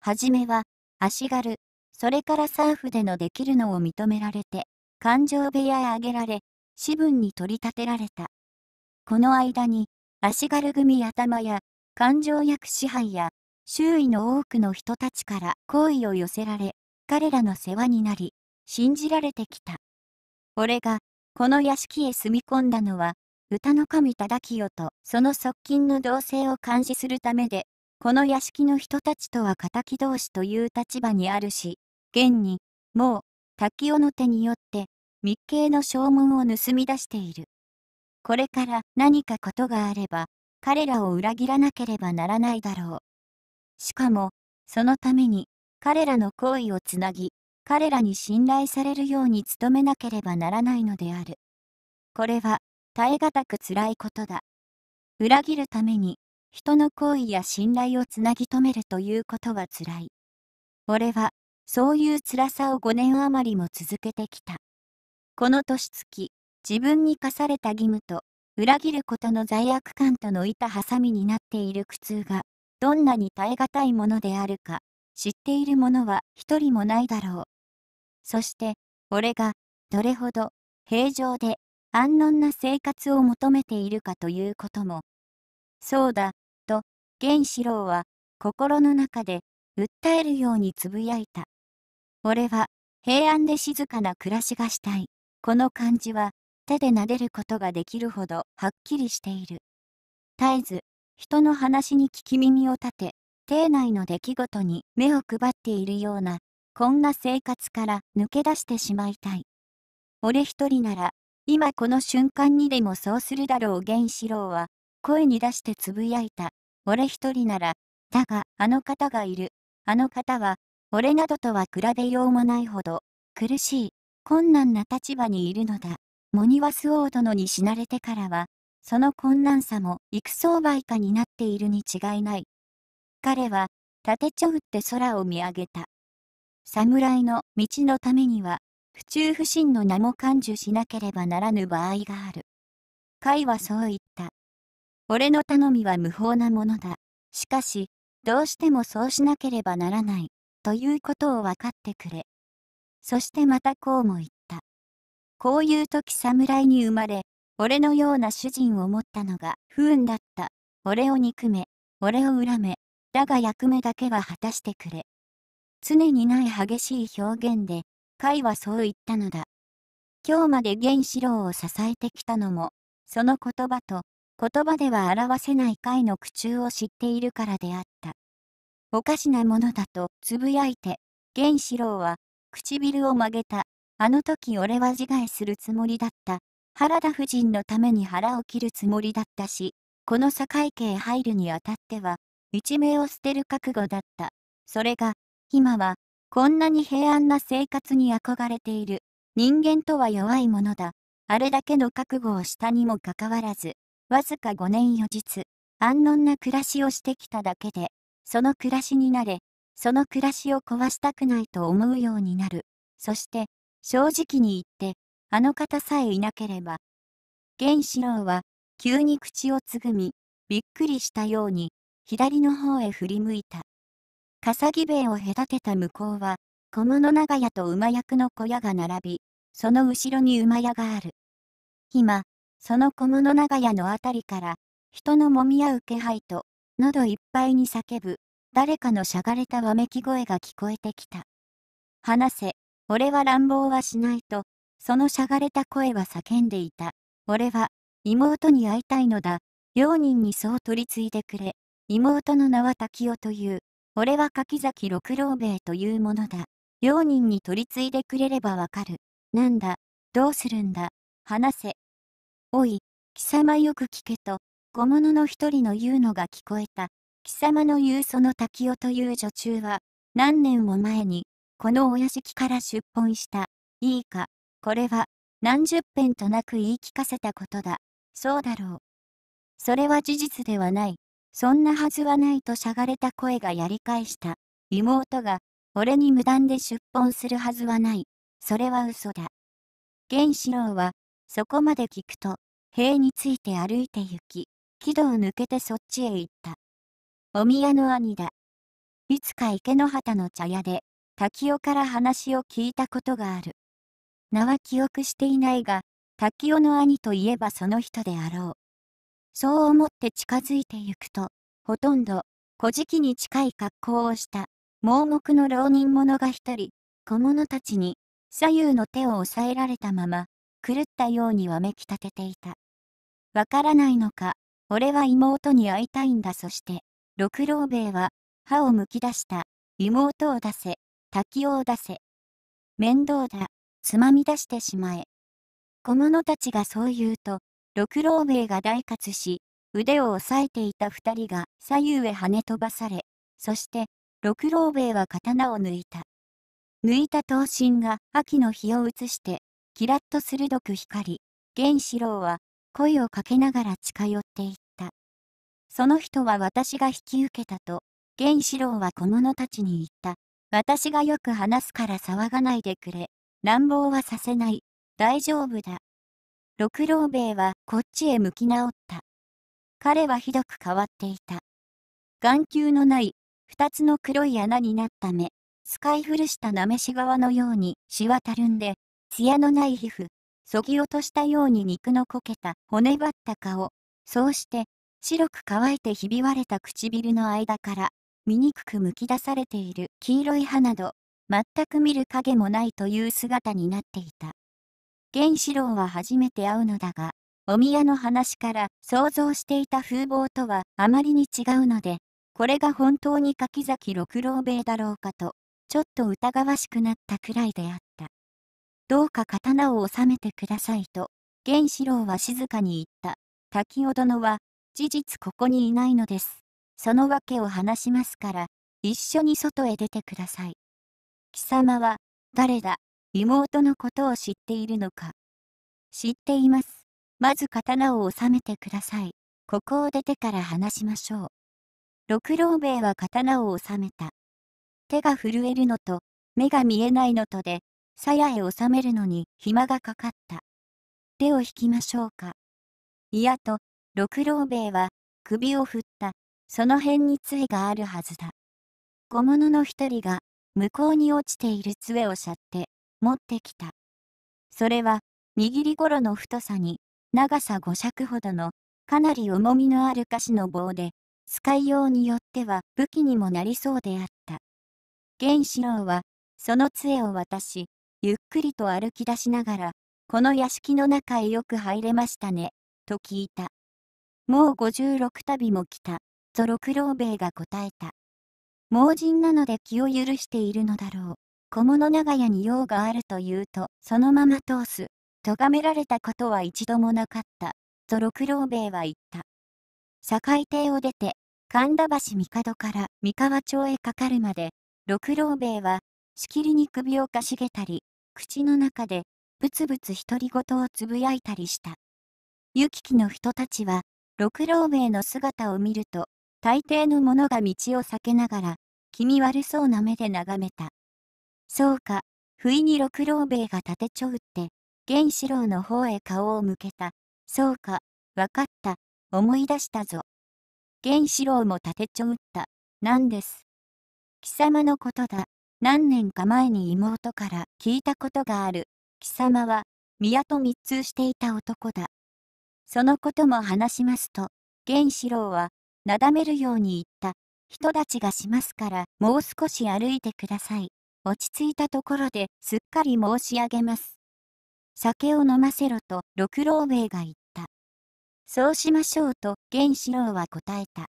はじめは、足軽、それからサーフでのできるのを認められて、勘定部屋へ上げられ、私分に取り立てられた。この間に、足軽組頭や、勘定役支配や、周囲の多くの人たちから好意を寄せられ、彼らの世話になり、信じられてきた。俺が、この屋敷へ住み込んだのは、歌の神忠清とその側近の同性を監視するためで、この屋敷の人たちとは敵同士という立場にあるし、現に、もう、滝尾の手によって、密閉の証文を盗み出している。これから何かことがあれば、彼らを裏切らなければならないだろう。しかも、そのために、彼らの行為をつなぎ、彼らに信頼されるように努めなければならないのである。これは、耐え難く辛いことだ。裏切るために、人の行為や信頼をつなぎ止めるということは辛い。俺は、そういう辛さを5年余りも続けてきた。この年月、自分に課された義務と、裏切ることの罪悪感との板挟みになっている苦痛が、どんなに耐え難いものであるか、知っている者は一人もないだろう。そして、俺が、どれほど、平常で安穏な生活を求めているかということも、そうだ、と、源四郎は心の中で訴えるようにつぶやいた。俺は平安で静かな暮らしがしたい。この感じは手で撫でることができるほどはっきりしている。絶えず人の話に聞き耳を立て、邸内の出来事に目を配っているような、こんな生活から抜け出してしまいたい。俺一人なら今この瞬間にでもそうするだろう原四郎は、声に出してつぶやいた。俺一人なら、だが、あの方がいる。あの方は、俺などとは比べようもないほど、苦しい、困難な立場にいるのだ。モニワス王殿に死なれてからは、その困難さも幾相倍かになっているに違いない。彼は、てちょうって空を見上げた。侍の道のためには、府中不信の名も感受しなければならぬ場合がある。甲はそう言った。俺の頼みは無法なものだ。しかし、どうしてもそうしなければならない、ということを分かってくれ。そしてまたこうも言った。こういう時侍に生まれ、俺のような主人を持ったのが不運だった。俺を憎め、俺を恨め、だが役目だけは果たしてくれ。常にない激しい表現で、海はそう言ったのだ。今日まで原四郎を支えてきたのも、その言葉と、言葉では表せない海の苦衷を知っているからであった。おかしなものだとつぶやいて、源四郎は、唇を曲げた。あの時俺は自害するつもりだった。原田夫人のために腹を切るつもりだったし、この堺家へ入るにあたっては、一命を捨てる覚悟だった。それが、今は、こんなに平安な生活に憧れている。人間とは弱いものだ。あれだけの覚悟をしたにもかかわらず、わずか5年余日、安穏な暮らしをしてきただけで、その暮らしになれ、その暮らしを壊したくないと思うようになる。そして、正直に言って、あの方さえいなければ。源四郎は、急に口をつぐみ、びっくりしたように、左の方へ振り向いた。笠木塀を隔てた向こうは、小物長屋と馬役の小屋が並び、その後ろに馬屋がある。今、その小物長屋のあたりから、人のもみ合う気配と、喉いっぱいに叫ぶ、誰かのしゃがれたわめき声が聞こえてきた。話せ、俺は乱暴はしないと、そのしゃがれた声は叫んでいた。俺は、妹に会いたいのだ。両人にそう取り次いでくれ。妹の名は滝雄という。俺は柿崎六郎兵衛というものだ。用人に取り継いでくれればわかる。なんだ、どうするんだ、話せ。おい、貴様よく聞けと、小物の一人の言うのが聞こえた。貴様の言うその滝尾という女中は、何年も前に、このお屋敷から出奔した。いいか、これは、何十遍となく言い聞かせたことだ。そうだろう。それは事実ではない。そんなはずはないとしゃがれた声がやり返した。妹が、俺に無断で出奔するはずはない。それは嘘だ。源四郎は、そこまで聞くと、塀について歩いて行き、木戸を抜けてそっちへ行った。お宮の兄だ。いつか池の畑の茶屋で、滝尾から話を聞いたことがある。名は記憶していないが、滝尾の兄といえばその人であろう。そう思って近づいてゆくと、ほとんど、古事記に近い格好をした、盲目の浪人者が一人、小者たちに、左右の手を押さえられたまま、狂ったようにわめき立てていた。わからないのか、俺は妹に会いたいんだそして、六郎兵衛は、歯をむき出した、妹を出せ、滝を出せ。面倒だ、つまみ出してしまえ。小者たちがそう言うと、六郎兵衛が大活し、腕を押さえていた二人が左右へ跳ね飛ばされ、そして六郎兵衛は刀を抜いた。抜いた刀身が秋の日を映して、キラッと鋭く光り、源四郎は声をかけながら近寄っていった。その人は私が引き受けたと、源四郎は小者たちに言った。私がよく話すから騒がないでくれ。乱暴はさせない。大丈夫だ。六郎兵衛はこっちへ向き直った。彼はひどく変わっていた。眼球のない二つの黒い穴になった目、使い古したなめし革のようにしわたるんで、艶のない皮膚、そぎ落としたように肉のこけた骨ばった顔、そうして白く乾いてひび割れた唇の間から醜くむき出されている黄色い歯など全く見る影もないという姿になっていた。原子郎は初めて会うのだがお宮の話から想像していた風貌とはあまりに違うので、これが本当に柿崎六郎兵衛だろうかと、ちょっと疑わしくなったくらいであった。どうか刀を収めてくださいと、源四郎は静かに言った。滝尾殿は、事実ここにいないのです。その訳を話しますから、一緒に外へ出てください。貴様は、誰だ、妹のことを知っているのか。知っています。まず刀を収めてください。ここを出てから話しましょう。六郎兵衛は刀を収めた。手が震えるのと、目が見えないのとで、鞘へ収めるのに暇がかかった。手を引きましょうか。いやと、六郎兵衛は首を振った。その辺に杖があるはずだ。小物の一人が向こうに落ちている杖をしゃって持ってきた。それは握り頃の太さに長さ5尺ほどのかなり重みのある菓子の棒で使いようによっては武器にもなりそうであった源四郎はその杖を渡しゆっくりと歩き出しながらこの屋敷の中へよく入れましたねと聞いたもう56旅も来たと六郎兵衛が答えた盲人なので気を許しているのだろう小物長屋に用があると言うとそのまま通す咎められたことは一度もなかった、と六郎兵衛は言った。境邸を出て、神田橋帝から三河町へかかるまで、六郎兵衛は、しきりに首をかしげたり、口の中で、ぶつぶつ独り言をつぶやいたりした。行き来の人たちは、六郎兵衛の姿を見ると、大抵の者が道を避けながら、気味悪そうな目で眺めた。そうか、不意に六郎兵衛が立てちょうって、源四郎の方へ顔を向けた。そうか、わかった、思い出したぞ。源四郎も立てちょうった。何です。貴様のことだ。何年か前に妹から聞いたことがある。貴様は、宮と密通していた男だ。そのことも話しますと、源四郎は、なだめるように言った。人たちがしますから、もう少し歩いてください。落ち着いたところですっかり申し上げます。酒を飲ませろと六郎兵衛が言った。そうしましょうと源四郎は答えた。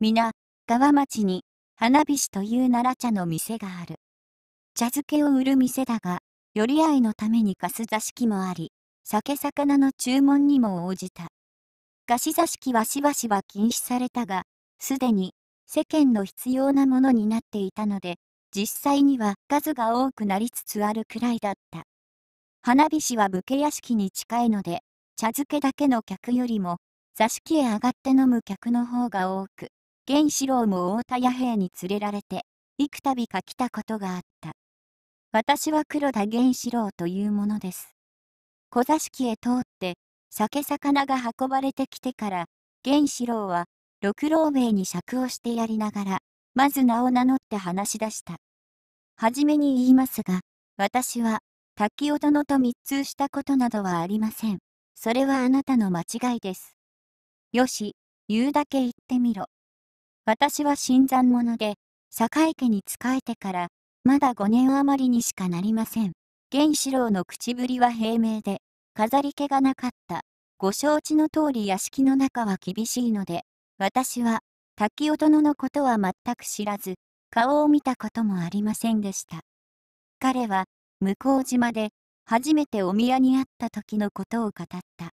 皆、川町に花菱という奈良茶の店がある。茶漬けを売る店だが、寄り合いのために貸す座敷もあり、酒魚の注文にも応じた。貸し座敷はしばしば禁止されたが、すでに世間の必要なものになっていたので、実際には数が多くなりつつあるくらいだった。花火師は武家屋敷に近いので、茶漬けだけの客よりも、座敷へ上がって飲む客の方が多く、源四郎も太田屋兵に連れられて、幾度か来たことがあった。私は黒田源四郎というものです。小座敷へ通って、酒魚が運ばれてきてから、源四郎は、六郎兵に酌をしてやりながら、まず名を名乗って話し出した。はじめに言いますが、私は、滝尾殿と密通したことなどはありません。それはあなたの間違いです。よし、言うだけ言ってみろ。私は新参者で、堺家に仕えてから、まだ5年余りにしかなりません。源四郎の口ぶりは平明で、飾り気がなかった。ご承知の通り屋敷の中は厳しいので、私は、滝尾殿のことは全く知らず、顔を見たこともありませんでした。彼は、向島で初めてお宮に会った時のことを語った。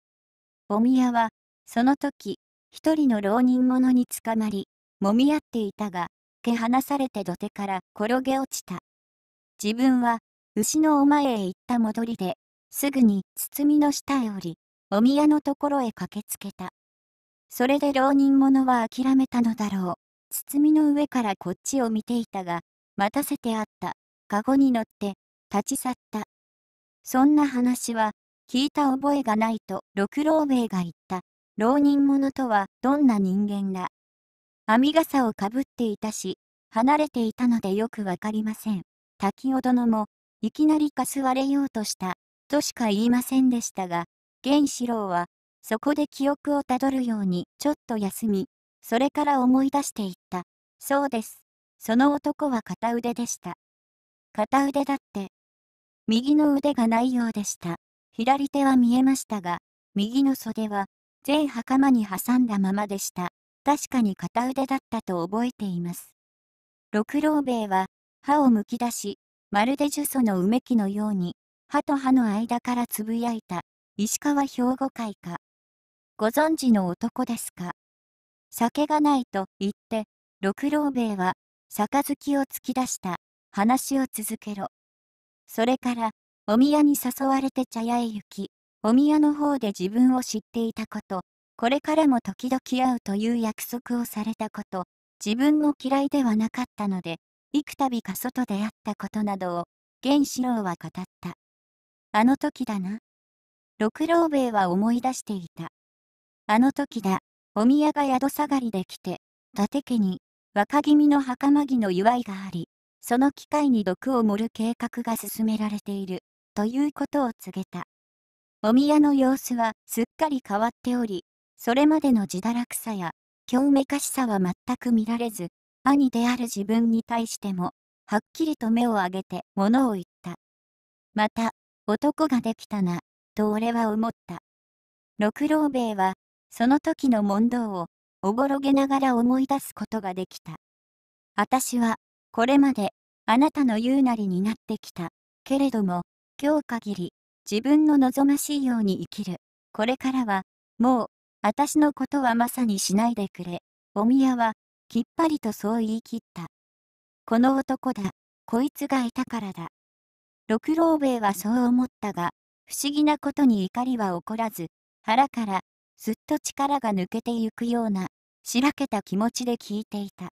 お宮は、その時、一人の浪人者につかまり、もみ合っていたが、け離されて土手から転げ落ちた。自分は、牛のお前へ行った戻りで、すぐに包みの下へ降り、お宮のところへ駆けつけた。それで浪人者は諦めたのだろう。包みの上からこっちを見ていたが、待たせてあった。かごに乗って立ち去った。そんな話は、聞いた覚えがないと六郎兵衛が言った。浪人者とはどんな人間だ。編み傘をかぶっていたし、離れていたのでよくわかりません。滝尾殿も、いきなりかすわれようとした、としか言いませんでしたが、源四郎は、そこで記憶をたどるようにちょっと休み、それから思い出していった。そうです。その男は片腕でした。片腕だって、右の腕がないようでした。左手は見えましたが、右の袖は、全袴に挟んだままでした。確かに片腕だったと覚えています。六郎兵衛は、歯をむき出し、まるで呪詛のうめきのように、歯と歯の間からつぶやいた、石川兵庫会か。ご存知の男ですか。酒がないと言って、六郎兵衛は、杯を突き出した。話を続けろ。それから、お宮に誘われて茶屋へ行き、お宮の方で自分を知っていたこと、これからも時々会うという約束をされたこと、自分も嫌いではなかったので、幾度か外で会ったことなどを、源四郎は語った。あの時だな。六郎兵衛は思い出していた。あの時だ、お宮が宿下がりで来て、伊達家に、若君の袴着の祝いがあり、その機会に毒を盛る計画が進められている、ということを告げた。お宮の様子はすっかり変わっており、それまでの自堕落さや、興めかしさは全く見られず、兄である自分に対しても、はっきりと目を上げて物を言った。また、男ができたな、と俺は思った。六郎兵衛は、その時の問答を、おぼろげながら思い出すことができた。私は、これまで、あなたの言うなりになってきた。けれども、今日限り、自分の望ましいように生きる。これからは、もう、私のことはまさにしないでくれ。お宮は、きっぱりとそう言い切った。この男だ。こいつがいたからだ。六郎兵衛はそう思ったが、不思議なことに怒りは起こらず、腹から、すっと力が抜けてゆくような、しらけた気持ちで聞いていた。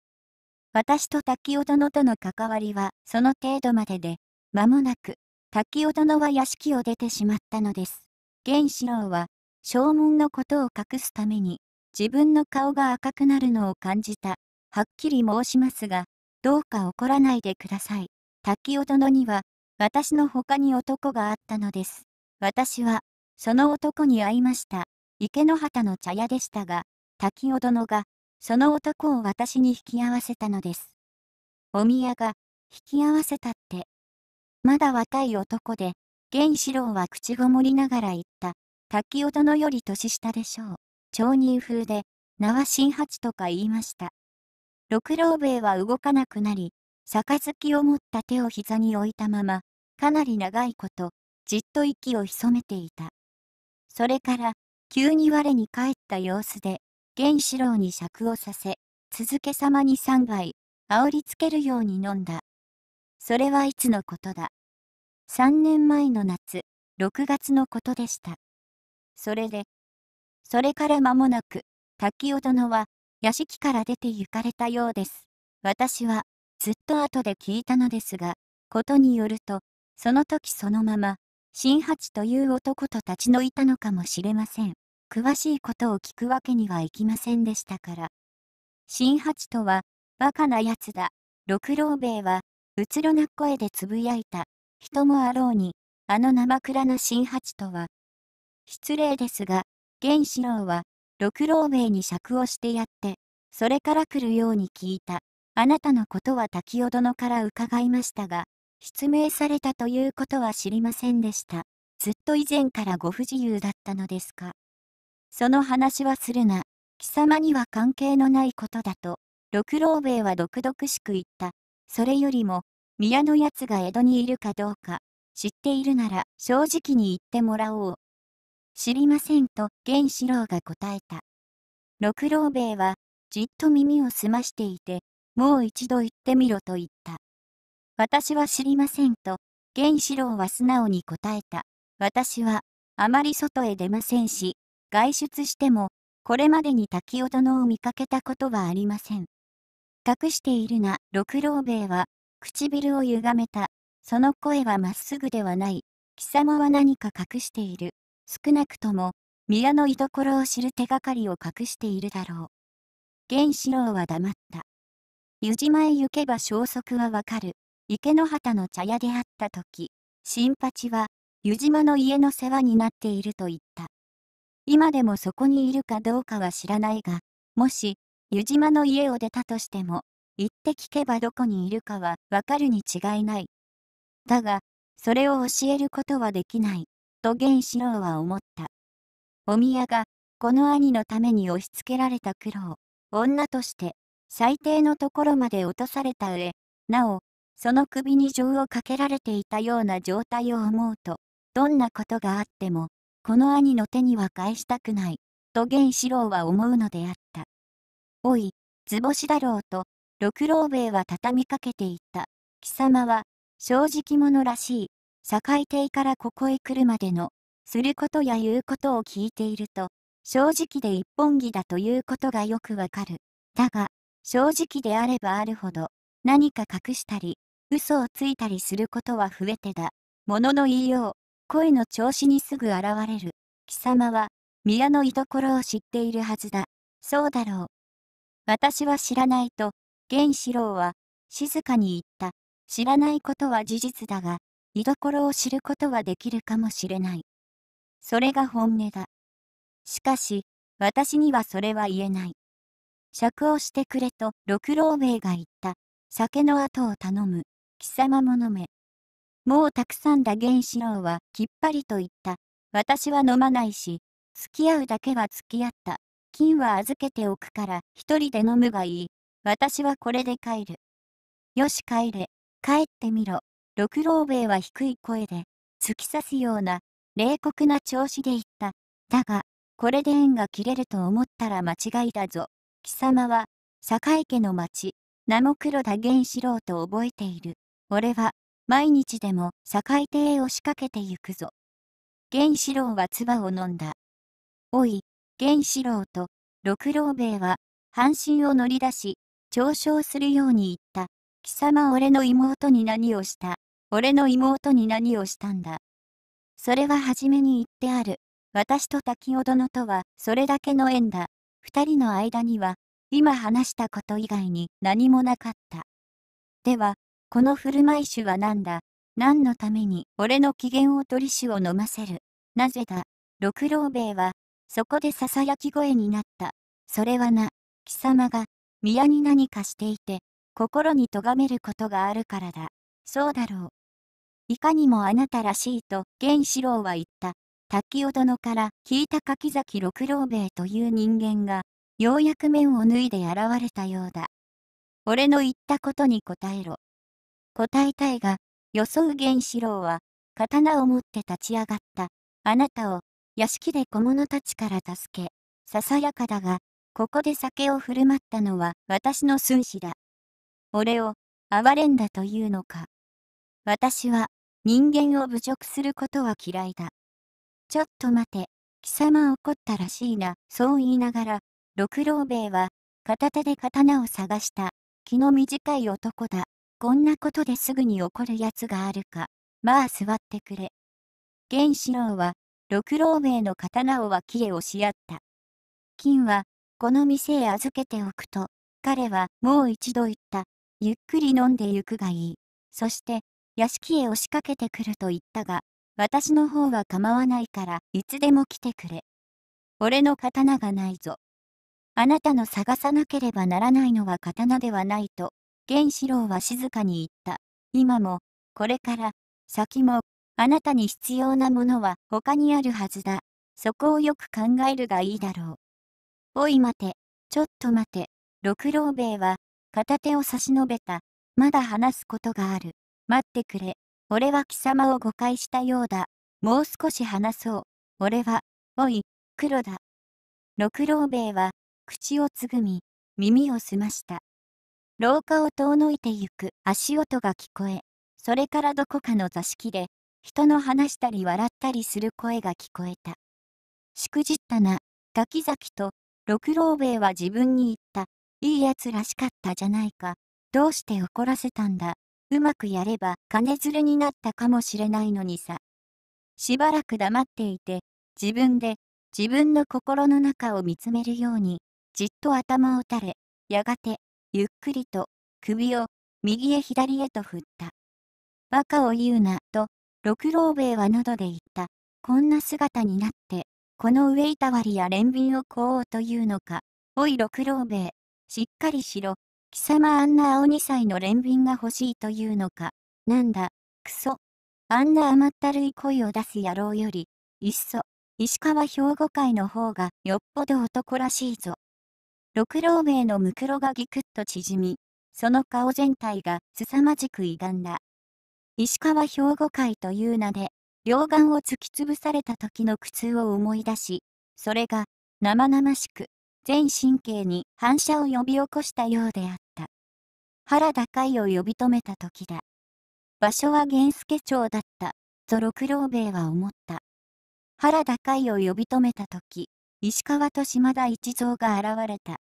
私と滝尾殿との関わりはその程度までで、間もなく、滝尾殿は屋敷を出てしまったのです。源四郎は、正門のことを隠すために、自分の顔が赤くなるのを感じた。はっきり申しますが、どうか怒らないでください。滝尾殿には、私の他に男があったのです。私は、その男に会いました。池の畑の茶屋でしたが、滝尾殿が、その男を私に引き合わせたのです。お宮が、引き合わせたって。まだ若い男で、源四郎は口ごもりながら言った、滝尾殿より年下でしょう。町人風で、名は新八とか言いました。六郎兵衛は動かなくなり、杯を持った手を膝に置いたまま、かなり長いこと、じっと息を潜めていた。それから、急に我に返った様子で、源四郎に釈をさせ、続けさまに3杯、煽りつけるように飲んだ。それはいつのことだ。3年前の夏、6月のことでした。それで、それから間もなく、滝尾殿は、屋敷から出て行かれたようです。私は、ずっと後で聞いたのですが、ことによると、その時そのまま、新八という男と立ち退いたのかもしれません。詳しいことを聞くわけにはいきませんでしたから。新八とは、バカなやつだ。六郎兵衛は、うつろな声でつぶやいた。人もあろうに、あの生倉な新八とは。失礼ですが、源四郎は、六郎兵衛に尺をしてやって、それから来るように聞いた。あなたのことは滝尾殿から伺いましたが、失明されたということは知りませんでした。ずっと以前からご不自由だったのですか。その話はするな。貴様には関係のないことだと、六郎兵衛は毒々しく言った。それよりも、宮の奴が江戸にいるかどうか、知っているなら正直に言ってもらおう。知りませんと、源四郎が答えた。六郎兵衛は、じっと耳を澄ましていて、もう一度言ってみろと言った。私は知りませんと、源四郎は素直に答えた。私は、あまり外へ出ませんし、外出しても、これまでに滝尾殿を見かけたことはありません。隠しているな、六郎兵衛は、唇をゆがめた。その声はまっすぐではない。貴様は何か隠している。少なくとも、宮の居所を知る手がかりを隠しているだろう。源四郎は黙った。湯島へ行けば消息はわかる。池の畑の茶屋であった時、新八は、湯島の家の世話になっていると言った。今でもそこにいるかどうかは知らないが、もし、湯島の家を出たとしても、行って聞けばどこにいるかはわかるに違いない。だが、それを教えることはできない、と源四郎は思った。お宮が、この兄のために押し付けられた苦労、女として、最低のところまで落とされた上、なお、その首に情をかけられていたような状態を思うと、どんなことがあっても、この兄の手には返したくない、と源四郎は思うのであった。おい、図星だろうと、六郎兵衛は畳みかけていった。貴様は、正直者らしい、社会亭からここへ来るまでの、することや言うことを聞いていると、正直で一本気だということがよくわかる。だが、正直であればあるほど、何か隠したり、嘘をついたりすることは増えてだ。ものの言いよう、声の調子にすぐ現れる。貴様は、宮の居所を知っているはずだ。そうだろう。私は知らないと、源四郎は、静かに言った。知らないことは事実だが、居所を知ることはできるかもしれない。それが本音だ。しかし、私にはそれは言えない。酌をしてくれと六郎兵衛が言った。酒の後を頼む。貴様も飲め。もうたくさんだ原子郎はきっぱりと言った。私は飲まないし、付き合うだけは付き合った。金は預けておくから一人で飲むがいい。私はこれで帰る。よし帰れ。帰ってみろ。六郎兵衛は低い声で、突き刺すような、冷酷な調子で言った。だが、これで縁が切れると思ったら間違いだぞ。貴様は、堺家の町、名も黒田源四郎と覚えている。俺は、毎日でも境亭へ押しかけてゆくぞ。源四郎は唾を飲んだ。おい、源四郎と六郎兵衛は、半身を乗り出し、嘲笑するように言った。貴様俺の妹に何をした俺の妹に何をしたんだそれは初めに言ってある。私と滝尾殿とはそれだけの縁だ。二人の間には、今話したこと以外に何もなかった。では、この振る舞い酒は何だ何のために俺の機嫌を取り酒を飲ませる。なぜだ六郎兵衛は、そこで囁き声になった。それはな、貴様が、宮に何かしていて、心に咎めることがあるからだ。そうだろう。いかにもあなたらしいと、源四郎は言った。滝尾殿から聞いた柿崎六郎兵衛という人間が、ようやく面を脱いで現れたようだ。俺の言ったことに答えろ。答えたいが、予う原子郎は、刀を持って立ち上がった。あなたを、屋敷で小者たちから助け、ささやかだが、ここで酒を振る舞ったのは私の寸志だ。俺を、憐れんだというのか。私は、人間を侮辱することは嫌いだ。ちょっと待て、貴様怒ったらしいな、そう言いながら、六郎兵衛は、片手で刀を探した、気の短い男だ。こんなことですぐに怒るやつがあるか。まあ座ってくれ。原子郎は、六郎兵衛の刀を脇へ押し合った。金は、この店へ預けておくと、彼はもう一度言った。ゆっくり飲んでゆくがいい。そして、屋敷へ押しかけてくると言ったが、私の方は構わないから、いつでも来てくれ。俺の刀がないぞ。あなたの探さなければならないのは刀ではないと、源四郎は静かに言った。今も、これから、先も、あなたに必要なものは他にあるはずだ。そこをよく考えるがいいだろう。おい待て、ちょっと待て。六郎兵衛は、片手を差し伸べた。まだ話すことがある。待ってくれ。俺は貴様を誤解したようだ。もう少し話そう。俺は、おい、黒だ。六郎兵衛は、口をつぐみ、耳を澄ました。廊下を遠のいてゆく足音が聞こえ、それからどこかの座敷で、人の話したり笑ったりする声が聞こえた。しくじったな、ガキザキと、六郎兵衛は自分に言った。いいやつらしかったじゃないか。どうして怒らせたんだ。うまくやれば金づるになったかもしれないのにさ。しばらく黙っていて、自分で、自分の心の中を見つめるように、じっと頭を垂れ、やがて、ゆっくりと首を右へ左へと振った。バカを言うな、と、六郎兵衛は喉で言った。こんな姿になって、この上板割りや連瓶を買おうというのか。おい六郎兵衛、しっかりしろ。貴様あんな青二歳の連瓶が欲しいというのか。なんだ、クソ。あんな甘ったるい声を出す野郎より、いっそ、石川兵庫会の方がよっぽど男らしいぞ。六郎兵衛のむくろがぎくっと縮み、その顔全体が凄まじく歪んだ。石川兵庫会という名で、両眼を突き潰された時の苦痛を思い出し、それが生々しく、全神経に反射を呼び起こしたようであった。原田海を呼び止めた時だ。場所は源助町だった、と六郎兵衛は思った。原田海を呼び止めた時、石川と島田一蔵が現れた。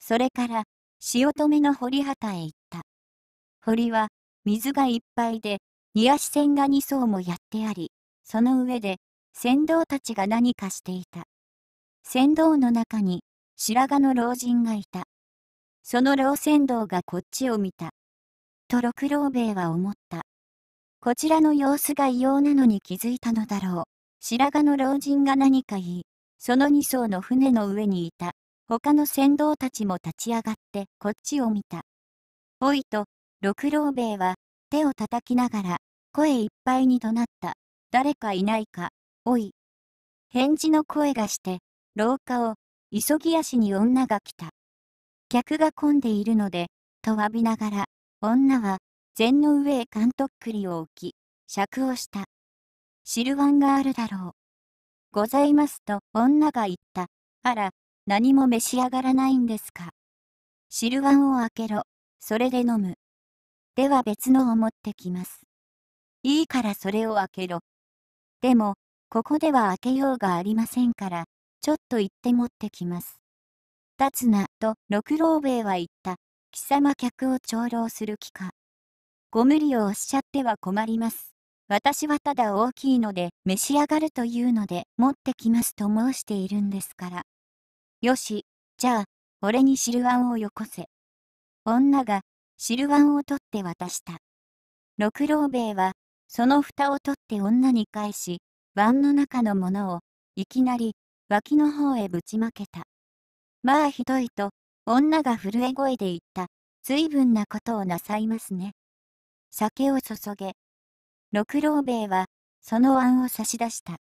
それから、汐留の堀畑へ行った。堀は、水がいっぱいで、煮足線が2層もやってあり、その上で、船頭たちが何かしていた。船頭の中に、白髪の老人がいた。その老船頭がこっちを見た。と六郎兵衛は思った。こちらの様子が異様なのに気づいたのだろう。白髪の老人が何か言い、その2艘の船の上にいた。他の船頭たちも立ち上がってこっちを見た。おいと、六郎兵衛は手を叩きながら声いっぱいに怒鳴った。誰かいないか、おい。返事の声がして、廊下を急ぎ足に女が来た。客が混んでいるので、と詫びながら、女は禅の上へ監督栗を置き、尺をした。汁んがあるだろう。ございますと女が言った。あら、何も召し上がらないんですか。汁碗を開けろ。それで飲む。では別のを持ってきます。いいからそれを開けろ。でも、ここでは開けようがありませんから、ちょっと行って持ってきます。立つな、と六郎兵衛は言った。貴様客を長老する気か。ご無理をおっしゃっては困ります。私はただ大きいので召し上がるというので持ってきますと申しているんですから。よし、じゃあ、俺に汁んをよこせ。女が汁んを取って渡した。六郎兵衛は、その蓋を取って女に返し、碗の中のものを、いきなり、脇の方へぶちまけた。まあひどいと、女が震え声で言った。随分なことをなさいますね。酒を注げ、六郎兵衛は、その案を差し出した。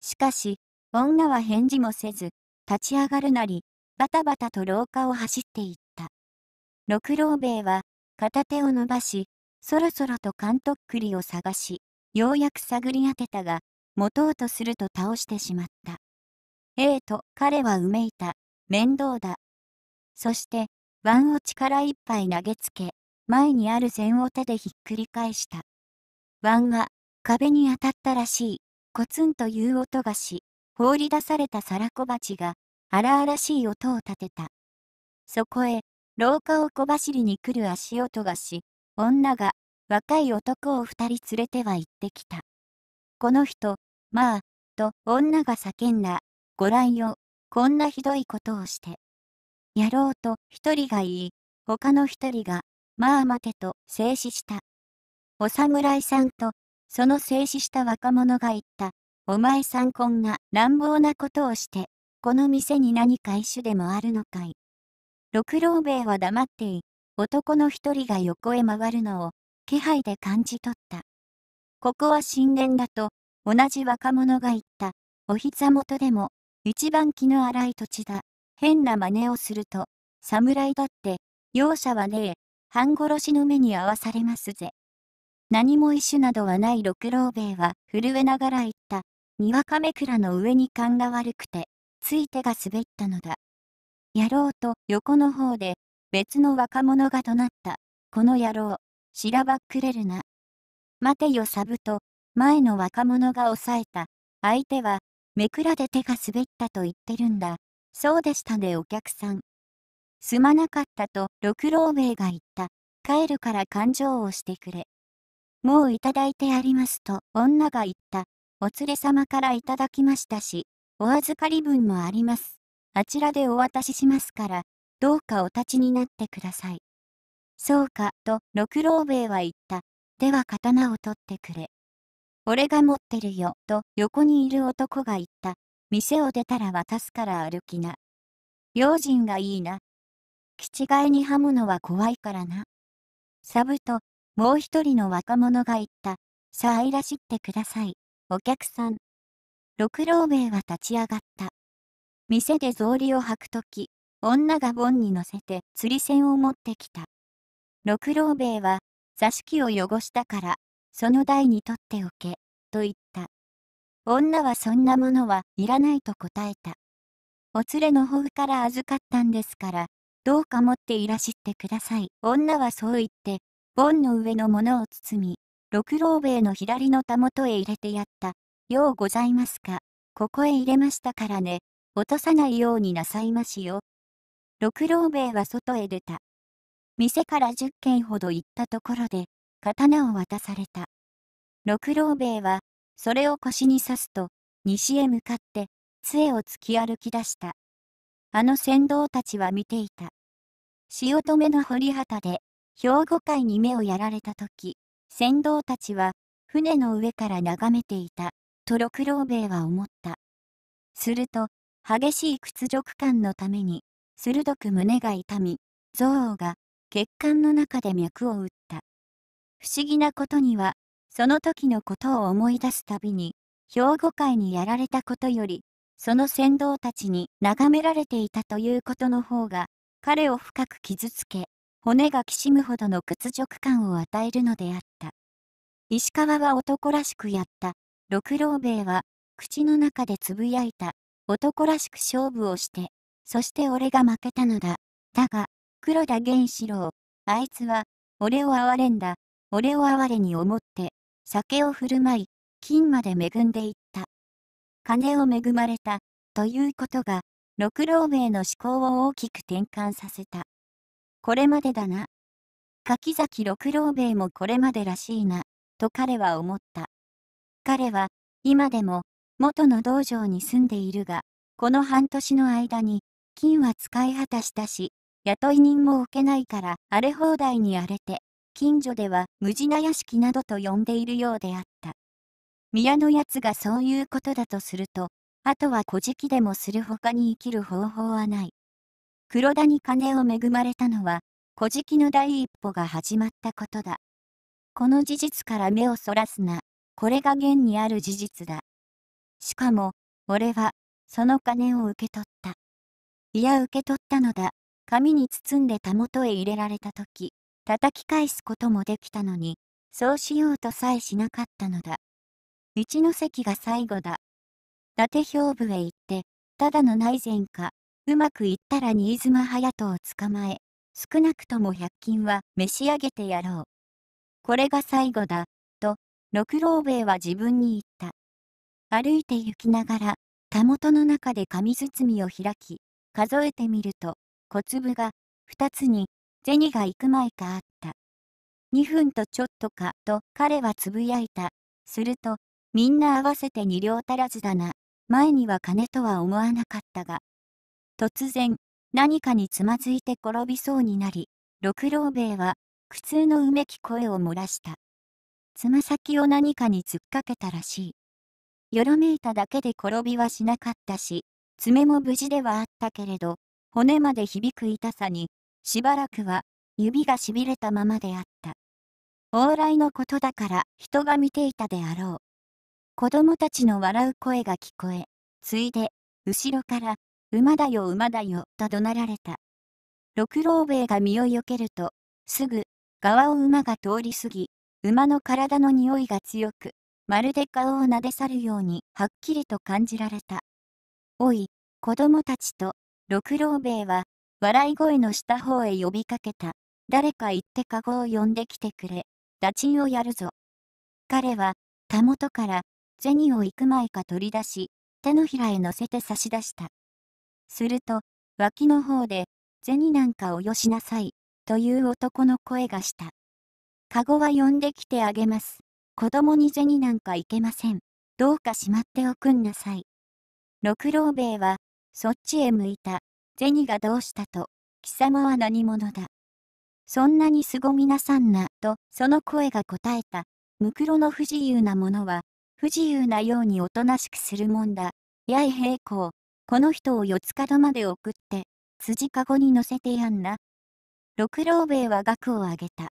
しかし、女は返事もせず、立ち上がるなり、バタバタと廊下を走っていった。六郎兵衛は、片手を伸ばし、そろそろと監督栗を探し、ようやく探り当てたが、持とうとすると倒してしまった。ええと、彼はうめいた。面倒だ。そして、腕を力いっぱい投げつけ、前にある禅を手でひっくり返した。ンは、壁に当たったらしい。コツンという音がし、放り出された皿小鉢が荒々しい音を立てた。そこへ、廊下を小走りに来る足音がし、女が若い男を二人連れては行ってきた。この人、まあ、と女が叫んだ。ご覧よ、こんなひどいことをして。やろうと一人が言い、他の一人が、まあ待てと静止した。お侍さんと、その静止した若者が言った。お前さんこんな乱暴なことをして、この店に何か一種でもあるのかい。六郎兵衛は黙ってい、男の一人が横へ回るのを、気配で感じ取った。ここは神殿だと、同じ若者が言った。お膝元でも、一番気の荒い土地だ。変な真似をすると、侍だって、容赦はねえ、半殺しの目に合わされますぜ。何も種などはない六郎兵衛は震えながら言った。にわかめくらの上に勘が悪くて、つい手が滑ったのだ。やろうと横の方で別の若者が怒鳴った。この野郎、しらばっくれるな。待てよサブと、前の若者が抑えた。相手は、めくらで手が滑ったと言ってるんだ。そうでしたねお客さん。すまなかったと六郎兵衛が言った。帰るから勘定をしてくれ。もういただいてありますと女が言った。お連れ様からいただきましたし、お預かり分もあります。あちらでお渡ししますから、どうかお立ちになってください。そうか、と六郎兵衛は言った。では刀を取ってくれ。俺が持ってるよ、と横にいる男が言った。店を出たら渡すから歩きな。用心がいいな。気違いに刃物は怖いからな。サブともう一人の若者が言った。さあいらしってください、お客さん。六郎兵衛は立ち上がった。店で草履を履くとき、女が盆に乗せて釣り銭を持ってきた。六郎兵衛は、座敷を汚したから、その台に取っておけ、と言った。女はそんなものはいらないと答えた。お連れの方から預かったんですから、どうか持っていらしてください。女はそう言って、盆の上のものを包み、六郎兵衛の左のたもとへ入れてやった。ようございますか。ここへ入れましたからね。落とさないようになさいましよ。六郎兵衛は外へ出た。店から十軒ほど行ったところで、刀を渡された。六郎兵衛は、それを腰に刺すと、西へ向かって、杖を突き歩き出した。あの船頭たちは見ていた。汐留の堀畑で、兵庫海に目をやられた時、船頭たちは、船の上から眺めていた、と六郎兵衛は思った。すると、激しい屈辱感のために、鋭く胸が痛み、憎悪が、血管の中で脈を打った。不思議なことには、その時のことを思い出すたびに、兵庫会にやられたことより、その船頭たちに眺められていたということの方が、彼を深く傷つけ、骨がきしむほどの屈辱感を与えるのであった。石川は男らしくやった。六郎兵衛は、口の中でつぶやいた。男らしく勝負をして、そして俺が負けたのだ。だが、黒田源四郎、あいつは、俺を憐れんだ。俺を憐れに思って、酒を振る舞い、金まで恵んでいった。金を恵まれた、ということが、六郎兵衛の思考を大きく転換させた。これまでだな。柿崎六郎兵衛もこれまでらしいな、と彼は思った。彼は、今でも、元の道場に住んでいるが、この半年の間に、金は使い果たしたし、雇い人も置けないから荒れ放題に荒れて、近所では無地な屋敷などと呼んでいるようであった。宮の奴がそういうことだとすると、あとは小じきでもする他に生きる方法はない。黒田に金を恵まれたのは、小敷の第一歩が始まったことだ。この事実から目をそらすな、これが現にある事実だ。しかも、俺は、その金を受け取った。いや受け取ったのだ。紙に包んでたもとへ入れられた時、叩き返すこともできたのに、そうしようとさえしなかったのだ。一ノ関が最後だ。伊達兵部へ行って、ただの内善か、うまくいったら新妻隼人を捕まえ、少なくとも100均は召し上げてやろう。これが最後だ、と、六郎兵衛は自分に言った。歩いて行きながら、たもとの中で紙包みを開き、数えてみると、小粒が、二つに、銭が行く前かあった。二分とちょっとか、と彼はつぶやいた。すると、みんな合わせて二両足らずだな。前には金とは思わなかったが、突然、何かにつまずいて転びそうになり、六郎兵衛は、苦痛のうめき声を漏らした。つま先を何かに突っかけたらしい。よろめいただけで転びはしなかったし、爪も無事ではあったけれど、骨まで響く痛さに、しばらくは、指がしびれたままであった。往来のことだから人が見ていたであろう。子供たちの笑う声が聞こえ、ついで、後ろから、馬だよ馬だよ、と怒鳴られた。六郎兵衛が身をよけると、すぐ、側を馬が通り過ぎ、馬の体の匂いが強く、まるで顔を撫で去るように、はっきりと感じられた。おい、子供たちと、六郎兵衛は、笑い声の下方へ呼びかけた。誰か行って籠を呼んできてくれ。打賃をやるぞ。彼は、たもとから、銭を幾枚か取り出し、手のひらへ乗せて差し出した。すると、脇の方で、銭なんかおよしなさい、という男の声がした。カゴは呼んできてあげます。子供に銭なんかいけません。どうかしまっておくんなさい。六郎兵衛は、そっちへ向いた。銭がどうしたと、貴様は何者だ。そんなに凄みなさんな、と、その声が答えた。ムクロの不自由なものは、不自由なようにおとなしくするもんだ。やい平行、この人を四つ角まで送って、辻かごに乗せてやんな。六郎兵衛は額を上げた。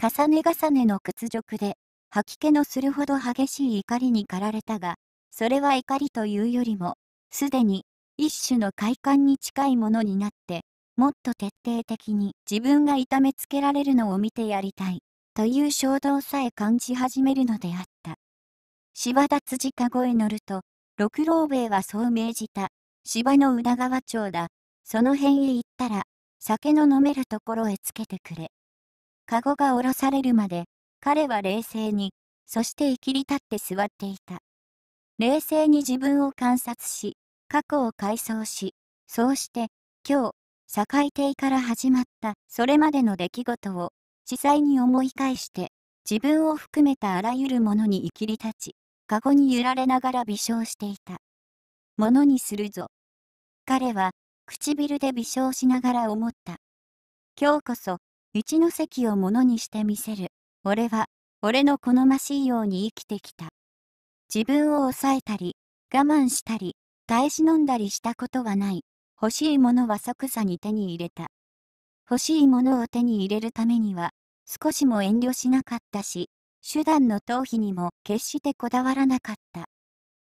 重ね重ねの屈辱で、吐き気のするほど激しい怒りに駆られたが、それは怒りというよりも、すでに一種の快感に近いものになって、もっと徹底的に自分が痛めつけられるのを見てやりたい、という衝動さえ感じ始めるのであった。柴田辻籠へ乗ると、六郎兵衛はそう命じた。芝の宇田川町だ。その辺へ行ったら、酒の飲めるところへつけてくれ。カゴが下ろされるまで、彼は冷静に、そして生きり立って座っていた。冷静に自分を観察し、過去を回想し、そうして、今日、堺亭から始まった、それまでの出来事を、実際に思い返して、自分を含めたあらゆるものに生きり立ち、カゴに揺られながら微笑していた。ものにするぞ。彼は、唇で微笑しながら思った。今日こそ、一ノ関をものにしてみせる。俺は、俺の好ましいように生きてきた。自分を抑えたり、我慢したり、耐え忍んだりしたことはない。欲しいものは即座に手に入れた。欲しいものを手に入れるためには、少しも遠慮しなかったし、手段の頭皮にも決してこだわらなかった。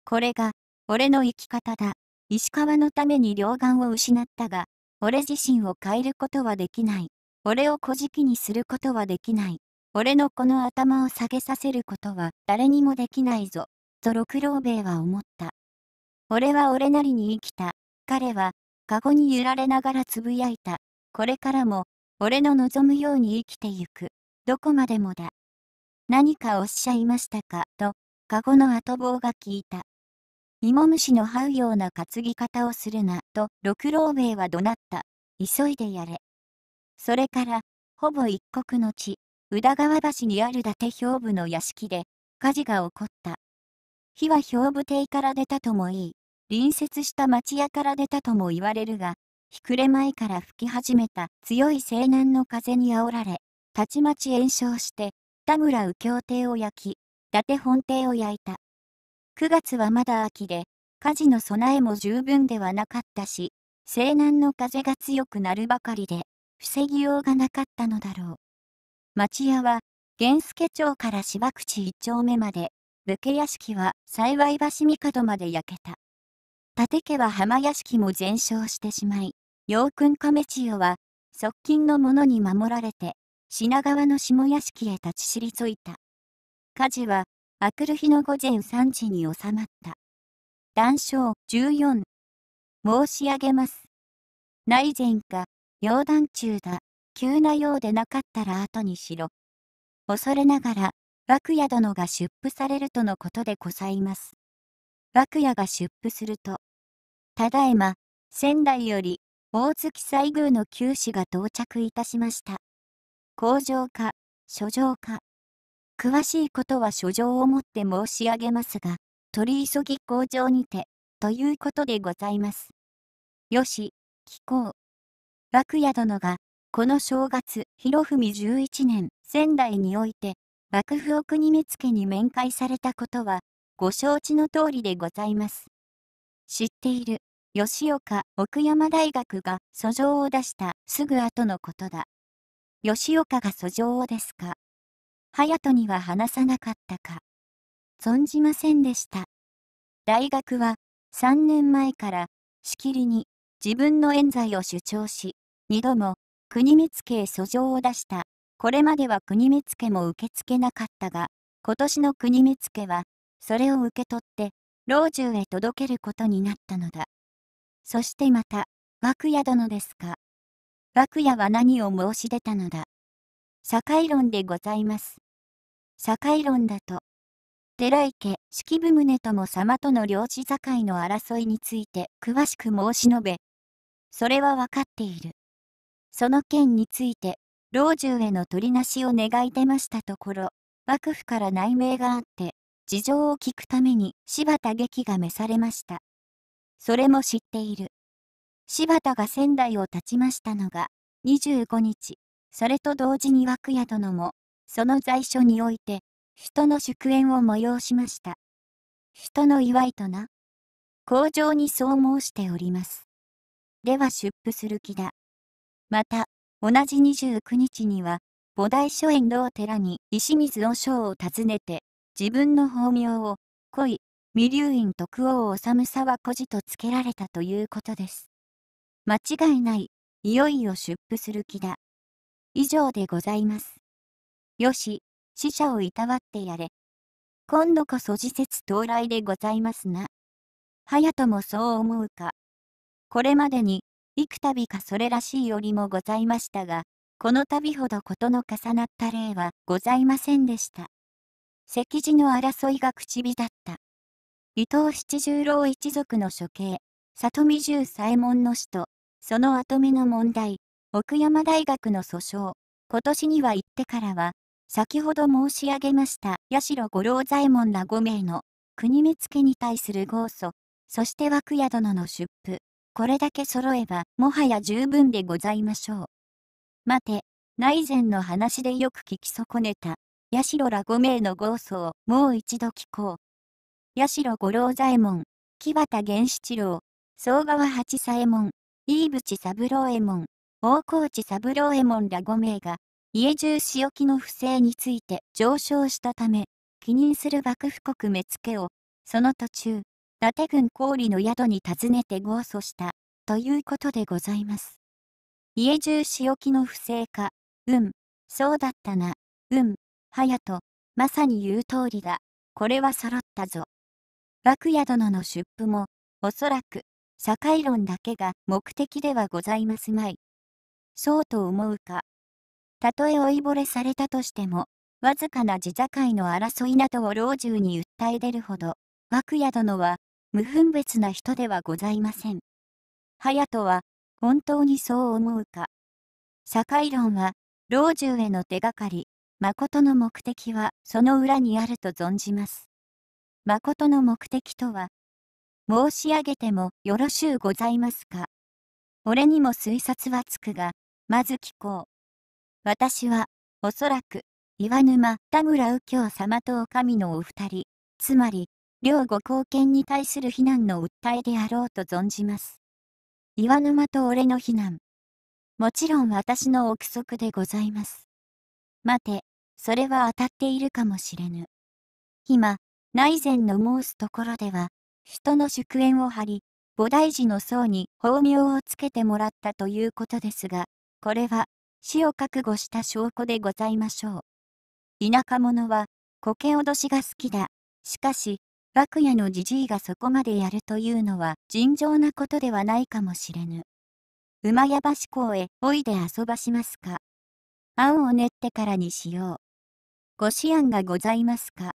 これが、俺の生き方だ。石川のために両眼を失ったが、俺自身を変えることはできない。俺を小じにすることはできない。俺のこの頭を下げさせることは誰にもできないぞ、と六郎兵衛は思った。俺は俺なりに生きた。彼は、カゴに揺られながらつぶやいた。これからも、俺の望むように生きてゆく。どこまでもだ。何かおっしゃいましたかと、カゴの後棒が聞いた。芋虫の這うような担ぎ方をするな、と、六郎兵衛は怒鳴った。急いでやれ。それから、ほぼ一国の地、宇田川橋にある伊達兵部の屋敷で、火事が起こった。火は兵部邸から出たともいい、隣接した町屋から出たとも言われるが、日暮れ前から吹き始めた強い西南の風にあおられ、たちまち延焼して、田村右京亭を焼き、伊達本邸を焼いた。9月はまだ秋で、火事の備えも十分ではなかったし、西南の風が強くなるばかりで、防ぎようがなかったのだろう。町屋は、源助町から芝口一丁目まで、武家屋敷は幸橋帝まで焼けた。立家は浜屋敷も全焼してしまい、陽君亀千代は、側近の者に守られて、品川の下屋敷へ立ち退いた。火事は、明くる日の午前3時に収まった。談笑14。申し上げます。内前か、要談中だ、急なようでなかったら後にしろ。恐れながら、涌谷殿が出布されるとのことでございます。涌谷が出布すると、ただいま、仙台より、大月西宮の九市が到着いたしました。工場か、書状か。詳しいことは書状をもって申し上げますが、取り急ぎ工場にて、ということでございます。よし、聞こう。楽屋殿が、この正月、広文11年、仙台において、幕府奥国目付に面会されたことは、ご承知の通りでございます。知っている、吉岡奥山大学が訴状を出したすぐ後のことだ。吉岡が訴状をですか隼人には話さなかったか存じませんでした大学は3年前からしきりに自分の冤罪を主張し2度も国見家へ訴状を出したこれまでは国見けも受け付けなかったが今年の国見けはそれを受け取って老中へ届けることになったのだそしてまた涌谷殿ですか幕屋は何を申し出たのだ。社会論でございます。社会論だと、寺池、式部宗友様との領地境の争いについて詳しく申し述べ、それは分かっている。その件について、老中への取りなしを願い出ましたところ、幕府から内命があって、事情を聞くために柴田劇が召されました。それも知っている。柴田が仙台を立ちましたのが、25日、それと同時に涌谷殿も、その在所において、人の祝宴を催しました。人の祝いとな。工場にそう申しております。では出布する気だ。また、同じ29日には、菩提書園堂寺に石水和尚を訪ねて、自分の法名を、恋、未竜院徳王治沢孤児とつけられたということです。間違いない、いよいよ出布する気だ。以上でございます。よし、死者をいたわってやれ。今度こそ時節到来でございますな。隼人もそう思うか。これまでに、幾度かそれらしい折もございましたが、この度ほど事の重なった例はございませんでした。石字の争いが口火だった。伊藤七十郎一族の処刑。里見重左衛門の死と、その後見の問題、奥山大学の訴訟、今年には行ってからは、先ほど申し上げました八代五郎左衛門ら5名の国目家に対する豪訴、そして涌谷殿の出布、これだけ揃えばもはや十分でございましょう。待て、内前の話でよく聞き損ねた、八代ら5名の豪訴をもう一度聞こう。八代五郎左衛門、木端源七郎、総川八左衛門、飯淵三郎右衛門、大河内三郎右衛門ら5名が、家中仕置きの不正について上昇したため、起任する幕府国目付を、その途中、伊達郡郡の宿に訪ねて豪訴した、ということでございます。家中仕置きの不正か、うん、そうだったな、うん、隼人、まさに言う通りだ、これは揃ったぞ。幕屋殿の出府も、おそらく、社会論だけが目的ではございますまい。そうと思うか。たとえ追いぼれされたとしても、わずかな自境の争いなどを老中に訴え出るほど、涌谷殿は、無分別な人ではございません。隼人は、本当にそう思うか。社会論は、老中への手がかり、誠の目的はその裏にあると存じます。誠の目的とは、申し上げてもよろしゅうございますか。俺にも推察はつくが、まず聞こう。私は、おそらく、岩沼、田村右京様とお上のお二人、つまり、両ご貢献に対する非難の訴えであろうと存じます。岩沼と俺の非難。もちろん私の憶測でございます。待て、それは当たっているかもしれぬ。今、内前の申すところでは、人の祝宴を張り、菩提寺の僧に法名をつけてもらったということですが、これは死を覚悟した証拠でございましょう。田舎者は、苔脅しが好きだ。しかし、楽屋のじじいがそこまでやるというのは尋常なことではないかもしれぬ。馬屋橋港へおいで遊ばしますか。案を練ってからにしよう。ご思案がございますか。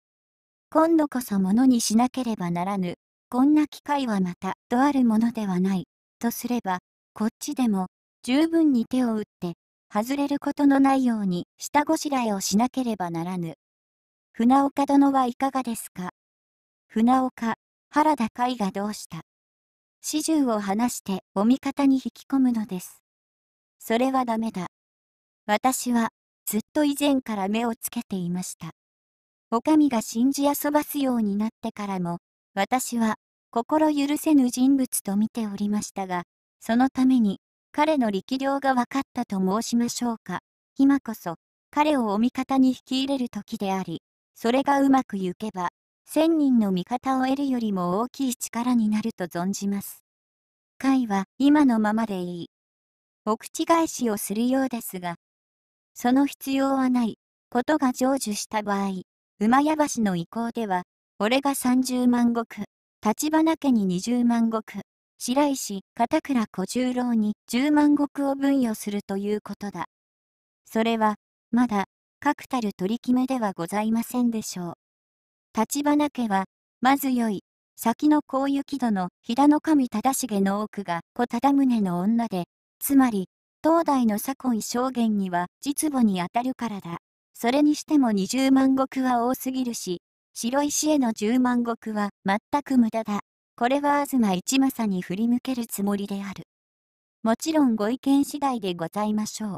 今度こそものにしなければならぬこんな機会はまたとあるものではない、とすれば、こっちでも十分に手を打って、外れることのないように下ごしらえをしなければならぬ。船岡殿はいかがですか船岡、原田海がどうした始終を話してお味方に引き込むのです。それはダメだ。私は、ずっと以前から目をつけていました。女将が信じそばすようになってからも、私は心許せぬ人物と見ておりましたが、そのために彼の力量が分かったと申しましょうか。今こそ彼をお味方に引き入れる時であり、それがうまくいけば、千人の味方を得るよりも大きい力になると存じます。会は今のままでいい。お口返しをするようですが、その必要はないことが成就した場合、馬屋橋の意向では、俺が30万石、立花家に20万石、白石、片倉小十郎に10万石を分与するということだ。それは、まだ、確たる取り決めではございませんでしょう。立花家は、まずよい、先の高雪殿、飛騨の神忠重の奥が小忠宗の女で、つまり、東大の左近証言には実母にあたるからだ。それにしても20万石は多すぎるし、白石への十万石は全く無駄だ。これは東一正に振り向けるつもりである。もちろんご意見次第でございましょう。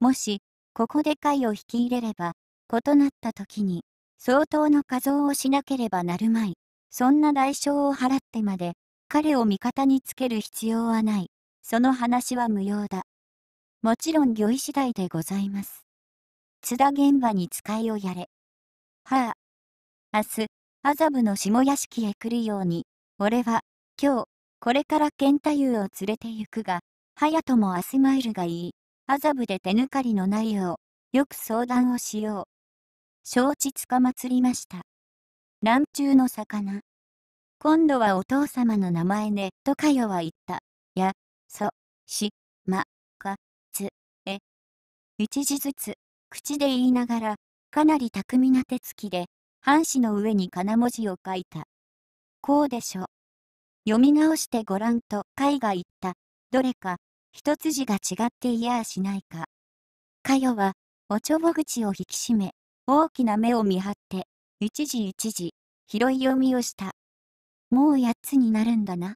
もし、ここで会を引き入れれば、異なった時に、相当の画像をしなければなるまい。そんな代償を払ってまで、彼を味方につける必要はない。その話は無用だ。もちろん御意次第でございます。津田現場に使いをやれ。はあ、明日、麻布の下屋敷へ来るように、俺は、今日、これから健太夫を連れて行くが、隼人も明日参るがいい。麻布で手抜かりのないよう、よく相談をしよう。承知つかまつりました。乱中の魚。今度はお父様の名前ね、とかよは言った。や、そ、し、ま、か、つ、え。一字ずつ、口で言いながら、かなり巧みな手つきで、半紙の上に金文字を書いた。こうでしょ。読み直してごらんと海が言った。どれか、一筋が違っていやあしないか。かよは、おちょぼ口を引き締め、大きな目を見張って、一時一時、拾い読みをした。もう八つになるんだな。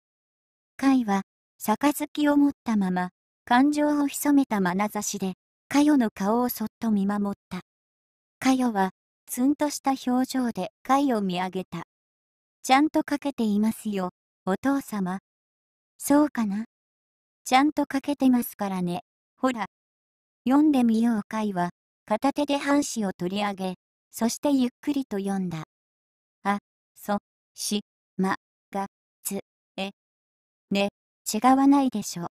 海は、杯を持ったまま、感情を潜めた眼差しで、かよの顔をそっと見守った。かよは、ツンとした表情で貝を見上げた。ちゃんとかけていますよ、お父様。そうかな。ちゃんとかけてますからね、ほら。読んでみよう貝は、片手で半紙を取り上げ、そしてゆっくりと読んだ。あ、そ、し、ま、が、つ、え。ね、違わないでしょ。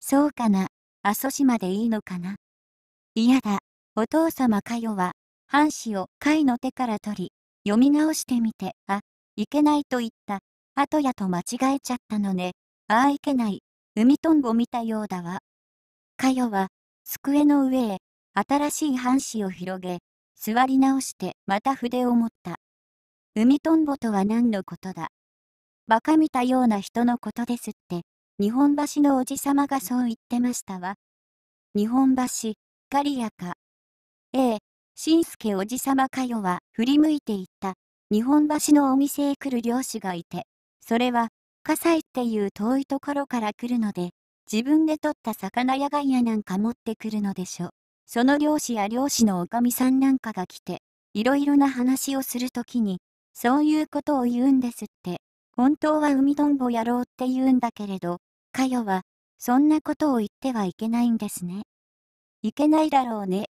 そうかな、阿蘇島でいいのかな。嫌だ、お父様かよは、半紙を貝の手から取り、読み直してみて、あ、いけないと言った、あとやと間違えちゃったのね、ああいけない、海とんぼ見たようだわ。かよは、机の上へ、新しい半紙を広げ、座り直してまた筆を持った。海とんぼとは何のことだ。馬鹿見たような人のことですって、日本橋のおじさまがそう言ってましたわ。日本橋、ガリアか。ええ、し助おじさまかよは振り向いていった。日本橋のお店へ来る漁師がいて、それは、葛西っていう遠いところから来るので、自分で取った魚やガンなんか持ってくるのでしょ。その漁師や漁師のおかみさんなんかが来て、いろいろな話をするときに、そういうことを言うんですって、本当は海どんぼやろうって言うんだけれど、かよは、そんなことを言ってはいけないんですね。いけないだろうね、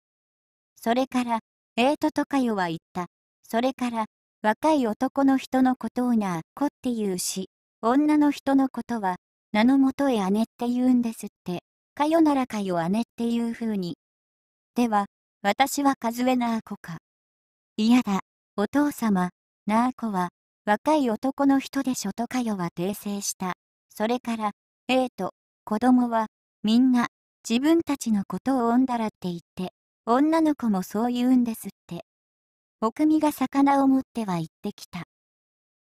それから、エイトとかよは言った。それから、若い男の人のことをなあ、こって言うし、女の人のことは、名のもとへ姉って言うんですって、かよならかよ姉っていうふうに。では、私は数えなあ子か。嫌だ、お父様、なあ子は、若い男の人でしょとかよは訂正した。それから、ええと、子供は、みんな、自分たちのことを産んだらって言って、女の子もそう言うんですって。おくみが魚を持っては行ってきた。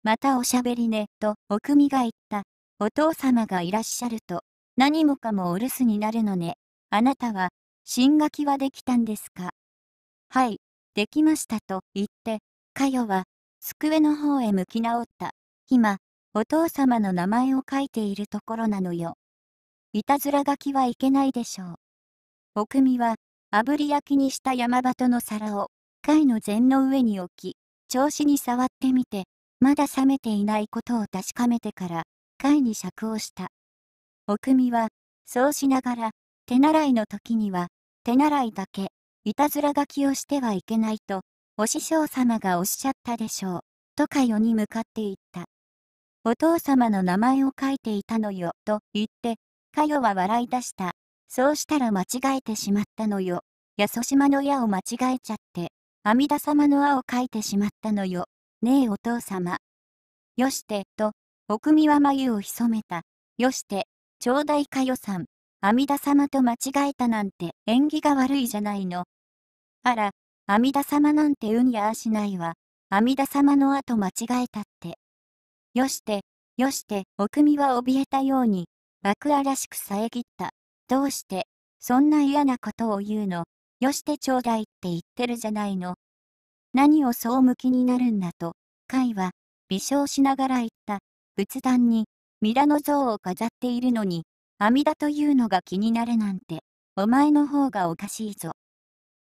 またおしゃべりね、とおくみが言った。お父様がいらっしゃると、何もかもお留守になるのね。あなたは、新書きはできたんですかはい、できましたと言って、かよは、机の方へ向き直った。今、お父様の名前を書いているところなのよ。いたずら書きはいけないでしょう。おくみは、炙り焼きにした山鳩の皿を、貝の膳の上に置き、調子に触ってみて、まだ冷めていないことを確かめてから、貝に釈をした。お組は、そうしながら、手習いの時には、手習いだけ、いたずら書きをしてはいけないと、お師匠様がおっしゃったでしょう、とかよに向かっていった。お父様の名前を書いていたのよ、と言って、かよは笑い出した。そうしたら間違えてしまったのよ。やそしまの矢を間違えちゃって、阿弥陀様の矢を書いてしまったのよ。ねえお父様。よして、と、おくみは眉を潜めた。よして、ちょうだいかよさん。阿弥陀様と間違えたなんて縁起が悪いじゃないの。あら、阿弥陀様なんて運やあしないわ。阿弥陀様の後間違えたって。よして、よして、おくみは怯えたように、爆あらしく遮った。どうして、そんな嫌なことを言うの、よしてちょうだいって言ってるじゃないの。何をそう向きになるんだと、会は、微笑しながら言った、仏壇に、ミラの像を飾っているのに、阿弥陀というのが気になるなんて、お前の方がおかしいぞ。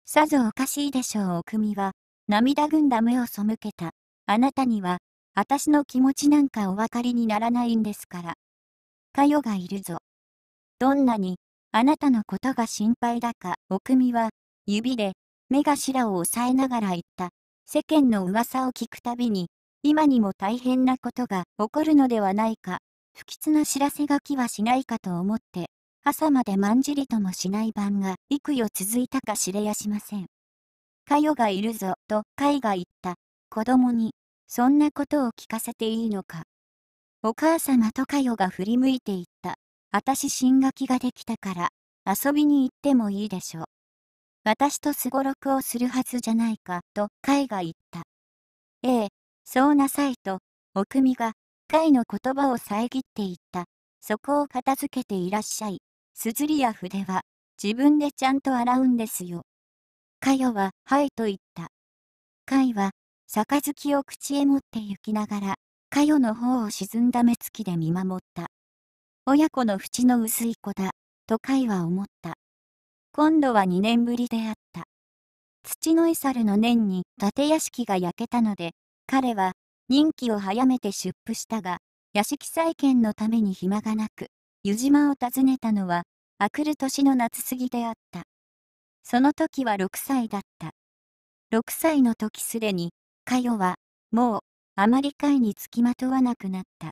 さぞおかしいでしょうおくみは、涙ぐんだ目を背けた。あなたには、私の気持ちなんかお分かりにならないんですから。かよがいるぞ。どんなに、あなたのことが心配だか、おくみは、指で、目頭を押さえながら言った。世間の噂を聞くたびに、今にも大変なことが起こるのではないか、不吉な知らせがきはしないかと思って、朝までまんじりともしない晩が幾夜続いたか知れやしません。かよがいるぞ、といが言った。子供に、そんなことを聞かせていいのか。お母様とかよが振り向いていった。し新学期ができたから遊びに行ってもいいでしょう。私とすごろくをするはずじゃないかと海が言った。ええ、そうなさいと、おくみが海の言葉を遮っていった。そこを片付けていらっしゃい。すずりや筆は自分でちゃんと洗うんですよ。かよは、はいと言った。海は、杯を口へ持って行きながら、かよの方を沈んだ目つきで見守った。親子の縁の薄い子だ、と貝は思った。今度は2年ぶりであった。土のい猿の年に建屋敷が焼けたので、彼は任期を早めて出府したが、屋敷再建のために暇がなく、湯島を訪ねたのは、あくる年の夏過ぎであった。その時は6歳だった。6歳の時すでに、かよは、もう、あまり貝につきまとわなくなった。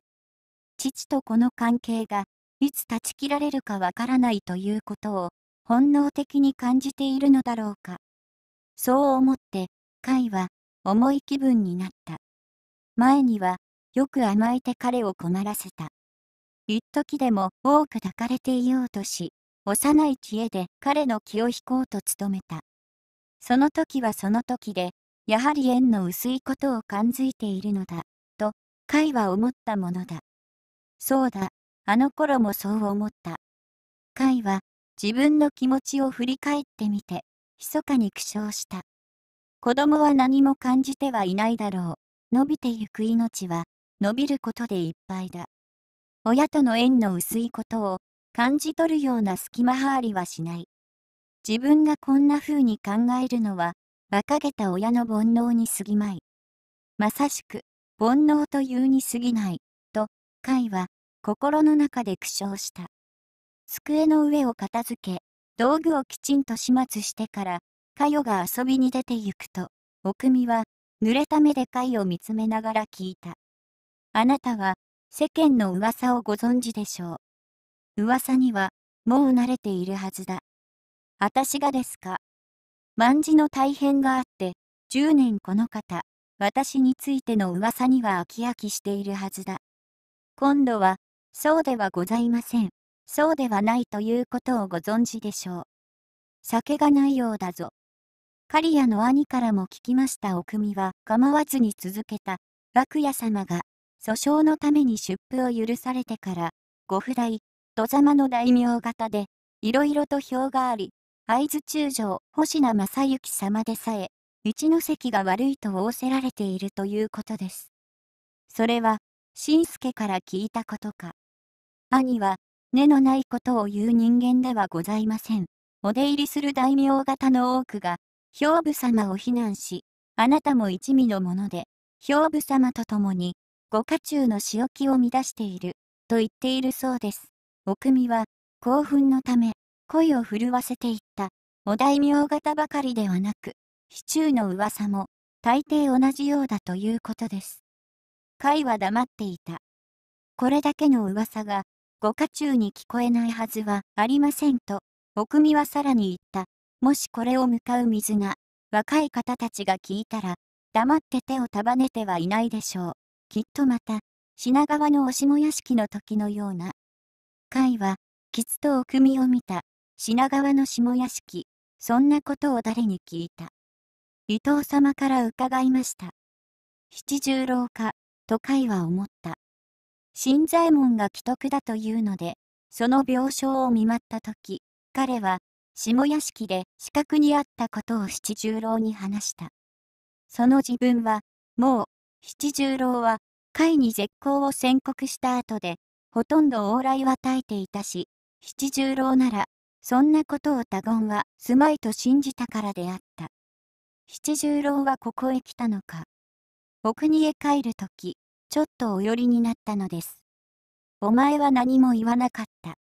父と子の関係が、いつ断ち切られるかわからないということを、本能的に感じているのだろうか。そう思って、甲は、重い気分になった。前には、よく甘えて彼を困らせた。一時でも多く抱かれていようとし、幼い知恵で彼の気を引こうと努めた。その時はその時で、やはり縁の薄いことを感づいているのだ、と、甲は思ったものだ。そうだ、あの頃もそう思った。海は自分の気持ちを振り返ってみて、密かに苦笑した。子供は何も感じてはいないだろう。伸びてゆく命は、伸びることでいっぱいだ。親との縁の薄いことを感じ取るような隙間はありはしない。自分がこんな風に考えるのは、馬鹿げた親の煩悩に過ぎまい。まさしく、煩悩というに過ぎない、海は心の中で苦笑した。机の上を片付け、道具をきちんと始末してから、かよが遊びに出て行くと、おくみは、濡れた目でかいを見つめながら聞いた。あなたは、世間の噂をご存知でしょう。噂には、もう慣れているはずだ。私がですか。万事の大変があって、10年この方、私についての噂には飽き飽きしているはずだ。今度は、そうではございません。そうではないということをご存知でしょう。酒がないようだぞ。刈谷の兄からも聞きましたお組は構わずに続けた。楽屋様が、訴訟のために出布を許されてから、ご不代、戸様の大名方で、いろいろと票があり、会津中将、星名正幸様でさえ、一ノ関が悪いと仰せられているということです。それは、新助から聞いたことか。兄は、根のないことを言う人間ではございません。お出入りする大名方の多くが、兵部様を非難し、あなたも一味のもので、兵部様と共に、ご家中の仕置きを乱している、と言っているそうです。お組は、興奮のため、声を震わせていった。お大名方ばかりではなく、市中の噂も、大抵同じようだということです。イは黙っていた。これだけの噂が、ご家中に聞こえないはずはありませんと、おみはさらに言った。もしこれを向かう水が、若い方たちが聞いたら、黙って手を束ねてはいないでしょう。きっとまた、品川のおしも屋敷の時のような。甲は、吉とお見を見た、品川の下屋敷、そんなことを誰に聞いた。伊藤様から伺いました。七十郎か、と甲は思った。新左衛門が既得だというので、その病床を見舞った時、彼は、下屋敷で死角にあったことを七十郎に話した。その自分は、もう、七十郎は、甲斐に絶好を宣告した後で、ほとんど往来は絶えていたし、七十郎なら、そんなことを他言はすまいと信じたからであった。七十郎はここへ来たのか。僕にへ帰るとき、ちょっとお寄りになったのです。お前は何も言わなかった。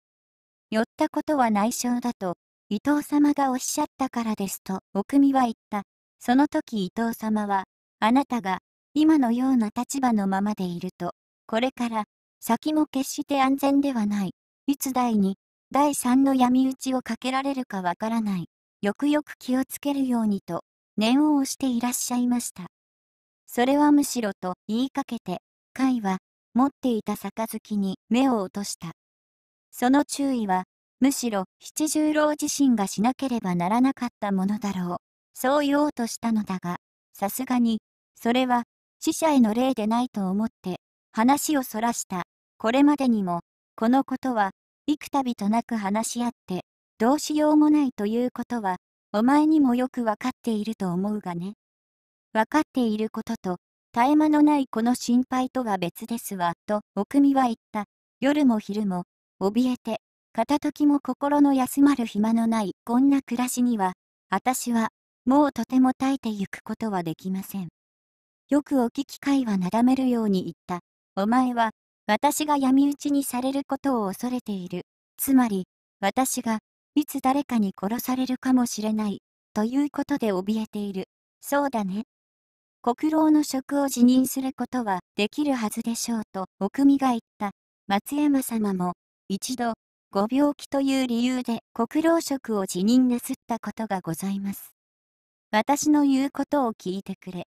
寄ったことは内緒だと、伊藤様がおっしゃったからですと、お組は言った。その時伊藤様は、あなたが、今のような立場のままでいると、これから、先も決して安全ではない。いつ第2、第3の闇討ちをかけられるかわからない。よくよく気をつけるようにと、念を押していらっしゃいました。それはむしろと言いかけて、海は持っていた杯に目を落とした。その注意は、むしろ七十郎自身がしなければならなかったものだろう。そう言おうとしたのだが、さすがに、それは死者への霊でないと思って、話をそらした。これまでにも、このことは、幾度となく話し合って、どうしようもないということは、お前にもよくわかっていると思うがね。わかっていることと、絶え間のないこの心配とは別ですわ、と、おくみは言った。夜も昼も、怯えて、片時も心の休まる暇のないこんな暮らしには、私は、もうとても耐えてゆくことはできません。よくお聞き会はなだめるように言った。お前は、私が闇討ちにされることを恐れている。つまり、私が、いつ誰かに殺されるかもしれない、ということで怯えている。そうだね。国老の職を辞任することはできるはずでしょうとお組が言った。松山様も、一度、ご病気という理由で国老職を辞任なすったことがございます。私の言うことを聞いてくれ。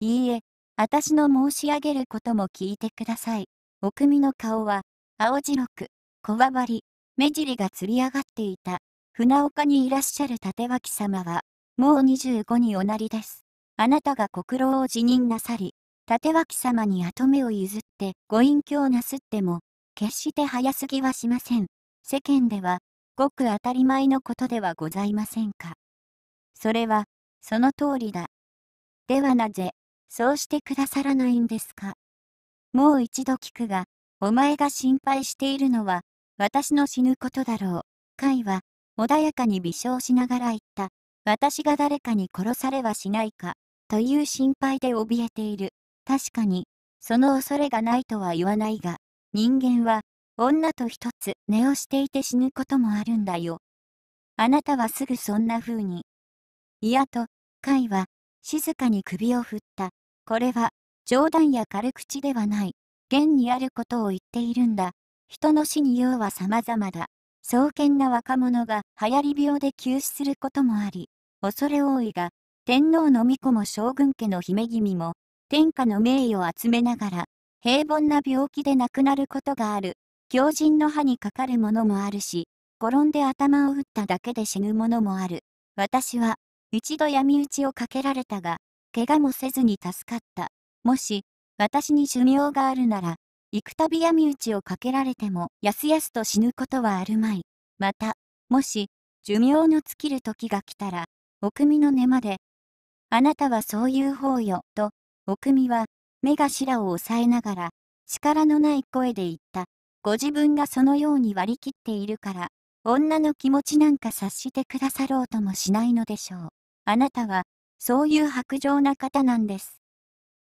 いいえ、私の申し上げることも聞いてください。お組の顔は、青白く、こわばり、目尻がつり上がっていた。船岡にいらっしゃる立脇様は、もう25におなりです。あなたが国労を辞任なさり、立脇様に跡目を譲ってご隠居をなすっても、決して早すぎはしません。世間では、ごく当たり前のことではございませんか。それは、その通りだ。ではなぜ、そうしてくださらないんですか。もう一度聞くが、お前が心配しているのは、私の死ぬことだろう。甲は、穏やかに微笑しながら言った。私が誰かに殺されはしないか。という心配で怯えている。確かに、その恐れがないとは言わないが、人間は、女と一つ寝をしていて死ぬこともあるんだよ。あなたはすぐそんな風に。いやと、カイは、静かに首を振った。これは、冗談や軽口ではない。現にあることを言っているんだ。人の死に用は様々だ。創建な若者が流行り病で急死することもあり、恐れ多いが、天皇の御子も将軍家の姫君も、天下の名誉を集めながら、平凡な病気で亡くなることがある、狂人の歯にかかるものもあるし、転んで頭を打っただけで死ぬものもある。私は、一度闇討ちをかけられたが、怪我もせずに助かった。もし、私に寿命があるなら、幾度闇討ちをかけられても、やすやすと死ぬことはあるまい。また、もし、寿命の尽きる時が来たら、お組の根まで、あなたはそういう方よ、と、おくみは、目頭を押さえながら、力のない声で言った。ご自分がそのように割り切っているから、女の気持ちなんか察してくださろうともしないのでしょう。あなたは、そういう薄情な方なんです。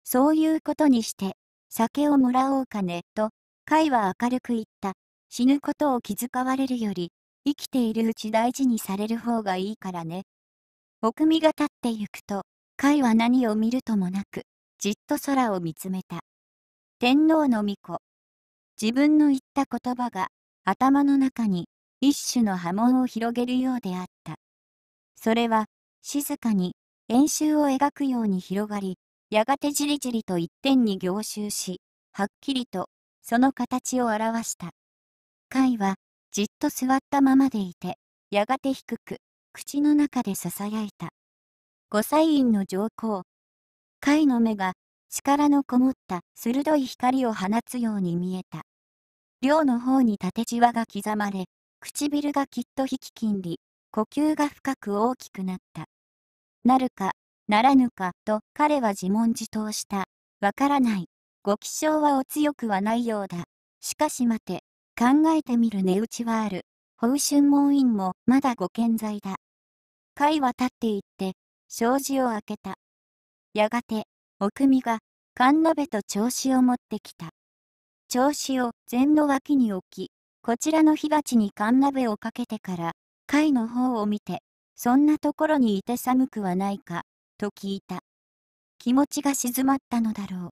そういうことにして、酒をもらおうかね、と、甲斐は明るく言った。死ぬことを気遣われるより、生きているうち大事にされる方がいいからね。奥みが立ってゆくと、甲斐は何を見るともなく、じっと空を見つめた。天皇の御子。自分の言った言葉が、頭の中に一種の波紋を広げるようであった。それは、静かに、円周を描くように広がり、やがてじりじりと一点に凝集し、はっきりと、その形を表した。甲斐は、じっと座ったままでいて、やがて低く、口の中で囁いた。五祭院の上皇。貝の目が力のこもった鋭い光を放つように見えた。寮の方に縦じわが刻まれ、唇がきっと引き金利、呼吸が深く大きくなった。なるか、ならぬか、と彼は自問自答した。わからない。ご気性はお強くはないようだ。しかし待て、考えてみる値打ちはある。報春門院もまだご健在だ。会は立っていって、障子を開けた。やがて、おくみが、缶鍋と調子を持ってきた。調子を禅の脇に置き、こちらの火鉢に缶鍋をかけてから、貝の方を見て、そんなところにいて寒くはないか、と聞いた。気持ちが静まったのだろう。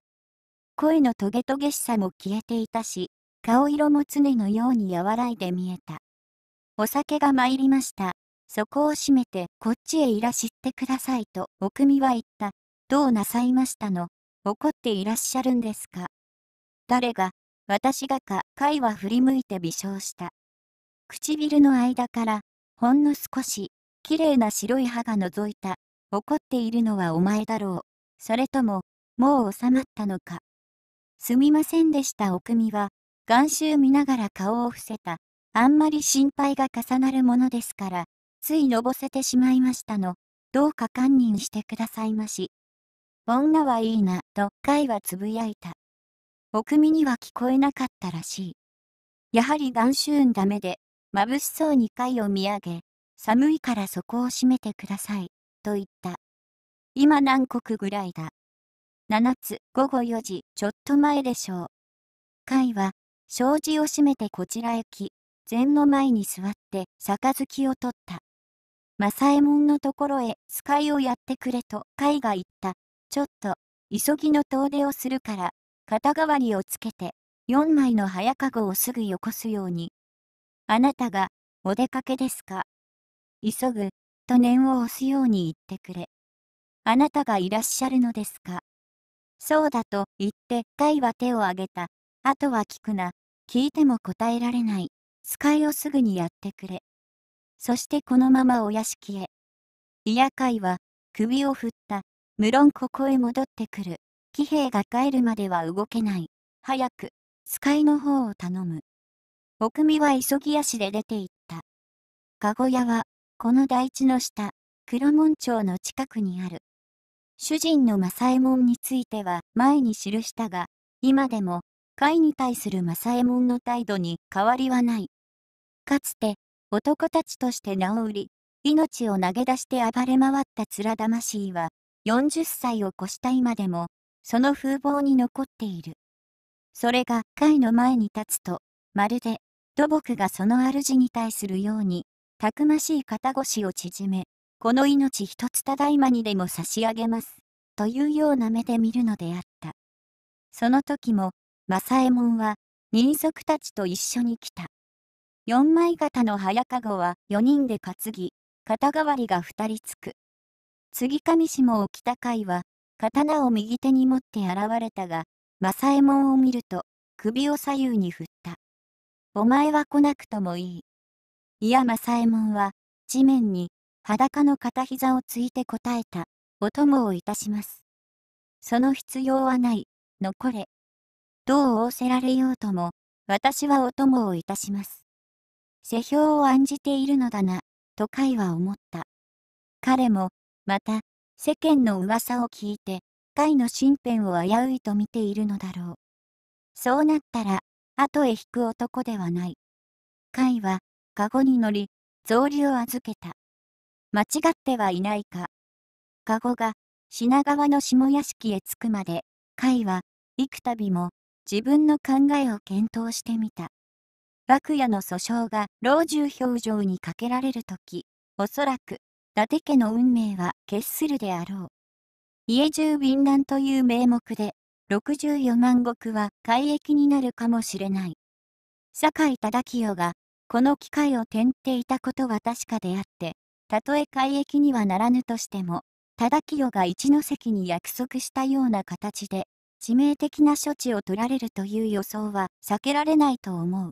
声のトゲトゲしさも消えていたし、顔色も常のように和らいで見えた。お酒が参りました。そこを閉めてこっちへいらしってくださいとお組は言った。どうなさいましたの怒っていらっしゃるんですか誰が、私がか、いは振り向いて微笑した。唇の間から、ほんの少し、綺麗な白い歯が覗いた。怒っているのはお前だろう。それとも、もう収まったのか。すみませんでしたくみは、眼臭見ながら顔を伏せた。あんまり心配が重なるものですから、ついのぼせてしまいましたの。どうか堪忍してくださいまし。女はいいな、と甲斐はつぶやいた。お組には聞こえなかったらしい。やはり眼臭運だめで、眩しそうに貝を見上げ、寒いからそこを閉めてください、と言った。今何国ぐらいだ。7つ午後4時ちょっと前でしょう。会は障子を閉めてこちらへ来、禅の前に座って杯を取った。マサエモンのところへ使いをやってくれと甲斐が言った。ちょっと、急ぎの遠出をするから、肩代わりをつけて、4枚の早籠をすぐよこすように。あなたが、お出かけですか。急ぐ、と念を押すように言ってくれ。あなたがいらっしゃるのですか。そうだと言って、ガイは手を挙げた。あとは聞くな。聞いても答えられない。使いをすぐにやってくれ。そしてこのままお屋敷へ。イヤカイは、首を振った。無論ここへ戻ってくる。騎兵が帰るまでは動けない。早く、使いの方を頼む。奥美は急ぎ足で出て行った。かご屋は、この台地の下、黒門町の近くにある。主人の正右衛門については前に記したが、今でも、会に対する正右衛門の態度に変わりはない。かつて、男たちとして名を売り、命を投げ出して暴れ回った面魂は、40歳を越した今でも、その風貌に残っている。それが会の前に立つと、まるで土木がその主に対するように、たくましい肩越しを縮め、この命一つただいまにでも差し上げます、というような目で見るのであった。その時も、正右衛門は、人足たちと一緒に来た。4枚型の早籠は4人で担ぎ、肩代わりが2人つく。次上下を着た会は、刀を右手に持って現れたが、正右衛門を見ると、首を左右に振った。お前は来なくともいい。いや正右衛門は、地面に、裸の片膝をついて答えた、お供をいたします。その必要はない、残れ。どう仰せられようとも、私はお供をいたします。世評を案じているのだな、と甲斐は思った。彼も、また、世間の噂を聞いて、甲斐の身辺を危ういと見ているのだろう。そうなったら、後へ引く男ではない。甲斐は、籠に乗り、草履を預けた。間違ってはいないか。籠が、品川の下屋敷へ着くまで、甲斐は、幾度も、自分の考えを検討してみた。白夜の訴訟が老中表情にかけられる時、おそらく、伊達家の運命は決するであろう。家中敏乱という名目で、64万石は改易になるかもしれない。酒井忠清が、この機会を転っていたことは確かであって、たとえ改易にはならぬとしても、忠清が一関に約束したような形で、致命的な処置を取られるという予想は避けられないと思う。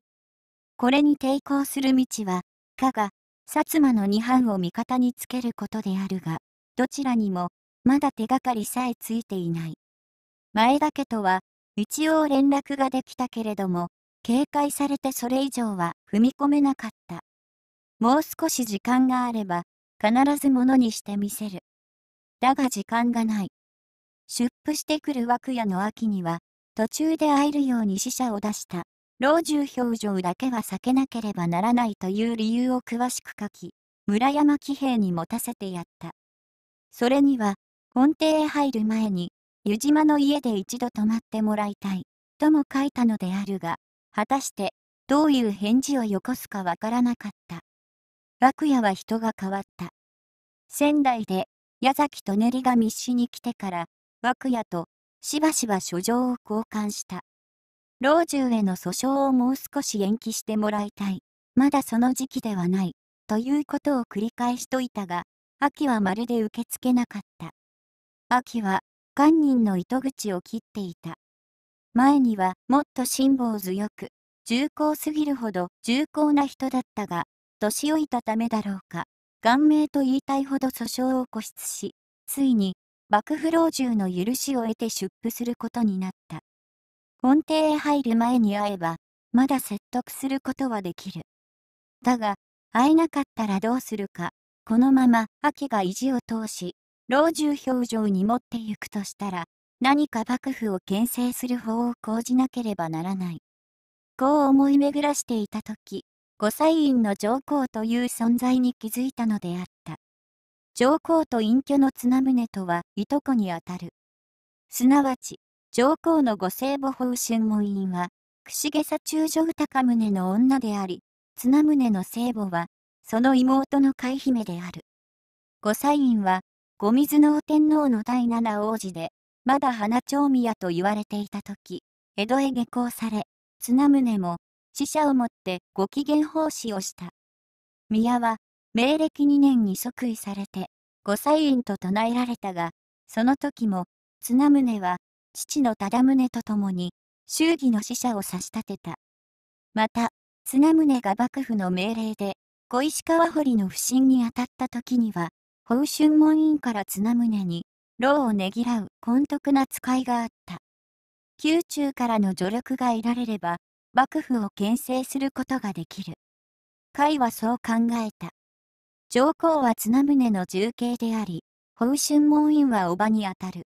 これに抵抗する道は、加賀、薩摩の二藩を味方につけることであるが、どちらにも、まだ手がかりさえついていない。前田家とは、一応連絡ができたけれども、警戒されてそれ以上は踏み込めなかった。もう少し時間があれば、必ずものにしてみせる。だが時間がない。出布してくる涌谷の秋には、途中で会えるように死者を出した。老中表情だけは避けなければならないという理由を詳しく書き、村山騎兵に持たせてやった。それには、本底へ入る前に、湯島の家で一度泊まってもらいたい、とも書いたのであるが、果たして、どういう返事をよこすかわからなかった。楽屋は人が変わった。仙台で、矢崎と練りが密使に来てから、涌谷としばしば書状を交換した。老中への訴訟をもう少し延期してもらいたい。まだその時期ではない。ということを繰り返しといたが、秋はまるで受け付けなかった。秋は、官人の糸口を切っていた。前にはもっと辛抱強く、重厚すぎるほど重厚な人だったが、年老いたためだろうか、顔面と言いたいほど訴訟を固執し、ついに幕府老中の許しを得て出布することになった。根底へ入る前に会えば、まだ説得することはできる。だが、会えなかったらどうするか、このまま秋が意地を通し、老中表情に持ってゆくとしたら、何か幕府を牽制する法を講じなければならない。こう思い巡らしていた時、御祭院の上皇という存在に気づいたのであった。上皇と隠居の綱宗とはいとこにあたる。すなわち、上皇のご聖母法春門院は、串毛左中女歌宗の女であり、綱宗の聖母は、その妹の海姫である。御祭院は、御水の天皇の第七王子で、まだ花長宮と言われていた時、江戸へ下校され、綱宗も、死者をもってご機嫌奉仕をした。宮は、明暦2年に即位されて、御祭院と唱えられたが、その時も、綱宗は、父の忠宗と共に、祝儀の使者を差し立てた。また、綱宗が幕府の命令で、小石川堀の不審に当たった時には、宝春門院から綱宗に、牢をねぎらう根徳な使いがあった。宮中からの助力が得られれば、幕府を牽制することができる。甲斐はそう考えた。上皇は綱宗の重慶であり、宝春門院は叔母にあたる。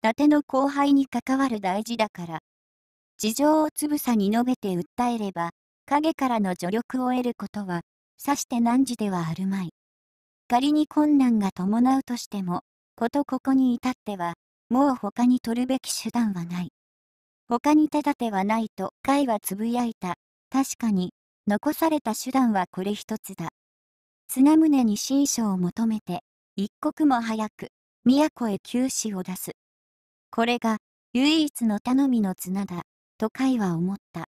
伊達の後輩に関わる大事だから。事情をつぶさに述べて訴えれば、影からの助力を得ることは、さして何時ではあるまい。仮に困難が伴うとしても、ことここに至っては、もう他に取るべき手段はない。他に手立てはないと、甲はつぶやいた。確かに、残された手段はこれ一つだ。綱宗に新書を求めて、一刻も早く、都へ急死を出す。これが唯一の頼みの綱だ、と甲は思った。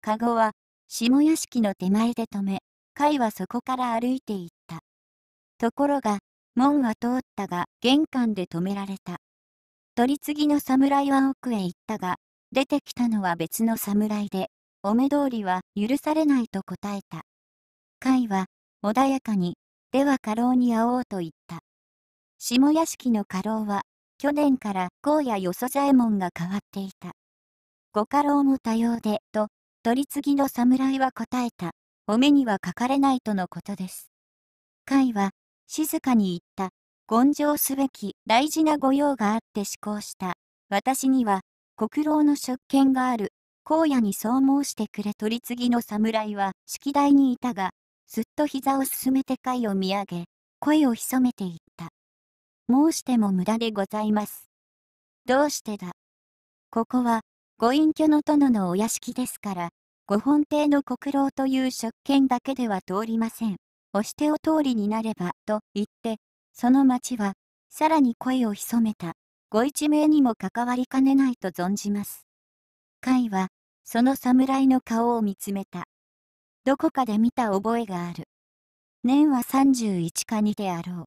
カゴは下屋敷の手前で止め、甲はそこから歩いていった。ところが、門は通ったが玄関で止められた。取り次ぎの侍は奥へ行ったが、出てきたのは別の侍で、お目通りは許されないと答えた。甲は穏やかに、では家老に会おうと言った。下屋敷の家老は去年から荒野よそ左衛門が変わっていた。ご家老も多様で、と、取り次ぎの侍は答えた。お目にはかかれないとのことです。甲は、静かに言った。根上すべき大事な御用があって思考した。私には、国老の職権がある。荒野にそう申してくれ取り次ぎの侍は、式台にいたが、すっと膝を進めて甲を見上げ、声を潜めていった。申しても無駄でございます。どうしてだここは、ご隠居の殿のお屋敷ですから、ご本邸の国老という職権だけでは通りません。押してお通りになれば、と言って、その町は、さらに声を潜めた、ご一命にも関わりかねないと存じます。甲は、その侍の顔を見つめた。どこかで見た覚えがある。年は31か2であろう。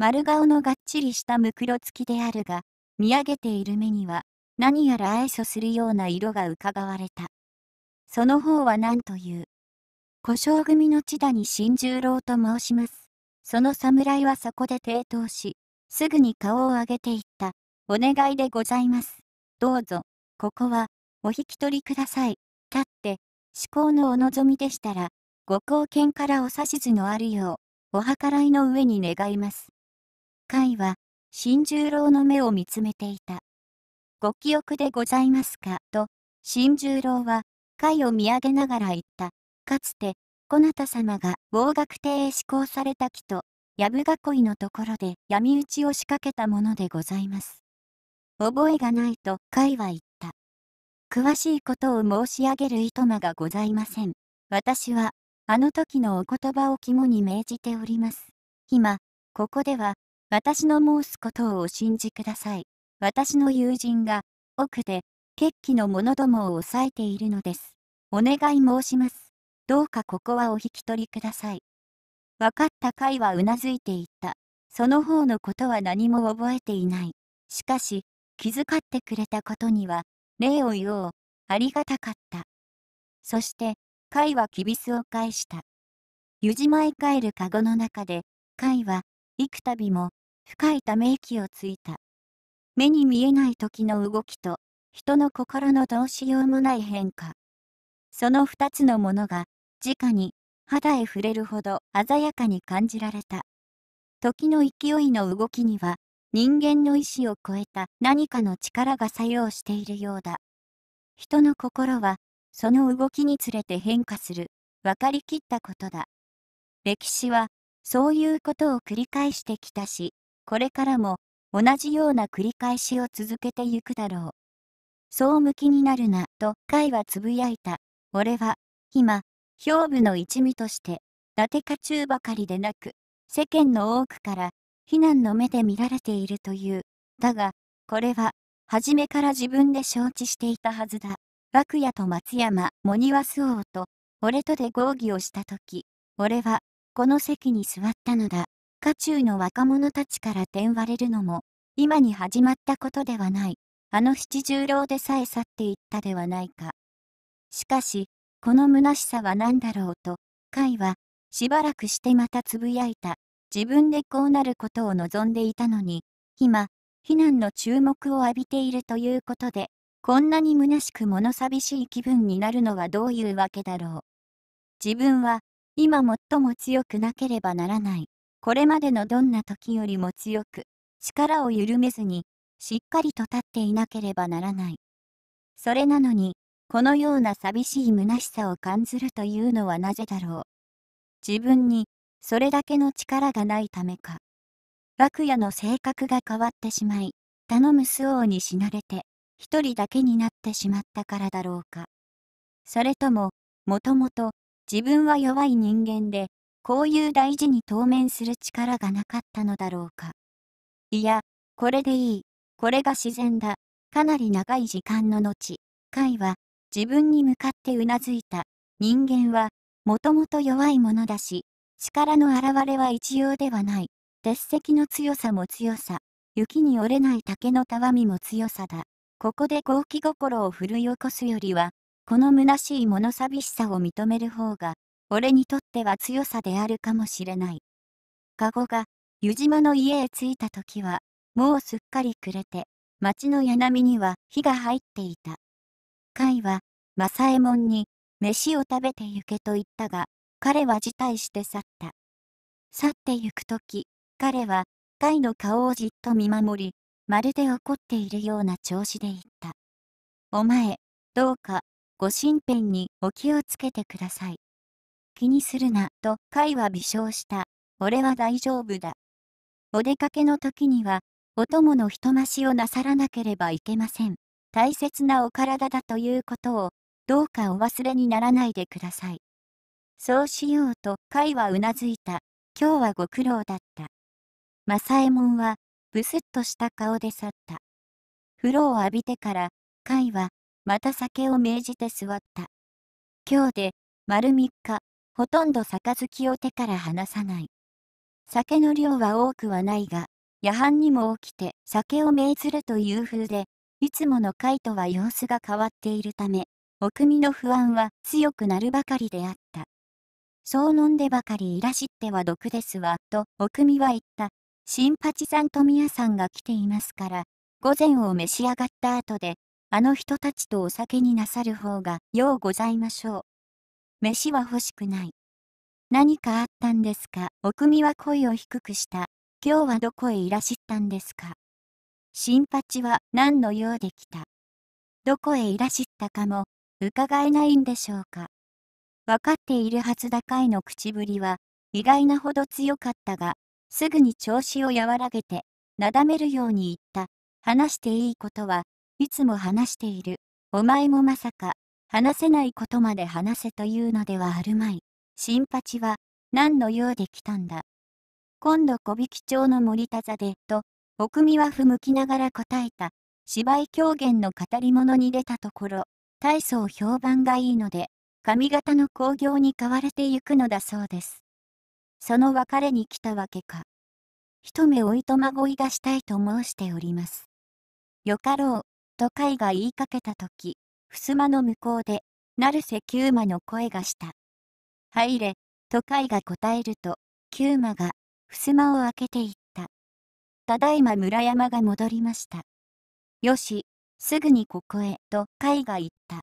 丸顔のがっちりしたむくろつきであるが、見上げている目には、何やら愛想するような色がうかがわれた。その方は何という。故障組の千田に新十郎と申します。その侍はそこで抵当し、すぐに顔を上げていった。お願いでございます。どうぞ、ここは、お引き取りください。立って、思考のお望みでしたら、ご貢献からお指図のあるよう、お計らいの上に願います。海は、新十郎の目を見つめていた。ご記憶でございますかと、新十郎は、海を見上げながら言った。かつて、こなた様が防学帝へ施行された木と、藪囲いのところで闇討ちを仕掛けたものでございます。覚えがないと海は言った。詳しいことを申し上げるいとまがございません。私は、あの時のお言葉を肝に銘じております。今、ここでは、私の申すことをお信じください。私の友人が、奥で、血気の者どもを抑えているのです。お願い申します。どうかここはお引き取りください。分かった甲斐はうなずいていった。その方のことは何も覚えていない。しかし、気遣ってくれたことには、礼を言おう、ありがたかった。そして、甲はきびすを返した。湯島へ帰る籠の中で、甲は、幾度も、深いため息をついた。目に見えない時の動きと、人の心のどうしようもない変化。その二つのものが、直に、肌へ触れるほど鮮やかに感じられた。時の勢いの動きには、人間の意志を超えた何かの力が作用しているようだ。人の心は、その動きにつれて変化する、分かりきったことだ。歴史は、そういうことを繰り返してきたし、これからも同じような繰り返しを続けてゆくだろう。そう向きになるな、と海はつぶやいた。俺は、今、兵部の一味として、伊達家中ばかりでなく、世間の多くから非難の目で見られているという。だが、これは、初めから自分で承知していたはずだ。涌谷と松山、ニワス王と、俺とで合議をしたとき、俺は、この席に座ったのだ。家中の若者たちから点割れるのも、今に始まったことではない、あの七十郎でさえ去っていったではないか。しかし、この虚しさは何だろうと、甲斐は、しばらくしてまたつぶやいた。自分でこうなることを望んでいたのに、今、非難の注目を浴びているということで、こんなに虚しく物寂しい気分になるのはどういうわけだろう。自分は、今最も強くなければならない。これまでのどんな時よりも強く、力を緩めずに、しっかりと立っていなければならない。それなのに、このような寂しい虚しさを感じるというのはなぜだろう。自分に、それだけの力がないためか。楽屋の性格が変わってしまい、頼む周王に死なれて、一人だけになってしまったからだろうか。それとも、もともと、自分は弱い人間で、こういう大事に当面する力がなかったのだろうか。いや、これでいい。これが自然だ。かなり長い時間の後、甲斐は自分に向かってうなずいた。人間は、もともと弱いものだし、力の現れは一様ではない。鉄石の強さも強さ。雪に折れない竹のたわみも強さだ。ここで豪気心を奮い起こすよりは、この虚しい物寂しさを認める方が、俺にとっては強さであるかもしれない。カゴが、湯島の家へ着いた時は、もうすっかり暮れて、町の柳には火が入っていた。甲は、正右衛門に、飯を食べて行けと言ったが、彼は辞退して去った。去って行く時、彼は、イの顔をじっと見守り、まるで怒っているような調子で言った。お前、どうか、ご身辺にお気をつけてください。気にするな、とイは微笑した。俺は大丈夫だ。お出かけの時には、お供の人増しをなさらなければいけません。大切なお体だということを、どうかお忘れにならないでください。そうしようと、イはうなずいた。今日はご苦労だった。正エ衛門は、ブスッとした顔で去った。風呂を浴びてから、イは、また酒を命じて座った。今日で、丸3日、ほとんど杯を手から離さない。酒の量は多くはないが、夜半にも起きて酒を命ずるという風で、いつもの会とは様子が変わっているため、お組の不安は強くなるばかりであった。そう飲んでばかりいらしっては毒ですわ、とお組は言った。新八さんと宮さんが来ていますから、午前を召し上がった後で、あの人たちとお酒になさる方がようございましょう。飯は欲しくない。何かあったんですかお組は声を低くした。今日はどこへいらしたんですか新八は何の用で来たどこへいらしったかも伺えないんでしょうか分かっているはずだかいの口ぶりは意外なほど強かったが、すぐに調子を和らげて、なだめるように言った。話していいことはいつも話している。お前もまさか話せないことまで話せというのではあるまい。新八は、何の用で来たんだ。今度小引町の森田座で、と、奥見はふむきながら答えた。芝居狂言の語り物に出たところ、大層評判がいいので、髪型の興行に買われてゆくのだそうです。その別れに来たわけか。一目おいとまごいがしたいと申しております。よかろう、と甲斐が言いかけたとき、襖の向こうで、成瀬九マの声がした。入れ、と甲が答えると、九マが、襖を開けていった。ただいま村山が戻りました。よし、すぐにここへ、と甲が言った。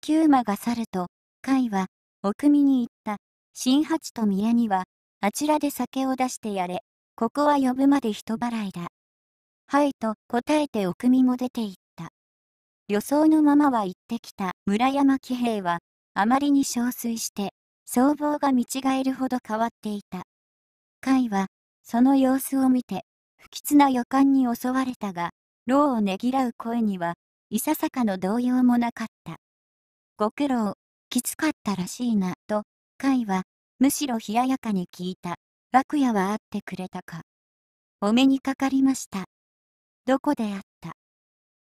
九マが去ると、甲斐は、おみに行った、新八と宮には、あちらで酒を出してやれ、ここは呼ぶまで人払いだ。はいと答えてお組も出て行っ予想のままは行ってきた村山騎兵は、あまりに憔悴して、僧帽が見違えるほど変わっていた。甲斐は、その様子を見て、不吉な予感に襲われたが、労をねぎらう声には、いささかの動揺もなかった。ご苦労、きつかったらしいな、と、甲斐は、むしろ冷ややかに聞いた。楽屋は会ってくれたか。お目にかかりました。どこで会っ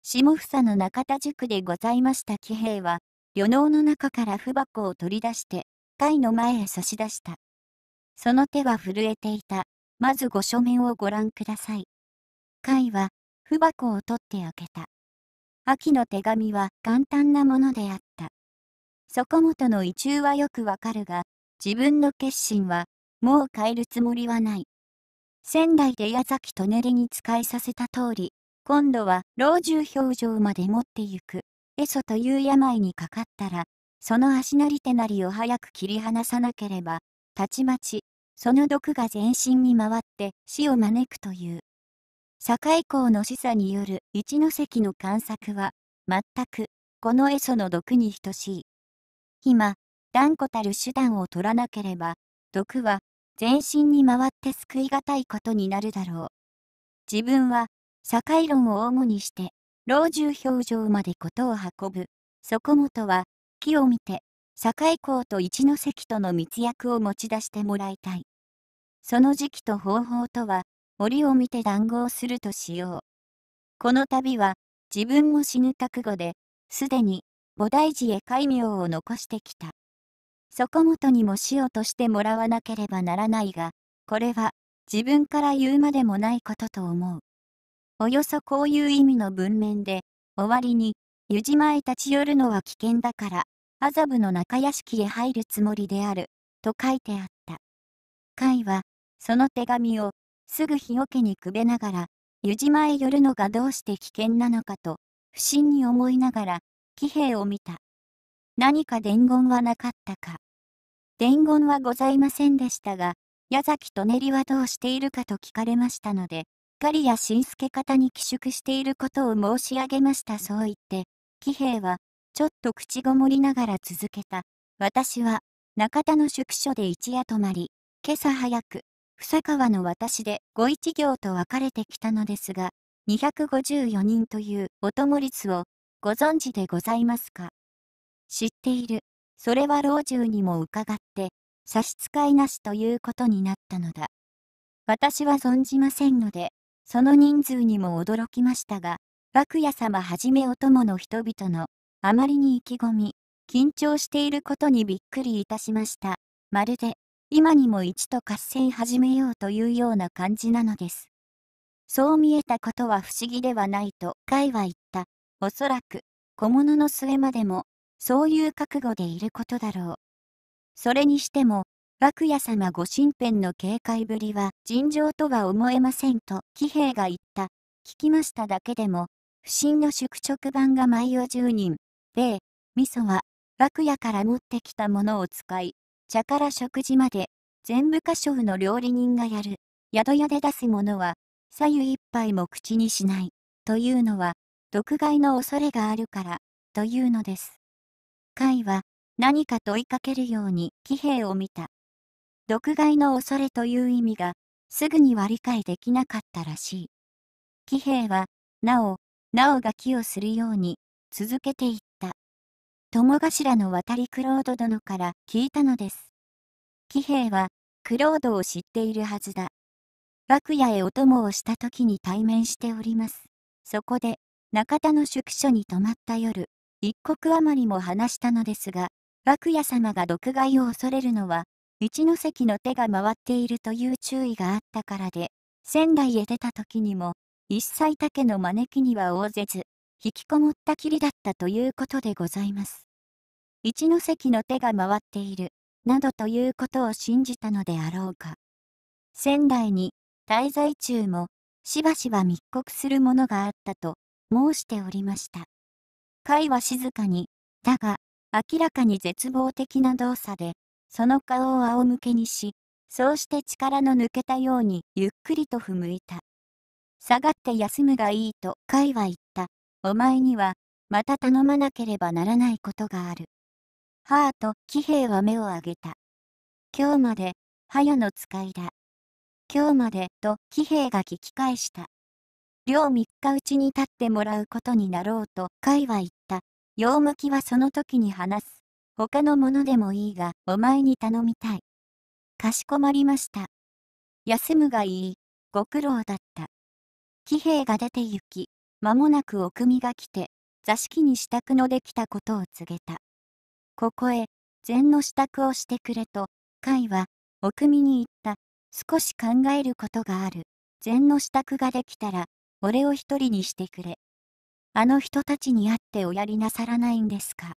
下房の中田塾でございました騎兵は、旅能の中から不箱を取り出して、貝の前へ差し出した。その手は震えていた。まずご書面をご覧ください。貝は、不箱を取って開けた。秋の手紙は簡単なものであった。底本の意中はよくわかるが、自分の決心は、もう変えるつもりはない。仙台で矢崎舎人に使いさせた通り、今度は老中表情まで持ってゆく。エソという病にかかったら、その足なり手なりを早く切り離さなければ、たちまち、その毒が全身に回って死を招くという。堺公の示唆による一ノ関の観察は、全く、このエソの毒に等しい。今、断固たる手段を取らなければ、毒は全身に回って救い難いことになるだろう。自分は社会論を主にして、老中表情まで事を運ぶ。そこもとは、木を見て、社会公と一ノ関との密約を持ち出してもらいたい。その時期と方法とは、折を見て談合するとしよう。この度は、自分も死ぬ覚悟で、すでに、菩提寺へ戒名を残してきた。そこもとにも死をとしてもらわなければならないが、これは、自分から言うまでもないことと思う。およそこういう意味の文面で、終わりに、湯島へ立ち寄るのは危険だから、麻布の中屋敷へ入るつもりである、と書いてあった。甲は、その手紙を、すぐ日よけにくべながら、湯島へ寄るのがどうして危険なのかと、不審に思いながら、騎兵を見た。何か伝言はなかったか。伝言はございませんでしたが、矢崎と練りはどうしているかと聞かれましたので、かりや新助方に寄宿していることを申し上げましたそう言って、喜兵は、ちょっと口ごもりながら続けた。私は、中田の宿所で一夜泊まり、今朝早く、房川の私で五一行と別れてきたのですが、254人というお供率をご存知でございますか知っている。それは老中にも伺って、差し支えなしということになったのだ。私は存じませんので、その人数にも驚きましたが、幕屋様はじめお供の人々の、あまりに意気込み、緊張していることにびっくりいたしました。まるで、今にも一度合戦始めようというような感じなのです。そう見えたことは不思議ではないと、甲斐は言った。おそらく、小物の末までも、そういう覚悟でいることだろう。それにしても、幕也様ご身辺の警戒ぶりは尋常とは思えませんと騎兵が言った。聞きましただけでも、不審の宿直版が毎夜10人。米、味噌は、楽屋から持ってきたものを使い、茶から食事まで、全部箇所の料理人がやる。宿屋で出すものは、左右一杯も口にしない。というのは、毒害の恐れがあるから、というのです。甲は、何か問いかけるように騎兵を見た。毒害の恐れという意味が、すぐには理解できなかったらしい。騎兵は、なお、なおが寄与するように、続けていった。友頭の渡りクロード殿から聞いたのです。騎兵は、クロードを知っているはずだ。楽屋へお供をした時に対面しております。そこで、中田の宿所に泊まった夜、一刻余りも話したのですが、楽屋様が毒害を恐れるのは、一ノ関の手が回っているという注意があったからで、仙台へ出た時にも、一切竹の招きには応ぜず、引きこもったきりだったということでございます。一ノ関の手が回っている、などということを信じたのであろうか。仙台に滞在中も、しばしば密告するものがあったと申しておりました。会は静かに、だが、明らかに絶望的な動作で、その顔を仰向けにし、そうして力の抜けたようにゆっくりと踏むいた。下がって休むがいいと甲は言った。お前には、また頼まなければならないことがある。はあと、喜兵衛は目を上げた。今日まで、早の使いだ。今日まで、と喜兵衛が聞き返した。両三日うちに立ってもらうことになろうと甲は言った。用向きはその時に話す。他のものでもいいが、お前に頼みたい。かしこまりました。休むがいい。ご苦労だった。騎兵が出て行き、間もなくお組が来て、座敷に支度のできたことを告げた。ここへ、禅の支度をしてくれと、甲斐は、お組に行った。少し考えることがある。禅の支度ができたら、俺を一人にしてくれ。あの人たちに会っておやりなさらないんですか。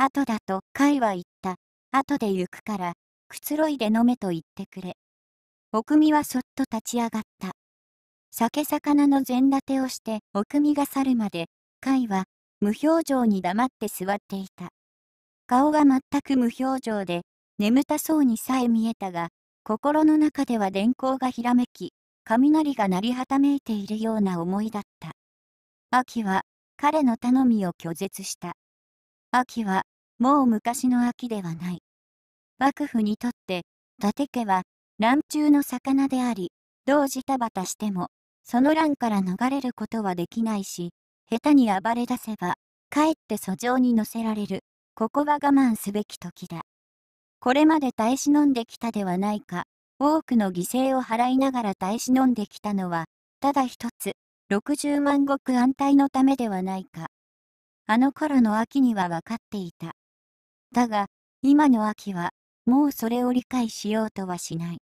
後だと会は言った。後で行くから、くつろいで飲めと言ってくれ。おくみはそっと立ち上がった。酒魚の膳立てをしておくみが去るまで、イは無表情に黙って座っていた。顔が全く無表情で、眠たそうにさえ見えたが、心の中では電光がひらめき、雷が鳴りはためいているような思いだった。秋は彼の頼みを拒絶した。秋は、もう昔の秋ではない。幕府にとって、伊達家は、乱中の魚であり、どうじたばたしても、その乱から逃れることはできないし、下手に暴れ出せば、かえって訴状に乗せられる。ここは我慢すべき時だ。これまで耐え忍んできたではないか。多くの犠牲を払いながら耐え忍んできたのは、ただ一つ、60万石安泰のためではないか。あの頃の秋には分かっていた。だが、今の秋は、もうそれを理解しようとはしない。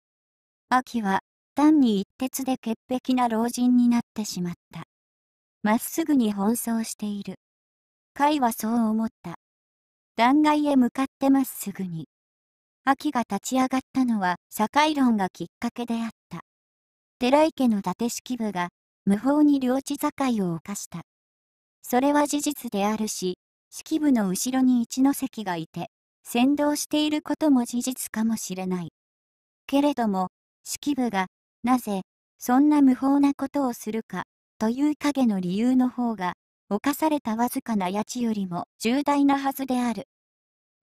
秋は、単に一徹で潔癖な老人になってしまった。まっすぐに奔走している。甲斐はそう思った。断崖へ向かってまっすぐに。秋が立ち上がったのは社会論がきっかけであった。寺井家の伊達式部が無法に領地境を犯した。それは事実であるし、式部の後ろに一ノ関がいて、先導していることも事実かもしれない。けれども、式部が、なぜ、そんな無法なことをするか、という影の理由の方が、犯されたわずかな家賃よりも重大なはずである。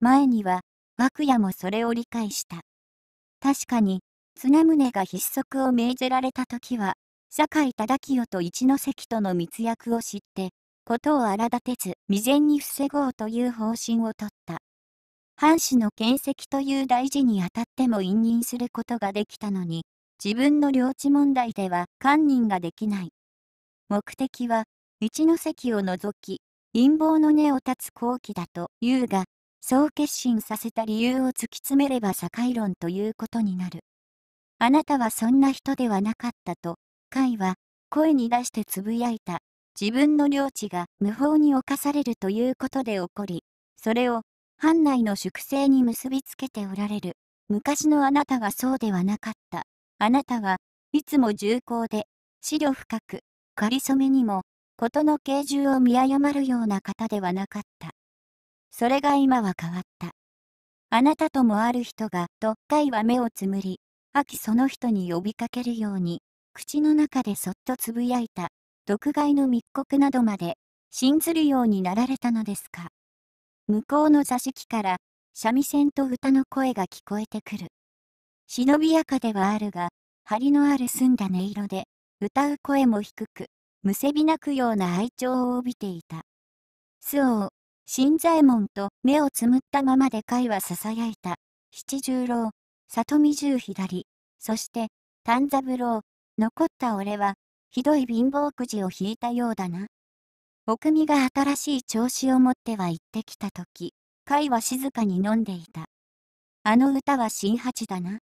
前には、涌谷もそれを理解した。確かに、綱宗が筆則を命じられた時は、酒井忠清と一ノ関との密約を知って、ことを荒立てず未然に防ごうという方針をとった。藩士の建設という大事にあたっても隠任することができたのに、自分の領地問題では堪忍ができない。目的は、一ノ関を除き、陰謀の根を断つ好機だと言うが、そう決心させた理由を突き詰めれば社会論ということになる。あなたはそんな人ではなかったと、甲斐は声に出してつぶやいた。自分の領地が無法に侵されるということで起こり、それを藩内の粛清に結びつけておられる。昔のあなたはそうではなかった。あなたはいつも重厚で、資料深く、かりそめにも、事の形重を見誤るような方ではなかった。それが今は変わった。あなたともある人が、とっかいは目をつむり、秋その人に呼びかけるように、口の中でそっとつぶやいた。毒害の密告などまで信ずるようになられたのですか。向こうの座敷から三味線と歌の声が聞こえてくる。忍びやかではあるが、張りのある澄んだ音色で、歌う声も低く、むせび泣くような愛情を帯びていた。周防、新左衛門と目をつむったままで会は囁いた。七十郎、里見十左、そして、丹三郎、残った俺は、ひどい貧乏くじを引いたようだな。くみが新しい調子を持っては行ってきたとき、会は静かに飲んでいた。あの歌は新八だな。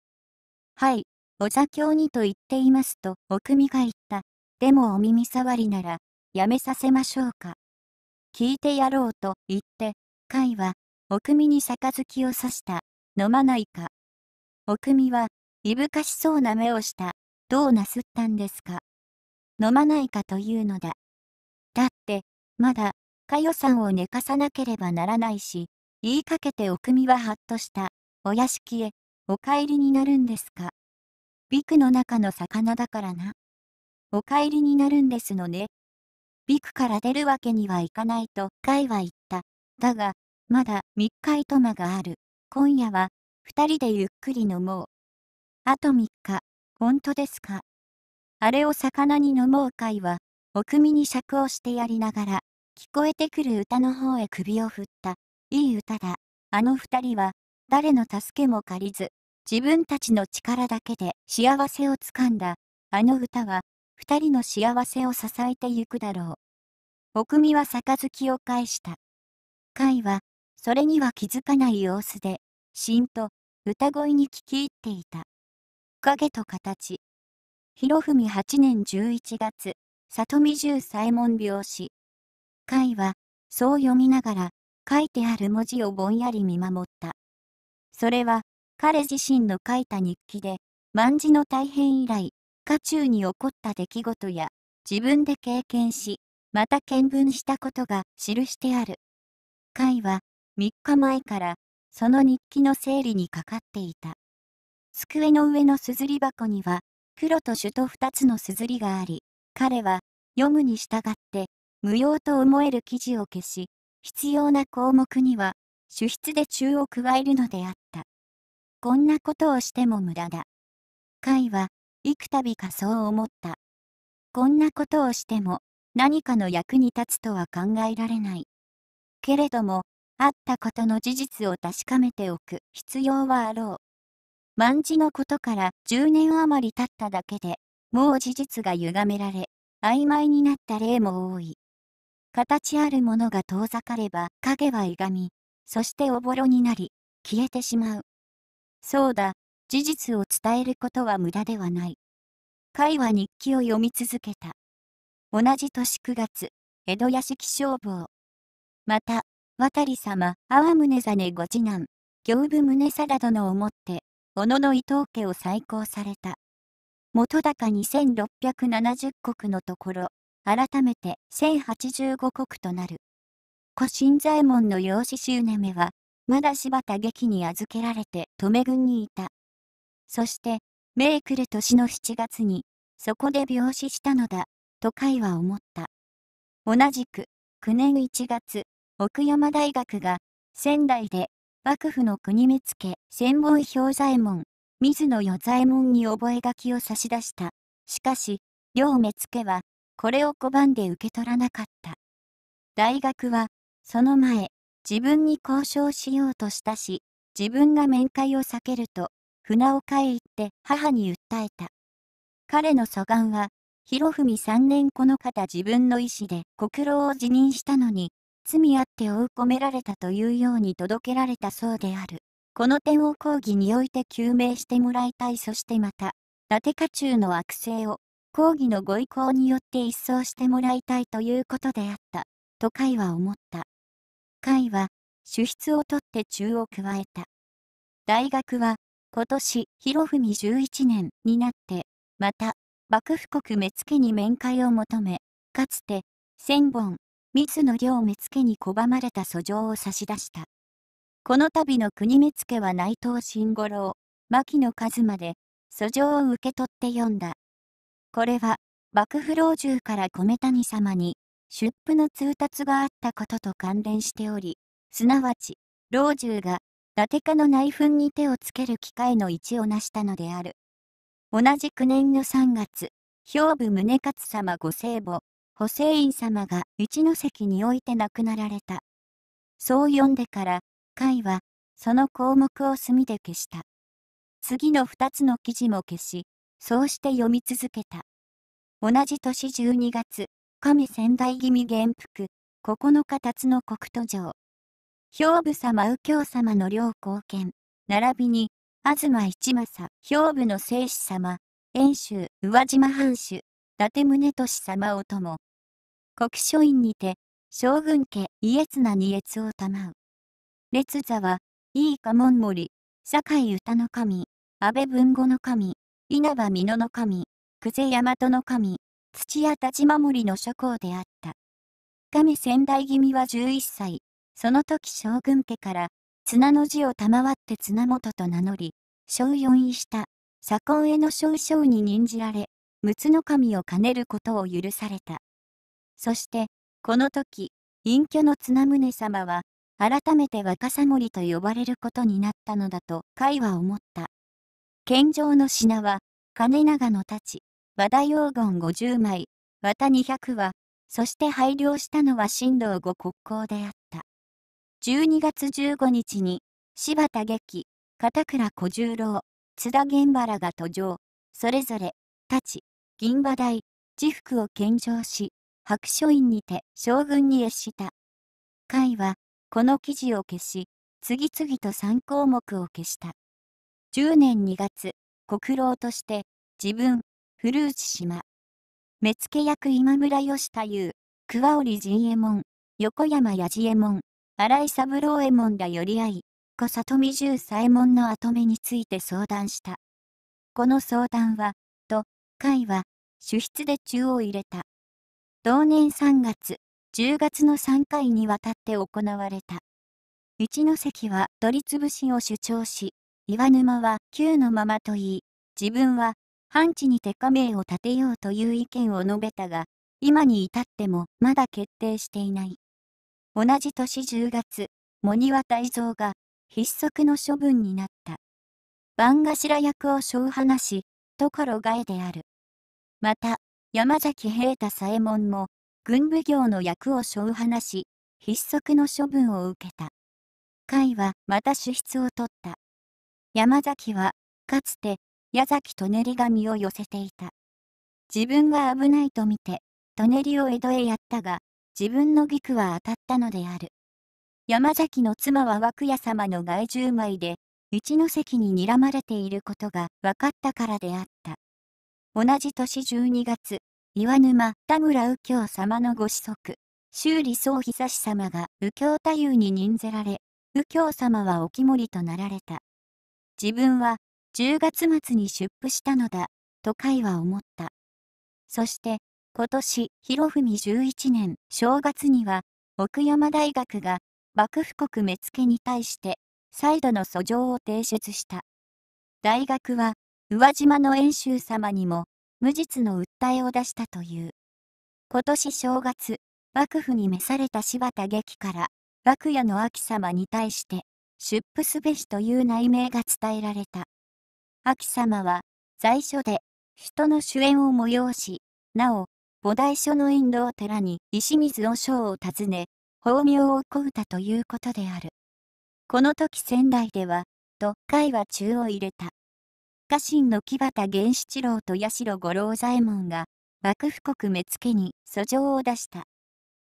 はい、お座興にと言っていますと、くみが言った。でもお耳障りなら、やめさせましょうか。聞いてやろうと言って、会は、くみに杯を刺した。飲まないか。くみは、いぶかしそうな目をした。どうなすったんですか。飲まないかというのだ。だって、まだ、かよさんを寝かさなければならないし、言いかけておくみははっとした、お屋敷へ、お帰りになるんですか。ビクの中の魚だからな。お帰りになるんですのね。ビクから出るわけにはいかないと、カイは言った。だが、まだ3日とまがある。今夜は、2人でゆっくり飲もう。あと3日、本当ですか。あれを魚に飲もういは、お組に尺をしてやりながら、聞こえてくる歌の方へ首を振った。いい歌だ。あの二人は、誰の助けも借りず、自分たちの力だけで幸せをつかんだ。あの歌は、二人の幸せを支えてゆくだろう。お組は杯を返した。会は、それには気づかない様子で、しんと、歌声に聞き入っていた。影と形。博文8年11月、里見十左衛門病死。会は、そう読みながら、書いてある文字をぼんやり見守った。それは、彼自身の書いた日記で、万事の大変以来、家中に起こった出来事や、自分で経験し、また見聞したことが記してある。会は、3日前から、その日記の整理にかかっていた。机の上のすずり箱には、黒と朱と二つの硯があり、彼は読むに従って無用と思える記事を消し、必要な項目には主筆で中を加えるのであった。こんなことをしても無駄だ。甲は幾度かそう思った。こんなことをしても何かの役に立つとは考えられない。けれども、あったことの事実を確かめておく必要はあろう。万事のことから10年余り経っただけで、もう事実が歪められ、曖昧になった例も多い。形あるものが遠ざかれば影は歪み、そしておぼろになり、消えてしまう。そうだ、事実を伝えることは無駄ではない。会は日記を読み続けた。同じ年9月、江戸屋敷消防。また、渡様、阿波宗実ご次男、行部宗貞殿をもって、小野の伊藤家を再興された。元高2670石のところ、改めて1085石となる。古新左衛門の養子年目は、まだ柴田劇に預けられて留め軍にいた。そして、メークル年の7月に、そこで病死したのだ、と甲は思った。同じく、9年1月、奥山大学が仙台で幕府の国目付、千本氷左衛門、水野与左衛門に覚書を差し出した。しかし、両目付は、これを拒んで受け取らなかった。大学は、その前、自分に交渉しようとしたし、自分が面会を避けると、船岡へ行って母に訴えた。彼の素願は、博文3年この方自分の意思で国労を辞任したのに、罪あって追い込められたというように届けられたそうである。この点を講義において究明してもらいたいそしてまた、伊達家中の悪性を、講義のご意向によって一掃してもらいたいということであった、と甲は思った。甲は、主筆を取って中を加えた。大学は、今年、博文11年になって、また、幕府国目付に面会を求め、かつて、千本、水野両目付に拒まれた訴状を差し出した。この度の国目付は内藤慎五郎、牧野一馬で、訴状を受け取って読んだ。これは、幕府老中から米谷様に、出府の通達があったことと関連しており、すなわち、老中が、伊達家の内紛に手をつける機会の一を成したのである。同じ9年の3月、兵部宗勝様ご聖母、補正院様が一ノ関において亡くなられた。そう読んでから、会は、その項目を墨で消した。次の二つの記事も消し、そうして読み続けた。同じ年12月、神仙台気味元服、9日辰の国土城。兵部様右京様の両貢献、並びに、東一政、兵部の聖子様、遠州、宇和島藩主、達宗俊様をとも国書院にて将軍家家綱に越をたまう列座はいい家門森堺歌の神安倍文吾の神稲葉美濃の神久世大和の神土屋田島守の諸公であった亀仙台君は11歳その時将軍家から綱の字を賜って綱元と名乗り小4位した左近への少将に任じられ陸奥神を兼ねることを許された。そして、この時、隠居の綱宗様は、改めて若さ森と呼ばれることになったのだと甲は思った。献上の品は、金長の太刀、和田洋言50枚、和田200羽そして拝領したのは新道後国交であった。12月15日に、柴田劇、片倉小十郎、津田源原が途上、それぞれ、太刀、銀馬台、自服を献上し、白書院にて将軍に越した。甲は、この記事を消し、次々と3項目を消した。10年2月、国老として、自分、古内島。目付役今村義太夫、桑織陣右衛門、横山八次右衛門、荒井三郎右衛門ら寄り合い、小里見十左衛門の跡目について相談した。この相談は、会は主筆で中を入れた。同年3月、10月の3回にわたって行われた。一関は取り潰しを主張し、岩沼は旧のままと言い、自分は半地に手加盟を立てようという意見を述べたが、今に至ってもまだ決定していない。同じ年10月、茂庭大蔵が筆則の処分になった。番頭役を小話し、所外である。また、山崎平太左衛門も、軍奉行の役を背負う話し、筆足の処分を受けた。甲はまた主筆を取った。山崎は、かつて、矢崎舎人り身を寄せていた。自分は危ないと見て、舎人を江戸へやったが、自分の菊は当たったのである。山崎の妻は涌谷様の外獣舞で、一ノ関に睨まれていることが分かったからであった。同じ年12月、岩沼田村右京様のご子息、修理総久様が右京太夫に任ぜられ、右京様はお肝りとなられた。自分は10月末に出府したのだ、と甲は思った。そして、今年、博文11年正月には、奥山大学が幕府国目付に対して再度の訴状を提出した。大学は、宇和島の遠州様にも、無実の訴えを出したという。今年正月、幕府に召された柴田劇から、幕屋の秋様に対して、出府すべしという内名が伝えられた。秋様は、在所で、人の主演を催し、なお、菩提所の印を寺に石水和尚を訪ね、法名を請うたということである。この時仙台では、と会は中を入れた。家臣の木端源七郎と八代五郎左衛門が、幕府国目付に訴状を出した。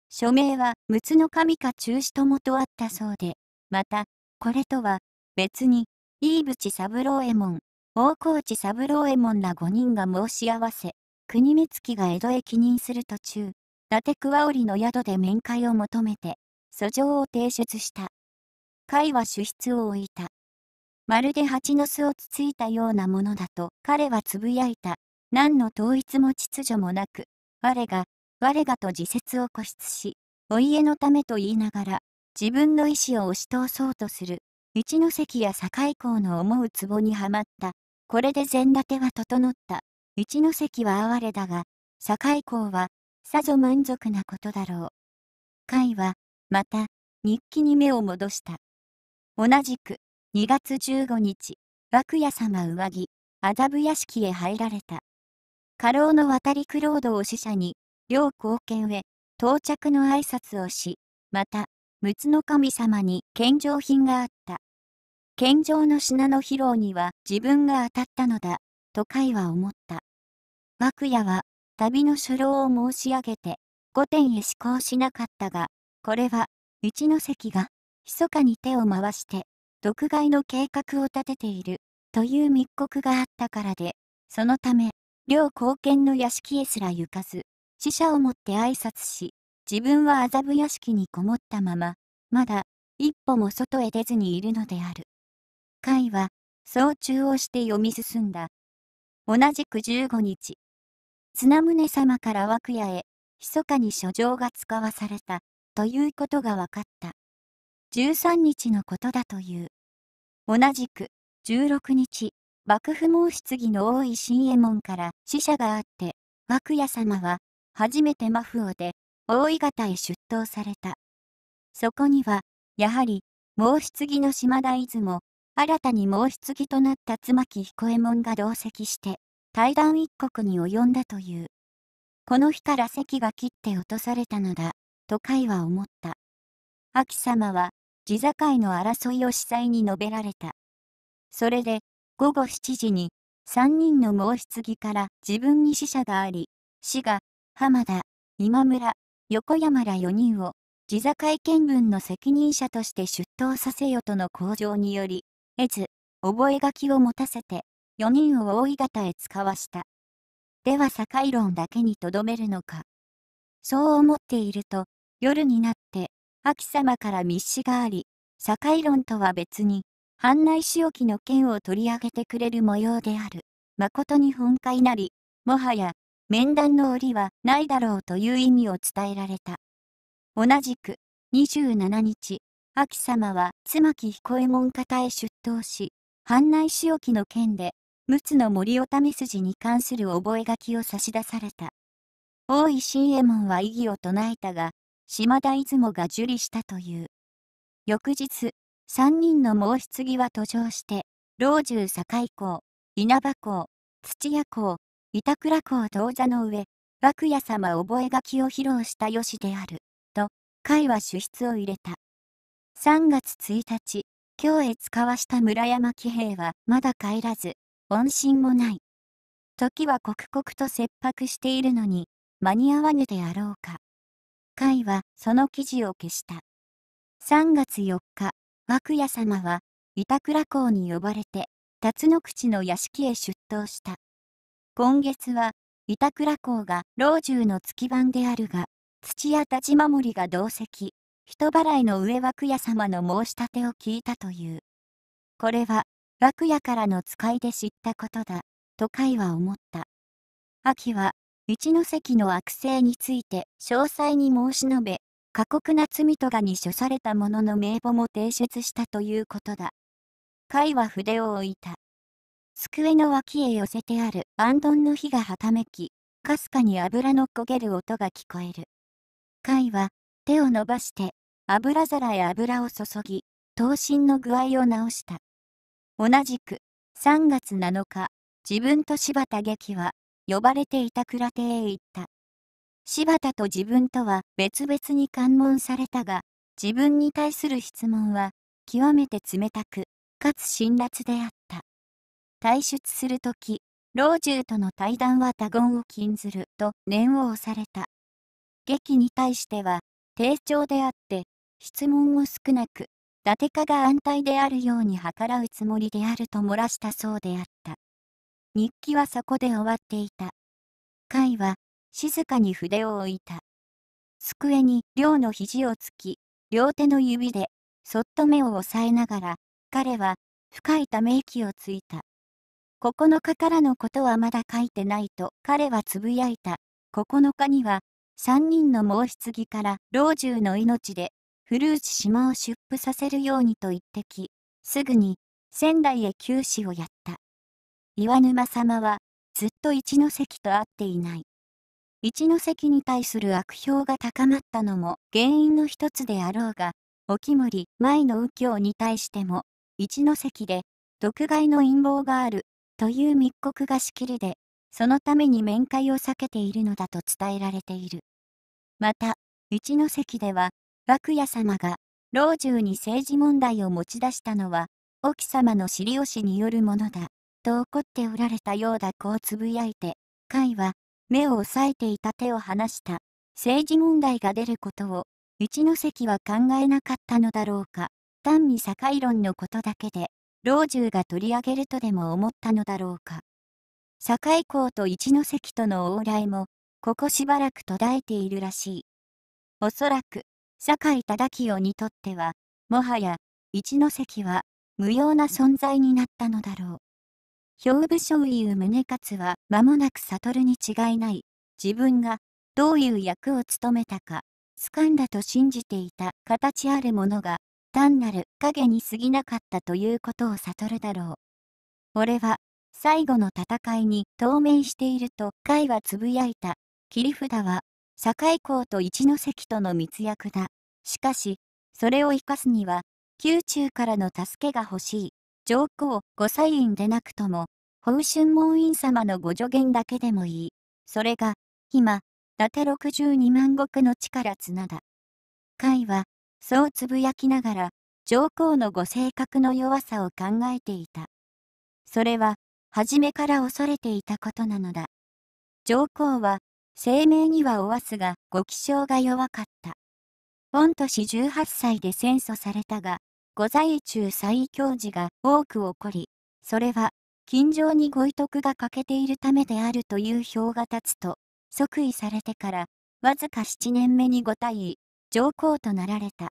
署名は、陸奥の神か中止ともとあったそうで、また、これとは、別に、飯淵三郎右衛門、大河内三郎右衛門ら5人が申し合わせ、国目付が江戸へ帰任する途中、伊達桑織の宿で面会を求めて、訴状を提出した。貝は主筆を置いた。まるで蜂の巣をつついたようなものだと彼はつぶやいた。何の統一も秩序もなく、我が、我がと自説を固執し、お家のためと言いながら、自分の意志を押し通そうとする、一関や堺港の思う壺にはまった。これで膳立ては整った。一関は哀れだが、堺港は、さぞ満足なことだろう。甲は、また、日記に目を戻した。同じく、2月15日、涌谷様上着、麻布屋敷へ入られた。家老の渡り苦労道を使者に、両貢献へ、到着の挨拶をし、また、陸の神様に献上品があった。献上の品の披露には自分が当たったのだ、と甲は思った。涌谷は、旅の所老を申し上げて、御殿へ施行しなかったが、これは、一ノ関が密かに手を回して毒害の計画を立てているという密告があったからでそのため両貢献の屋敷へすら行かず死者をもって挨拶し自分は麻布屋敷にこもったまままだ一歩も外へ出ずにいるのである会はそう中をして読み進んだ同じく15日綱宗様から涌谷へ密かに書状が使わされたということが分かった。13日のことだという。同じく、16日、幕府申質疑の多い新右衛門から使者があって、涌谷様は、初めてマフオで、大井方へ出頭された。そこには、やはり、毛質継の島田出雲、新たに申し継となった妻木彦右衛門が同席して、対談一国に及んだという。この日から席が切って落とされたのだ、と会は思った。秋様は、地境の争いを司祭に述べられた。それで、午後7時に、3人の毛ぎから自分に死者があり、死が、浜田、今村、横山ら4人を、地境見分の責任者として出頭させよとの口上により、得ず、覚書を持たせて、4人を大井方へ使わした。では境論だけにとどめるのか。そう思っていると、夜になって、秋様から密使があり、社会論とは別に、藩内仕置きの件を取り上げてくれる模様である。誠に本会なり、もはや、面談の折はないだろうという意味を伝えられた。同じく、27日、秋様は妻木彦右衛門方へ出頭し、藩内仕置きの件で、陸奥の森をめ筋に関する覚書を差し出された。大井新右衛門は異議を唱えたが、島田出雲が受理したという。翌日、3人の毛ぎは途上して、老中堺港、稲葉港、土屋港、板倉港当座の上、涌屋様覚書を披露したよしである、と、会は主筆を入れた。3月1日、京へ使わした村山騎兵はまだ帰らず、音信もない。時は刻々と切迫しているのに、間に合わぬであろうか。会はその記事を消した。3月4日、涌谷様は板倉港に呼ばれて、辰野口の屋敷へ出頭した。今月は、板倉港が老中の月番であるが、土屋立ち守が同席、人払いの上涌谷様の申し立てを聞いたという。これは、涌谷からの使いで知ったことだ、と会は思った。秋は、一関の悪性について詳細に申し述べ、過酷な罪とがに処された者の名簿も提出したということだ。会は筆を置いた。机の脇へ寄せてあるアンドンの火がはためき、かすかに油の焦げる音が聞こえる。貝は手を伸ばして油皿へ油を注ぎ、刀身の具合を直した。同じく3月7日、自分と柴田劇は呼ばれていた倉手へ行った。柴田と自分とは別々に関門されたが、自分に対する質問は、極めて冷たく、かつ辛辣であった。退出するとき、老中との対談は他言を禁ずると念を押された。劇に対しては、丁重であって、質問も少なく、伊達家が安泰であるように計らうつもりであると漏らしたそうであった。日記はそこで終わっていた。イは静かに筆を置いた。机に寮の肘をつき、両手の指でそっと目を押さえながら、彼は深いため息をついた。9日からのことはまだ書いてないと彼はつぶやいた。9日には3人の毛棺から老中の命で古内島を出布させるようにと言ってき、すぐに仙台へ休死をやった。岩沼様は、ずっと一ノ関と会っていない。一ノ関に対する悪評が高まったのも原因の一つであろうが、沖森前の右京に対しても、一ノ関で、毒害の陰謀がある、という密告がしきりで、そのために面会を避けているのだと伝えられている。また、一ノ関では、涌谷様が、老中に政治問題を持ち出したのは、沖様の尻押しによるものだ。と怒っておられたようだこうつぶやいて、斐は、目を押さえていた手を離した。政治問題が出ることを、一ノ関は考えなかったのだろうか。単に社会論のことだけで、老中が取り上げるとでも思ったのだろうか。堺公と一ノ関との往来も、ここしばらく途絶えているらしい。おそらく、堺忠清にとっては、もはや、一ノ関は、無用な存在になったのだろう。兵部将う。宗勝は間もなく悟るに違いない、自分がどういう役を務めたか、掴んだと信じていた形あるものが、単なる影に過ぎなかったということを悟るだろう。俺は、最後の戦いに当面していると甲はつぶやいた。切り札は、堺公と一ノ関との密約だ。しかし、それを生かすには、宮中からの助けが欲しい。上皇御祭院でなくとも、宝春門院様のご助言だけでもいい。それが、今、伊達六十二万石の力綱だ。甲は、そうつぶやきながら、上皇のご性格の弱さを考えていた。それは、初めから恐れていたことなのだ。上皇は、生命にはおわすが、ご気性が弱かった。御年十八歳で戦争されたが、御在中最強時が多く起こり、それは、近所にご遺徳が欠けているためであるという表が立つと、即位されてから、わずか7年目にご退位、上皇となられた。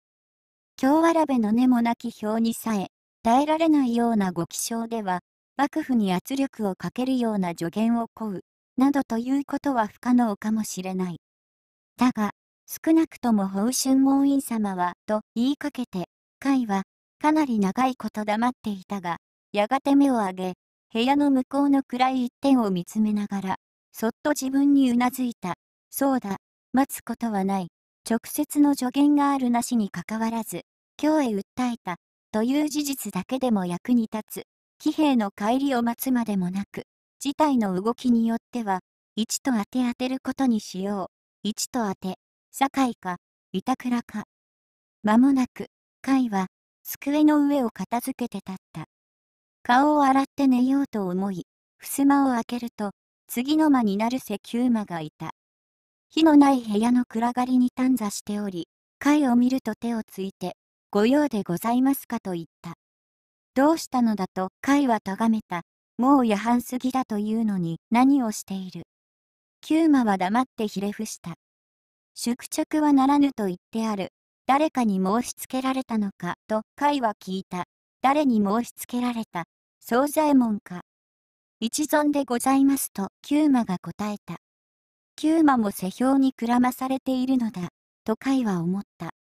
京わらべの根もなき表にさえ、耐えられないようなご気象では、幕府に圧力をかけるような助言を請う、などということは不可能かもしれない。だが、少なくとも宝春門院様は、と言いかけて、会は、かなり長いこと黙っていたが、やがて目を上げ、部屋の向こうの暗い一点を見つめながら、そっと自分にうなずいた。そうだ、待つことはない。直接の助言があるなしにかかわらず、今日へ訴えた、という事実だけでも役に立つ。騎兵の帰りを待つまでもなく、事態の動きによっては、1と当て当てることにしよう。1と当て、酒井か、板倉か。間もなく、甲斐は、机の上を片付けて立った。顔を洗って寝ようと思い、襖を開けると、次の間になる石油魔がいた。火のない部屋の暗がりに短座しており、貝を見ると手をついて、ご用でございますかと言った。どうしたのだと貝はとがめた。もう夜半過ぎだというのに何をしている。キューマは黙ってひれ伏した。宿直はならぬと言ってある。誰かに申し付けられたのかと甲斐は聞いた。誰に申し付けられた。惣左衛門か。一存でございますと九馬が答えた。九馬も世評にくらまされているのだ、と甲斐は思った。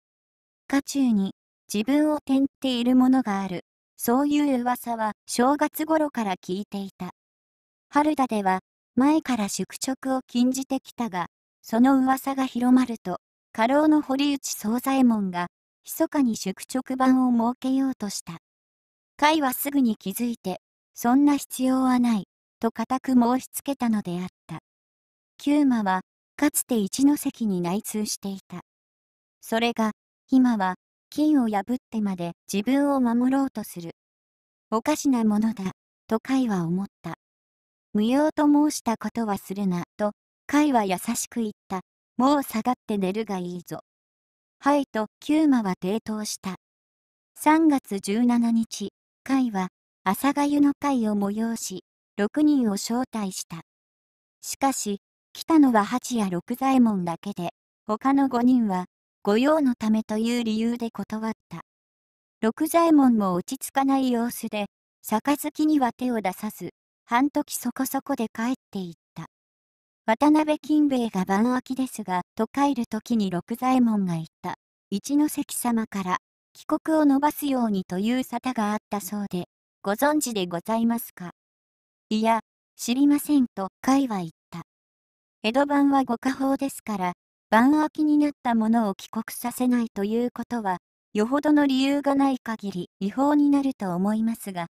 家中に自分を転っているものがある。そういう噂は正月頃から聞いていた。春田では前から宿直を禁じてきたが、その噂が広まると家老の堀内総左衛門が、密かに宿直版を設けようとした。甲斐はすぐに気づいて、そんな必要はない、と固く申しつけたのであった。九馬は、かつて一ノ関に内通していた。それが、今は、金を破ってまで自分を守ろうとする。おかしなものだ、と甲斐は思った。無用と申したことはするな、と、甲斐は優しく言った。もう下がって寝るがいいぞ。はいと、キューマは抵当した。3月17日、会は、朝がゆの会を催し、6人を招待した。しかし、来たのは八や六左衛門だけで、他の5人は、御用のためという理由で断った。六左衛門も落ち着かない様子で、杯には手を出さず、半時そこそこで帰っていた。渡辺金兵衛が晩秋ですが、と帰る時に六左衛門が言った。一ノ関様から、帰国を延ばすようにという沙汰があったそうで、ご存知でございますかいや、知りませんと、甲は言った。江戸版はご家宝ですから、晩秋になったものを帰国させないということは、よほどの理由がない限り違法になると思いますが、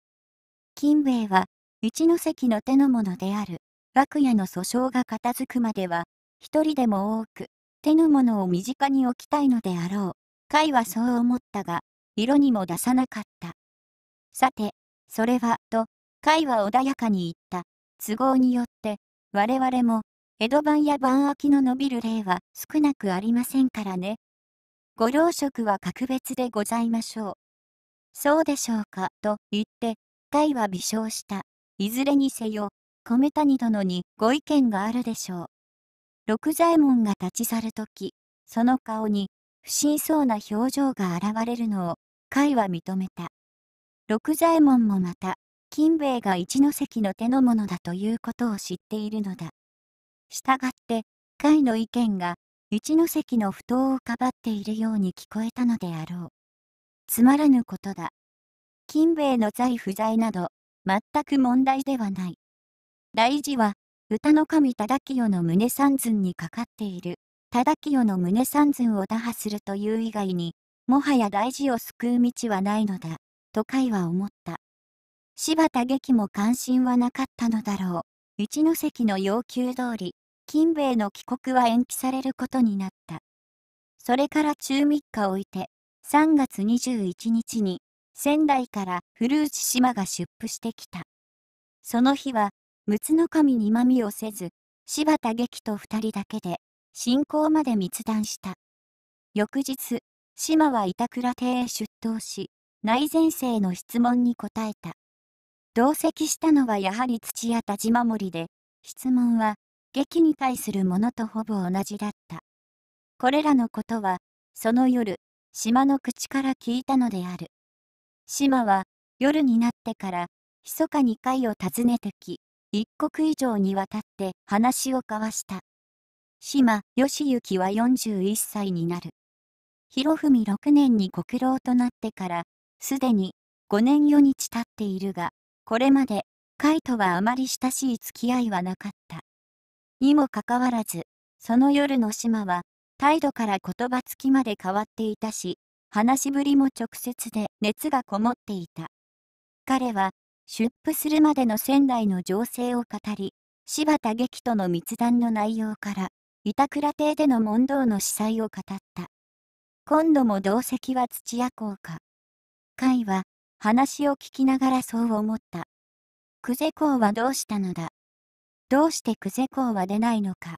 金兵衛は、一ノ関の手のものである。楽屋の訴訟が片付くまでは、一人でも多く、手のものを身近に置きたいのであろう。会はそう思ったが、色にも出さなかった。さて、それは、と、会は穏やかに言った。都合によって、我々も、江戸版や晩秋の伸びる例は少なくありませんからね。ご老職は格別でございましょう。そうでしょうか、と言って、会は微笑した。いずれにせよ、米谷殿にご意見があるでしょう。六左衛門が立ち去るとき、その顔に不審そうな表情が現れるのを、甲斐は認めた。六左衛門もまた、金兵衛が一ノ関の手のものだということを知っているのだ。したがって、甲斐の意見が一ノ関の不当をかばっているように聞こえたのであろう。つまらぬことだ。金兵衛の財不在など、全く問題ではない。大事は、歌の神忠清の胸三寸にかかっている。忠清の胸三寸を打破するという以外に、もはや大事を救う道はないのだ、と甲は思った。柴田劇も関心はなかったのだろう。一関の要求通り、金兵衛の帰国は延期されることになった。それから中3日置いて、3月21日に、仙台から古内島が出布してきた。その日は、陸奥神にまみをせず、柴田劇と二人だけで、進行まで密談した。翌日、島は板倉邸へ出頭し、内前世の質問に答えた。同席したのはやはり土屋田島守で、質問は、劇に対するものとほぼ同じだった。これらのことは、その夜、島の口から聞いたのである。島は、夜になってから、密かに会を訪ねてき、一刻以上にわたって話を交わした。島義行は41歳になる。博文6年に国老となってから、すでに5年4日経っているが、これまで海とはあまり親しい付き合いはなかった。にもかかわらず、その夜の島は、態度から言葉つきまで変わっていたし、話しぶりも直接で熱がこもっていた。彼は出布するまでの仙台の情勢を語り、柴田劇との密談の内容から、板倉邸での問答の司祭を語った。今度も同席は土屋公か。会は、話を聞きながらそう思った。久世公はどうしたのだどうして久世公は出ないのか。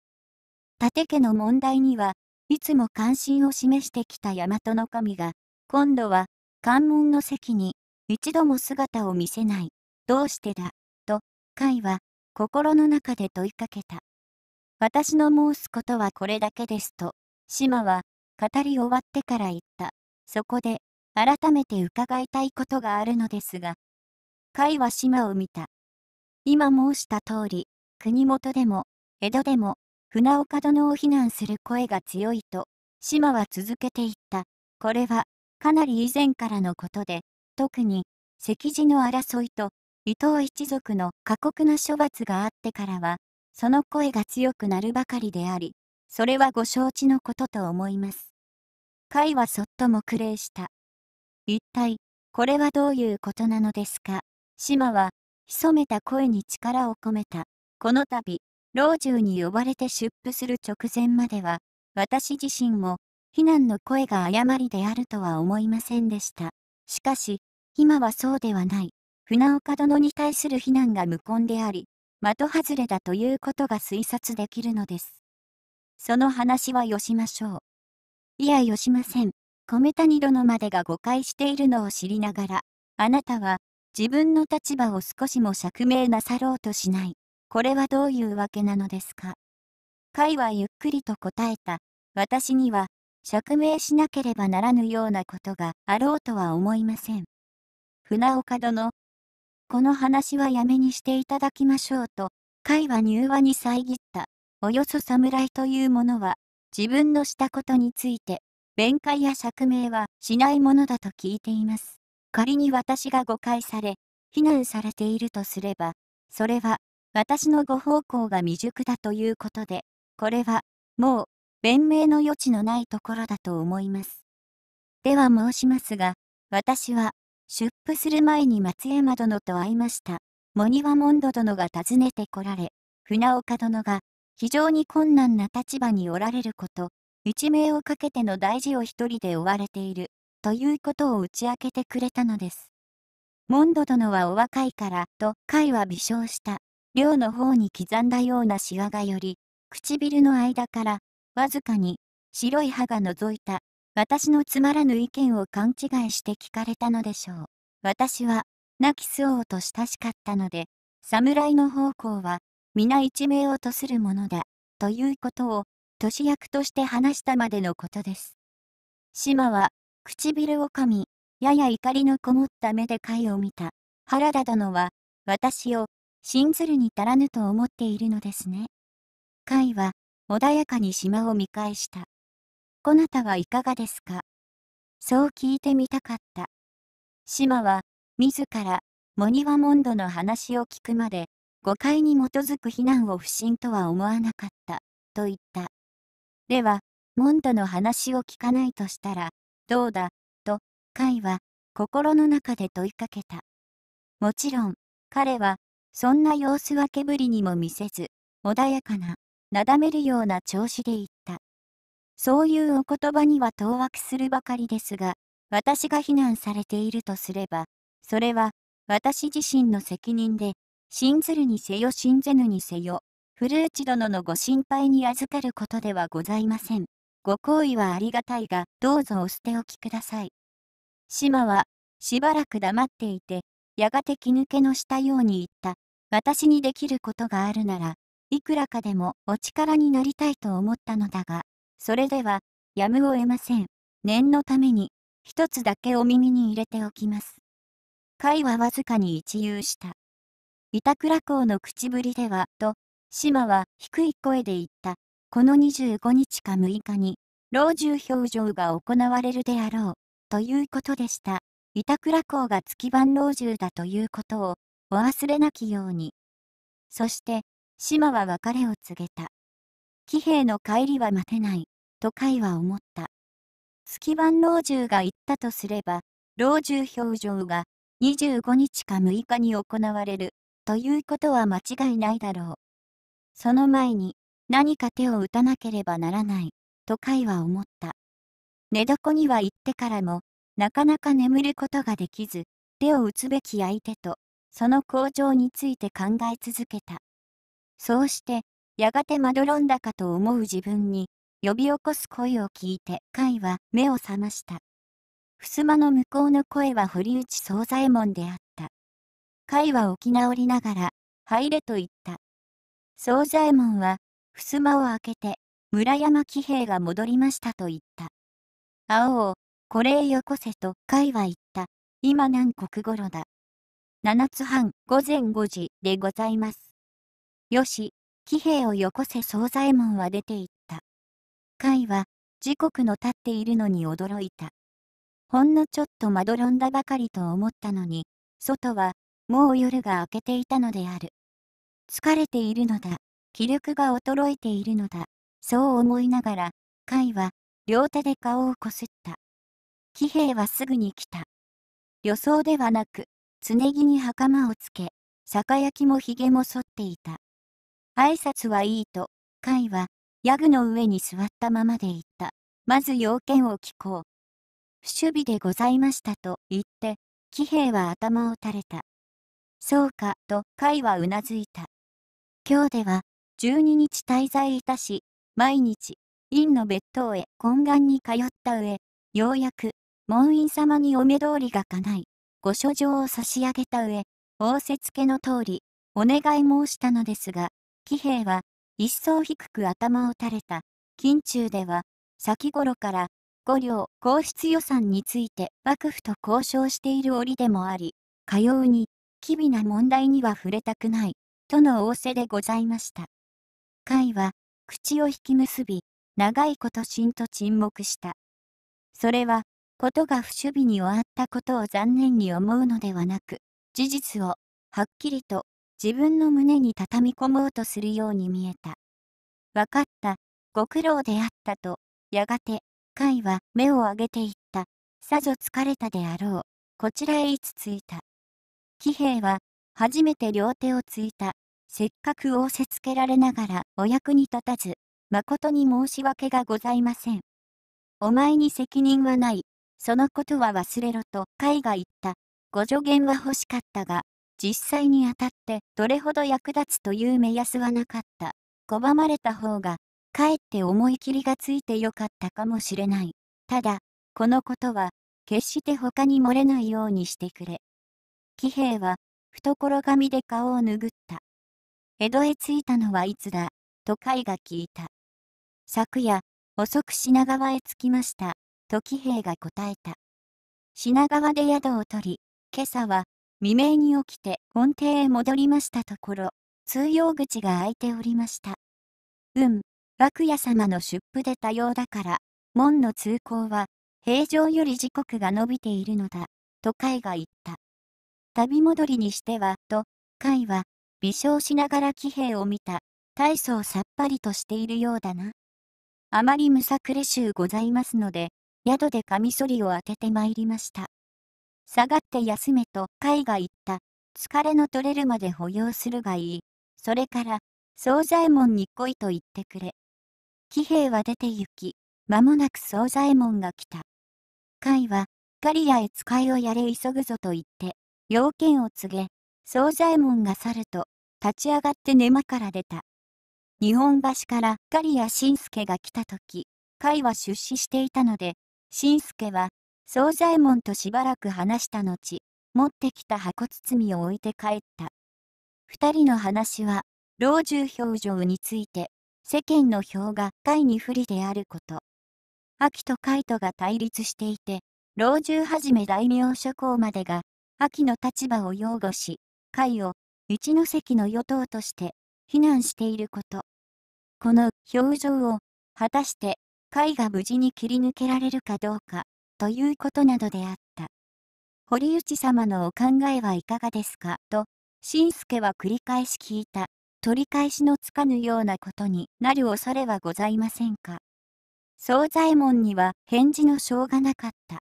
立家の問題には、いつも関心を示してきた大和の神が、今度は、関門の席に、一度も姿を見せない。どうしてだ、と、カイは、心の中で問いかけた。私の申すことはこれだけですと、島は、語り終わってから言った。そこで、改めて伺いたいことがあるのですが、海は島を見た。今申した通り、国元でも、江戸でも、船岡殿を非難する声が強いと、島は続けていった。これは、かなり以前からのことで、特に、石地の争いと、伊藤一族の過酷な処罰があってからは、その声が強くなるばかりであり、それはご承知のことと思います。甲斐はそっと黙礼した。一体、これはどういうことなのですか島は、潜めた声に力を込めた。この度、老中に呼ばれて出布する直前までは、私自身も、非難の声が誤りであるとは思いませんでした。しかし、今はそうではない。船岡殿に対する非難が無根であり、的外れだということが推察できるのです。その話はよしましょう。いやよしません。米谷殿までが誤解しているのを知りながら、あなたは自分の立場を少しも釈明なさろうとしない。これはどういうわけなのですか。会はゆっくりと答えた。私には、釈明しなければならぬようなことがあろうとは思いません。船岡殿、この話はやめにしていただきましょうと、会は入話に遮った。およそ侍というものは、自分のしたことについて、弁解や釈明はしないものだと聞いています。仮に私が誤解され、非難されているとすれば、それは、私のご奉公が未熟だということで、これは、もう、弁明の余地のないところだと思います。では申しますが、私は、出府する前に松山殿と会いました。モニワモンド殿が訪ねてこられ、船岡殿が非常に困難な立場におられること、一命をかけての大事を一人で追われている、ということを打ち明けてくれたのです。モンド殿はお若いから、と会は微笑した。寮の方に刻んだようなシワがより、唇の間から、わずかに、白い歯が覗いた。私のつまらぬ意見を勘違いして聞かれたのでしょう。私は、亡き周王と親しかったので、侍の方向は、皆一命をとするものだ、ということを、年役として話したまでのことです。島は、唇を噛み、やや怒りのこもった目で貝を見た。原田殿は、私を、信ずるに足らぬと思っているのですね。貝は、穏やかに島を見返した。こなたはいかがですかそう聞いてみたかった。島は、自ら、モニワモンドの話を聞くまで、誤解に基づく非難を不審とは思わなかった、と言った。では、モンドの話を聞かないとしたら、どうだ、と、カイは、心の中で問いかけた。もちろん、彼は、そんな様子はけぶりにも見せず、穏やかな、なだめるような調子で言った。そういうお言葉には当惑するばかりですが、私が非難されているとすれば、それは、私自身の責任で、信ずるにせよ信ぜぬにせよ、古内殿のご心配に預かることではございません。ご好意はありがたいが、どうぞお捨ておきください。島は、しばらく黙っていて、やがて気抜けのしたように言った。私にできることがあるなら、いくらかでもお力になりたいと思ったのだが、それでは、やむを得ません。念のために、一つだけお耳に入れておきます。会はわずかに一遊した。板倉港の口ぶりでは、と、島は低い声で言った。この25日か6日に、老中表情が行われるであろう、ということでした。板倉港が月番老中だということを、お忘れなきように。そして、島は別れを告げた。騎兵の帰りは待てない。と甲斐は思った。月番老中が言ったとすれば、老中表情が25日か6日に行われるということは間違いないだろう。その前に何か手を打たなければならないと甲斐は思った。寝床には行ってからもなかなか眠ることができず手を打つべき相手とその向上について考え続けた。そうしてやがてまどろんだかと思う自分に呼び起こす声を聞いて、甲斐は目を覚ました。襖の向こうの声は堀内惣左衛門であった。甲斐は起き直りながら、入れと言った。惣左衛門は、襖を開けて、村山騎兵が戻りましたと言った。青を、これへよこせと甲斐は言った。今何国頃だ。七つ半午前5時でございます。よし、騎兵をよこせ惣左衛門は出て行った。回は、時刻の経っているのに驚いた。ほんのちょっとまどろんだばかりと思ったのに、外は、もう夜が明けていたのである。疲れているのだ。気力が衰えているのだ。そう思いながら、甲は、両手で顔をこすった。騎兵はすぐに来た。予想ではなく、つねぎに袴をつけ、酒焼きもひげも剃っていた。挨拶はいいと、甲は、ヤグの上に座ったままで言った。まず要件を聞こう。不守備でございましたと言って、騎兵は頭を垂れた。そうか、と甲はうなずいた。今日では、12日滞在いたし、毎日、院の別当へ懇願に通った上、ようやく、門院様にお目通りがかない、ご書状を差し上げた上、仰せつけの通り、お願い申したのですが、騎兵は、一層低く頭を垂れた、近中では、先頃から五両皇室予算について幕府と交渉している折でもあり、かように、機微な問題には触れたくない、との仰せでございました。会は、口を引き結び、長いことしんと沈黙した。それは、ことが不守備に終わったことを残念に思うのではなく、事実を、はっきりと自分の胸に畳み込もうとするように見えた。わかった、ご苦労であったと、やがて、甲斐は目を上げていった。さぞ疲れたであろう。こちらへいつついた。騎兵は、初めて両手をついた。せっかく仰せつけられながらお役に立たず、誠に申し訳がございません。お前に責任はない。そのことは忘れろと甲斐が言った。ご助言は欲しかったが、実際にあたってどれほど役立つという目安はなかった。拒まれた方が、かえって思い切りがついてよかったかもしれない。ただ、このことは、決して他に漏れないようにしてくれ。騎兵は、懐紙で顔を拭った。江戸へ着いたのはいつだ、と甲が聞いた。昨夜、遅く品川へ着きました、と騎兵が答えた。品川で宿を取り、今朝は未明に起きて門廷へ戻りましたところ、通用口が開いておりました。うん、楽屋様の出府で多様だから、門の通行は、平常より時刻が伸びているのだ、と甲斐が言った。旅戻りにしては、と、甲斐は、微笑しながら騎兵を見た、大層さっぱりとしているようだな。あまりむさくれ臭ございますので、宿でカミソリを当ててまいりました。下がって休めと海が言った。疲れの取れるまで保養するがいい。それから、惣左衛門に来いと言ってくれ。騎兵は出て行き、間もなく惣左衛門が来た。海は、刈谷へ使いをやれ急ぐぞと言って、要件を告げ、惣左衛門が去ると、立ち上がって寝間から出た。日本橋から刈谷ア新助が来た時、甲斐は出資していたので、新助は総左衛門としばらく話した後、持ってきた箱包みを置いて帰った。二人の話は、老中表情について、世間の票が甲に不利であること。秋と海とが対立していて、老中はじめ大名諸侯までが、秋の立場を擁護し、海を一関の与党として非難していること。この表情を、果たして、海が無事に切り抜けられるかどうか。ということなどであった。堀内様のお考えはいかがですかと、新助は繰り返し聞いた。取り返しのつかぬようなことになる恐れはございませんか。惣左衛門には返事のしょうがなかった。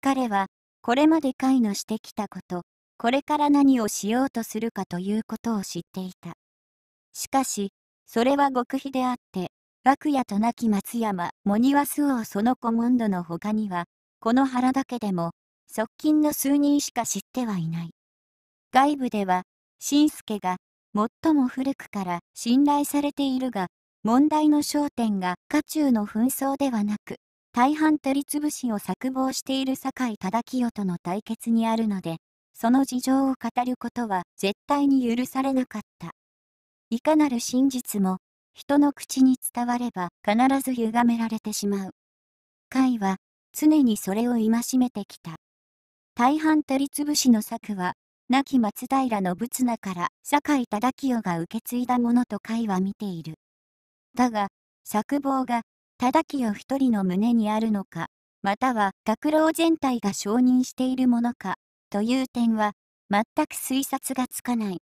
彼は、これまで会のしてきたこと、これから何をしようとするかということを知っていた。しかし、それは極秘であって、楽屋と亡き松山、モニワス王そのモンドの他には、この原だけでも、側近の数人しか知ってはいない。外部では、新助が、最も古くから信頼されているが、問題の焦点が家中の紛争ではなく、大半取り潰しを策謀している酒井忠清との対決にあるので、その事情を語ることは絶対に許されなかった。いかなる真実も人の口に伝われば必ず歪められてしまう。会は常にそれを戒めてきた。大半たりつぶしの策は、亡き松平の仏名から酒井忠清が受け継いだものと会は見ている。だが、作望が忠清一人の胸にあるのか、または学老全体が承認しているものか、という点は、全く推察がつかない。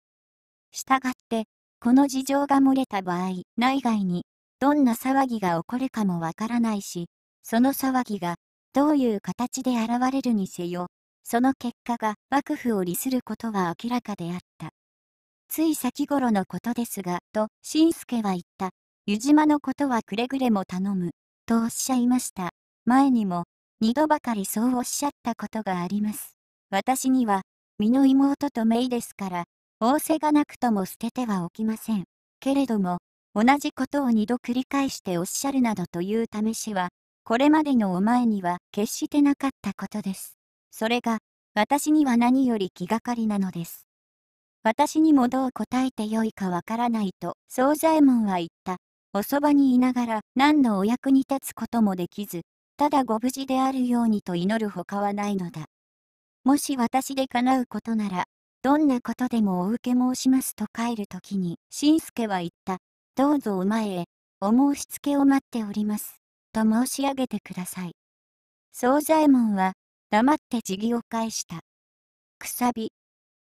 したがって、この事情が漏れた場合、内外にどんな騒ぎが起こるかもわからないし、その騒ぎがどういう形で現れるにせよ、その結果が幕府を利することは明らかであった。つい先頃のことですが、と、新助は言った。湯島のことはくれぐれも頼む、とおっしゃいました。前にも、二度ばかりそうおっしゃったことがあります。私には、身の妹と姪ですから、仰せがなくとも捨ててはおきません。けれども、同じことを二度繰り返しておっしゃるなどという試しは、これまでのお前には決してなかったことです。それが、私には何より気がかりなのです。私にもどう答えてよいかわからないと、宗左衛門は言った。おそばにいながら何のお役に立つこともできず、ただご無事であるようにと祈るほかはないのだ。もし私で叶うことなら、どんなことでもお受け申しますと帰るときに、新助は言った。どうぞお前へ、お申しつけを待っております。と申し上げてください。総左衛門は、黙って辞儀を返した。くさび。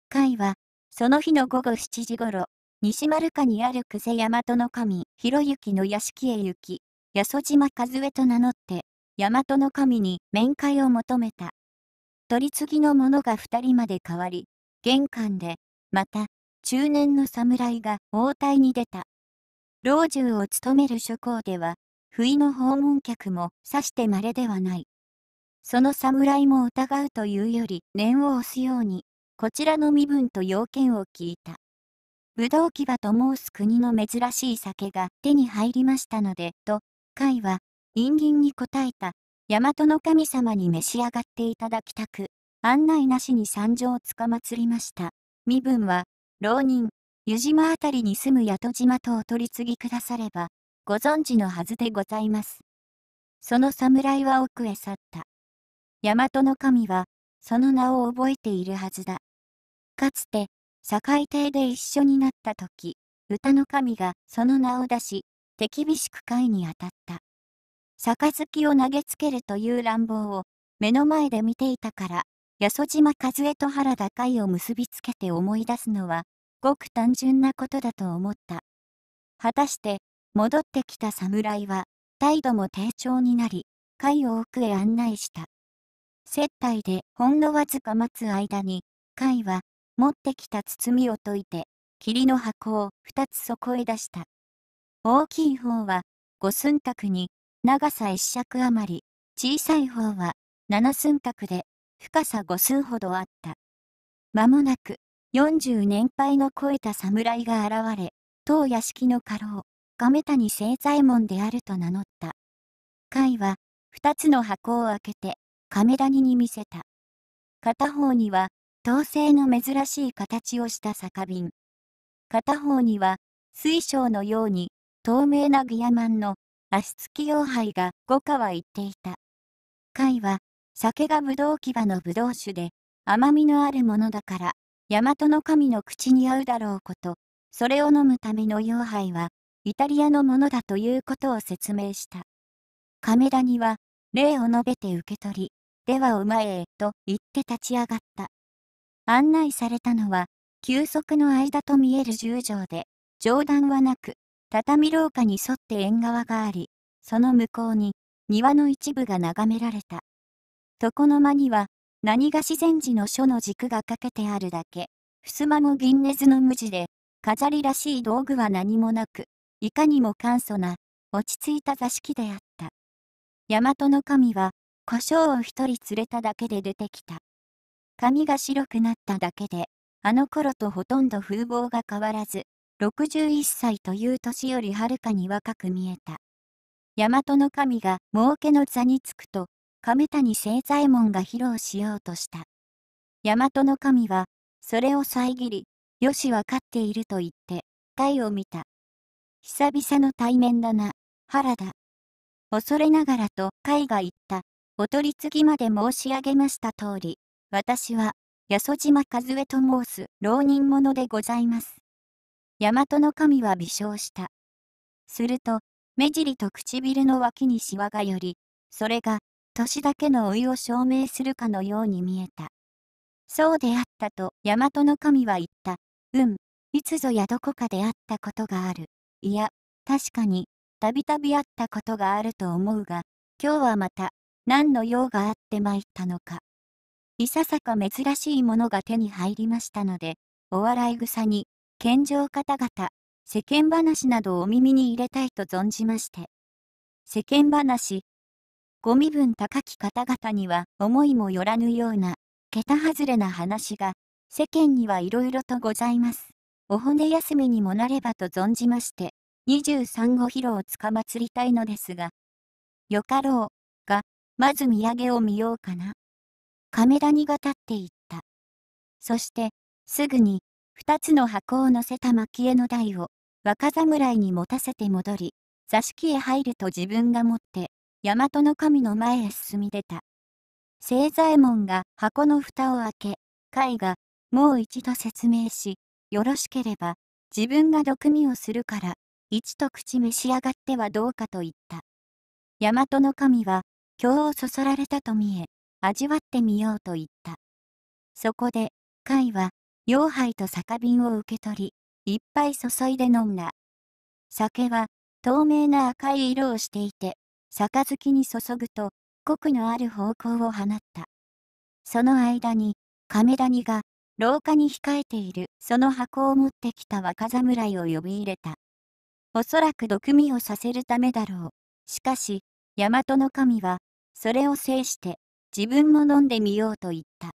会は、その日の午後7時ごろ、西丸下にある久世大和の神、広行の屋敷へ行き、八十島和江と名乗って、大和の神に面会を求めた。取り次ぎの者が二人まで変わり、玄関で、また、中年の侍が応対に出た。老中を務める諸侯では、不意の訪問客もさして稀ではない。その侍も疑うというより念を押すように、こちらの身分と要件を聞いた。武道ウ牙と申す国の珍しい酒が手に入りましたので、と、甲は、陰銀に答えた、大和の神様に召し上がっていただきたく、案内なしに参上つかまつりました。身分は、浪人、湯島あたりに住む宿島とお取り次ぎくだされば、ご存知のはずでございます。その侍は奥へ去った。大和の神は、その名を覚えているはずだ。かつて、堺邸で一緒になった時、歌の神がその名を出し、手厳しく会に当たった。杯を投げつけるという乱暴を目の前で見ていたから、八十島和江と原田海を結びつけて思い出すのは、ごく単純なことだと思った。果たして、戻ってきた侍は、態度も低調になり、海を奥へ案内した。接待でほんのわずか待つ間に、海は、持ってきた包みを解いて、霧の箱を2つそこへ出した。大きい方は、五寸角に、長さ一尺余り、小さい方は、七寸角で、深さ5寸ほどあった。間もなく、40年配の超えた侍が現れ、当屋敷の家老、亀谷清左衛門であると名乗った。甲は、二つの箱を開けて、亀谷に見せた。片方には、陶製の珍しい形をした酒瓶。片方には、水晶のように、透明なギヤマンの足つき用杯が5かは言っていた。甲は、酒がぶどう牙のブドウ酒で、甘みのあるものだから、大和の神の口に合うだろうこと、それを飲むための妖杯は、イタリアのものだということを説明した。亀には、礼を述べて受け取り、ではお前へ、と言って立ち上がった。案内されたのは、休息の間と見える十条で、上段はなく、畳廊下に沿って縁側があり、その向こうに、庭の一部が眺められた。床の間には、何が自然寺の書の軸がかけてあるだけ、襖も銀根図の無地で、飾りらしい道具は何もなく、いかにも簡素な、落ち着いた座敷であった。大和の神は、胡椒を一人連れただけで出てきた。髪が白くなっただけで、あの頃とほとんど風貌が変わらず、61歳という年よりはるかに若く見えた。大和の神が儲けの座につくと、亀谷清左衛門が披露しようとした。大和の神は、それを遮り、よし分かっていると言って、回を見た。久々の対面だな、原田。恐れながらと海が言った、お取り次ぎまで申し上げました通り、私は、八十島和江と申す浪人者でございます。大和の神は微笑した。すると、目尻と唇の脇にシワが寄り、それが年だけの老いを証明するかのように見えた。そうであったと大和の神は言った。うん、いつぞやどこかであったことがある。いや、確かに、たびたびあったことがあると思うが、今日はまた、何の用があって参ったのか。いささか珍しいものが手に入りましたので、お笑い草に、健常方々、世間話などをお耳に入れたいと存じまして。世間話ご身分高き方々には思いもよらぬような、桁外れな話が、世間にはいろいろとございます。お骨休みにもなればと存じまして、23 5披露をつかまつりたいのですが、よかろう、が、まず土産を見ようかな。亀谷が立っていった。そして、すぐに、二つの箱を乗せた蒔絵の台を、若侍に持たせて戻り、座敷へ入ると自分が持って、大和の神の前へ進み出た。清左衛門が箱の蓋を開け、甲斐が、もう一度説明し、よろしければ、自分が毒味をするから、一と口召し上がってはどうかと言った。大和の神は、今日をそそられたと見え、味わってみようと言った。そこで、甲斐は、妖杯と酒瓶を受け取り、いっぱい注いで飲んだ。酒は、透明な赤い色をしていて、杯に注ぐと、くのある方向を放った。その間に、亀谷が、廊下に控えているその箱を持ってきた若侍を呼び入れた。おそらく毒味をさせるためだろう。しかし、大和の神は、それを制して、自分も飲んでみようと言った。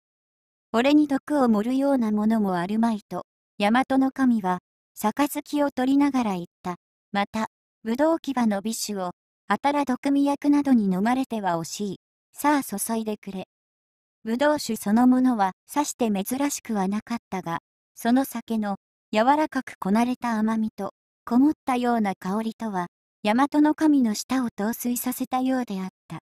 俺に毒を盛るようなものもあるまいと、大和の神は、杯を取りながら言った。また、ぶどう牙の美酒を、あたら毒味薬などに飲まれては惜しい。さあ注いでくれ。葡萄酒そのものはさして珍しくはなかったが、その酒の柔らかくこなれた甘みと、こもったような香りとは、大和の神の舌を陶酔させたようであった。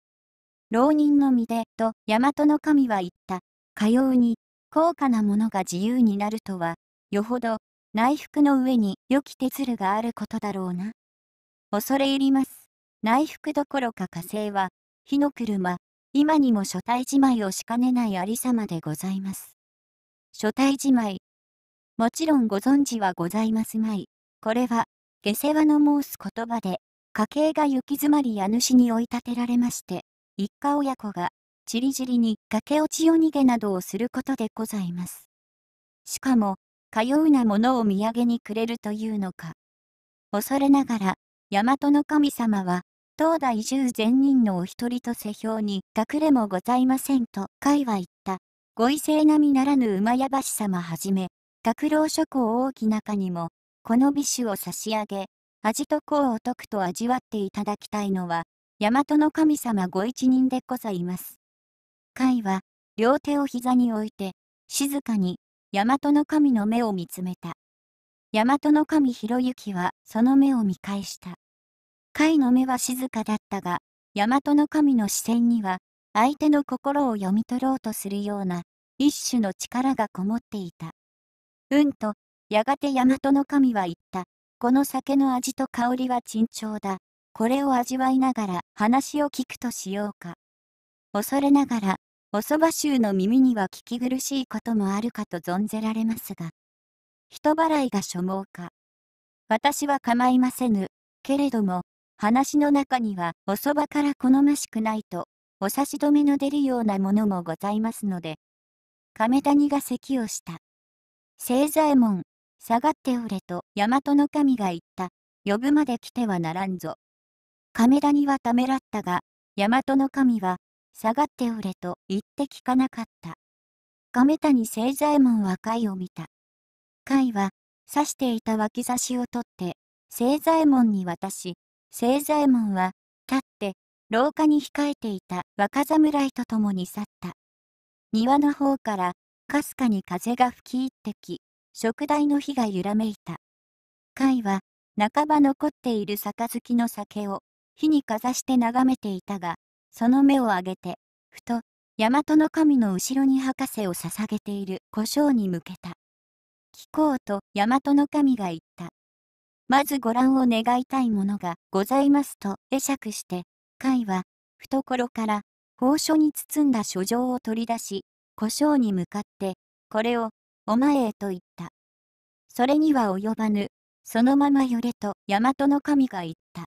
浪人の身で、と大和の神は言った。かように、高価なものが自由になるとは、よほど、内服の上に良き手鶴があることだろうな。恐れ入ります。内服どころか火星は、火の車、今にも初体じまいをしかねないありさまでございます。初体じまい。もちろんご存知はございますまい。これは、下世話の申す言葉で、家計が行き詰まり家主に追い立てられまして、一家親子が、ちりじりに崖落ち夜逃げなどをすることでございます。しかも、かようなものを土産にくれるというのか。恐れながら、大和の神様は、東大1善人のお一人と世評に隠れもございませんと会は言った。ご威勢並みならぬ馬や橋様はじめ、学老諸行大き中にも、この美酒を差し上げ、味とこをおくと味わっていただきたいのは、大和の神様ご一人でございます。会は、両手を膝に置いて、静かに、大和の神の目を見つめた。大和の神ひろゆきは、その目を見返した。貝の目は静かだったが、大和の神の視線には、相手の心を読み取ろうとするような、一種の力がこもっていた。うんと、やがて大和の神は言った。この酒の味と香りは沈重だ。これを味わいながら話を聞くとしようか。恐れながら、お蕎麦衆の耳には聞き苦しいこともあるかと存ぜられますが。人払いが所望か。私は構いませぬ。けれども、話の中にはおそばから好ましくないと、お差し止めの出るようなものもございますので。亀谷が咳をした。清左衛門、下がっておれと大和の神が言った。呼ぶまで来てはならんぞ。亀谷はためらったが、大和の神は、下がっておれと言って聞かなかった。亀谷清左衛門は甲斐を見た。甲斐は、刺していた脇差しを取って、清左衛門に渡し、清左衛門は、立って、廊下に控えていた若侍と共に去った。庭の方から、かすかに風が吹き入ってき、食台の火が揺らめいた。甲は、半ば残っている杯の酒を、火にかざして眺めていたが、その目を上げて、ふと、大和の神の後ろに博士を捧げている胡椒に向けた。聞こうと大和の神が言った。まずご覧を願いたいものがございますと会釈して、甲は、懐から、宝書に包んだ書状を取り出し、古生に向かって、これを、お前へと言った。それには及ばぬ、そのまま寄れと大和の神が言った。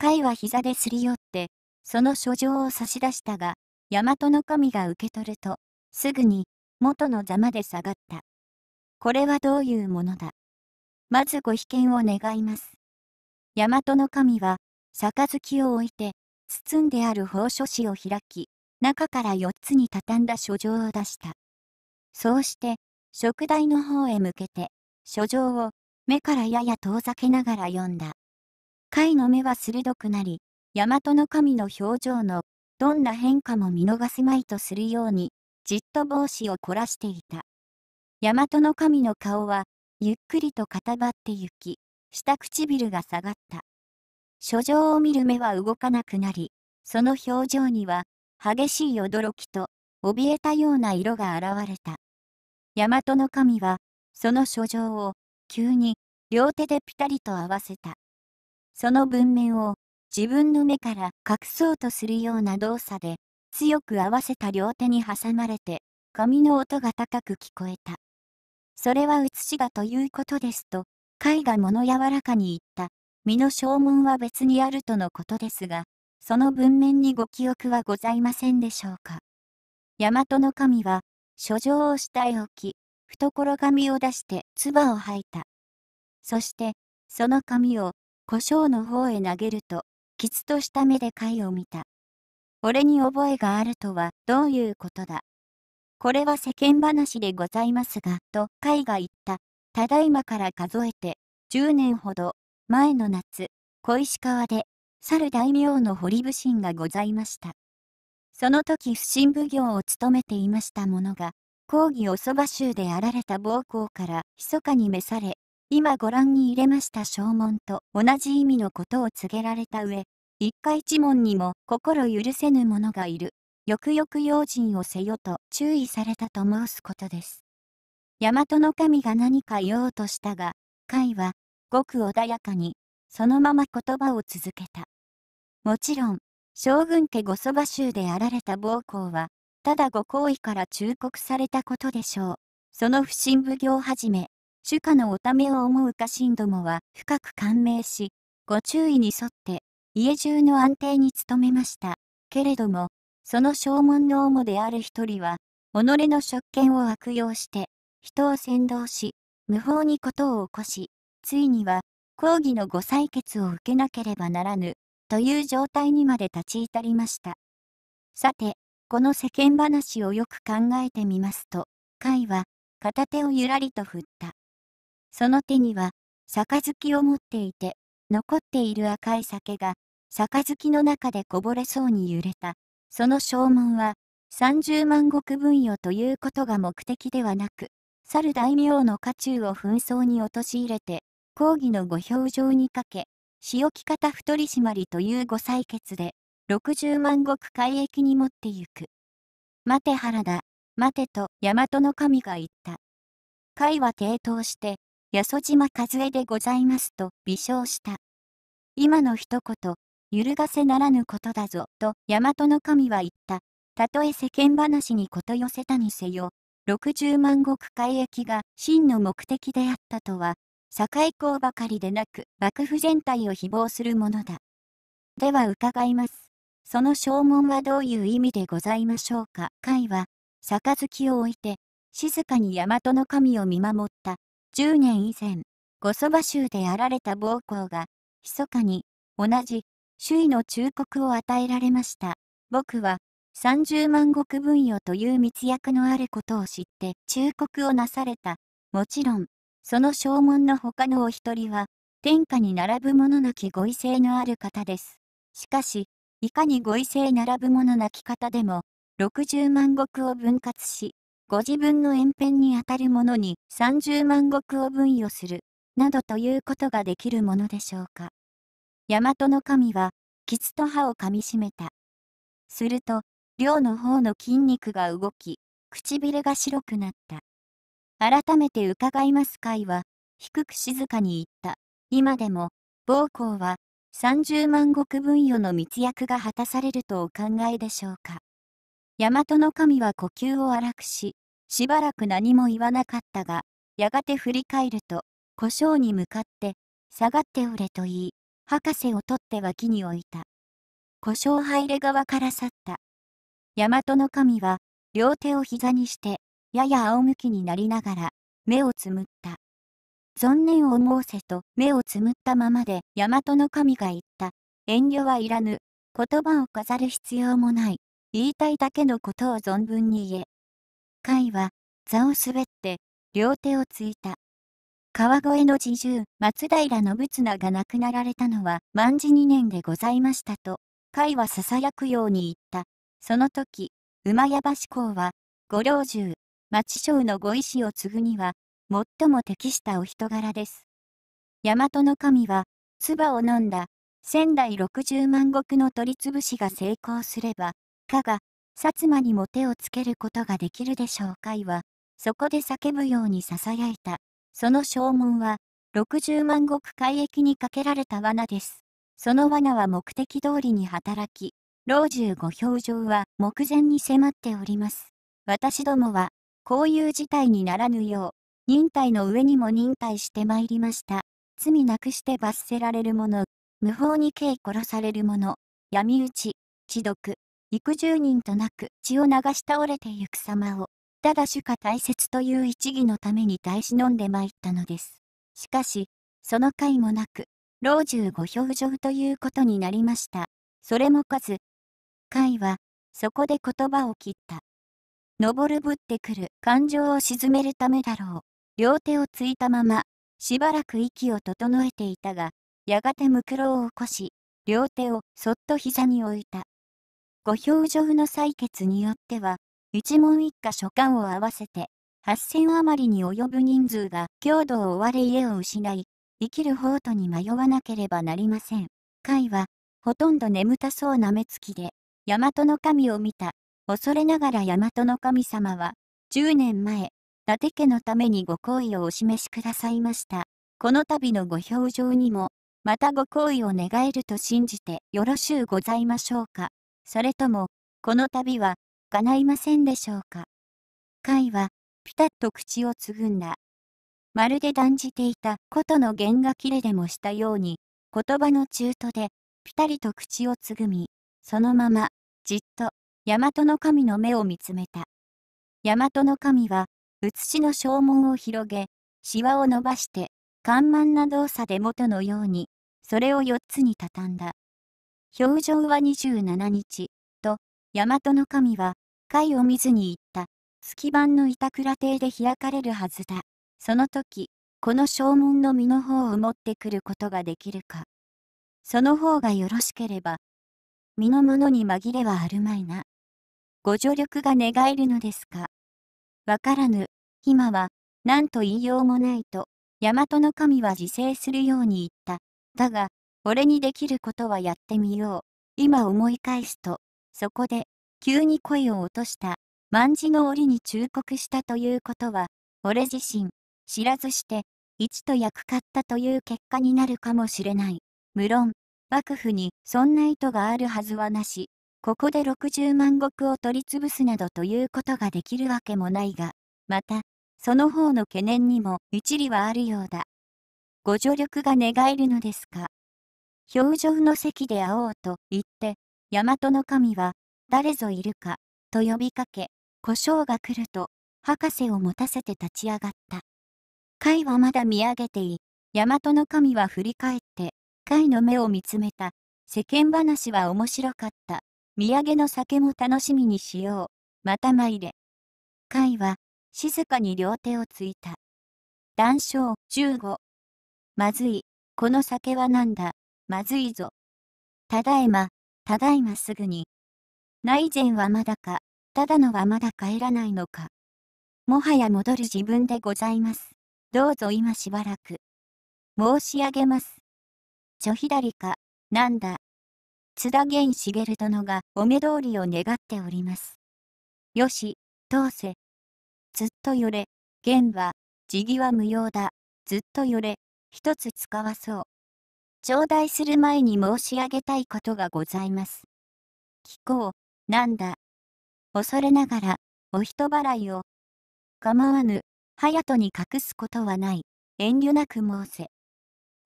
甲は膝ですり寄って、その書状を差し出したが、大和の神が受け取ると、すぐに、元の座まで下がった。これはどういうものだ。まずご被験を願います。大和の神は、杯を置いて、包んである奉書紙を開き、中から4つに畳んだ書状を出した。そうして、食台の方へ向けて、書状を目からやや遠ざけながら読んだ。貝の目は鋭くなり、大和の神の表情のどんな変化も見逃すまいとするように、じっと帽子を凝らしていた。大和の神の顔は、ゆっくりと固まってゆき、下唇が下がった。書状を見る目は動かなくなり、その表情には、激しい驚きと、怯えたような色が現れた。大和の神は、その書状を、急に、両手でピタリと合わせた。その文面を、自分の目から隠そうとするような動作で、強く合わせた両手に挟まれて、髪の音が高く聞こえた。それは写しだということですと、絵画物柔らかに言った。身の証文は別にあるとのことですが、その文面にご記憶はございませんでしょうか。大和の神は、書状を下へ置き、懐紙を出して唾を吐いた。そして、その紙を胡椒の方へ投げると、きつとした目で貝を見た。俺に覚えがあるとはどういうことだ。これは世間話でございますが、と海が言った。ただいまから数えて、10年ほど、前の夏、小石川で、猿大名の堀武神がございました。その時不審奉行を務めていましたものが、抗議おそば州であられた暴行から密かに召され、今ご覧に入れました証文と同じ意味のことを告げられた上、一家一門にも心許せぬ者がいるよくよく用心をせよと注意されたと申すことです。大和の神が何か言おうとしたが、甲は、ごく穏やかに、そのまま言葉を続けた。もちろん、将軍家御蕎麦衆であられた暴行は、ただご好意から忠告されたことでしょう。その不審奉行をはじめ、主家のおためを思う家臣どもは深く感銘し、ご注意に沿って、家中の安定に努めました。けれども、その証門の主である一人は、己の職権を悪用して、人を扇動し、無法に事を起こし、ついには、抗議のご採決を受けなければならぬ、という状態にまで立ち至りました。さて、この世間話をよく考えてみますと、甲は、片手をゆらりと振った。その手には、杯を持っていて、残っている赤い酒が、杯の中でこぼれそうに揺れた。その証文は、30万石分与ということが目的ではなく、猿大名の家中を紛争に陥れて、抗議のご表情にかけ、仕置き方太り締まりというご採決で、60万石海域に持ってゆく。待て原田、待てと大和の神が言った。海は抵当して、八十島和江でございますと微笑した。今の一言、揺るがせならぬことだぞ、と大和の神は言った。たとえ世間話にこと寄せたにせよ、60万石海域が真の目的であったとは、堺港ばかりでなく幕府全体を誹謗するものだ。では伺います。その証文はどういう意味でございましょうか。会は、杯を置いて、静かに大和の神を見守った。10年以前、御そば州であられた暴行が、密かに、同じ周囲の忠告を与えられました。僕は、30万石分与という密約のあることを知って忠告をなされた。もちろん、その証文の他のお一人は、天下に並ぶものなきご彙性のある方です。しかし、いかにご彙性並ぶものなき方でも、60万石を分割し、ご自分の延辺にあたるものに30万石を分与する、などということができるものでしょうか。大和の神は、キツと歯を噛みしめた。すると、両の方の筋肉が動き、唇が白くなった。改めて伺います会は、低く静かに言った。今でも、暴行は、30万石分与の密約が果たされるとお考えでしょうか。大和の神は呼吸を荒くし、しばらく何も言わなかったが、やがて振り返ると、故障に向かって、下がっておれと言い、博士を取って脇に置いた。故障入れ側から去った。大和の神は、両手を膝にして、やや仰向きになりながら、目をつむった。存念を思うせと目をつむったままで大和の神が言った。遠慮はいらぬ。言葉を飾る必要もない。言いたいだけのことを存分に言え。甲斐は、座を滑って、両手をついた。川越の侍従、松平信綱が亡くなられたのは、万事2年でございましたと、甲は囁くように言った。その時、馬屋橋公は、ご老中、町将のご意志を継ぐには、最も適したお人柄です。大和の神は、唾を飲んだ、仙台六十万石の取り潰しが成功すれば、加賀、薩摩にも手をつけることができるでしょう甲斐は、そこで叫ぶように囁いた。その証文は、60万石海域にかけられた罠です。その罠は目的通りに働き、老中ご表情は目前に迫っております。私どもは、こういう事態にならぬよう、忍耐の上にも忍耐してまいりました。罪なくして罰せられる者、無法に刑殺される者、闇討ち、地毒、幾十人となく血を流し倒れてゆく様を、ただ主家大切という一義のために耐え忍んで参ったのです。しかし、その回もなく、老中ご表情ということになりました。それも数。回は、そこで言葉を切った。登るぶってくる感情を鎮めるためだろう。両手をついたまま、しばらく息を整えていたが、やがてむくろを起こし、両手をそっと膝に置いた。ご表情の採決によっては、一問一家所管を合わせて、8000余りに及ぶ人数が郷土を追われ家を失い、生きる方とに迷わなければなりません。甲は、ほとんど眠たそうな目つきで、大和の神を見た。恐れながら大和の神様は、10年前、伊達家のためにご好意をお示しくださいました。この度のご表情にも、またご好意を願えると信じてよろしゅうございましょうか。それとも、この度は、叶いませんでしょうか。甲は、ピタッと口をつぐんだ。まるで断じていたとの弦が切れでもしたように、言葉の中途で、ピタリと口をつぐみ、そのまま、じっと、大和の神の目を見つめた。大和の神は、写しの正門を広げ、しわを伸ばして、緩慢な動作で元のように、それを4つに畳んだ。表情は27日、と、大和の神は、回を見ずに行った、月番の板倉邸で開かれるはずだ。その時、この正門の身の方を持ってくることができるか。その方がよろしければ、身の者に紛れはあるまいな。ご助力が願えるのですか。わからぬ、今は、何と言いようもないと、大和の神は自制するように言った。だが、俺にできることはやってみよう。今思い返すと、そこで、急に声を落とした、万字の折に忠告したということは、俺自身、知らずして、一と役買ったという結果になるかもしれない。無論、幕府にそんな意図があるはずはなし、ここで60万石を取り潰すなどということができるわけもないが、また、その方の懸念にも一理はあるようだ。ご助力が願えるのですか。表情の席で会おうと言って、大和の神は誰ぞいるか、と呼びかけ、故障が来ると、博士を持たせて立ち上がった。貝はまだ見上げてい、大和の神は振り返って、貝の目を見つめた。世間話は面白かった。土産の酒も楽しみにしよう。また参れ。貝は、静かに両手をついた。談笑15。まずい、この酒はなんだ、まずいぞ。ただいま、ただいますぐに、内前はまだか、ただのはまだ帰らないのか。もはや戻る自分でございます。どうぞ今しばらく。申し上げます。ちょ左か、なんだ。津田源茂殿がお目通りを願っております。よし、通せ。ずっと寄れ、源は、地際無用だ。ずっと寄れ、一つ使わそう。頂戴する前に申し上げたいことがございます。聞こう。なんだ。恐れながら、お人払いを。構わぬ、隼人に隠すことはない、遠慮なく申せ。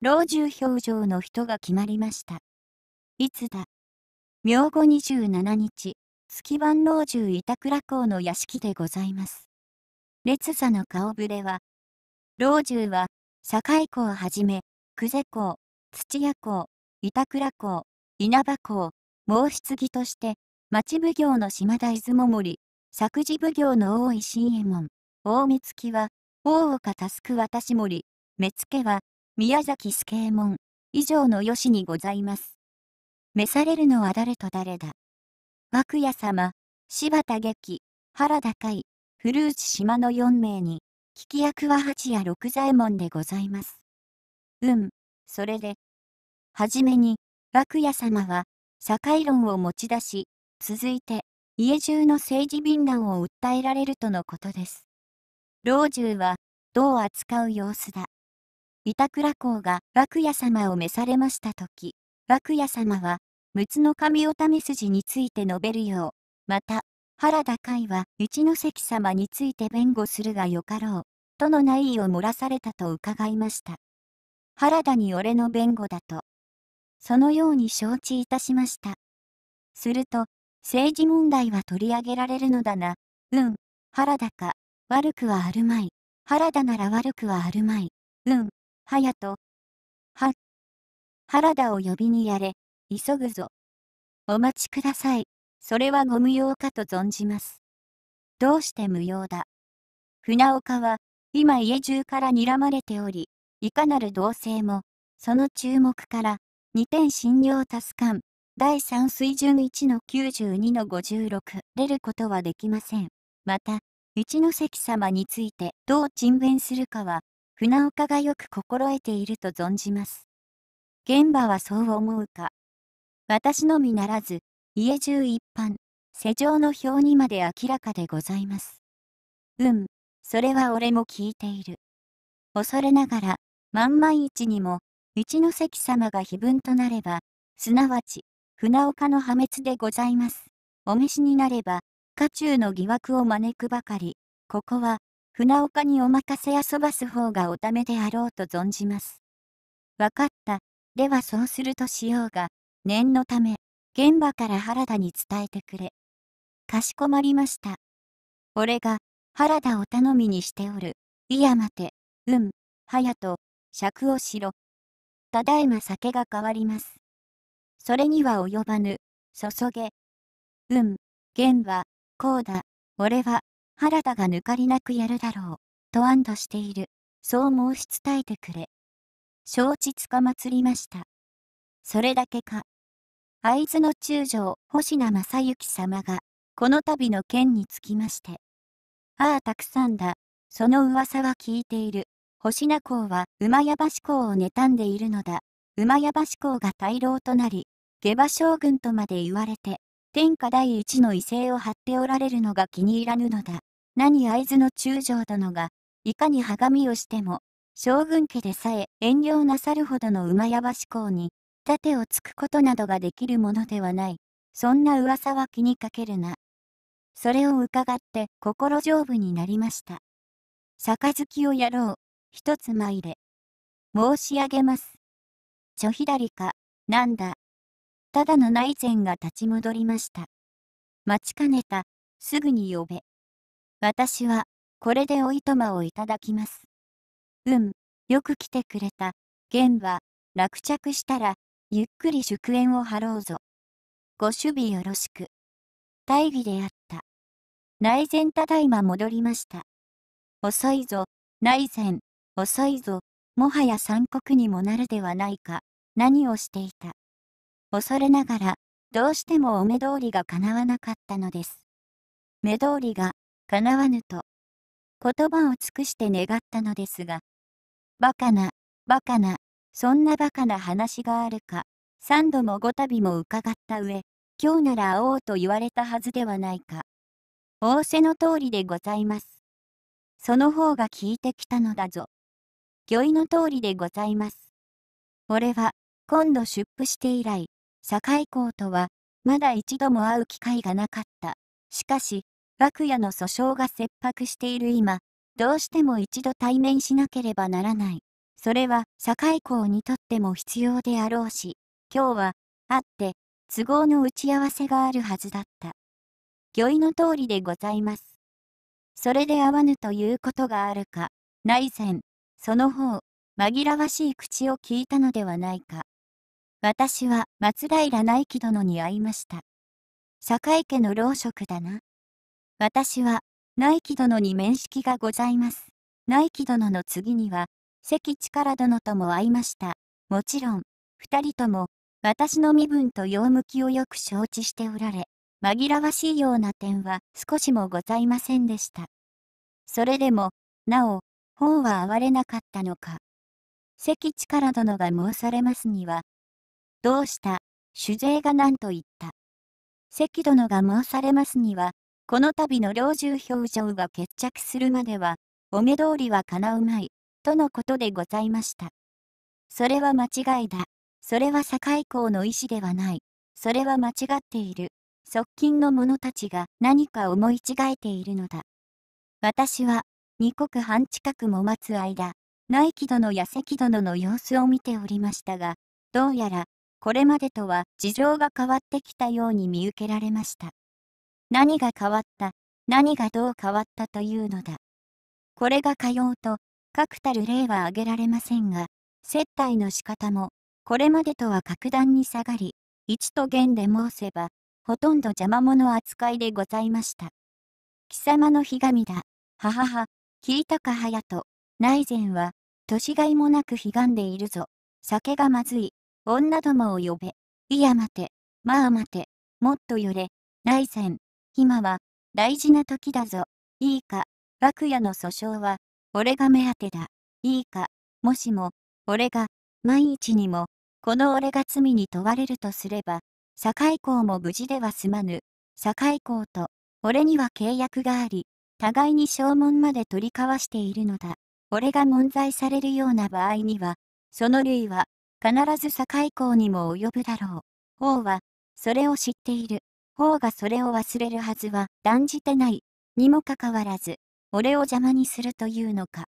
老中表情の人が決まりました。いつだ。明後27日、月番老中板倉公の屋敷でございます。列座の顔ぶれは、老中は、堺公はじめ、久世公、土屋公、板倉公、稲葉公、毛継ぎとして、町奉行の島田出雲森、作事奉行の大井新右衛門、大目付は、大岡佑く私森、目付は、宮崎助右衛門、以上の吉にございます。召されるのは誰と誰だ。涌谷様、柴田劇、原田海、古内島の4名に、聞き役は八谷六左衛門でございます。うん、それで。はじめに、涌谷様は、社会論を持ち出し、続いて、家中の政治敏乱を訴えられるとのことです。老中は、どう扱う様子だ。板倉公が楽屋様を召されました時、楽屋様は、陸奥神ため筋について述べるよう、また、原田海は一ノ関様について弁護するがよかろう、との内意を漏らされたと伺いました。原田に俺の弁護だと。そのように承知いたしました。すると、政治問題は取り上げられるのだな。うん。原田か。悪くはあるまい。原田なら悪くはあるまい。うん。はやと。は。原田を呼びにやれ。急ぐぞ。お待ちください。それはご無用かと存じます。どうして無用だ。船岡は、今家中から睨まれており、いかなる同性も、その注目から、二点診療助かん、第3水準1の92の56出ることはできません。また、一関様についてどう沈弁するかは、船岡がよく心得ていると存じます。現場はそう思うか。私のみならず、家中一般、世情の表にまで明らかでございます。うん、それは俺も聞いている。恐れながら、万万一にも、一関様が非分となれば、すなわち、船岡の破滅でございます。お召しになれば、家中の疑惑を招くばかり、ここは、船岡にお任せ遊ばす方がおためであろうと存じます。わかった。ではそうするとしようが、念のため、現場から原田に伝えてくれ。かしこまりました。俺が、原田を頼みにしておる。いや待て、うん、早と、尺をしろ。ただいま酒が変わります。それには及ばぬ、注げ。うん、弦は、こうだ、俺は、原田が抜かりなくやるだろう、と安堵している、そう申し伝えてくれ。承知つかまつりました。それだけか。会津の中将、星名正幸様が、この度の件につきまして。ああ、たくさんだ。その噂は聞いている。星名公は、馬屋橋公を妬んでいるのだ。馬屋橋公が大老となり、下馬将軍とまで言われて、天下第一の威勢を張っておられるのが気に入らぬのだ。何会津の中将殿が、いかに鋼をしても、将軍家でさえ遠慮なさるほどの馬やば志向に、盾をつくことなどができるものではない。そんな噂は気にかけるな。それを伺って心丈夫になりました。杯をやろう。一つ参れ。申し上げます。ちょ左か、なんだ。ただの内前が立ち戻りました。待ちかねた、すぐに呼べ。私は、これでおいとまをいただきます。うん、よく来てくれた。玄は、落着したら、ゆっくり祝宴を張ろうぞ。ご守備よろしく。大義であった。内前ただいま戻りました。遅いぞ、内前、遅いぞ、もはや三国にもなるではないか、何をしていた。恐れながら、どうしてもお目通りが叶わなかったのです。目通りが叶わぬと、言葉を尽くして願ったのですが、バカな、バカな、そんなバカな話があるか、三度も五度も伺った上、今日なら会おうと言われたはずではないか。仰せの通りでございます。その方が聞いてきたのだぞ。御意の通りでございます。俺は、今度出布して以来、堺公とは、まだ一度も会う機会がなかった。しかし、白屋の訴訟が切迫している今、どうしても一度対面しなければならない。それは、堺公にとっても必要であろうし、今日は、会って、都合の打ち合わせがあるはずだった。御意の通りでございます。それで会わぬということがあるか、内戦、その方、紛らわしい口を聞いたのではないか。私は松平内木殿に会いました。坂井家の老職だな。私は内木殿に面識がございます。内木殿の次には、関力殿とも会いました。もちろん、二人とも、私の身分と用向きをよく承知しておられ、紛らわしいような点は少しもございませんでした。それでも、なお、本は哀れなかったのか。関力殿が申されますには、どうした主税が何と言った。関殿が申されますには、この度の老中表情が決着するまでは、お目通りは叶うまい、とのことでございました。それは間違いだ。それは堺公の意思ではない。それは間違っている。側近の者たちが何か思い違えているのだ。私は、二国半近くも待つ間、内気殿や関殿の様子を見ておりましたが、どうやら、これまでとは事情が変わってきたように見受けられました。何が変わった何がどう変わったというのだ。これが通うと、確たる例は挙げられませんが、接待の仕方も、これまでとは格段に下がり、1と元で申せば、ほとんど邪魔者扱いでございました。貴様のひがみだ、ははは、聞いたかはやと、内膳は、年がいもなくひがんでいるぞ、酒がまずい、女どもを呼べ。いや待て。まあ待て。もっと寄れ。内戦。今は、大事な時だぞ。いいか。楽屋の訴訟は、俺が目当てだ。いいか。もしも、俺が、万一にも、この俺が罪に問われるとすれば、堺公も無事では済まぬ。堺公と、俺には契約があり、互いに証文まで取り交わしているのだ。俺が問罪されるような場合には、その類は、必ず境港にも及ぶだろう。王は、それを知っている。王がそれを忘れるはずは断じてない。にもかかわらず、俺を邪魔にするというのか。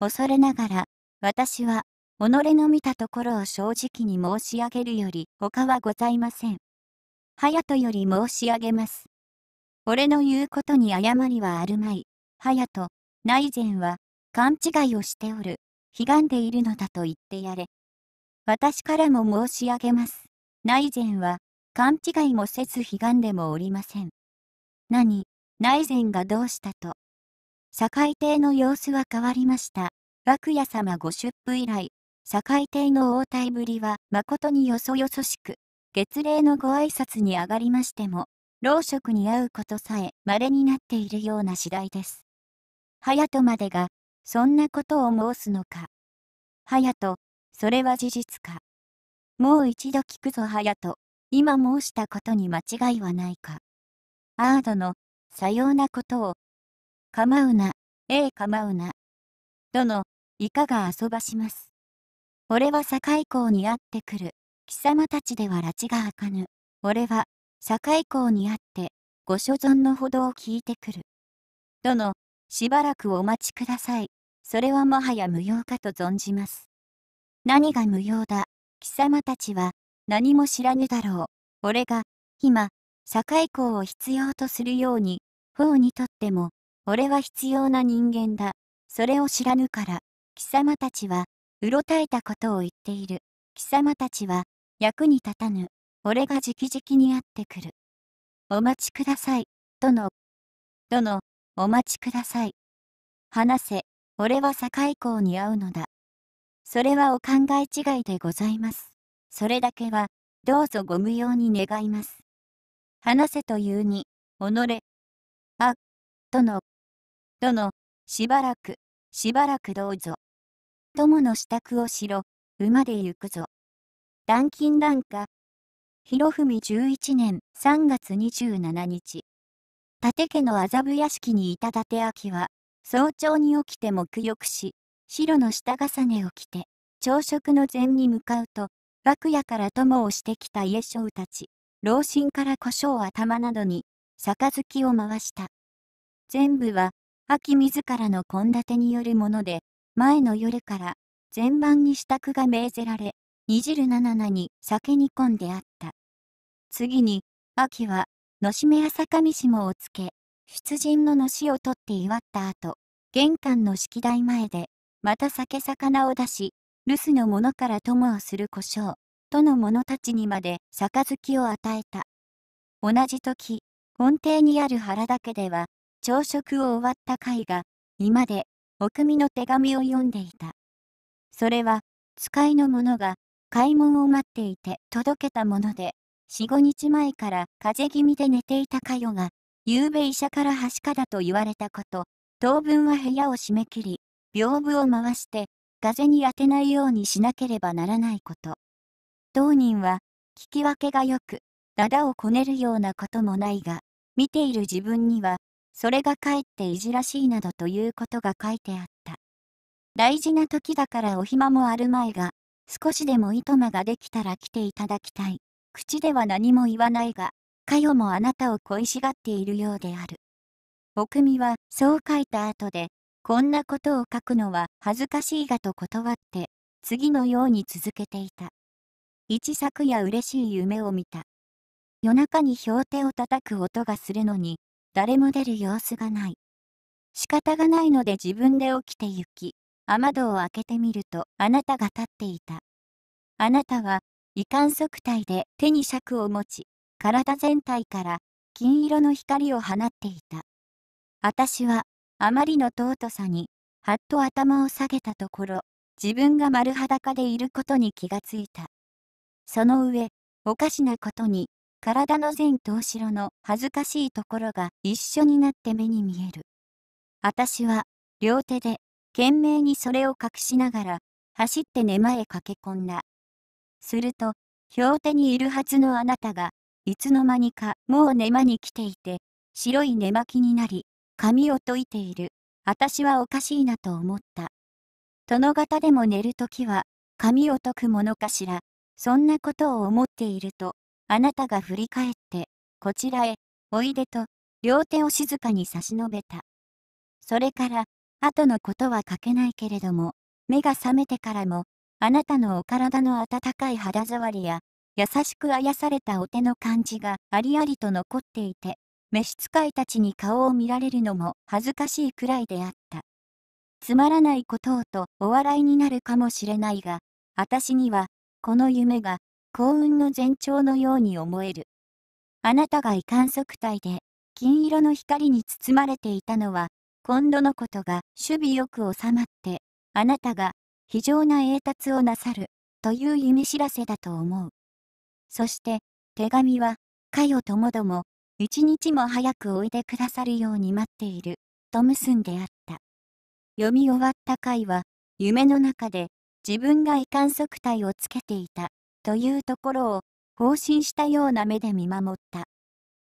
恐れながら、私は、己の見たところを正直に申し上げるより他はございません。隼人より申し上げます。俺の言うことに誤りはあるまい。隼人、内善は、勘違いをしておる。悲願でいるのだと言ってやれ。私からも申し上げます。内善は、勘違いもせず悲願でもおりません。何、内善がどうしたと。堺邸の様子は変わりました。楽屋様ご出府以来、堺邸の応対ぶりは誠によそよそしく、月齢のご挨拶に上がりましても、老職に会うことさえ稀になっているような次第です。隼人までが、そんなことを申すのか。隼人、それは事実か。もう一度聞くぞやと今申したことに間違いはないか。アードの、さようなことを、構うな、ええ構うな。殿、いかが遊ばします。俺は堺港に会ってくる。貴様たちでは拉致が明かぬ。俺は、堺港にあって、ご所存のほどを聞いてくる。殿、しばらくお待ちください。それはもはや無用かと存じます。何が無用だ。貴様たちは何も知らぬだろう。俺が今、社会校を必要とするように、方にとっても、俺は必要な人間だ。それを知らぬから、貴様たちは、うろたえたことを言っている。貴様たちは、役に立たぬ。俺が直々に会ってくる。お待ちください、殿。殿、お待ちください。話せ、俺は社会校に会うのだ。それはお考え違いでございます。それだけは、どうぞご無用に願います。話せというに、己。あ、殿。殿、しばらく、しばらくどうぞ。友の支度をしろ、馬で行くぞ。断金断下。広文11年3月27日。立家の麻布屋敷にいた伊達秋は、早朝に起きて沐浴し、白の下重ねを着て、朝食の膳に向かうと、楽屋から友をしてきた家将たち、老人から胡椒頭などに、杯を回した。全部は、秋自らの献立によるもので、前の夜から、全般に支度が命ぜられ、煮汁なななに酒煮込んであった。次に、秋は、のしめ朝上かみしもをつけ、出陣ののしを取って祝った後、玄関の式台前で、また酒魚を出し、留守の者から友をする故障、との者たちにまで杯を与えた。同じ時、本邸にある原田家では、朝食を終わった会が、今で、お組の手紙を読んでいた。それは、使いの者が、開門を待っていて届けたもので、四五日前から風邪気味で寝ていたかよが、ゆうべ医者からはしかだと言われたこと、当分は部屋を締め切り、屏風を回して風に当てないようにしなければならないこと。当人は聞き分けがよく、だだをこねるようなこともないが、見ている自分には、それがかえっていじらしいなどということが書いてあった。大事な時だからお暇もあるまいが、少しでもいとまができたら来ていただきたい。口では何も言わないが、かよもあなたを恋しがっているようである。おくみは、そう書いた後で、こんなことを書くのは恥ずかしいがと断って、次のように続けていた。一昨夜嬉しい夢を見た。夜中に氷手を叩く音がするのに、誰も出る様子がない。仕方がないので自分で起きて行き、雨戸を開けてみるとあなたが立っていた。あなたは、遺憾測体で手に尺を持ち、体全体から金色の光を放っていた。私はあまりの尊さに、はっと頭を下げたところ、自分が丸裸でいることに気がついた。その上、おかしなことに、体の前頭後ろの恥ずかしいところが一緒になって目に見える。私は、両手で、懸命にそれを隠しながら、走って寝間へ駆け込んだ。すると、両手にいるはずのあなたが、いつの間にかもう寝間に来ていて、白い寝巻きになり、髪を解いている。私はおかしいなと思った。殿方でも寝るときは、髪を解くものかしら。そんなことを思っていると、あなたが振り返って、こちらへ、おいでと、両手を静かに差し伸べた。それから、後のことは書けないけれども、目が覚めてからも、あなたのお体の温かい肌触りや、優しくあやされたお手の感じがありありと残っていて、召使いたちに顔を見られるのも恥ずかしいくらいであった。つまらないことをとお笑いになるかもしれないが、私には、この夢が幸運の前兆のように思える。あなたが異観測隊で、金色の光に包まれていたのは、今度のことが守備よく収まって、あなたが非常な栄達をなさる、という意味知らせだと思う。そして、手紙は、かよともども、一日も早くおいでくださるように待っている、と結んであった。読み終わった回は、夢の中で自分が異観測体をつけていた、というところを、更新したような目で見守った。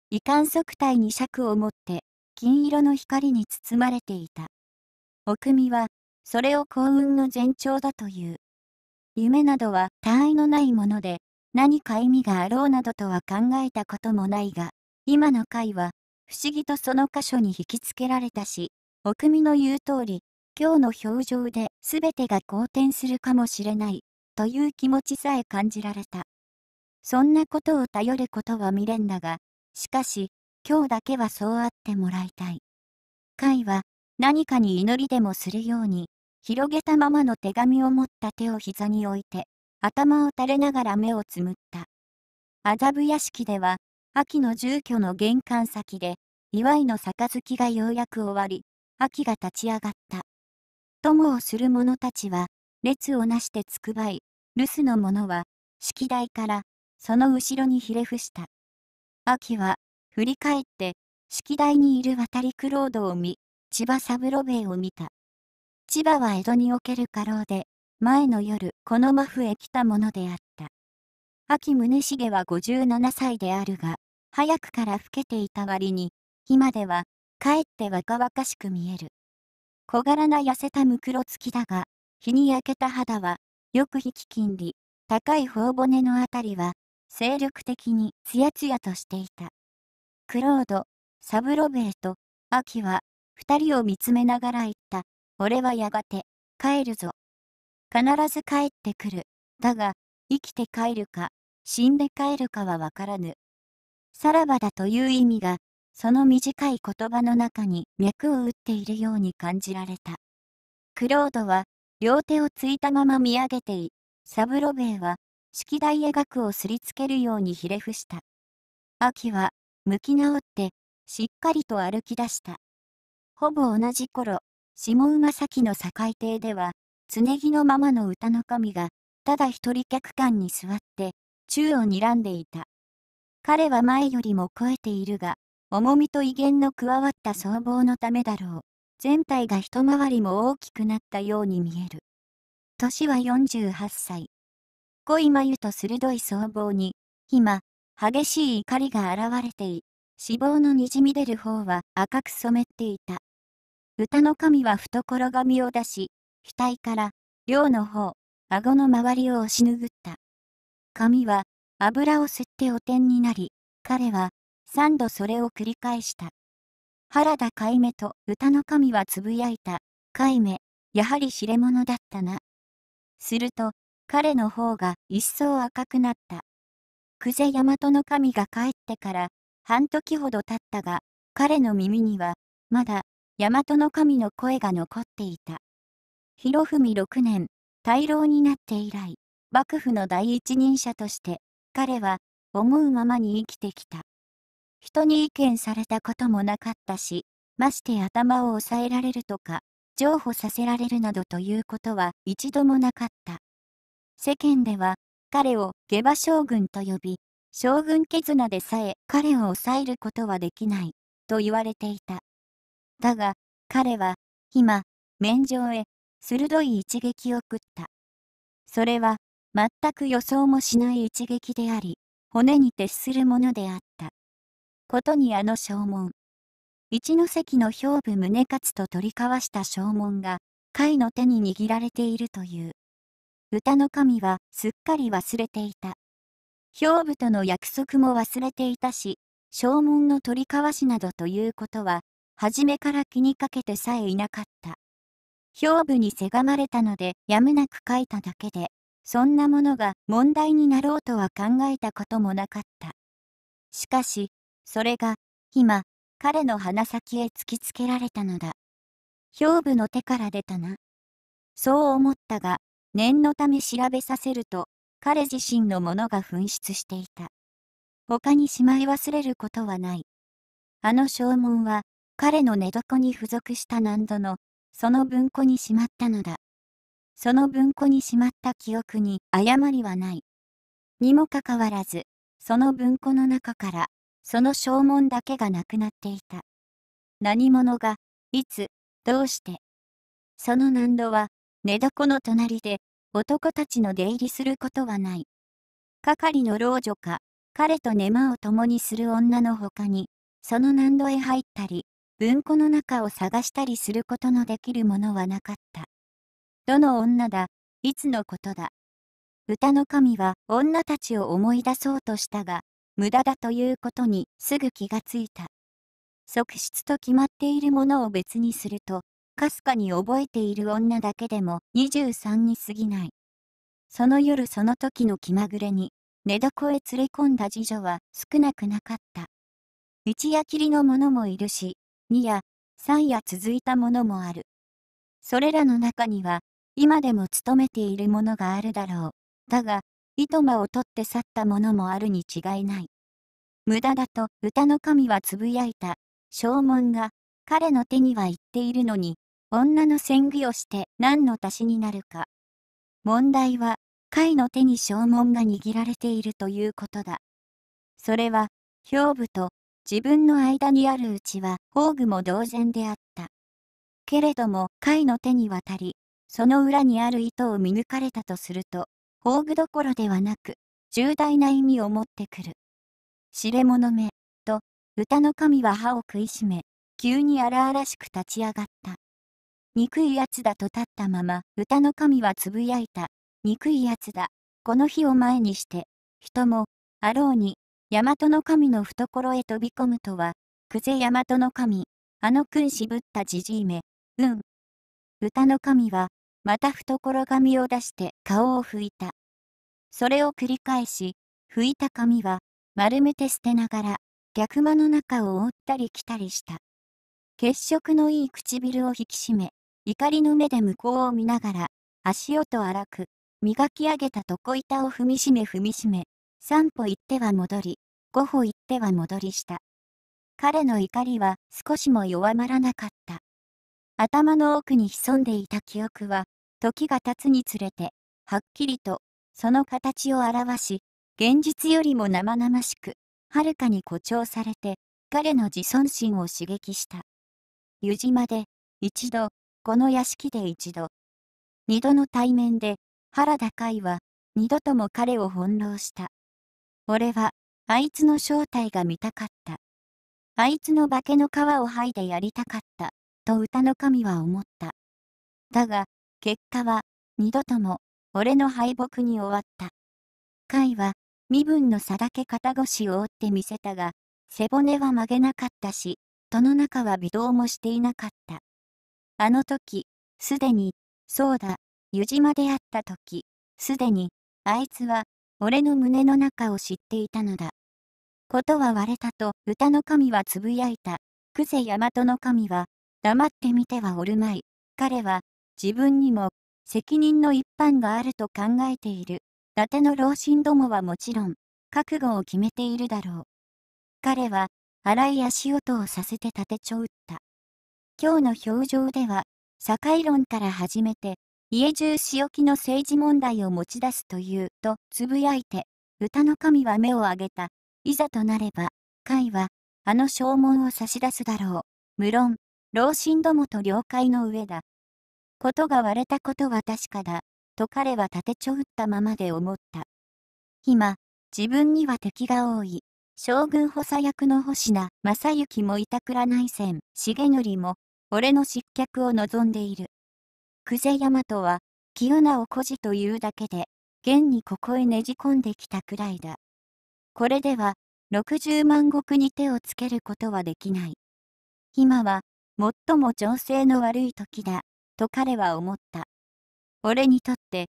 異観測体に尺を持って、金色の光に包まれていた。お組は、それを幸運の前兆だという。夢などは、他愛のないもので、何か意味があろうなどとは考えたこともないが、今の回は、不思議とその箇所に引きつけられたし、お組の言う通り、今日の表情で全てが好転するかもしれない、という気持ちさえ感じられた。そんなことを頼ることは未練だが、しかし、今日だけはそうあってもらいたい。会は、何かに祈りでもするように、広げたままの手紙を持った手を膝に置いて、頭を垂れながら目をつむった。麻布屋敷では、秋の住居の玄関先で、祝いの杯がようやく終わり、秋が立ち上がった。友をする者たちは、列をなしてつくばい、留守の者は、式台から、その後ろにひれ伏した。秋は、振り返って、式台にいる渡りクロードを見、千葉三郎兵衛を見た。千葉は江戸における過労で、前の夜、このマフへ来たものであった。秋宗茂は57歳であるが、早くから老けていた割に、今では、かえって若々しく見える。小柄な痩せたムクロつきだが、日に焼けた肌は、よく引き金利、高い頬骨のあたりは、精力的につやつやとしていた。クロード、サブロベーとアキは、二人を見つめながら言った。俺はやがて、帰るぞ。必ず帰ってくる。だが、生きて帰るか、死んで帰るかはわからぬ。さらばだという意味が、その短い言葉の中に脈を打っているように感じられた。クロードは、両手をついたまま見上げてい、サブロベイは、式台絵額をすりつけるようにひれ伏した。秋は、向き直って、しっかりと歩き出した。ほぼ同じ頃、下馬先の境亭では、つねぎのままの歌の神が、ただ一人客間に座って、宙を睨んでいた。彼は前よりも肥えているが、重みと威厳の加わった僧帽のためだろう。全体が一回りも大きくなったように見える。年は48歳。濃い眉と鋭い僧帽に、今、激しい怒りが現れてい、脂肪のにじみ出る方は赤く染めていた。歌の神は懐髪を出し、額から、両の方、顎の周りを押し拭った。髪は、油を吸って汚点になり、彼は3度それを繰り返した。原田海目と歌の神はつぶやいた。海目、やはり知れ者だったな。すると、彼の方が一層赤くなった。久世大和の神が帰ってから半時ほど経ったが、彼の耳には、まだ、大和の神の声が残っていた。博文6年、大老になって以来、幕府の第一人者として、彼は思うままに生きてきた。人に意見されたこともなかったし、まして頭を押さえられるとか、譲歩させられるなどということは一度もなかった。世間では彼を下馬将軍と呼び、将軍絆でさえ彼を抑えることはできないと言われていた。だが彼は今、免状へ鋭い一撃を食った。それは全く予想もしない一撃であり、骨に徹するものであった。ことにあの証文。一ノ関の兵部宗勝と取り交わした証文が、甲斐の手に握られているという。歌の神はすっかり忘れていた。兵部との約束も忘れていたし、証文の取り交わしなどということは、初めから気にかけてさえいなかった。兵部にせがまれたのでやむなく書いただけで、そんなものが問題になろうとは考えたこともなかった。しかし、それが、今、彼の鼻先へ突きつけられたのだ。胸部の手から出たな。そう思ったが、念のため調べさせると、彼自身のものが紛失していた。他にしまい忘れることはない。あの証文は、彼の寝床に付属した難度の、その文庫にしまったのだ。その文庫にしまった記憶に誤りはない。にもかかわらず、その文庫の中から、その証文だけがなくなっていた。何者が、いつ、どうして。その難度は、寝床の隣で、男たちの出入りすることはない。係の老女か、彼と寝間を共にする女の他に、その難度へ入ったり、文庫の中を探したりすることのできるものはなかった。どの女だ、いつのことだ。歌の神は女たちを思い出そうとしたが、無駄だということにすぐ気がついた。側室と決まっているものを別にすると、かすかに覚えている女だけでも23に過ぎない。その夜その時の気まぐれに、寝床へ連れ込んだ次女は少なくなかった。一夜きりのものもいるし、2夜、3夜続いたものもある。それらの中には、今でも勤めているものがあるだろう。だが、糸間を取って去ったものもあるに違いない。無駄だと歌の神はつぶやいた。証文が、彼の手には言っているのに、女の宣義をして何の足しになるか。問題は、貝の手に証文が握られているということだ。それは、兵部と自分の間にあるうちは宝具も同然であった。けれども貝の手に渡り、その裏にある意図を見抜かれたとすると、宝具どころではなく、重大な意味を持ってくる。知れ者め、と、歌の神は歯を食いしめ、急に荒々しく立ち上がった。憎いやつだと立ったまま、歌の神はつぶやいた。憎いやつだ。この日を前にして、人も、あろうに、大和の神の懐へ飛び込むとは、久世大和の神、あの君しぶったじじいめ、うん。歌の神は、また懐紙を出して顔を拭いた。それを繰り返し、拭いた紙は丸めて捨てながら逆間の中を覆ったり来たりした。血色のいい唇を引き締め、怒りの目で向こうを見ながら、足音荒く、磨き上げた床板を踏みしめ踏みしめ、三歩行っては戻り、五歩行っては戻りした。彼の怒りは少しも弱まらなかった。頭の奥に潜んでいた記憶は、時が経つにつれて、はっきりと、その形を表し、現実よりも生々しく、はるかに誇張されて、彼の自尊心を刺激した。湯島で、一度、この屋敷で一度、二度の対面で、原田海は、二度とも彼を翻弄した。俺は、あいつの正体が見たかった。あいつの化けの皮を剥いでやりたかった。と歌の神は思った。だが、結果は、二度とも、俺の敗北に終わった。甲は、身分の差だけ肩越しを折ってみせたが、背骨は曲げなかったし、戸の中は微動もしていなかった。あの時、すでに、そうだ、湯島であった時、すでに、あいつは、俺の胸の中を知っていたのだ。ことは割れたと、歌の神はつぶやいた。久世大和の神は、黙ってみてはおるまい。彼は、自分にも、責任の一般があると考えている。伊達の老身どもはもちろん、覚悟を決めているだろう。彼は、荒い足音をさせて立てちょ打った。今日の表情では、社会論から始めて、家中仕置きの政治問題を持ち出すという、とつぶやいて、歌の神は目を上げた。いざとなれば、甲は、あの証文を差し出すだろう。無論、老臣どもと了解の上だ。ことが割れたことは確かだ、と彼は立てちょうったままで思った。今、自分には敵が多い。将軍補佐役の星名正幸も板倉内戦重則も、俺の失脚を望んでいる。久世大和は、清名を孤児というだけで、現にここへねじ込んできたくらいだ。これでは、60万石に手をつけることはできない。今は、最も調整の悪い時だ、と彼は思った。俺にとって、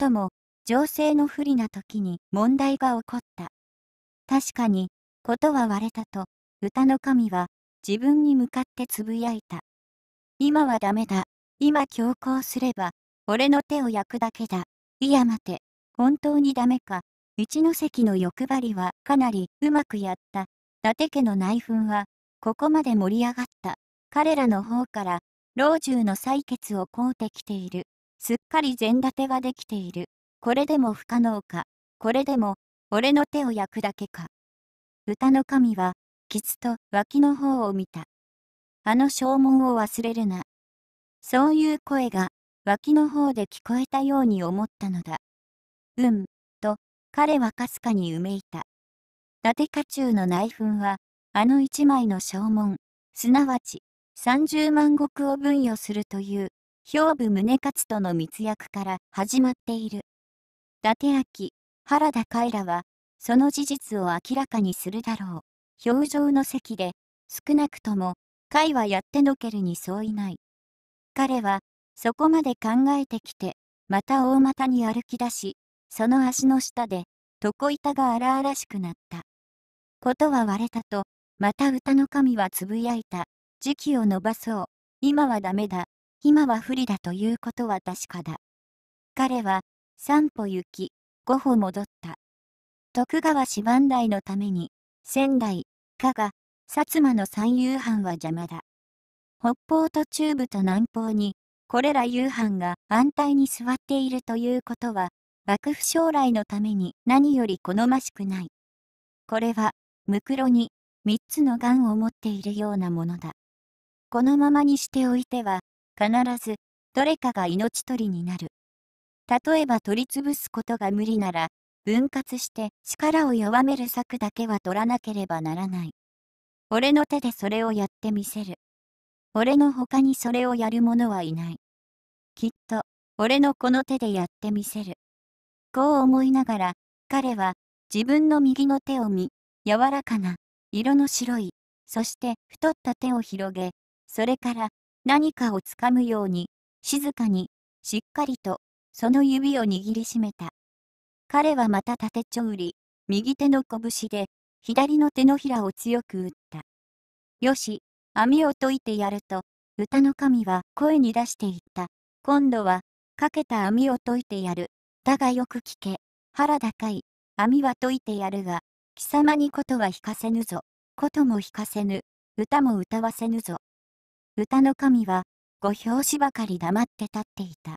最も情勢の不利な時に問題が起こった。確かに、ことは割れたと、歌の神は自分に向かってつぶやいた。今はダメだ。今強行すれば、俺の手を焼くだけだ。いや待て、本当にダメか。一ノ関の欲張りはかなりうまくやった。伊達家の内紛は、ここまで盛り上がっ彼らの方から老中の採決を請うてきている。すっかり膳立てができている。これでも不可能か。これでも、俺の手を焼くだけか。歌の神は、キツと脇の方を見た。あの証文を忘れるな。そういう声が、脇の方で聞こえたように思ったのだ。うん、と、彼はかすかにうめいた。伊達家中の内紛は、あの一枚の証文、すなわち、30万石を分与するという兵部宗勝との密約から始まっている。伊達明、原田海らは、その事実を明らかにするだろう。表情の席で、少なくとも、海はやってのけるに相違ない。彼は、そこまで考えてきて、また大股に歩き出し、その足の下で、床板が荒々しくなった。ことは割れたと、また歌の神はつぶやいた。時期を延ばそう。今はダメだ。今は不利だということは確かだ。彼は、三歩行き、五歩戻った。徳川四万代のために、仙台、加賀、薩摩の三遊藩は邪魔だ。北方と中部と南方に、これら夕飯が安泰に座っているということは、幕府将来のために何より好ましくない。これは、ムクロに、三つの癌を持っているようなものだ。このままにしておいては、必ず、どれかが命取りになる。例えば取り潰すことが無理なら、分割して力を弱める策だけは取らなければならない。俺の手でそれをやってみせる。俺の他にそれをやる者はいない。きっと、俺のこの手でやってみせる。こう思いながら、彼は、自分の右の手を見、柔らかな、色の白い、そして太った手を広げ、それから何かをつかむように、静かに、しっかりと、その指を握りしめた。彼はまた縦ちょうり、右手の拳で、左の手のひらを強く打った。よし、網を解いてやると、歌の神は声に出していった。今度は、かけた網を解いてやる。だがよく聞け。腹高い。網は解いてやるが、貴様にことは引かせぬぞ。ことも引かせぬ。歌も歌わせぬぞ。歌の神は、ご拍子ばかり黙って立っていた。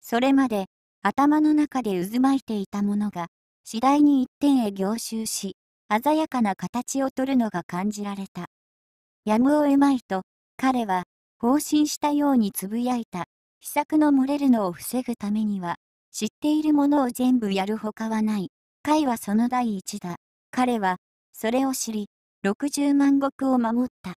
それまで、頭の中で渦巻いていたものが、次第に一点へ凝集し、鮮やかな形をとるのが感じられた。やむを得まいと、彼は、放心したようにつぶやいた。秘策の漏れるのを防ぐためには、知っているものを全部やるほかはない。会はその第一だ。彼は、それを知り、60万石を守った。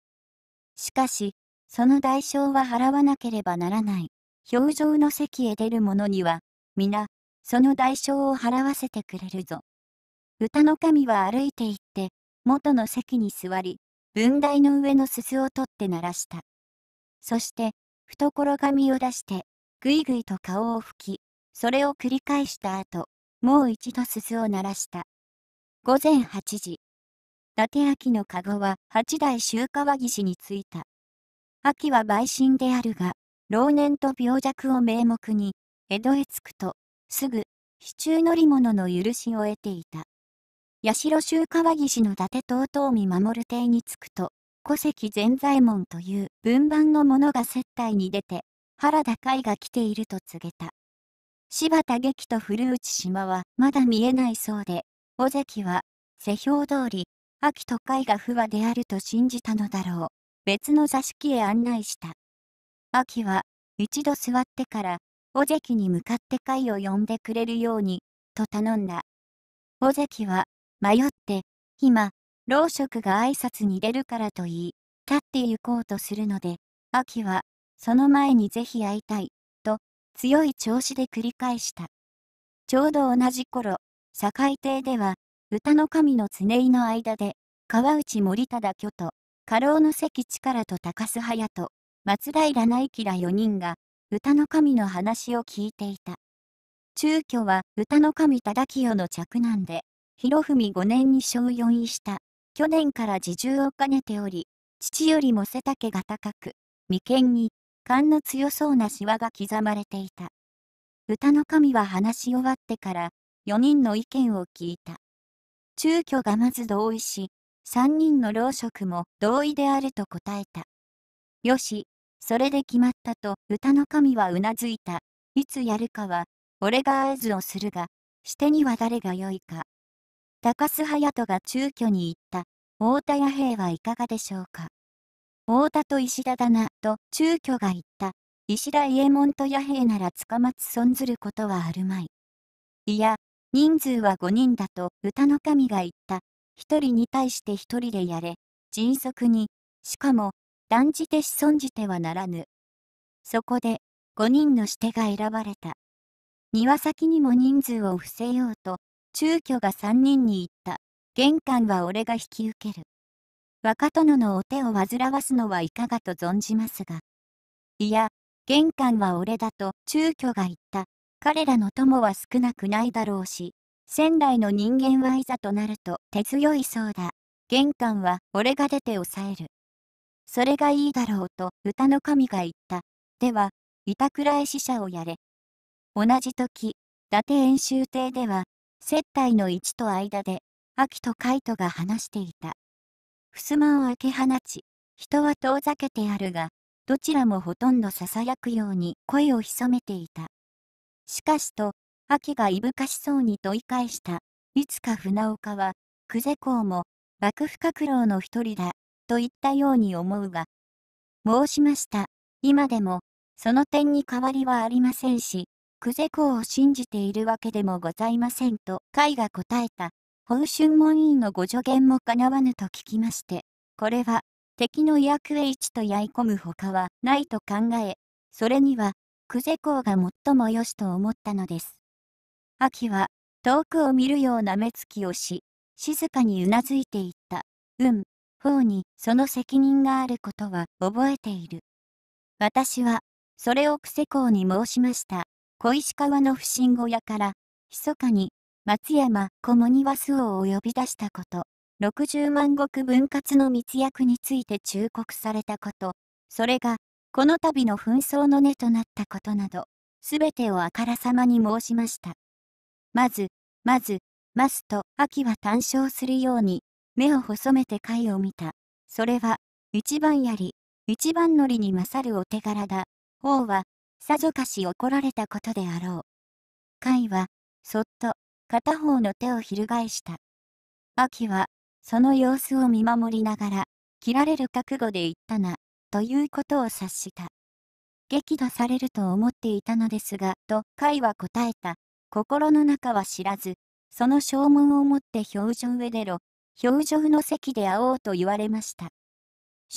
しかし、その代償は払わなければならない。表情の席へ出る者には、皆、その代償を払わせてくれるぞ。歌の神は歩いて行って、元の席に座り、文台の上の鈴を取って鳴らした。そして、懐紙を出して、ぐいぐいと顔を拭き、それを繰り返した後、もう一度鈴を鳴らした。午前8時。伊達明の籠は八代周川岸に着いた。秋は陪審であるが、老年と病弱を名目に、江戸へ着くと、すぐ、市中乗り物の許しを得ていた。八代州川岸の伊達東東見守邸に着くと、古関善左衛門という文番の者が接待に出て、原田海が来ていると告げた。柴田劇と古内島はまだ見えないそうで、尾関は、世評通り、秋と海が不和であると信じたのだろう。別の座敷へ案内した。秋は、一度座ってから、尾関に向かって会を呼んでくれるように、と頼んだ。尾関は、迷って、今、老職が挨拶に出るからと言い、立って行こうとするので、秋は、その前にぜひ会いたい、と、強い調子で繰り返した。ちょうど同じ頃、境亭では、歌の神の常井の間で、川内森忠巨と、過労の関力と高須隼と松平内吉ら4人が、歌の神の話を聞いていた。中居は歌の神忠清の嫡男で、博文5年に小4位した。去年から自重を兼ねており、父よりも背丈が高く、眉間に勘の強そうなシワが刻まれていた。歌の神は話し終わってから、4人の意見を聞いた。中居がまず同意し、3人の老職も同意であると答えた。よし、それで決まったと歌の神はうなずいた。いつやるかは、俺が合図をするが、してには誰が良いか。高須隼人が中居に言った、太田弥平はいかがでしょうか。太田と石田だな、と中居が言った。石田伊右衛門と弥平なら捕まつ損ずることはあるまい。いや、人数は5人だと歌の神が言った。一人に対して一人でやれ、迅速に、しかも、断じて子孫じてはならぬ。そこで、5人のしてが選ばれた。庭先にも人数を伏せようと、中居が3人に言った。玄関は俺が引き受ける。若殿のお手を煩わすのはいかがと存じますが。いや、玄関は俺だと中居が言った。彼らの友は少なくないだろうし、仙台の人間はいざとなると手強いそうだ。玄関は俺が出て抑える。それがいいだろうと歌の神が言った。では、板倉へ使者をやれ。同じ時、伊達演習艇では、接待の一と間で、秋と海斗が話していた。襖を開け放ち、人は遠ざけてあるが、どちらもほとんど囁くように声を潜めていた。しかしと、秋がいぶかしそうに問い返した。いつか船岡は、久世公も、幕府閣老の一人だ、と言ったように思うが。申しました。今でも、その点に変わりはありませんし、久世公を信じているわけでもございませんと、甲が答えた。宝春門院のご助言もかなわぬと聞きまして、これは、敵の役へ一とやい込む他はないと考え、それには、久世公が最も良しと思ったのです。秋は、遠くを見るような目つきをし、静かにうなずいていった。うん、方にその責任があることは覚えている。私は、それを癖行公に申しました。小石川の不審小屋から、密かに、松山小茂庭王を呼び出したこと、60万石分割の密約について忠告されたこと、それが、この度の紛争の根となったことなど、すべてをあからさまに申しました。まず、まず、ますと、秋は単勝するように、目を細めて貝を見た。それは、一番やり、一番乗りに勝るお手柄だ。王は、さぞかし怒られたことであろう。貝は、そっと、片方の手を翻した。秋は、その様子を見守りながら、切られる覚悟で言ったな、ということを察した。激怒されると思っていたのですが、と、甲斐は答えた。心の中は知らず、その証文を持って表情上出ろ、表情の席で会おうと言われました。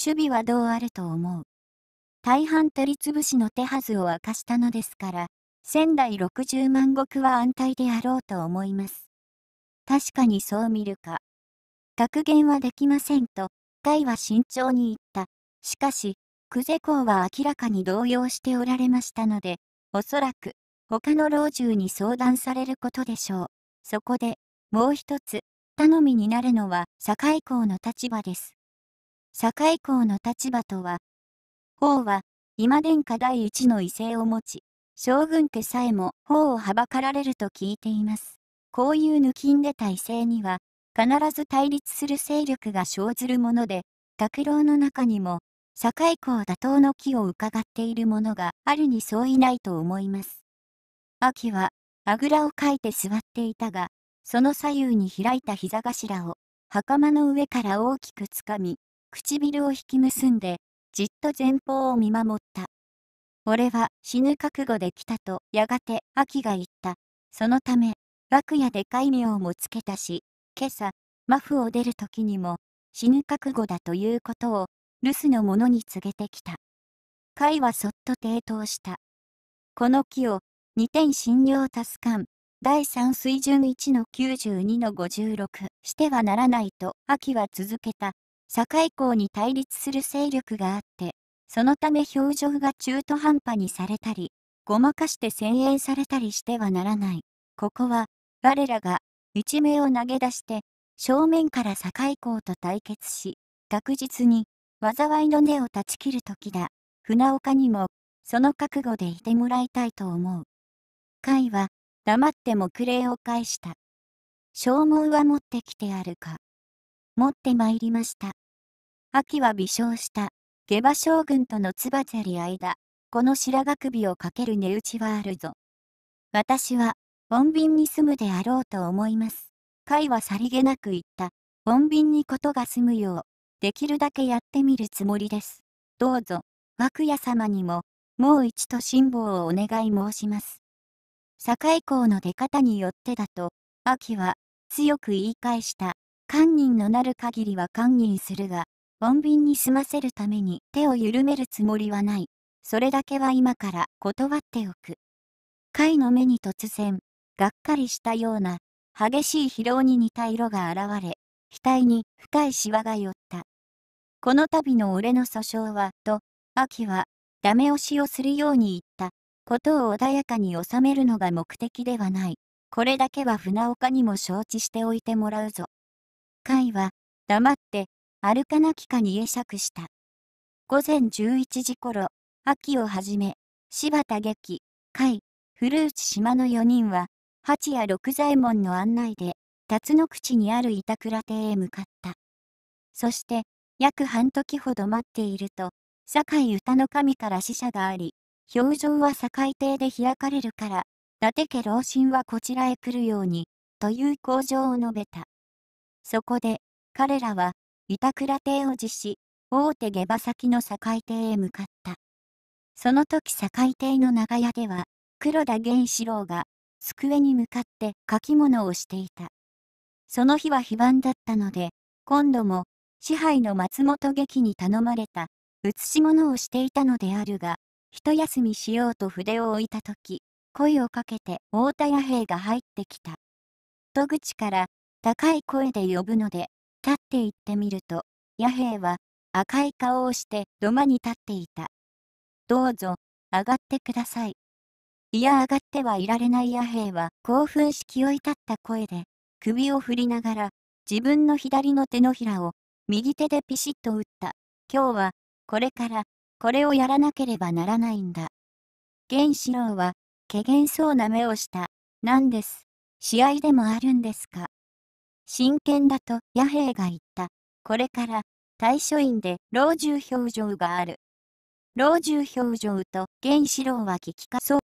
守備はどうあると思う。大半取り潰しの手はずを明かしたのですから、仙台60万石は安泰であろうと思います。確かにそう見るか。格言はできませんと、甲は慎重に言った。しかし、久世公は明らかに動揺しておられましたので、おそらく、他の老中に相談されることでしょう。そこで、もう一つ、頼みになるのは堺公の立場です。堺公の立場とは、法は今殿下第一の威勢を持ち、将軍家さえも法をはばかられると聞いています。こういう抜きんでた威勢には、必ず対立する勢力が生ずるもので、拓郎の中にも、堺公打倒の木を伺っているものがあるに相違ないと思います。秋は、あぐらをかいて座っていたが、その左右に開いた膝頭を、袴の上から大きくつかみ、唇を引き結んで、じっと前方を見守った。俺は死ぬ覚悟で来たと、やがて秋が言った。そのため、楽屋で戒名もつけたし、今朝、マフを出る時にも、死ぬ覚悟だということを、留守の者に告げてきた。斐はそっと抵当した。この木を2点診療タスカン。第3水準1の92の56してはならないと秋は続けた。堺港に対立する勢力があって、そのため表情が中途半端にされたり、ごまかして宣言されたりしてはならない。ここは、我らが、一命を投げ出して、正面から堺港と対決し、確実に、災いの根を断ち切る時だ。船岡にも、その覚悟でいてもらいたいと思う。イは、黙っても木礼を返した。消耗は持ってきてあるか。持って参りました。秋は微笑した。下馬将軍とのつばぜり間、この白髪をかける値打ちはあるぞ。私は、穏便に住むであろうと思います。イはさりげなく言った。穏便にことが済むよう、できるだけやってみるつもりです。どうぞ、枠屋様にも、もう一度辛抱をお願い申します。堺港の出方によってだと、秋は、強く言い返した。官人のなる限りは官人するが、穏便に済ませるために手を緩めるつもりはない。それだけは今から断っておく。貝の目に突然、がっかりしたような、激しい疲労に似た色が現れ、額に深いシワが寄った。この度の俺の訴訟は、と、秋は、ダメ押しをするように言った。ことを穏やかに収めるのが目的ではない。これだけは船岡にも承知しておいてもらうぞ。甲は、黙って、歩かなきかに会釈した。午前11時頃、秋をはじめ、柴田劇、海、古内島の4人は、八や六左衛門の案内で、辰野口にある板倉邸へ向かった。そして、約半時ほど待っていると、堺歌の神から使者があり、表情は境亭で開かれるから、伊達家老臣はこちらへ来るように、という口上を述べた。そこで、彼らは、板倉邸を辞し、大手下馬先の境亭へ向かった。その時境亭の長屋では、黒田源四郎が、机に向かって書き物をしていた。その日は非番だったので、今度も、支配の松本劇に頼まれた、写し物をしていたのであるが、一休みしようと筆を置いた時、声をかけて太田弥平が入ってきた。戸口から高い声で呼ぶので、立って行ってみると、弥平は赤い顔をして土間に立っていた。どうぞ、上がってください。いや上がってはいられない弥平は興奮し気を至った声で、首を振りながら、自分の左の手のひらを右手でピシッと打った。今日は、これからこれをやらなければならないんだ。原子郎は、けげんそうな目をした。なんです。試合でもあるんですか。真剣だと、野兵が言った。これから、対処院で、老中表情がある。老中表情と、原子郎は聞きかそう。